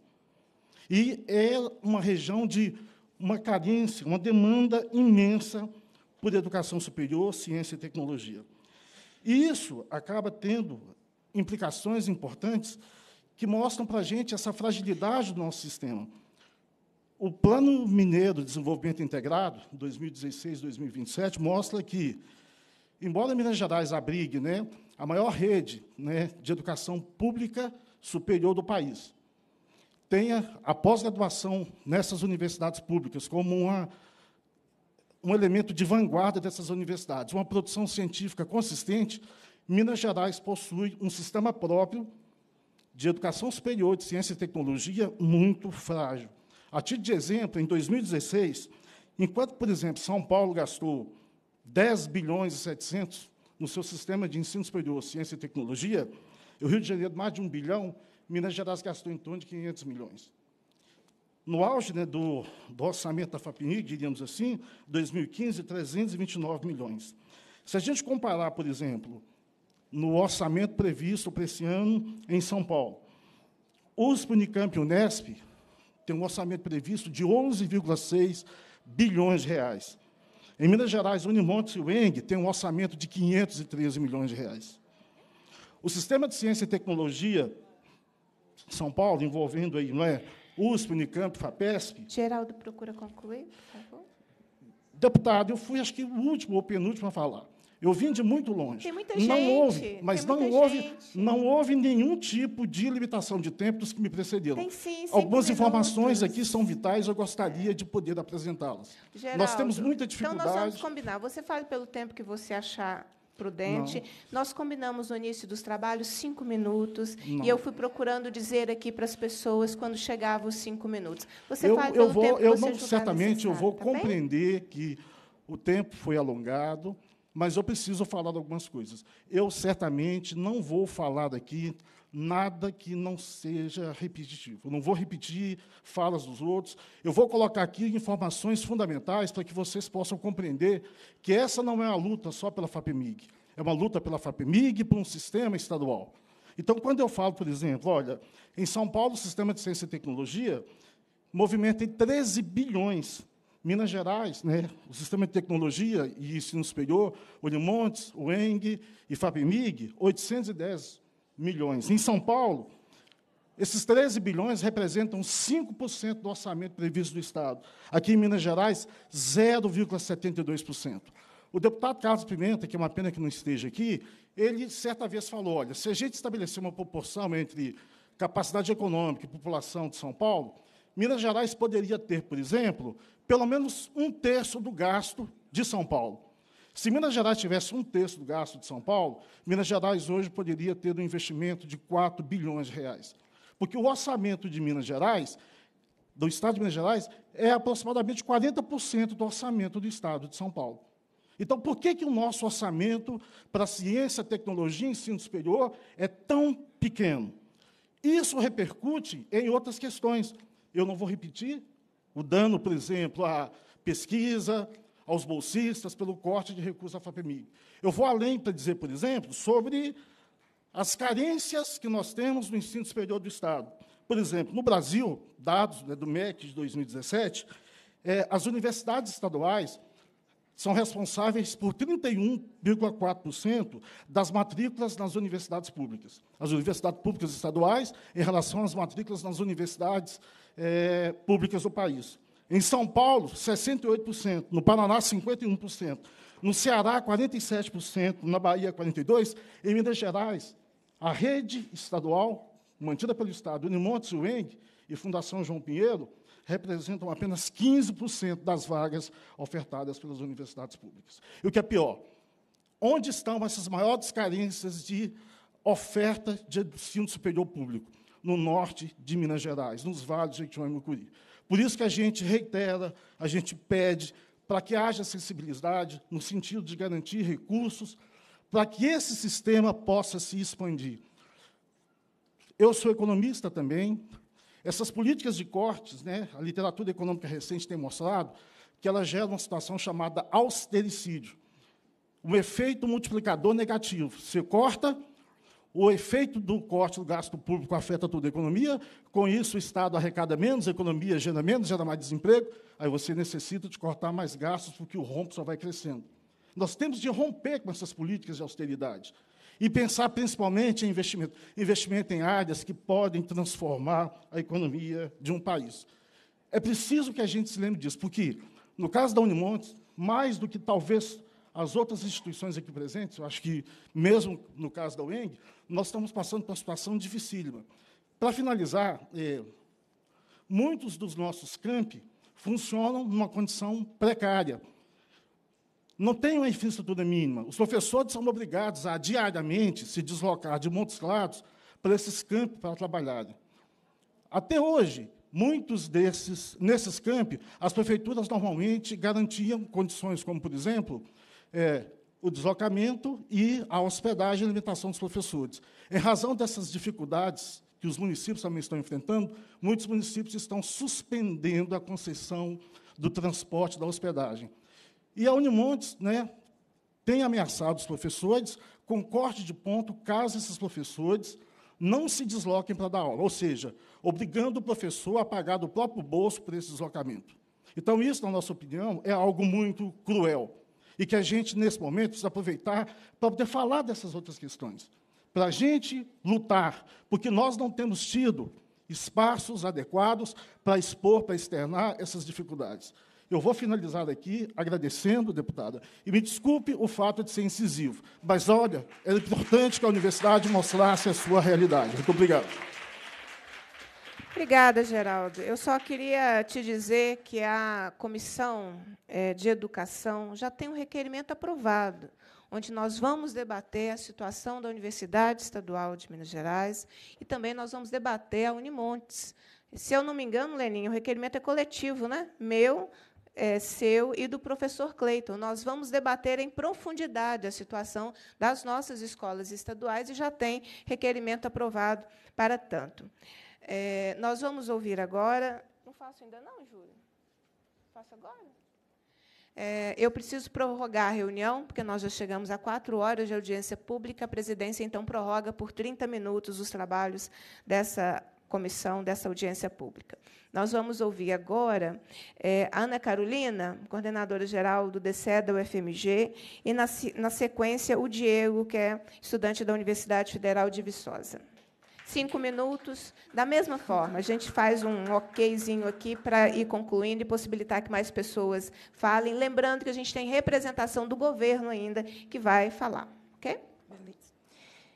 E é uma região de uma carência, uma demanda imensa por educação superior, ciência e tecnologia. E isso acaba tendo implicações importantes que mostram para a gente essa fragilidade do nosso sistema. O Plano Mineiro de Desenvolvimento Integrado, 2016-2027, mostra que, embora Minas Gerais abrigue né, a maior rede né, de educação pública superior do país, tenha a pós-graduação nessas universidades públicas como uma, um elemento de vanguarda dessas universidades, uma produção científica consistente, Minas Gerais possui um sistema próprio de educação superior de ciência e tecnologia muito frágil. A título de exemplo, em 2016, enquanto, por exemplo, São Paulo gastou 10 bilhões e 700 no seu sistema de ensino superior, ciência e tecnologia, o Rio de Janeiro mais de 1 bilhão Minas Gerais gastou em torno de 500 milhões. No auge né, do, do, orçamento da FAPNI, diríamos assim, 2015, 329 milhões. Se a gente comparar, por exemplo, no orçamento previsto para esse ano em São Paulo, USP, Unicamp e Unesp têm um orçamento previsto de 11,6 bilhões de reais. Em Minas Gerais, Unimontes e UENG têm um orçamento de 513 milhões de reais. O sistema de ciência e tecnologia são Paulo, envolvendo aí, não é? USP, Unicamp, FAPESP. Geraldo, procura concluir, por favor. Deputado, eu fui, acho que, o último ou penúltimo a falar. Eu vim de muito longe. Tem muita gente. Não houve, mas não houve, não houve nenhum tipo de limitação de tempo dos que me precederam. Tem sim, Algumas informações aqui são vitais, eu gostaria de poder apresentá-las. Nós temos muita dificuldade. Então nós vamos combinar. Você fala pelo tempo que você achar prudente. Não. Nós combinamos no início dos trabalhos cinco minutos não. e eu fui procurando dizer aqui para as pessoas quando chegava os cinco minutos. Você eu, faz eu vou, tempo eu não certamente eu vou tá compreender bem? que o tempo foi alongado, mas eu preciso falar de algumas coisas. Eu certamente não vou falar daqui nada que não seja repetitivo. Eu não vou repetir falas dos outros. Eu vou colocar aqui informações fundamentais para que vocês possam compreender que essa não é uma luta só pela FAPEMIG. É uma luta pela FAPEMIG por um sistema estadual. Então, quando eu falo, por exemplo, olha, em São Paulo, o sistema de ciência e tecnologia movimenta em 13 bilhões. Minas Gerais, né, o sistema de tecnologia e ensino superior, Olimontes, UENG e FAPEMIG, 810 milhões. Em São Paulo, esses 13 bilhões representam 5% do orçamento previsto do Estado. Aqui em Minas Gerais, 0,72%. O deputado Carlos Pimenta, que é uma pena que não esteja aqui, ele certa vez falou: olha, se a gente estabelecer uma proporção entre capacidade econômica e população de São Paulo, Minas Gerais poderia ter, por exemplo, pelo menos um terço do gasto de São Paulo. Se Minas Gerais tivesse um terço do gasto de São Paulo, Minas Gerais hoje poderia ter um investimento de 4 bilhões de reais. Porque o orçamento de Minas Gerais, do Estado de Minas Gerais, é aproximadamente 40% do orçamento do Estado de São Paulo. Então, por que, que o nosso orçamento para ciência, tecnologia e ensino superior é tão pequeno? Isso repercute em outras questões. Eu não vou repetir o dano, por exemplo, à pesquisa, aos bolsistas pelo corte de recursos à FAPEMIG. Eu vou além para dizer, por exemplo, sobre as carências que nós temos no ensino superior do Estado. Por exemplo, no Brasil, dados né, do MEC de 2017, é, as universidades estaduais são responsáveis por 31,4% das matrículas nas universidades públicas. As universidades públicas estaduais, em relação às matrículas nas universidades é, públicas do país. Em São Paulo, 68%. No Paraná, 51%. No Ceará, 47%. Na Bahia, 42%. Em Minas Gerais, a rede estadual, mantida pelo Estado, Unimontes, UENG e Fundação João Pinheiro, representam apenas 15% das vagas ofertadas pelas universidades públicas. E o que é pior, onde estão essas maiores carências de oferta de ensino superior público? No norte de Minas Gerais, nos vales de Itioma e Mucuri. Por isso que a gente reitera, a gente pede para que haja sensibilidade no sentido de garantir recursos para que esse sistema possa se expandir. Eu sou economista também. Essas políticas de cortes, né, a literatura econômica recente tem mostrado que ela gera uma situação chamada austericídio. Um efeito multiplicador negativo. Você corta, o efeito do corte do gasto público afeta toda a economia, com isso o Estado arrecada menos, a economia gera menos, gera mais desemprego, aí você necessita de cortar mais gastos, porque o rompo só vai crescendo. Nós temos de romper com essas políticas de austeridade e pensar principalmente em investimento. Investimento em áreas que podem transformar a economia de um país. É preciso que a gente se lembre disso, porque, no caso da Unimontes, mais do que talvez as outras instituições aqui presentes, eu acho que, mesmo no caso da UENG, nós estamos passando por uma situação dificílima. Para finalizar, é, muitos dos nossos campi funcionam numa condição precária. Não tem uma infraestrutura mínima. Os professores são obrigados a, diariamente, se deslocar de Montes Claros para esses campos para trabalhar. Até hoje, muitos desses, nesses campos, as prefeituras normalmente garantiam condições como, por exemplo, é, o deslocamento e a hospedagem e alimentação dos professores. Em razão dessas dificuldades que os municípios também estão enfrentando, muitos municípios estão suspendendo a concessão do transporte da hospedagem. E a Unimontes né, tem ameaçado os professores com corte de ponto caso esses professores não se desloquem para dar aula, ou seja, obrigando o professor a pagar do próprio bolso por esse deslocamento. Então, isso, na nossa opinião, é algo muito cruel e que a gente, nesse momento, precisa aproveitar para poder falar dessas outras questões. Para a gente lutar, porque nós não temos tido espaços adequados para expor, para externar essas dificuldades. Eu vou finalizar aqui agradecendo, deputada, e me desculpe o fato de ser incisivo, mas olha, é importante que a universidade mostrasse a sua realidade. Muito obrigado. Obrigada, Geraldo. Eu só queria te dizer que a Comissão é, de Educação já tem um requerimento aprovado, onde nós vamos debater a situação da Universidade Estadual de Minas Gerais e também nós vamos debater a Unimontes. Se eu não me engano, Lenin, o requerimento é coletivo, né? Meu, é, seu e do professor Cleiton. Nós vamos debater em profundidade a situação das nossas escolas estaduais e já tem requerimento aprovado para tanto. É, nós vamos ouvir agora. Não faço ainda, não, Júlio? Faço agora? É, eu preciso prorrogar a reunião, porque nós já chegamos a quatro horas de audiência pública. A presidência, então, prorroga por 30 minutos os trabalhos dessa comissão, dessa audiência pública. Nós vamos ouvir agora é, Ana Carolina, coordenadora-geral do DCE da UFMG, e, na, na sequência, o Diego, que é estudante da Universidade Federal de Viçosa cinco minutos. Da mesma forma, a gente faz um okzinho aqui para ir concluindo e possibilitar que mais pessoas falem. Lembrando que a gente tem representação do governo ainda que vai falar. Ok?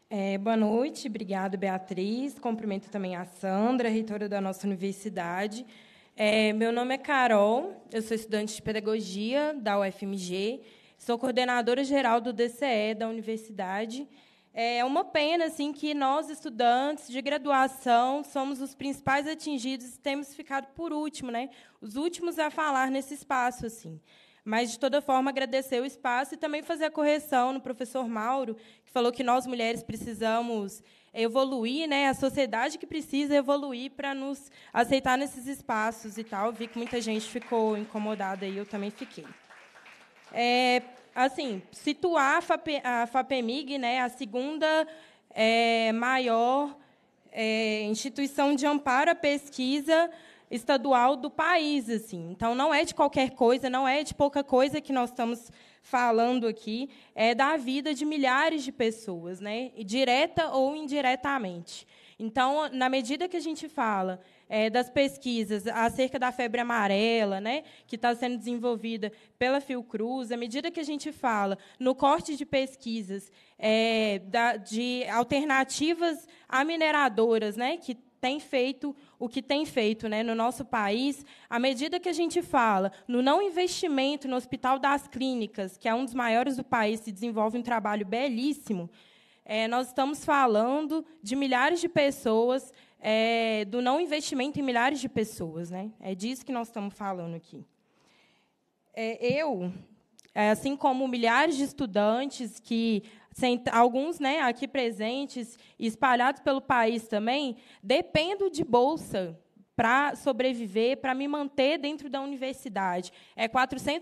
É, boa noite, obrigado, Beatriz. Cumprimento também a Sandra, reitora da nossa universidade. É, meu nome é Carol, eu sou estudante de pedagogia da UFMG, sou coordenadora geral do DCE da universidade. É uma pena assim que nós estudantes de graduação somos os principais atingidos e temos ficado por último, né? Os últimos a falar nesse espaço assim. Mas de toda forma agradecer o espaço e também fazer a correção no professor Mauro, que falou que nós mulheres precisamos evoluir, né? A sociedade que precisa evoluir para nos aceitar nesses espaços e tal. Vi que muita gente ficou incomodada e eu também fiquei. É, assim, situar a, a FAPEMIG, né, a segunda é, maior é, instituição de amparo à pesquisa estadual do país, assim. Então, não é de qualquer coisa, não é de pouca coisa que nós estamos falando aqui, é da vida de milhares de pessoas, né, direta ou indiretamente. Então, na medida que a gente fala é, das pesquisas acerca da febre amarela, né, que está sendo desenvolvida pela Fiocruz, à medida que a gente fala no corte de pesquisas é, da, de alternativas a mineradoras, né, que tem feito o que tem feito né, no nosso país, à medida que a gente fala no não investimento no Hospital das Clínicas, que é um dos maiores do país e desenvolve um trabalho belíssimo, é, nós estamos falando de milhares de pessoas é, do não investimento em milhares de pessoas. Né? É disso que nós estamos falando aqui. É, eu, é, assim como milhares de estudantes que alguns né, aqui presentes espalhados pelo país também, dependo de bolsa para sobreviver, para me manter dentro da universidade. É R$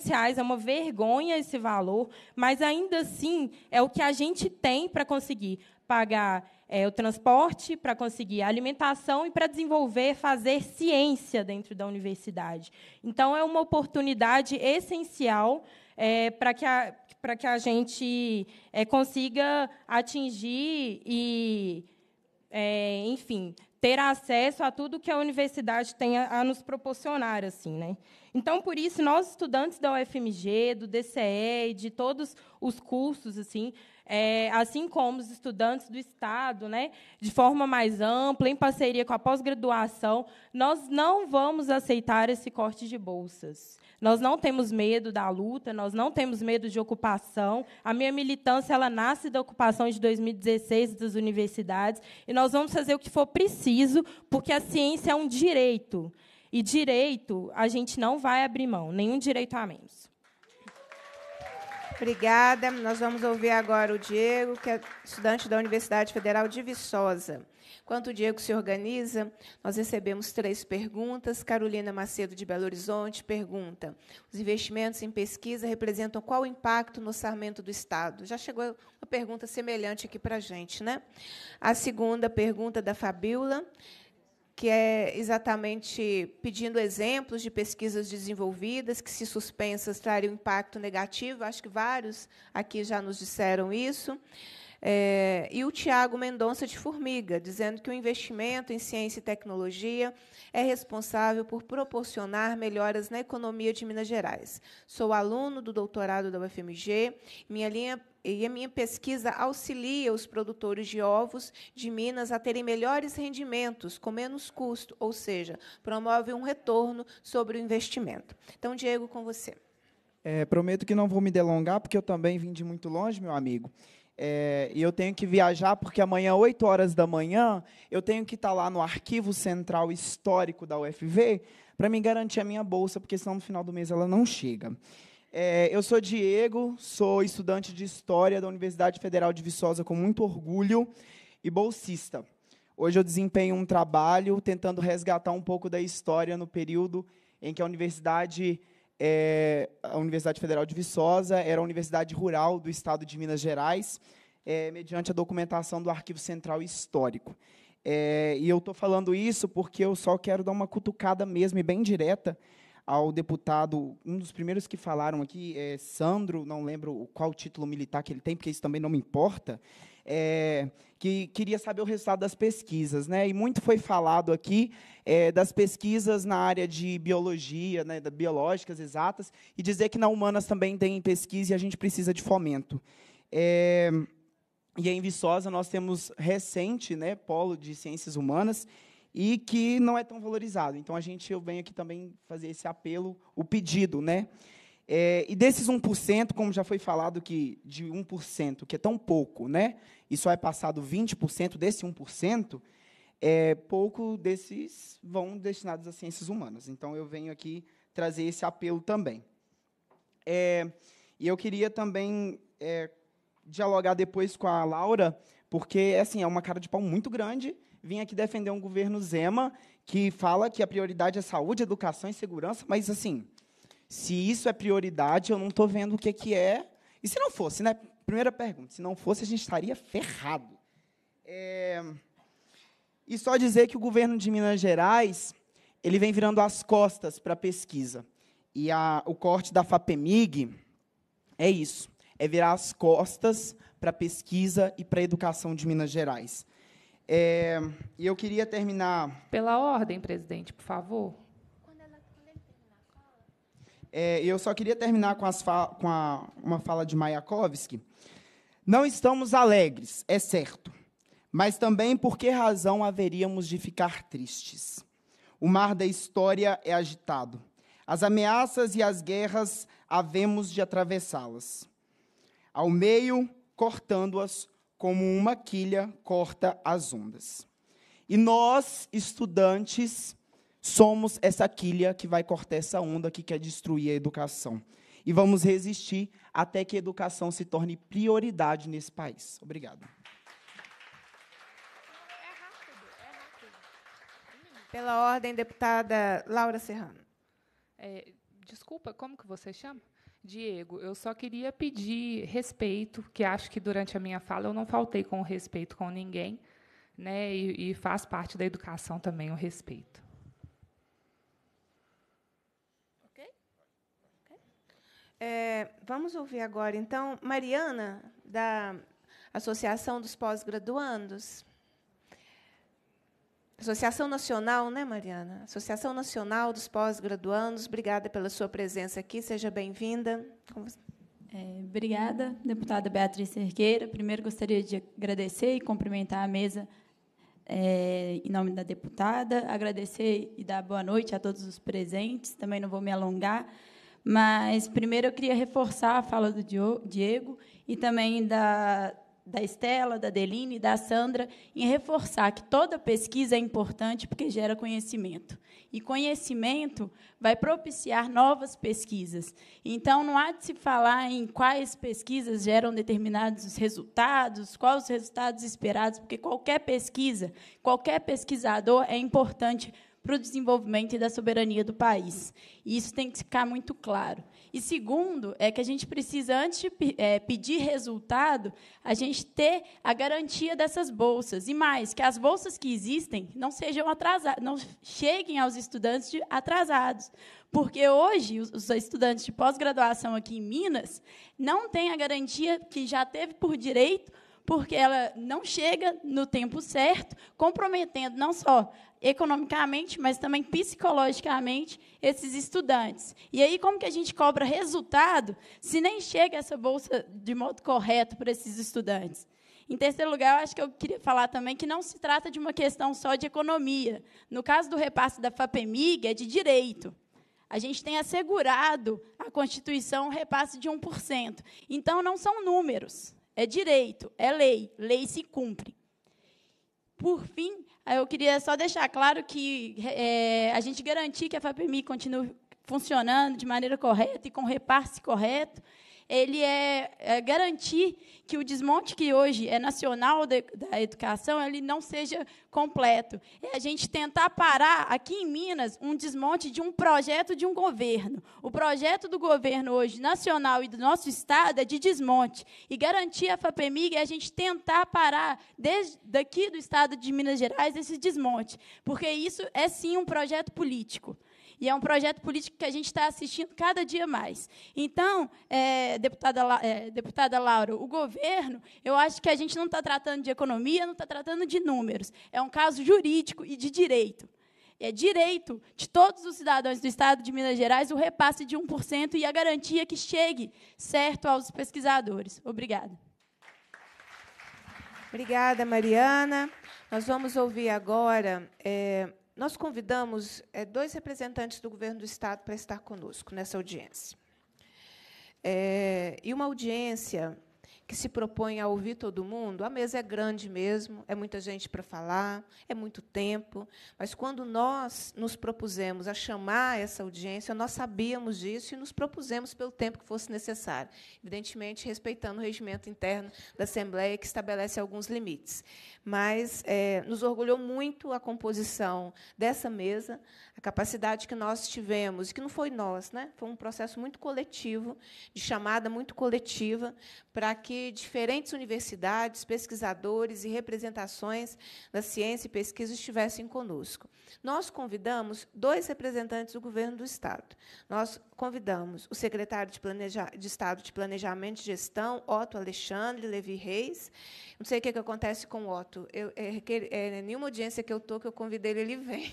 reais, é uma vergonha esse valor, mas ainda assim é o que a gente tem para conseguir pagar é, o transporte, para conseguir a alimentação e para desenvolver, fazer ciência dentro da universidade. Então, é uma oportunidade essencial é, para que a para que a gente é, consiga atingir e, é, enfim, ter acesso a tudo que a universidade tem a, a, nos proporcionar, assim, né? Então, por isso, nós estudantes da UFMG, do DCE, de todos os cursos, assim, é, assim como os estudantes do Estado, né, de forma mais ampla, em parceria com a pós-graduação, nós não vamos aceitar esse corte de bolsas. Nós não temos medo da luta, nós não temos medo de ocupação. A minha militância ela nasce da ocupação de 2016 das universidades, e nós vamos fazer o que for preciso, porque a ciência é um direito. E direito a gente não vai abrir mão, nenhum direito a menos. Obrigada. Nós vamos ouvir agora o Diego, que é estudante da Universidade Federal de Viçosa. Enquanto o Diego se organiza, nós recebemos três perguntas. Carolina Macedo, de Belo Horizonte, pergunta: Os investimentos em pesquisa representam qual o impacto no orçamento do Estado? Já chegou uma pergunta semelhante aqui para a gente, né? A segunda pergunta da Fabiola que é exatamente pedindo exemplos de pesquisas desenvolvidas que, se suspensas, trariam impacto negativo. Acho que vários aqui já nos disseram isso. É, e o Tiago Mendonça de Formiga, dizendo que o investimento em ciência e tecnologia é responsável por proporcionar melhoras na economia de Minas Gerais. Sou aluno do doutorado da UFMG, minha linha e a minha pesquisa auxilia os produtores de ovos de Minas a terem melhores rendimentos com menos custo, ou seja, promove um retorno sobre o investimento. Então, Diego, com você. É, prometo que não vou me delongar, porque eu também vim de muito longe, meu amigo. É, e eu tenho que viajar porque amanhã, 8 horas da manhã, eu tenho que estar tá lá no Arquivo Central Histórico da UFV para me garantir a minha bolsa, porque senão no final do mês ela não chega. É, eu sou Diego, sou estudante de História da Universidade Federal de Viçosa com muito orgulho e bolsista. Hoje eu desempenho um trabalho tentando resgatar um pouco da história no período em que a universidade é, a Universidade Federal de Viçosa era a universidade rural do estado de Minas Gerais, é, mediante a documentação do Arquivo Central Histórico. É, e eu estou falando isso porque eu só quero dar uma cutucada mesmo e bem direta ao deputado, um dos primeiros que falaram aqui, é Sandro, não lembro qual título militar que ele tem, porque isso também não me importa, é, que queria saber o resultado das pesquisas, né? E muito foi falado aqui é, das pesquisas na área de biologia, né, biológicas exatas, e dizer que na humanas também tem pesquisa e a gente precisa de fomento. É, e em Viçosa nós temos recente, né, polo de ciências humanas e que não é tão valorizado. Então a gente eu venho aqui também fazer esse apelo, o pedido, né? É, e desses 1%, como já foi falado que de 1%, que é tão pouco, né? E só é passado 20% desse 1%, é, pouco desses vão destinados às ciências humanas. Então eu venho aqui trazer esse apelo também. É, e eu queria também é, dialogar depois com a Laura, porque assim é uma cara de pau muito grande vim aqui defender um governo Zema que fala que a prioridade é saúde, educação e segurança, mas assim, se isso é prioridade, eu não estou vendo o que, que é. E se não fosse, né? Primeira pergunta, se não fosse, a gente estaria ferrado. É... E só dizer que o governo de Minas Gerais ele vem virando as costas para a pesquisa. E a, o corte da FAPEMIG é isso, é virar as costas para a pesquisa e para a educação de Minas Gerais. É, e eu queria terminar... Pela ordem, presidente, por favor. É, eu só queria terminar com, fa com a, uma fala de Mayakovsky. Não estamos alegres, é certo, mas também por que razão haveríamos de ficar tristes? O mar da história é agitado. As ameaças e as guerras havemos de atravessá-las. Ao meio, cortando-as como uma quilha corta as ondas. E nós, estudantes, Somos essa quilha que vai cortar essa onda que quer destruir a educação. E vamos resistir até que a educação se torne prioridade nesse país. Obrigado. Pela ordem, deputada Laura Serrano. É, desculpa, como que você chama? Diego, eu só queria pedir respeito, que acho que durante a minha fala eu não faltei com respeito com ninguém, né? E, e faz parte da educação também o respeito. É, vamos ouvir agora, então, Mariana, da Associação dos Pós-Graduandos. Associação Nacional, né, Mariana? Associação Nacional dos Pós-Graduandos, obrigada pela sua presença aqui, seja bem-vinda. É, obrigada, deputada Beatriz Cerqueira. Primeiro, gostaria de agradecer e cumprimentar a mesa é, em nome da deputada, agradecer e dar boa noite a todos os presentes. Também não vou me alongar, mas primeiro eu queria reforçar a fala do Diego e também da, da Estela, da Deline e da Sandra em reforçar que toda pesquisa é importante porque gera conhecimento. E conhecimento vai propiciar novas pesquisas. Então, não há de se falar em quais pesquisas geram determinados resultados, quais os resultados esperados, porque qualquer pesquisa, qualquer pesquisador é importante para o desenvolvimento e da soberania do país. E isso tem que ficar muito claro. E segundo, é que a gente precisa, antes de é, pedir resultado, a gente ter a garantia dessas bolsas. E mais, que as bolsas que existem não sejam atrasadas, não cheguem aos estudantes atrasados. Porque hoje, os estudantes de pós-graduação aqui em Minas não têm a garantia que já teve por direito porque ela não chega no tempo certo, comprometendo não só economicamente, mas também psicologicamente esses estudantes. E aí como que a gente cobra resultado se nem chega essa bolsa de modo correto para esses estudantes? Em terceiro lugar, eu acho que eu queria falar também que não se trata de uma questão só de economia. No caso do repasse da FAPEMIG, é de direito. A gente tem assegurado a Constituição um repasse de 1%. Então, não são números, é direito, é lei, lei se cumpre. Por fim, eu queria só deixar claro que é, a gente garantir que a FAPEMI continue funcionando de maneira correta e com repasse correto ele é, é garantir que o desmonte que hoje é nacional de, da educação, ele não seja completo. É a gente tentar parar aqui em Minas um desmonte de um projeto de um governo. O projeto do governo hoje nacional e do nosso estado é de desmonte e garantir a FAPEMIG é a gente tentar parar desde daqui do estado de Minas Gerais esse desmonte, porque isso é sim um projeto político. E é um projeto político que a gente está assistindo cada dia mais. Então, é, deputada, é, deputada Laura, o governo, eu acho que a gente não está tratando de economia, não está tratando de números. É um caso jurídico e de direito é direito de todos os cidadãos do Estado de Minas Gerais o repasse de 1% e a garantia que chegue certo aos pesquisadores. Obrigada. Obrigada, Mariana. Nós vamos ouvir agora é, nós convidamos é, dois representantes do governo do Estado para estar conosco nessa audiência. É, e uma audiência que se propõe a ouvir todo mundo, a mesa é grande mesmo, é muita gente para falar, é muito tempo, mas quando nós nos propusemos a chamar essa audiência, nós sabíamos disso e nos propusemos pelo tempo que fosse necessário, evidentemente respeitando o regimento interno da Assembleia, que estabelece alguns limites. Mas é, nos orgulhou muito a composição dessa mesa, a capacidade que nós tivemos, e que não foi nós, né? foi um processo muito coletivo, de chamada muito coletiva, para que diferentes universidades, pesquisadores e representações da ciência e pesquisa estivessem conosco. Nós convidamos dois representantes do governo do Estado. Nós convidamos o secretário de, Planeja de Estado de Planejamento e Gestão, Otto Alexandre Levi Reis. Não sei o que, é que acontece com o Otto. Eu, é, é, nenhuma audiência que eu estou que eu convidei ele, ele vem.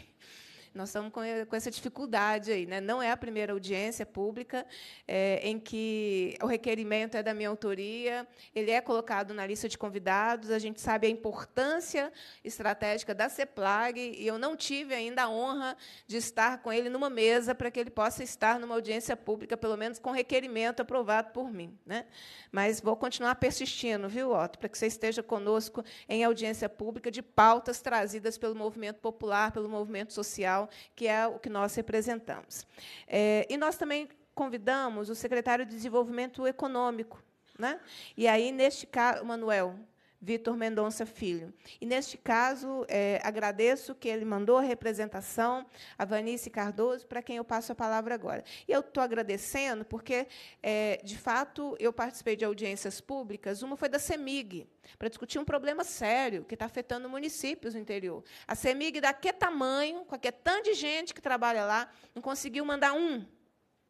Nós estamos com, com essa dificuldade aí. Né? Não é a primeira audiência pública é, em que o requerimento é da minha autoria, ele é colocado na lista de convidados, a gente sabe a importância estratégica da CEPLAG, e eu não tive ainda a honra de estar com ele numa mesa para que ele possa estar numa audiência pública, pelo menos com requerimento aprovado por mim. Né? Mas vou continuar persistindo, viu, Otto, para que você esteja conosco em audiência pública de pautas trazidas pelo movimento popular, pelo movimento social, Social, que é o que nós representamos. É, e nós também convidamos o secretário de Desenvolvimento Econômico. Né? E aí, neste caso, Manuel, Vitor Mendonça Filho. E, neste caso, é, agradeço que ele mandou a representação, a Vanice Cardoso, para quem eu passo a palavra agora. E eu estou agradecendo porque, é, de fato, eu participei de audiências públicas. Uma foi da CEMIG, para discutir um problema sério que está afetando municípios do interior. A CEMIG, daquele tamanho, com aquele tanto de gente que trabalha lá, não conseguiu mandar um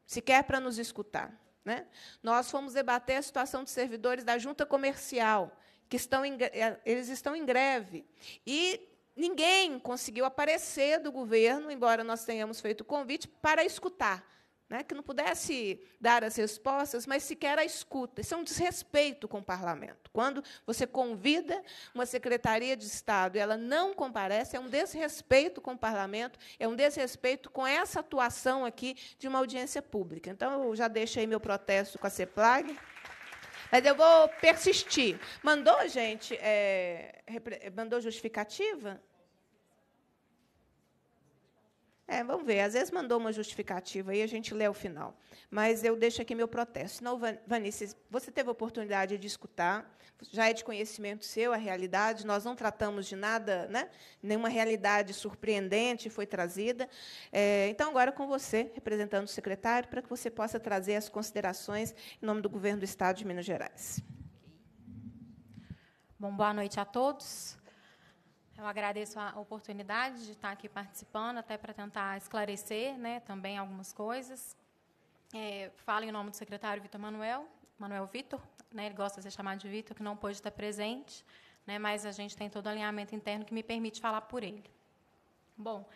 sequer para nos escutar. Né? Nós fomos debater a situação dos servidores da junta comercial que estão em, eh, eles estão em greve. E ninguém conseguiu aparecer do governo, embora nós tenhamos feito o convite, para escutar. Né, que não pudesse dar as respostas, mas sequer a escuta. Isso é um desrespeito com o parlamento. Quando você convida uma secretaria de Estado e ela não comparece, é um desrespeito com o parlamento, é um desrespeito com essa atuação aqui de uma audiência pública. Então, eu já deixo aí meu protesto com a CEPLAG. Mas eu vou persistir. Mandou, gente, é, mandou justificativa? É, vamos ver. Às vezes mandou uma justificativa e a gente lê o final. Mas eu deixo aqui meu protesto. Não, Vanice, você teve a oportunidade de escutar, já é de conhecimento seu a realidade, nós não tratamos de nada, né? nenhuma realidade surpreendente foi trazida. É, então, agora com você, representando o secretário, para que você possa trazer as considerações em nome do Governo do Estado de Minas Gerais. Bom, boa noite a todos. Eu agradeço a oportunidade de estar aqui participando, até para tentar esclarecer né, também algumas coisas. É, falo em nome do secretário Vitor Manuel, Manuel Vitor, né, ele gosta de ser chamado de Vitor, que não pôde estar presente, né, mas a gente tem todo o alinhamento interno que me permite falar por ele. Bom,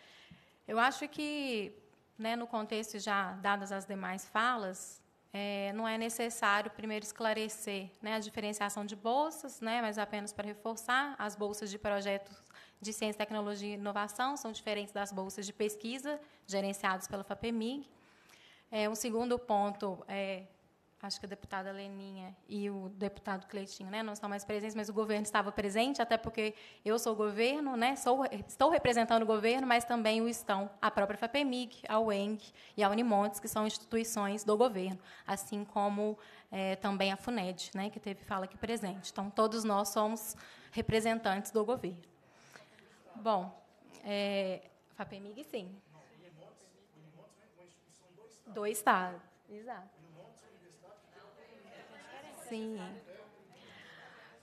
eu acho que, né, no contexto já dadas as demais falas, é, não é necessário primeiro esclarecer né, a diferenciação de bolsas, né, mas apenas para reforçar as bolsas de projeto de Ciência, Tecnologia e Inovação, são diferentes das bolsas de pesquisa, gerenciadas pela FAPEMIG. É, um segundo ponto, é, acho que a deputada Leninha e o deputado Cleitinho né, não estão mais presentes, mas o governo estava presente, até porque eu sou o governo, né, sou, estou representando o governo, mas também o estão a própria FAPEMIG, a UENG e a Unimontes, que são instituições do governo, assim como é, também a FUNED, né, que teve fala aqui presente. Então, todos nós somos representantes do governo. Bom, é, FAPEMIG, sim. Do Estado, tá, exato. Sim.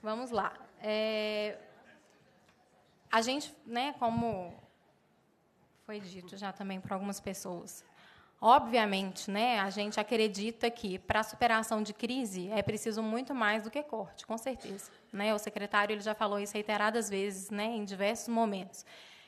Vamos lá. É, a gente, né, como foi dito já também por algumas pessoas, obviamente, né, a gente acredita que para a superação de crise é preciso muito mais do que corte, com certeza. Né? O secretário ele já falou isso reiteradas vezes, né? em diversos momentos,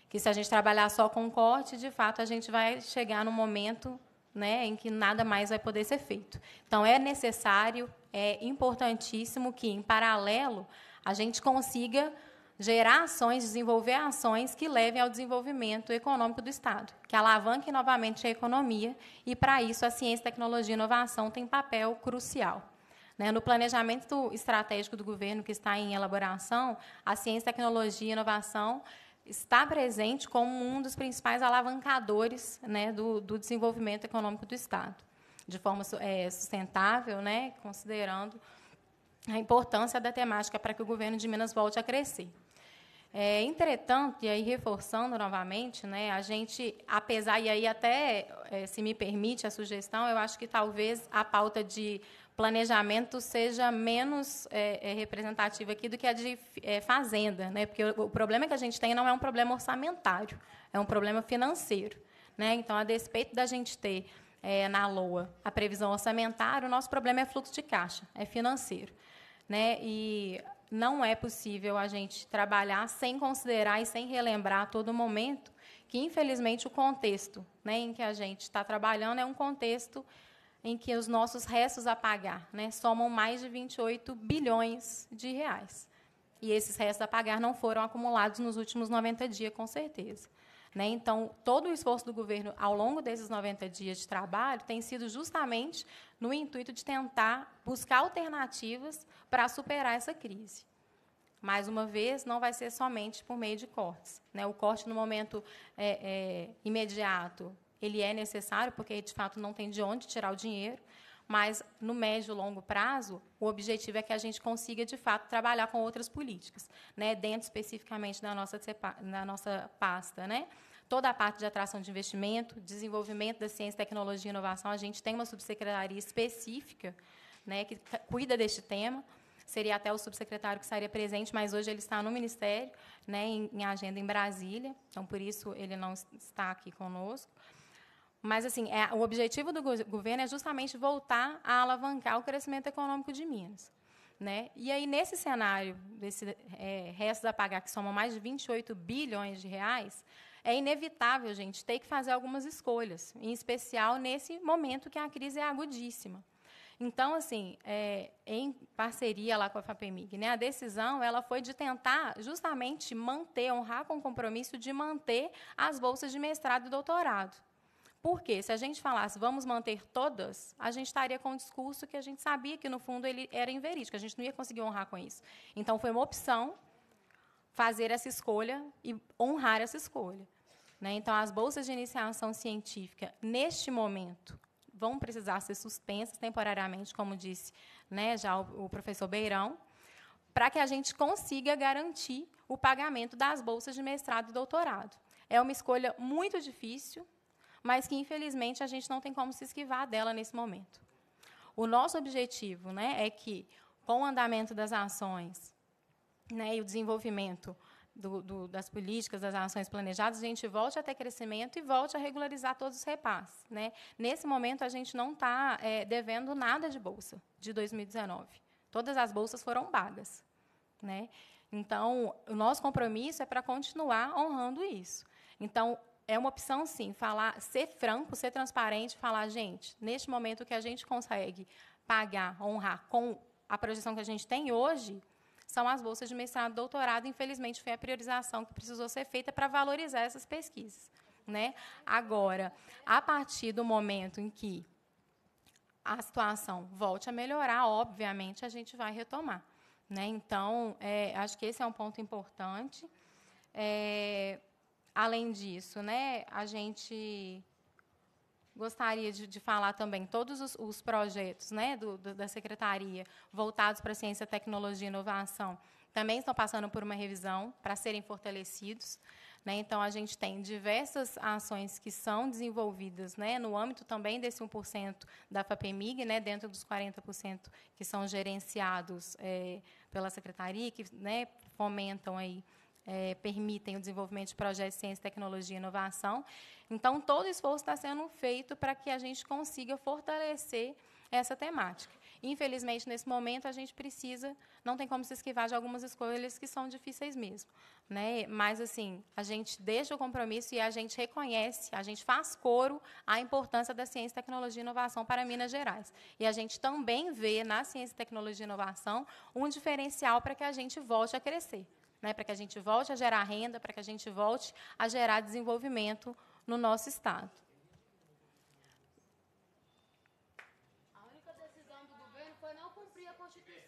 que se a gente trabalhar só com corte, de fato, a gente vai chegar num momento né, em que nada mais vai poder ser feito. Então, é necessário, é importantíssimo que, em paralelo, a gente consiga gerar ações, desenvolver ações que levem ao desenvolvimento econômico do Estado, que alavanque novamente a economia, e, para isso, a ciência, tecnologia e inovação têm papel crucial. Né? No planejamento estratégico do governo que está em elaboração, a ciência, tecnologia e inovação está presente como um dos principais alavancadores né, do, do, desenvolvimento econômico do Estado, de forma é, sustentável, né, considerando a importância da temática para que o governo de Minas volte a crescer. É, entretanto, e aí reforçando novamente, né, a gente, apesar, e aí até, é, se me permite a sugestão, eu acho que talvez a pauta de planejamento seja menos é, é, aqui do que a de é, fazenda, né? Porque o, o, problema que a gente tem não é um problema orçamentário, é um problema financeiro, né? Então, a despeito da gente ter é, na LOA a previsão orçamentária, o nosso problema é fluxo de caixa, é financeiro, né? E não é possível a gente trabalhar sem considerar e sem relembrar a todo momento que, infelizmente, o contexto né, em que a gente está trabalhando é um contexto em que os nossos restos a pagar né, somam mais de 28 bilhões de reais. E esses restos a pagar não foram acumulados nos últimos 90 dias, com certeza. Né? Então, todo o esforço do governo ao longo desses 90 dias de trabalho tem sido justamente no intuito de tentar buscar alternativas para superar essa crise. Mais uma vez, não vai ser somente por meio de cortes. Né? O corte no momento é, é, imediato ele é necessário, porque de fato não tem de onde tirar o dinheiro, mas no médio e longo prazo, o objetivo é que a gente consiga, de fato, trabalhar com outras políticas, né, dentro especificamente da nossa, da nossa pasta. Né? Toda a parte de atração de investimento, desenvolvimento da ciência, tecnologia e inovação, a gente tem uma subsecretaria específica né, que cuida deste tema. Seria até o subsecretário que estaria presente, mas hoje ele está no Ministério, né, em, em agenda em Brasília, então por isso ele não está aqui conosco. Mas, assim, é, o objetivo do governo é justamente voltar a alavancar o crescimento econômico de Minas. Né? E aí, nesse cenário desse é, resto a pagar, que soma mais de 28 bilhões de reais, é inevitável, gente, ter que fazer algumas escolhas, em especial nesse momento que a crise é agudíssima. Então, assim, é, em parceria lá com a FAPEMIG, né, a decisão ela foi de tentar justamente manter, honrar com o compromisso de manter as bolsas de mestrado e doutorado. Porque se a gente falasse vamos manter todas, a gente estaria com um discurso que a gente sabia que, no fundo, ele era inverídico, a gente não ia conseguir honrar com isso. Então, foi uma opção fazer essa escolha e honrar essa escolha. Né? Então, as bolsas de iniciação científica, neste momento, vão precisar ser suspensas temporariamente, como disse né, já o, o professor Beirão, para que a gente consiga garantir o pagamento das bolsas de mestrado e doutorado. É uma escolha muito difícil, mas que, infelizmente, a gente não tem como se esquivar dela nesse momento. O nosso objetivo né, é que, com o andamento das ações né, e o desenvolvimento do, do, das políticas, das ações planejadas, a gente volte a ter crescimento e volte a regularizar todos os repasses. Né? Nesse momento, a gente não está é, devendo nada de bolsa de 2019. Todas as bolsas foram pagas. Né? Então, o nosso compromisso é para continuar honrando isso. Então, é uma opção, sim, falar, ser franco, ser transparente, falar, gente, neste momento o que a gente consegue pagar, honrar com a projeção que a gente tem hoje são as bolsas de mestrado e doutorado. Infelizmente, foi a priorização que precisou ser feita para valorizar essas pesquisas. Né? Agora, a partir do momento em que a situação volte a melhorar, obviamente, a gente vai retomar. Né? Então, é, acho que esse é um ponto importante. É, Além disso, né, a gente gostaria de, de falar também todos os, os projetos né, do, do, da secretaria voltados para ciência, tecnologia e inovação também estão passando por uma revisão para serem fortalecidos. Né? Então, a gente tem diversas ações que são desenvolvidas né, no âmbito também desse 1% da FAPEMIG, né, dentro dos 40% que são gerenciados é, pela Secretaria, que né, fomentam aí é, permitem o desenvolvimento de projetos de ciência, tecnologia e inovação. Então, todo esforço está sendo feito para que a gente consiga fortalecer essa temática. Infelizmente, nesse momento, a gente precisa, não tem como se esquivar de algumas escolhas que são difíceis mesmo. Né? Mas, assim, a gente deixa o compromisso e a gente reconhece, a gente faz coro à importância da ciência, tecnologia e inovação para Minas Gerais. E a gente também vê na ciência, tecnologia e inovação um diferencial para que a gente volte a crescer né, para que a gente volte a gerar renda, para que a gente volte a gerar desenvolvimento no nosso Estado. A única decisão do governo foi não cumprir a Constituição.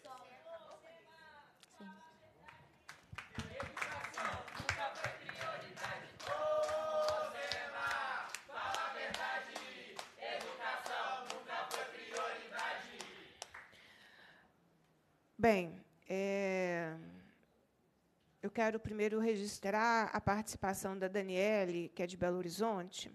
prioridade. Bem, é, quero primeiro registrar a participação da Daniele, que é de Belo Horizonte.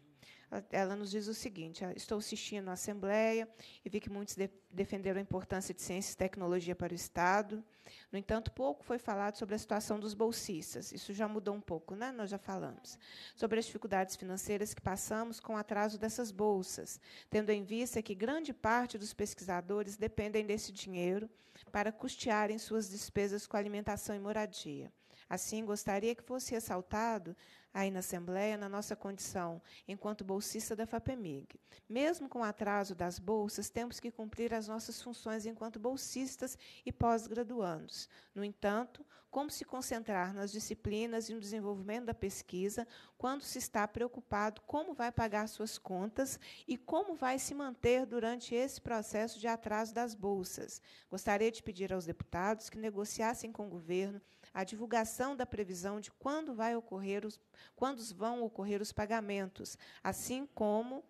Ela nos diz o seguinte: ah, estou assistindo à Assembleia e vi que muitos de defenderam a importância de ciência e tecnologia para o Estado. No entanto, pouco foi falado sobre a situação dos bolsistas. Isso já mudou um pouco, né? nós já falamos. Sobre as dificuldades financeiras que passamos com o atraso dessas bolsas, tendo em vista que grande parte dos pesquisadores dependem desse dinheiro para custearem suas despesas com alimentação e moradia. Assim, gostaria que fosse ressaltado aí na Assembleia na nossa condição enquanto bolsista da FAPEMIG. Mesmo com o atraso das bolsas, temos que cumprir as nossas funções enquanto bolsistas e pós-graduandos. No entanto, como se concentrar nas disciplinas e no desenvolvimento da pesquisa quando se está preocupado como vai pagar suas contas e como vai se manter durante esse processo de atraso das bolsas? Gostaria de pedir aos deputados que negociassem com o governo a divulgação da previsão de quando vai ocorrer os, quando vão ocorrer os pagamentos, assim como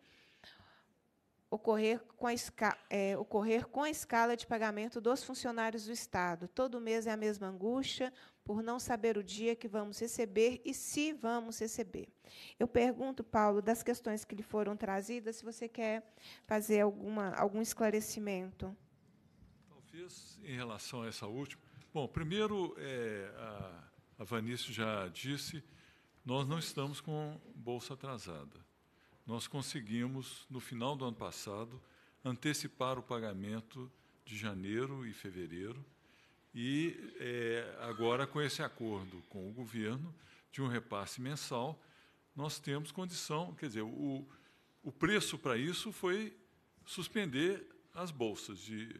ocorrer com, a esca, é, ocorrer com a escala de pagamento dos funcionários do Estado. Todo mês é a mesma angústia por não saber o dia que vamos receber e se vamos receber. Eu pergunto, Paulo, das questões que lhe foram trazidas, se você quer fazer alguma, algum esclarecimento. Talvez em relação a essa última, Bom, primeiro, é, a, a Vanice já disse, nós não estamos com bolsa atrasada. Nós conseguimos, no final do ano passado, antecipar o pagamento de janeiro e fevereiro, e é, agora, com esse acordo com o governo de um repasse mensal, nós temos condição, quer dizer, o, o preço para isso foi suspender as bolsas de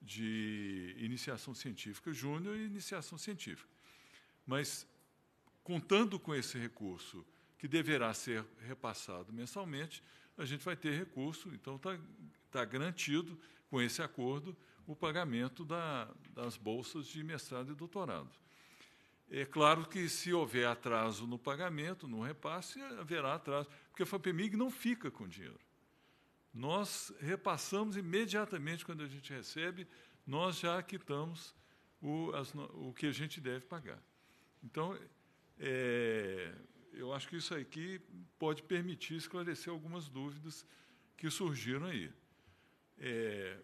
de iniciação científica júnior e iniciação científica. Mas, contando com esse recurso, que deverá ser repassado mensalmente, a gente vai ter recurso, então está tá garantido, com esse acordo, o pagamento da, das bolsas de mestrado e doutorado. É claro que, se houver atraso no pagamento, no repasse, haverá atraso, porque a FAPEMIG não fica com dinheiro nós repassamos imediatamente quando a gente recebe, nós já quitamos o, as, o que a gente deve pagar. Então, é, eu acho que isso aqui pode permitir esclarecer algumas dúvidas que surgiram aí. É,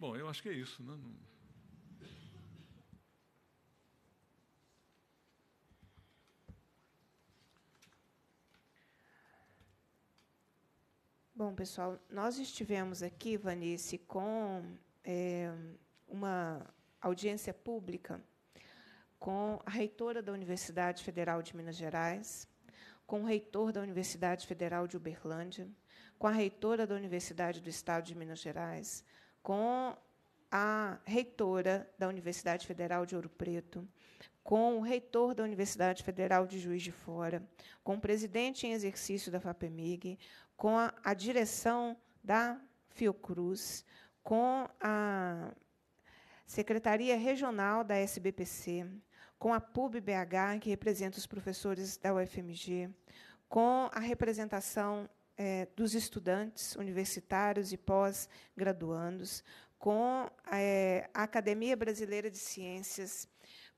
bom, eu acho que é isso. Né? Não... Bom, pessoal, nós estivemos aqui, Vanice, com é, uma audiência pública com a reitora da Universidade Federal de Minas Gerais, com o reitor da Universidade Federal de Uberlândia, com a reitora da Universidade do Estado de Minas Gerais, com a reitora da Universidade Federal de Ouro Preto, com o reitor da Universidade Federal de Juiz de Fora, com o presidente em exercício da FAPEMIG, com a, a direção da Fiocruz, com a Secretaria Regional da SBPC, com a PUB-BH, que representa os professores da UFMG, com a representação é, dos estudantes universitários e pós-graduandos, com é, a Academia Brasileira de Ciências,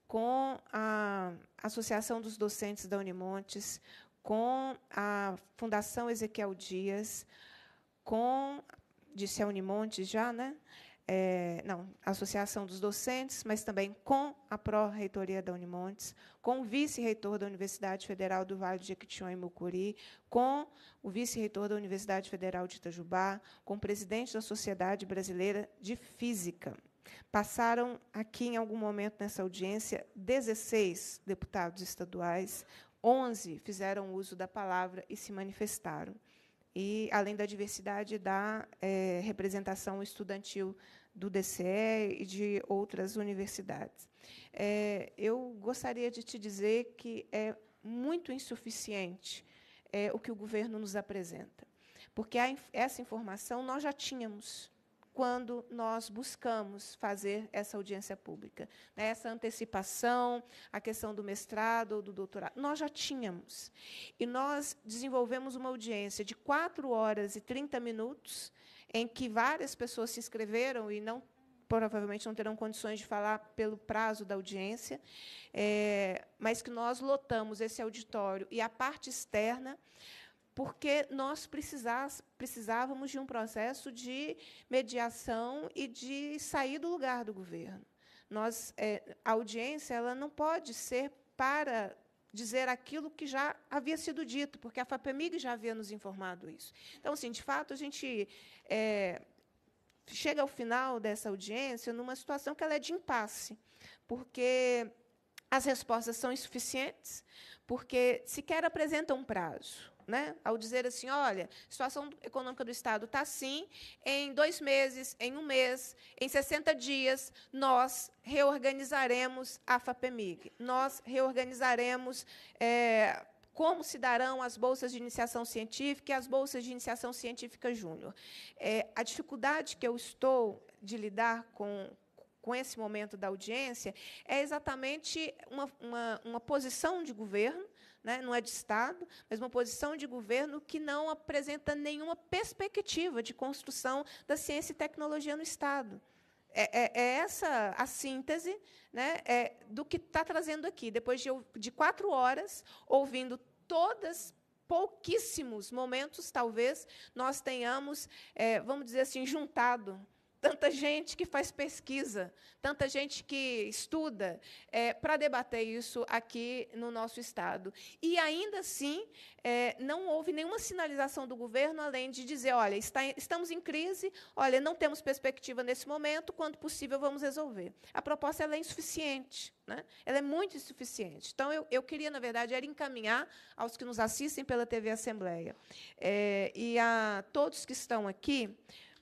com a Associação dos Docentes da Unimontes, com a Fundação Ezequiel Dias, com, disse a Unimonte já, né? É, não, a Associação dos Docentes, mas também com a Pró-Reitoria da Unimontes, com o vice-reitor da Universidade Federal do Vale de Jequitinhonha e Mucuri, com o vice-reitor da Universidade Federal de Itajubá, com o presidente da Sociedade Brasileira de Física. Passaram aqui, em algum momento nessa audiência, 16 deputados estaduais, 11 fizeram uso da palavra e se manifestaram. E, além da diversidade da é, representação estudantil do DCE e de outras universidades. É, eu gostaria de te dizer que é muito insuficiente é, o que o governo nos apresenta, porque a, essa informação nós já tínhamos quando nós buscamos fazer essa audiência pública. Né? Essa antecipação, a questão do mestrado ou do doutorado, nós já tínhamos. E nós desenvolvemos uma audiência de 4 horas e 30 minutos, em que várias pessoas se inscreveram e não provavelmente não terão condições de falar pelo prazo da audiência, é, mas que nós lotamos esse auditório e a parte externa, porque nós precisávamos precisávamos de um processo de mediação e de sair do lugar do governo. Nós, é, a audiência ela não pode ser para dizer aquilo que já havia sido dito, porque a FAPEMIG já havia nos informado isso. Então, assim, de fato, a gente é, chega ao final dessa audiência numa situação que ela é de impasse, porque as respostas são insuficientes, porque sequer apresentam um prazo. Né? Ao dizer assim, olha, a situação econômica do Estado está assim, em dois meses, em um mês, em 60 dias, nós reorganizaremos a FAPEMIG, nós reorganizaremos. É, como se darão as bolsas de iniciação científica e as bolsas de iniciação científica júnior. É, a dificuldade que eu estou de lidar com, com esse momento da audiência, é exatamente uma, uma, uma posição de governo, né? não é de Estado, mas uma posição de governo que não apresenta nenhuma perspectiva de construção da ciência e tecnologia no Estado. É, é, é, essa a síntese né, é, do que está trazendo aqui. Depois de, de quatro horas, ouvindo todas, pouquíssimos momentos, talvez, nós tenhamos, é, vamos dizer assim, juntado tanta gente que faz pesquisa, tanta gente que estuda é, para debater isso aqui no nosso Estado. E ainda assim, é, não houve nenhuma sinalização do governo além de dizer: olha, está, estamos em crise, olha, não temos perspectiva nesse momento, quando possível vamos resolver. A proposta é insuficiente. Né? Ela é muito insuficiente. Então, eu, eu queria, na verdade, era encaminhar aos que nos assistem pela TV Assembleia é, e a todos que estão aqui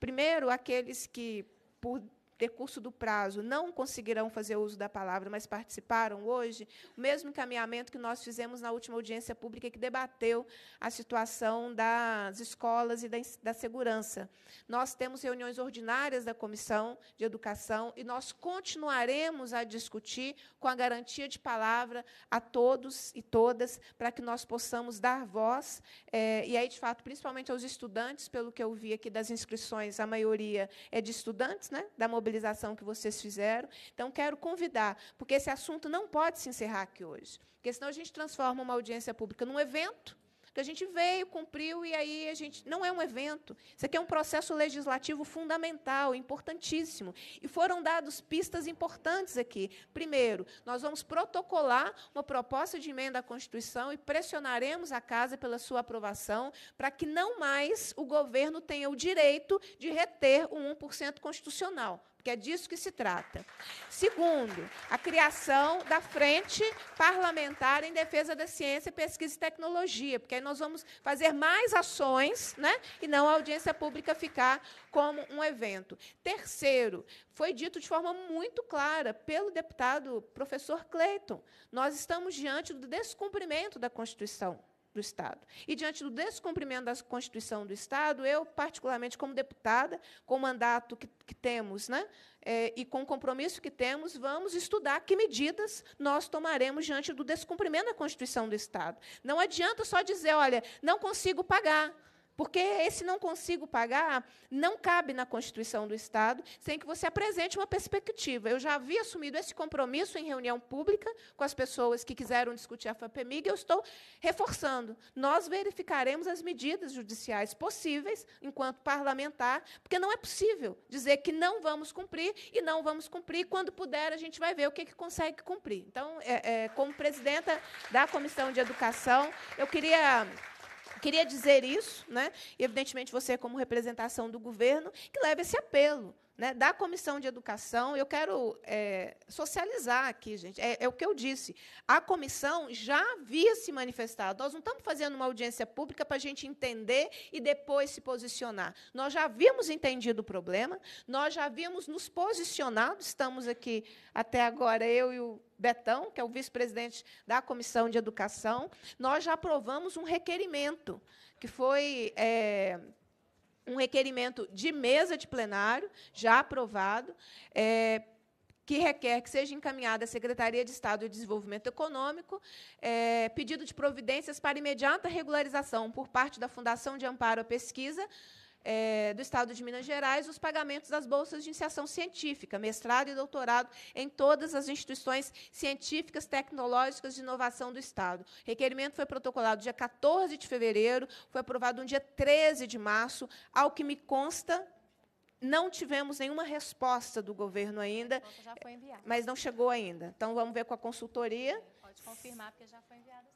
Primeiro, aqueles que, por decurso do prazo não conseguirão fazer uso da palavra, mas participaram hoje, o mesmo encaminhamento que nós fizemos na última audiência pública que debateu a situação das escolas e da, da segurança. Nós temos reuniões ordinárias da Comissão de Educação e nós continuaremos a discutir com a garantia de palavra a todos e todas para que nós possamos dar voz, é, e aí, de fato, principalmente aos estudantes, pelo que eu vi aqui das inscrições, a maioria é de estudantes né, da mobilidade mobilização que vocês fizeram. Então, quero convidar, porque esse assunto não pode se encerrar aqui hoje, porque senão a gente transforma uma audiência pública num evento que a gente veio, cumpriu e aí a gente não é um evento. Isso aqui é um processo legislativo fundamental, importantíssimo, e foram dados pistas importantes aqui. Primeiro, nós vamos protocolar uma proposta de emenda à Constituição e pressionaremos a casa pela sua aprovação para que não mais o governo tenha o direito de reter o 1% constitucional porque é disso que se trata. Segundo, a criação da Frente Parlamentar em Defesa da Ciência, Pesquisa e Tecnologia, porque aí nós vamos fazer mais ações né, e não a audiência pública ficar como um evento. Terceiro, foi dito de forma muito clara pelo deputado professor Cleiton, nós estamos diante do descumprimento da Constituição do Estado. E diante do descumprimento da Constituição do Estado, eu, particularmente como deputada, com o mandato que, que temos né, é, e com o compromisso que temos, vamos estudar que medidas nós tomaremos diante do descumprimento da Constituição do Estado. Não adianta só dizer, olha, não consigo pagar. Porque esse não consigo pagar não cabe na Constituição do Estado, sem que você apresente uma perspectiva. Eu já havia assumido esse compromisso em reunião pública com as pessoas que quiseram discutir a FAPEMIG, e eu estou reforçando. Nós verificaremos as medidas judiciais possíveis, enquanto parlamentar, porque não é possível dizer que não vamos cumprir e não vamos cumprir. Quando puder, a gente vai ver o que, é que consegue cumprir. Então, é, é, como presidenta da Comissão de Educação, eu queria queria dizer isso, né? e, evidentemente, você, como representação do governo, que leva esse apelo né, da comissão de educação. Eu quero é, socializar aqui, gente. É, é, o que eu disse. A comissão já havia se manifestado. Nós não estamos fazendo uma audiência pública para a gente entender e depois se posicionar. Nós já havíamos entendido o problema, nós já havíamos nos posicionado. Estamos aqui até agora, eu e o Betão, que é o vice-presidente da Comissão de Educação, nós já aprovamos um requerimento, que foi é, um requerimento de mesa de plenário, já aprovado, é, que requer que seja encaminhada à Secretaria de Estado de Desenvolvimento Econômico é, pedido de providências para imediata regularização por parte da Fundação de Amparo à Pesquisa é, do Estado de Minas Gerais os pagamentos das bolsas de iniciação científica, mestrado e doutorado em todas as instituições científicas, tecnológicas de inovação do Estado. O requerimento foi protocolado dia 14 de fevereiro, foi aprovado no dia 13 de março. Ao que me consta, não tivemos nenhuma resposta do governo ainda, então, mas não chegou ainda. Então, vamos ver com a consultoria. Pode confirmar, porque já foi enviado.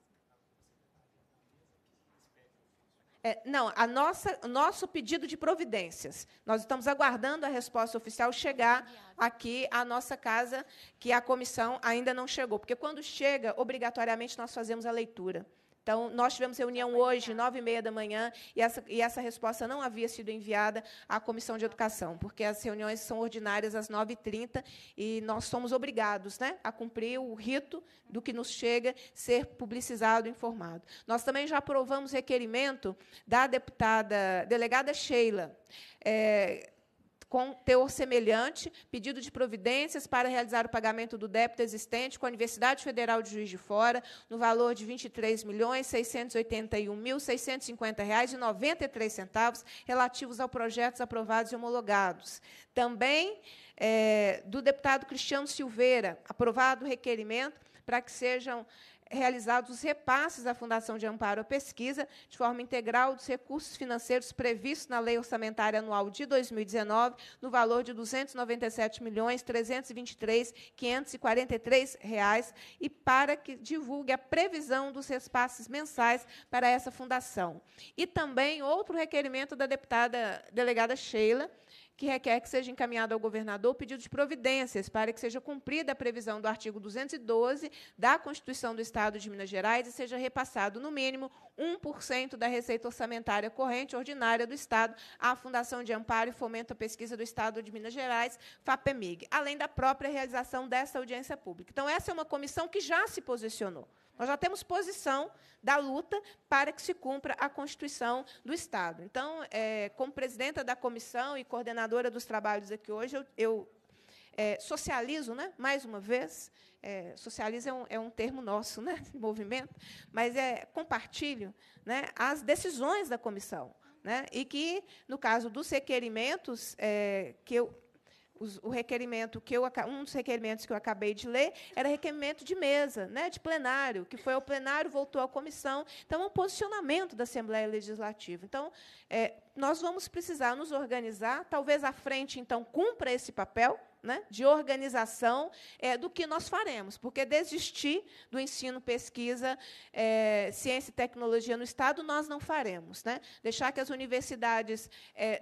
É, não, a nossa, nosso pedido de providências. Nós estamos aguardando a resposta oficial chegar aqui à nossa casa, que a comissão ainda não chegou. Porque quando chega, obrigatoriamente nós fazemos a leitura. Então, nós tivemos reunião hoje, nove e meia da manhã, e essa, e essa resposta não havia sido enviada à Comissão de Educação, porque as reuniões são ordinárias às 9 h e nós somos obrigados né, a cumprir o rito do que nos chega ser publicizado e informado. Nós também já aprovamos requerimento da deputada, delegada Sheila. É, com teor semelhante, pedido de providências para realizar o pagamento do débito existente com a Universidade Federal de Juiz de Fora, no valor de R$ 23.681.650,93, relativos aos projetos aprovados e homologados. Também é, do deputado Cristiano Silveira, aprovado o requerimento para que sejam realizados os repasses à Fundação de Amparo à Pesquisa, de forma integral, dos recursos financeiros previstos na Lei Orçamentária Anual de 2019, no valor de R$ 297.323.543 reais, e para que divulgue a previsão dos repasses mensais para essa fundação. E também outro requerimento da deputada delegada Sheila, que requer que seja encaminhado ao governador o pedido de providências para que seja cumprida a previsão do artigo 212 da Constituição do Estado de Minas Gerais e seja repassado, no mínimo, 1% da receita orçamentária corrente ordinária do Estado à Fundação de Amparo e Fomento à Pesquisa do Estado de Minas Gerais, FAPEMIG, além da própria realização dessa audiência pública. Então, essa é uma comissão que já se posicionou. Nós já temos posição da luta para que se cumpra a Constituição do Estado. Então, é, como presidenta da comissão e coordenadora dos trabalhos aqui hoje, eu, eu é, socializo, né? mais uma vez, é, socializo é um, é um, termo nosso, né? movimento, mas é compartilho né? as decisões da comissão. Né? E que, no caso dos requerimentos, é, que eu os, o requerimento que eu um dos requerimentos que eu acabei de ler era requerimento de mesa, né, de plenário, que foi ao plenário voltou à comissão. Então é um posicionamento da Assembleia Legislativa. Então é, nós vamos precisar nos organizar. Talvez a frente então cumpra esse papel, né, de organização é, do que nós faremos, porque desistir do ensino, pesquisa, é, ciência e tecnologia no Estado nós não faremos. Né? Deixar que as universidades é,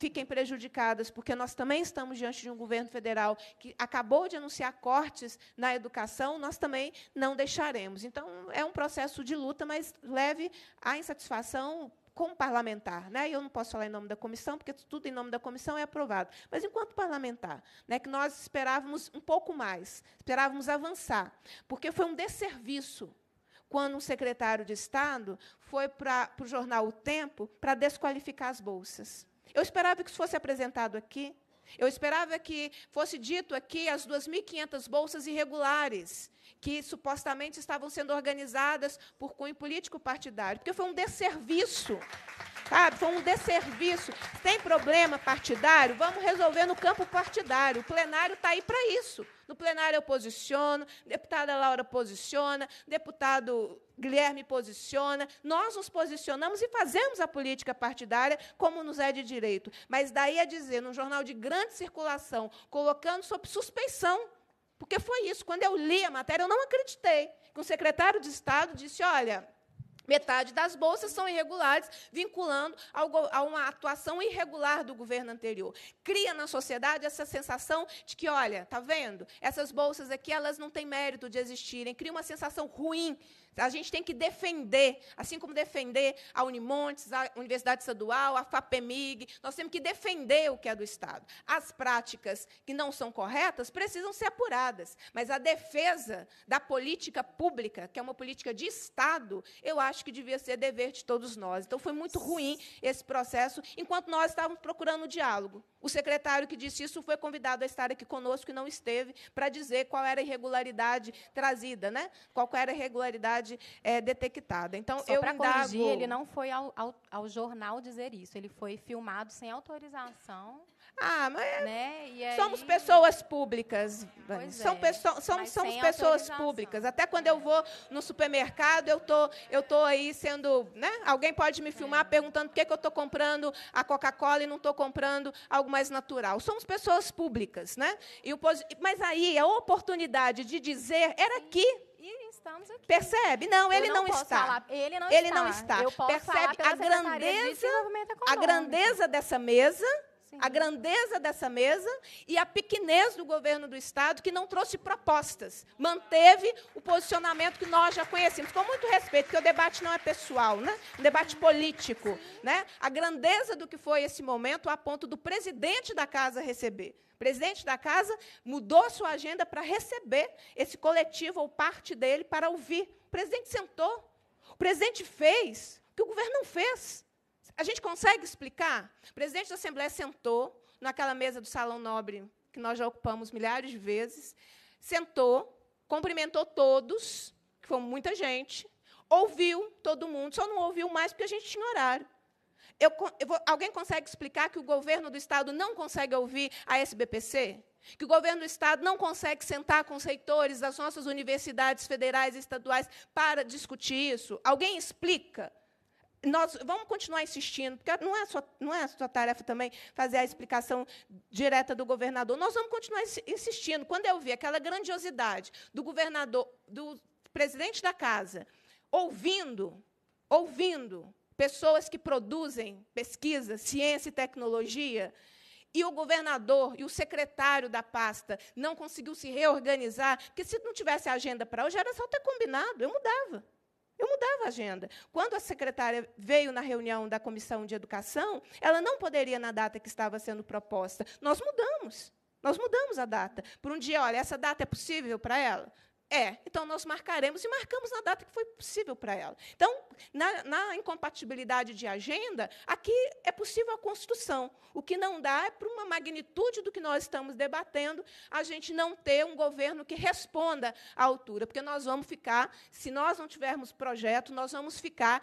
fiquem prejudicadas, porque nós também estamos diante de um governo federal que acabou de anunciar cortes na educação, nós também não deixaremos. Então, é um processo de luta, mas leve à insatisfação como parlamentar, né? Eu não posso falar em nome da comissão, porque tudo em nome da comissão é aprovado. Mas enquanto parlamentar, né, que nós esperávamos um pouco mais, esperávamos avançar, porque foi um desserviço quando um secretário de Estado foi para o jornal O Tempo para desqualificar as bolsas. Eu esperava que isso fosse apresentado aqui. Eu esperava que fosse dito aqui as 2.500 bolsas irregulares que supostamente estavam sendo organizadas por cunho político partidário, porque foi um desserviço. Sabe? Foi um desserviço. Tem problema partidário? Vamos resolver no campo partidário. O plenário está aí para isso. No plenário eu posiciono, deputada Laura posiciona, deputado Guilherme posiciona, nós nos posicionamos e fazemos a política partidária como nos é de direito. Mas daí a dizer, num jornal de grande circulação, colocando sob suspeição, porque foi isso. Quando eu li a matéria, eu não acreditei que um secretário de Estado disse: olha Metade das bolsas são irregulares, vinculando a uma atuação irregular do governo anterior. Cria na sociedade essa sensação de que, olha, tá vendo? Essas bolsas aqui, elas não têm mérito de existirem. Cria uma sensação ruim a gente tem que defender, assim como defender a Unimontes, a Universidade Estadual, a FAPEMIG, nós temos que defender o que é do Estado. As práticas que não são corretas precisam ser apuradas, mas a defesa da política pública, que é uma política de Estado, eu acho que devia ser dever de todos nós. Então, foi muito ruim esse processo, enquanto nós estávamos procurando o diálogo. O secretário que disse isso foi convidado a estar aqui conosco e não esteve para dizer qual era a irregularidade trazida, né? qual era a irregularidade irregularidade é, detectada. Então, Só eu indago... corrigir, ele não foi ao, ao, ao, jornal dizer isso, ele foi filmado sem autorização. Ah, mas é né? somos aí... pessoas públicas. Pois são é, pessoas, somos, somos pessoas públicas. Até quando é. eu vou no supermercado, eu tô, eu tô aí sendo, né? Alguém pode me filmar é. perguntando por que, que eu estou comprando a Coca-Cola e não estou comprando algo mais natural. Somos pessoas públicas, né? E o, mas aí a oportunidade de dizer era aqui. E estamos aqui. Percebe? Não, ele não, não está. Falar, ele não ele está. Não está. Percebe a grandeza, a grandeza dessa mesa Sim. a grandeza dessa mesa e a pequenez do governo do Estado, que não trouxe propostas, manteve o posicionamento que nós já conhecemos, com muito respeito, porque o debate não é pessoal, né? um debate político. Né? A grandeza do que foi esse momento a ponto do presidente da casa receber. O presidente da casa mudou sua agenda para receber esse coletivo ou parte dele para ouvir. O presidente sentou, o presidente fez o que o governo não fez. A gente consegue explicar? O presidente da Assembleia sentou naquela mesa do Salão Nobre, que nós já ocupamos milhares de vezes, sentou, cumprimentou todos, que foi muita gente, ouviu todo mundo, só não ouviu mais porque a gente tinha horário. Eu, eu vou, alguém consegue explicar que o governo do Estado não consegue ouvir a SBPC? Que o governo do Estado não consegue sentar com os reitores das nossas universidades federais e estaduais para discutir isso? Alguém explica? nós vamos continuar insistindo, porque não é, sua, não é a sua tarefa também fazer a explicação direta do governador. Nós vamos continuar insistindo. Quando eu vi aquela grandiosidade do governador, do presidente da casa, ouvindo, ouvindo pessoas que produzem pesquisa, ciência e tecnologia, e o governador e o secretário da pasta não conseguiu se reorganizar, porque se não tivesse agenda para hoje, era só ter combinado, eu mudava. Eu mudava a agenda. Quando a secretária veio na reunião da comissão de educação, ela não poderia na data que estava sendo proposta. Nós mudamos. Nós mudamos a data. Por um dia, olha, essa data é possível para ela? É, então nós marcaremos e marcamos na data que foi possível para ela. Então, na, na, incompatibilidade de agenda, aqui é possível a construção. O que não dá é para uma magnitude do que nós estamos debatendo, a gente não ter um governo que responda à altura, porque nós vamos ficar, se nós não tivermos projeto, nós vamos ficar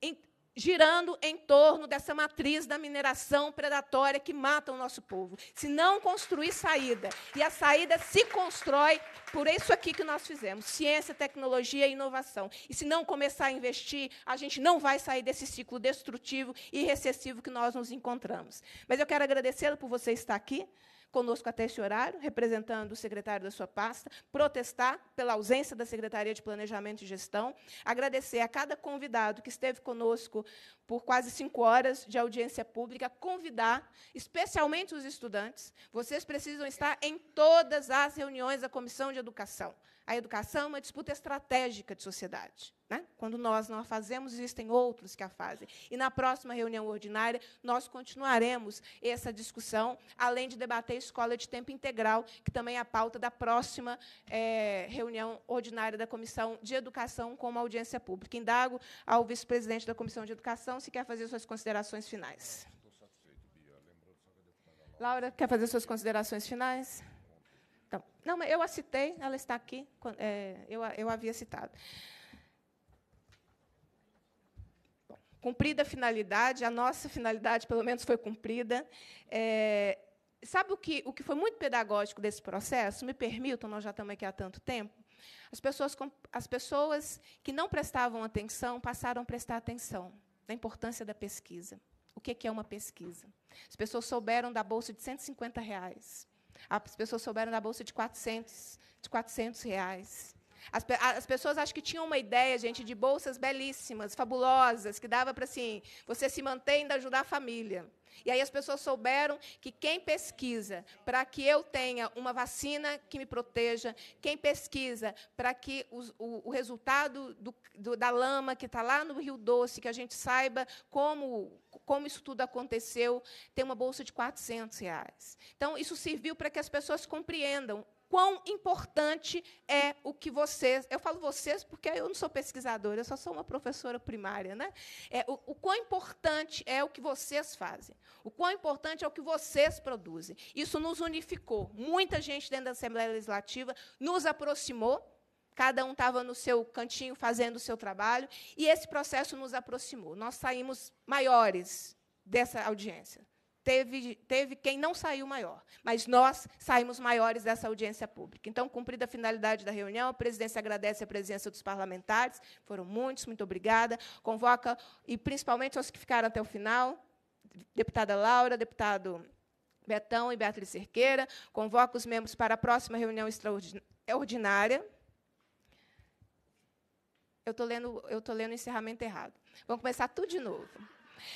em, girando em torno dessa matriz da mineração predatória que mata o nosso povo. Se não construir saída, e a saída se constrói por isso aqui que nós fizemos, ciência, tecnologia e inovação. E se não começar a investir, a gente não vai sair desse ciclo destrutivo e recessivo que nós nos encontramos. Mas eu quero agradecê lo por você estar aqui conosco até esse horário, representando o secretário da sua pasta, protestar pela ausência da Secretaria de Planejamento e Gestão, agradecer a cada convidado que esteve conosco por quase cinco horas de audiência pública, convidar especialmente os estudantes. Vocês precisam estar em todas as reuniões da Comissão de Educação a educação é uma disputa estratégica de sociedade. Né? Quando nós não a fazemos, existem outros que a fazem. E na próxima reunião ordinária, nós continuaremos essa discussão, além de debater escola de tempo integral, que também é a pauta da próxima é, reunião ordinária da Comissão de Educação com uma audiência pública. Indago ao vice-presidente da Comissão de Educação se quer fazer suas considerações finais. Laura, quer fazer suas considerações finais? Então, não, eu a citei, ela está aqui, é, eu, eu havia citado. Bom, cumprida a finalidade, a nossa finalidade, pelo menos, foi cumprida. É, sabe o que, o que foi muito pedagógico desse processo? Me permitam, nós já estamos aqui há tanto tempo. As pessoas, as pessoas que não prestavam atenção passaram a prestar atenção na importância da pesquisa. O que é uma pesquisa? As pessoas souberam da bolsa de 150 reais. As pessoas souberam da bolsa de 400, de 400 reais. As, as pessoas acho que tinham uma ideia, gente, de bolsas belíssimas, fabulosas, que dava para assim, você se manter e ajudar a família. E aí as pessoas souberam que quem pesquisa para que eu tenha uma vacina que me proteja, quem pesquisa para que os, o, o, resultado do, do, da lama que está lá no Rio Doce, que a gente saiba como, como isso tudo aconteceu, tem uma bolsa de 400 reais. Então, isso serviu para que as pessoas compreendam quão importante é o que vocês. Eu falo vocês porque eu não sou pesquisadora, eu só sou uma professora primária, né? É, o, o quão importante é o que vocês fazem, o quão importante é o que vocês produzem. Isso nos unificou. Muita gente dentro da Assembleia Legislativa nos aproximou. Cada um estava no seu cantinho fazendo o seu trabalho, e esse processo nos aproximou. Nós saímos maiores dessa audiência teve, teve quem não saiu maior, mas nós saímos maiores dessa audiência pública. Então, cumprida a finalidade da reunião, a presidência agradece a presença dos parlamentares, foram muitos, muito obrigada. Convoca, e principalmente aos que ficaram até o final, deputada Laura, deputado Betão e Beatriz Cerqueira, convoca os membros para a próxima reunião extraordinária. Eu estou lendo, lendo o encerramento errado. Vamos começar tudo de novo.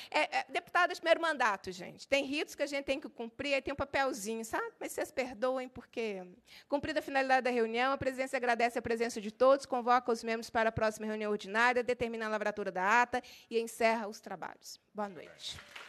É, é, de primeiro mandato, gente. Tem ritos que a gente tem que cumprir, aí tem um papelzinho, sabe? Mas vocês perdoem, porque, cumprida a finalidade da reunião, a presidência agradece a presença de todos, convoca os membros para a próxima reunião ordinária, determina a lavratura da ata e encerra os trabalhos. Boa noite.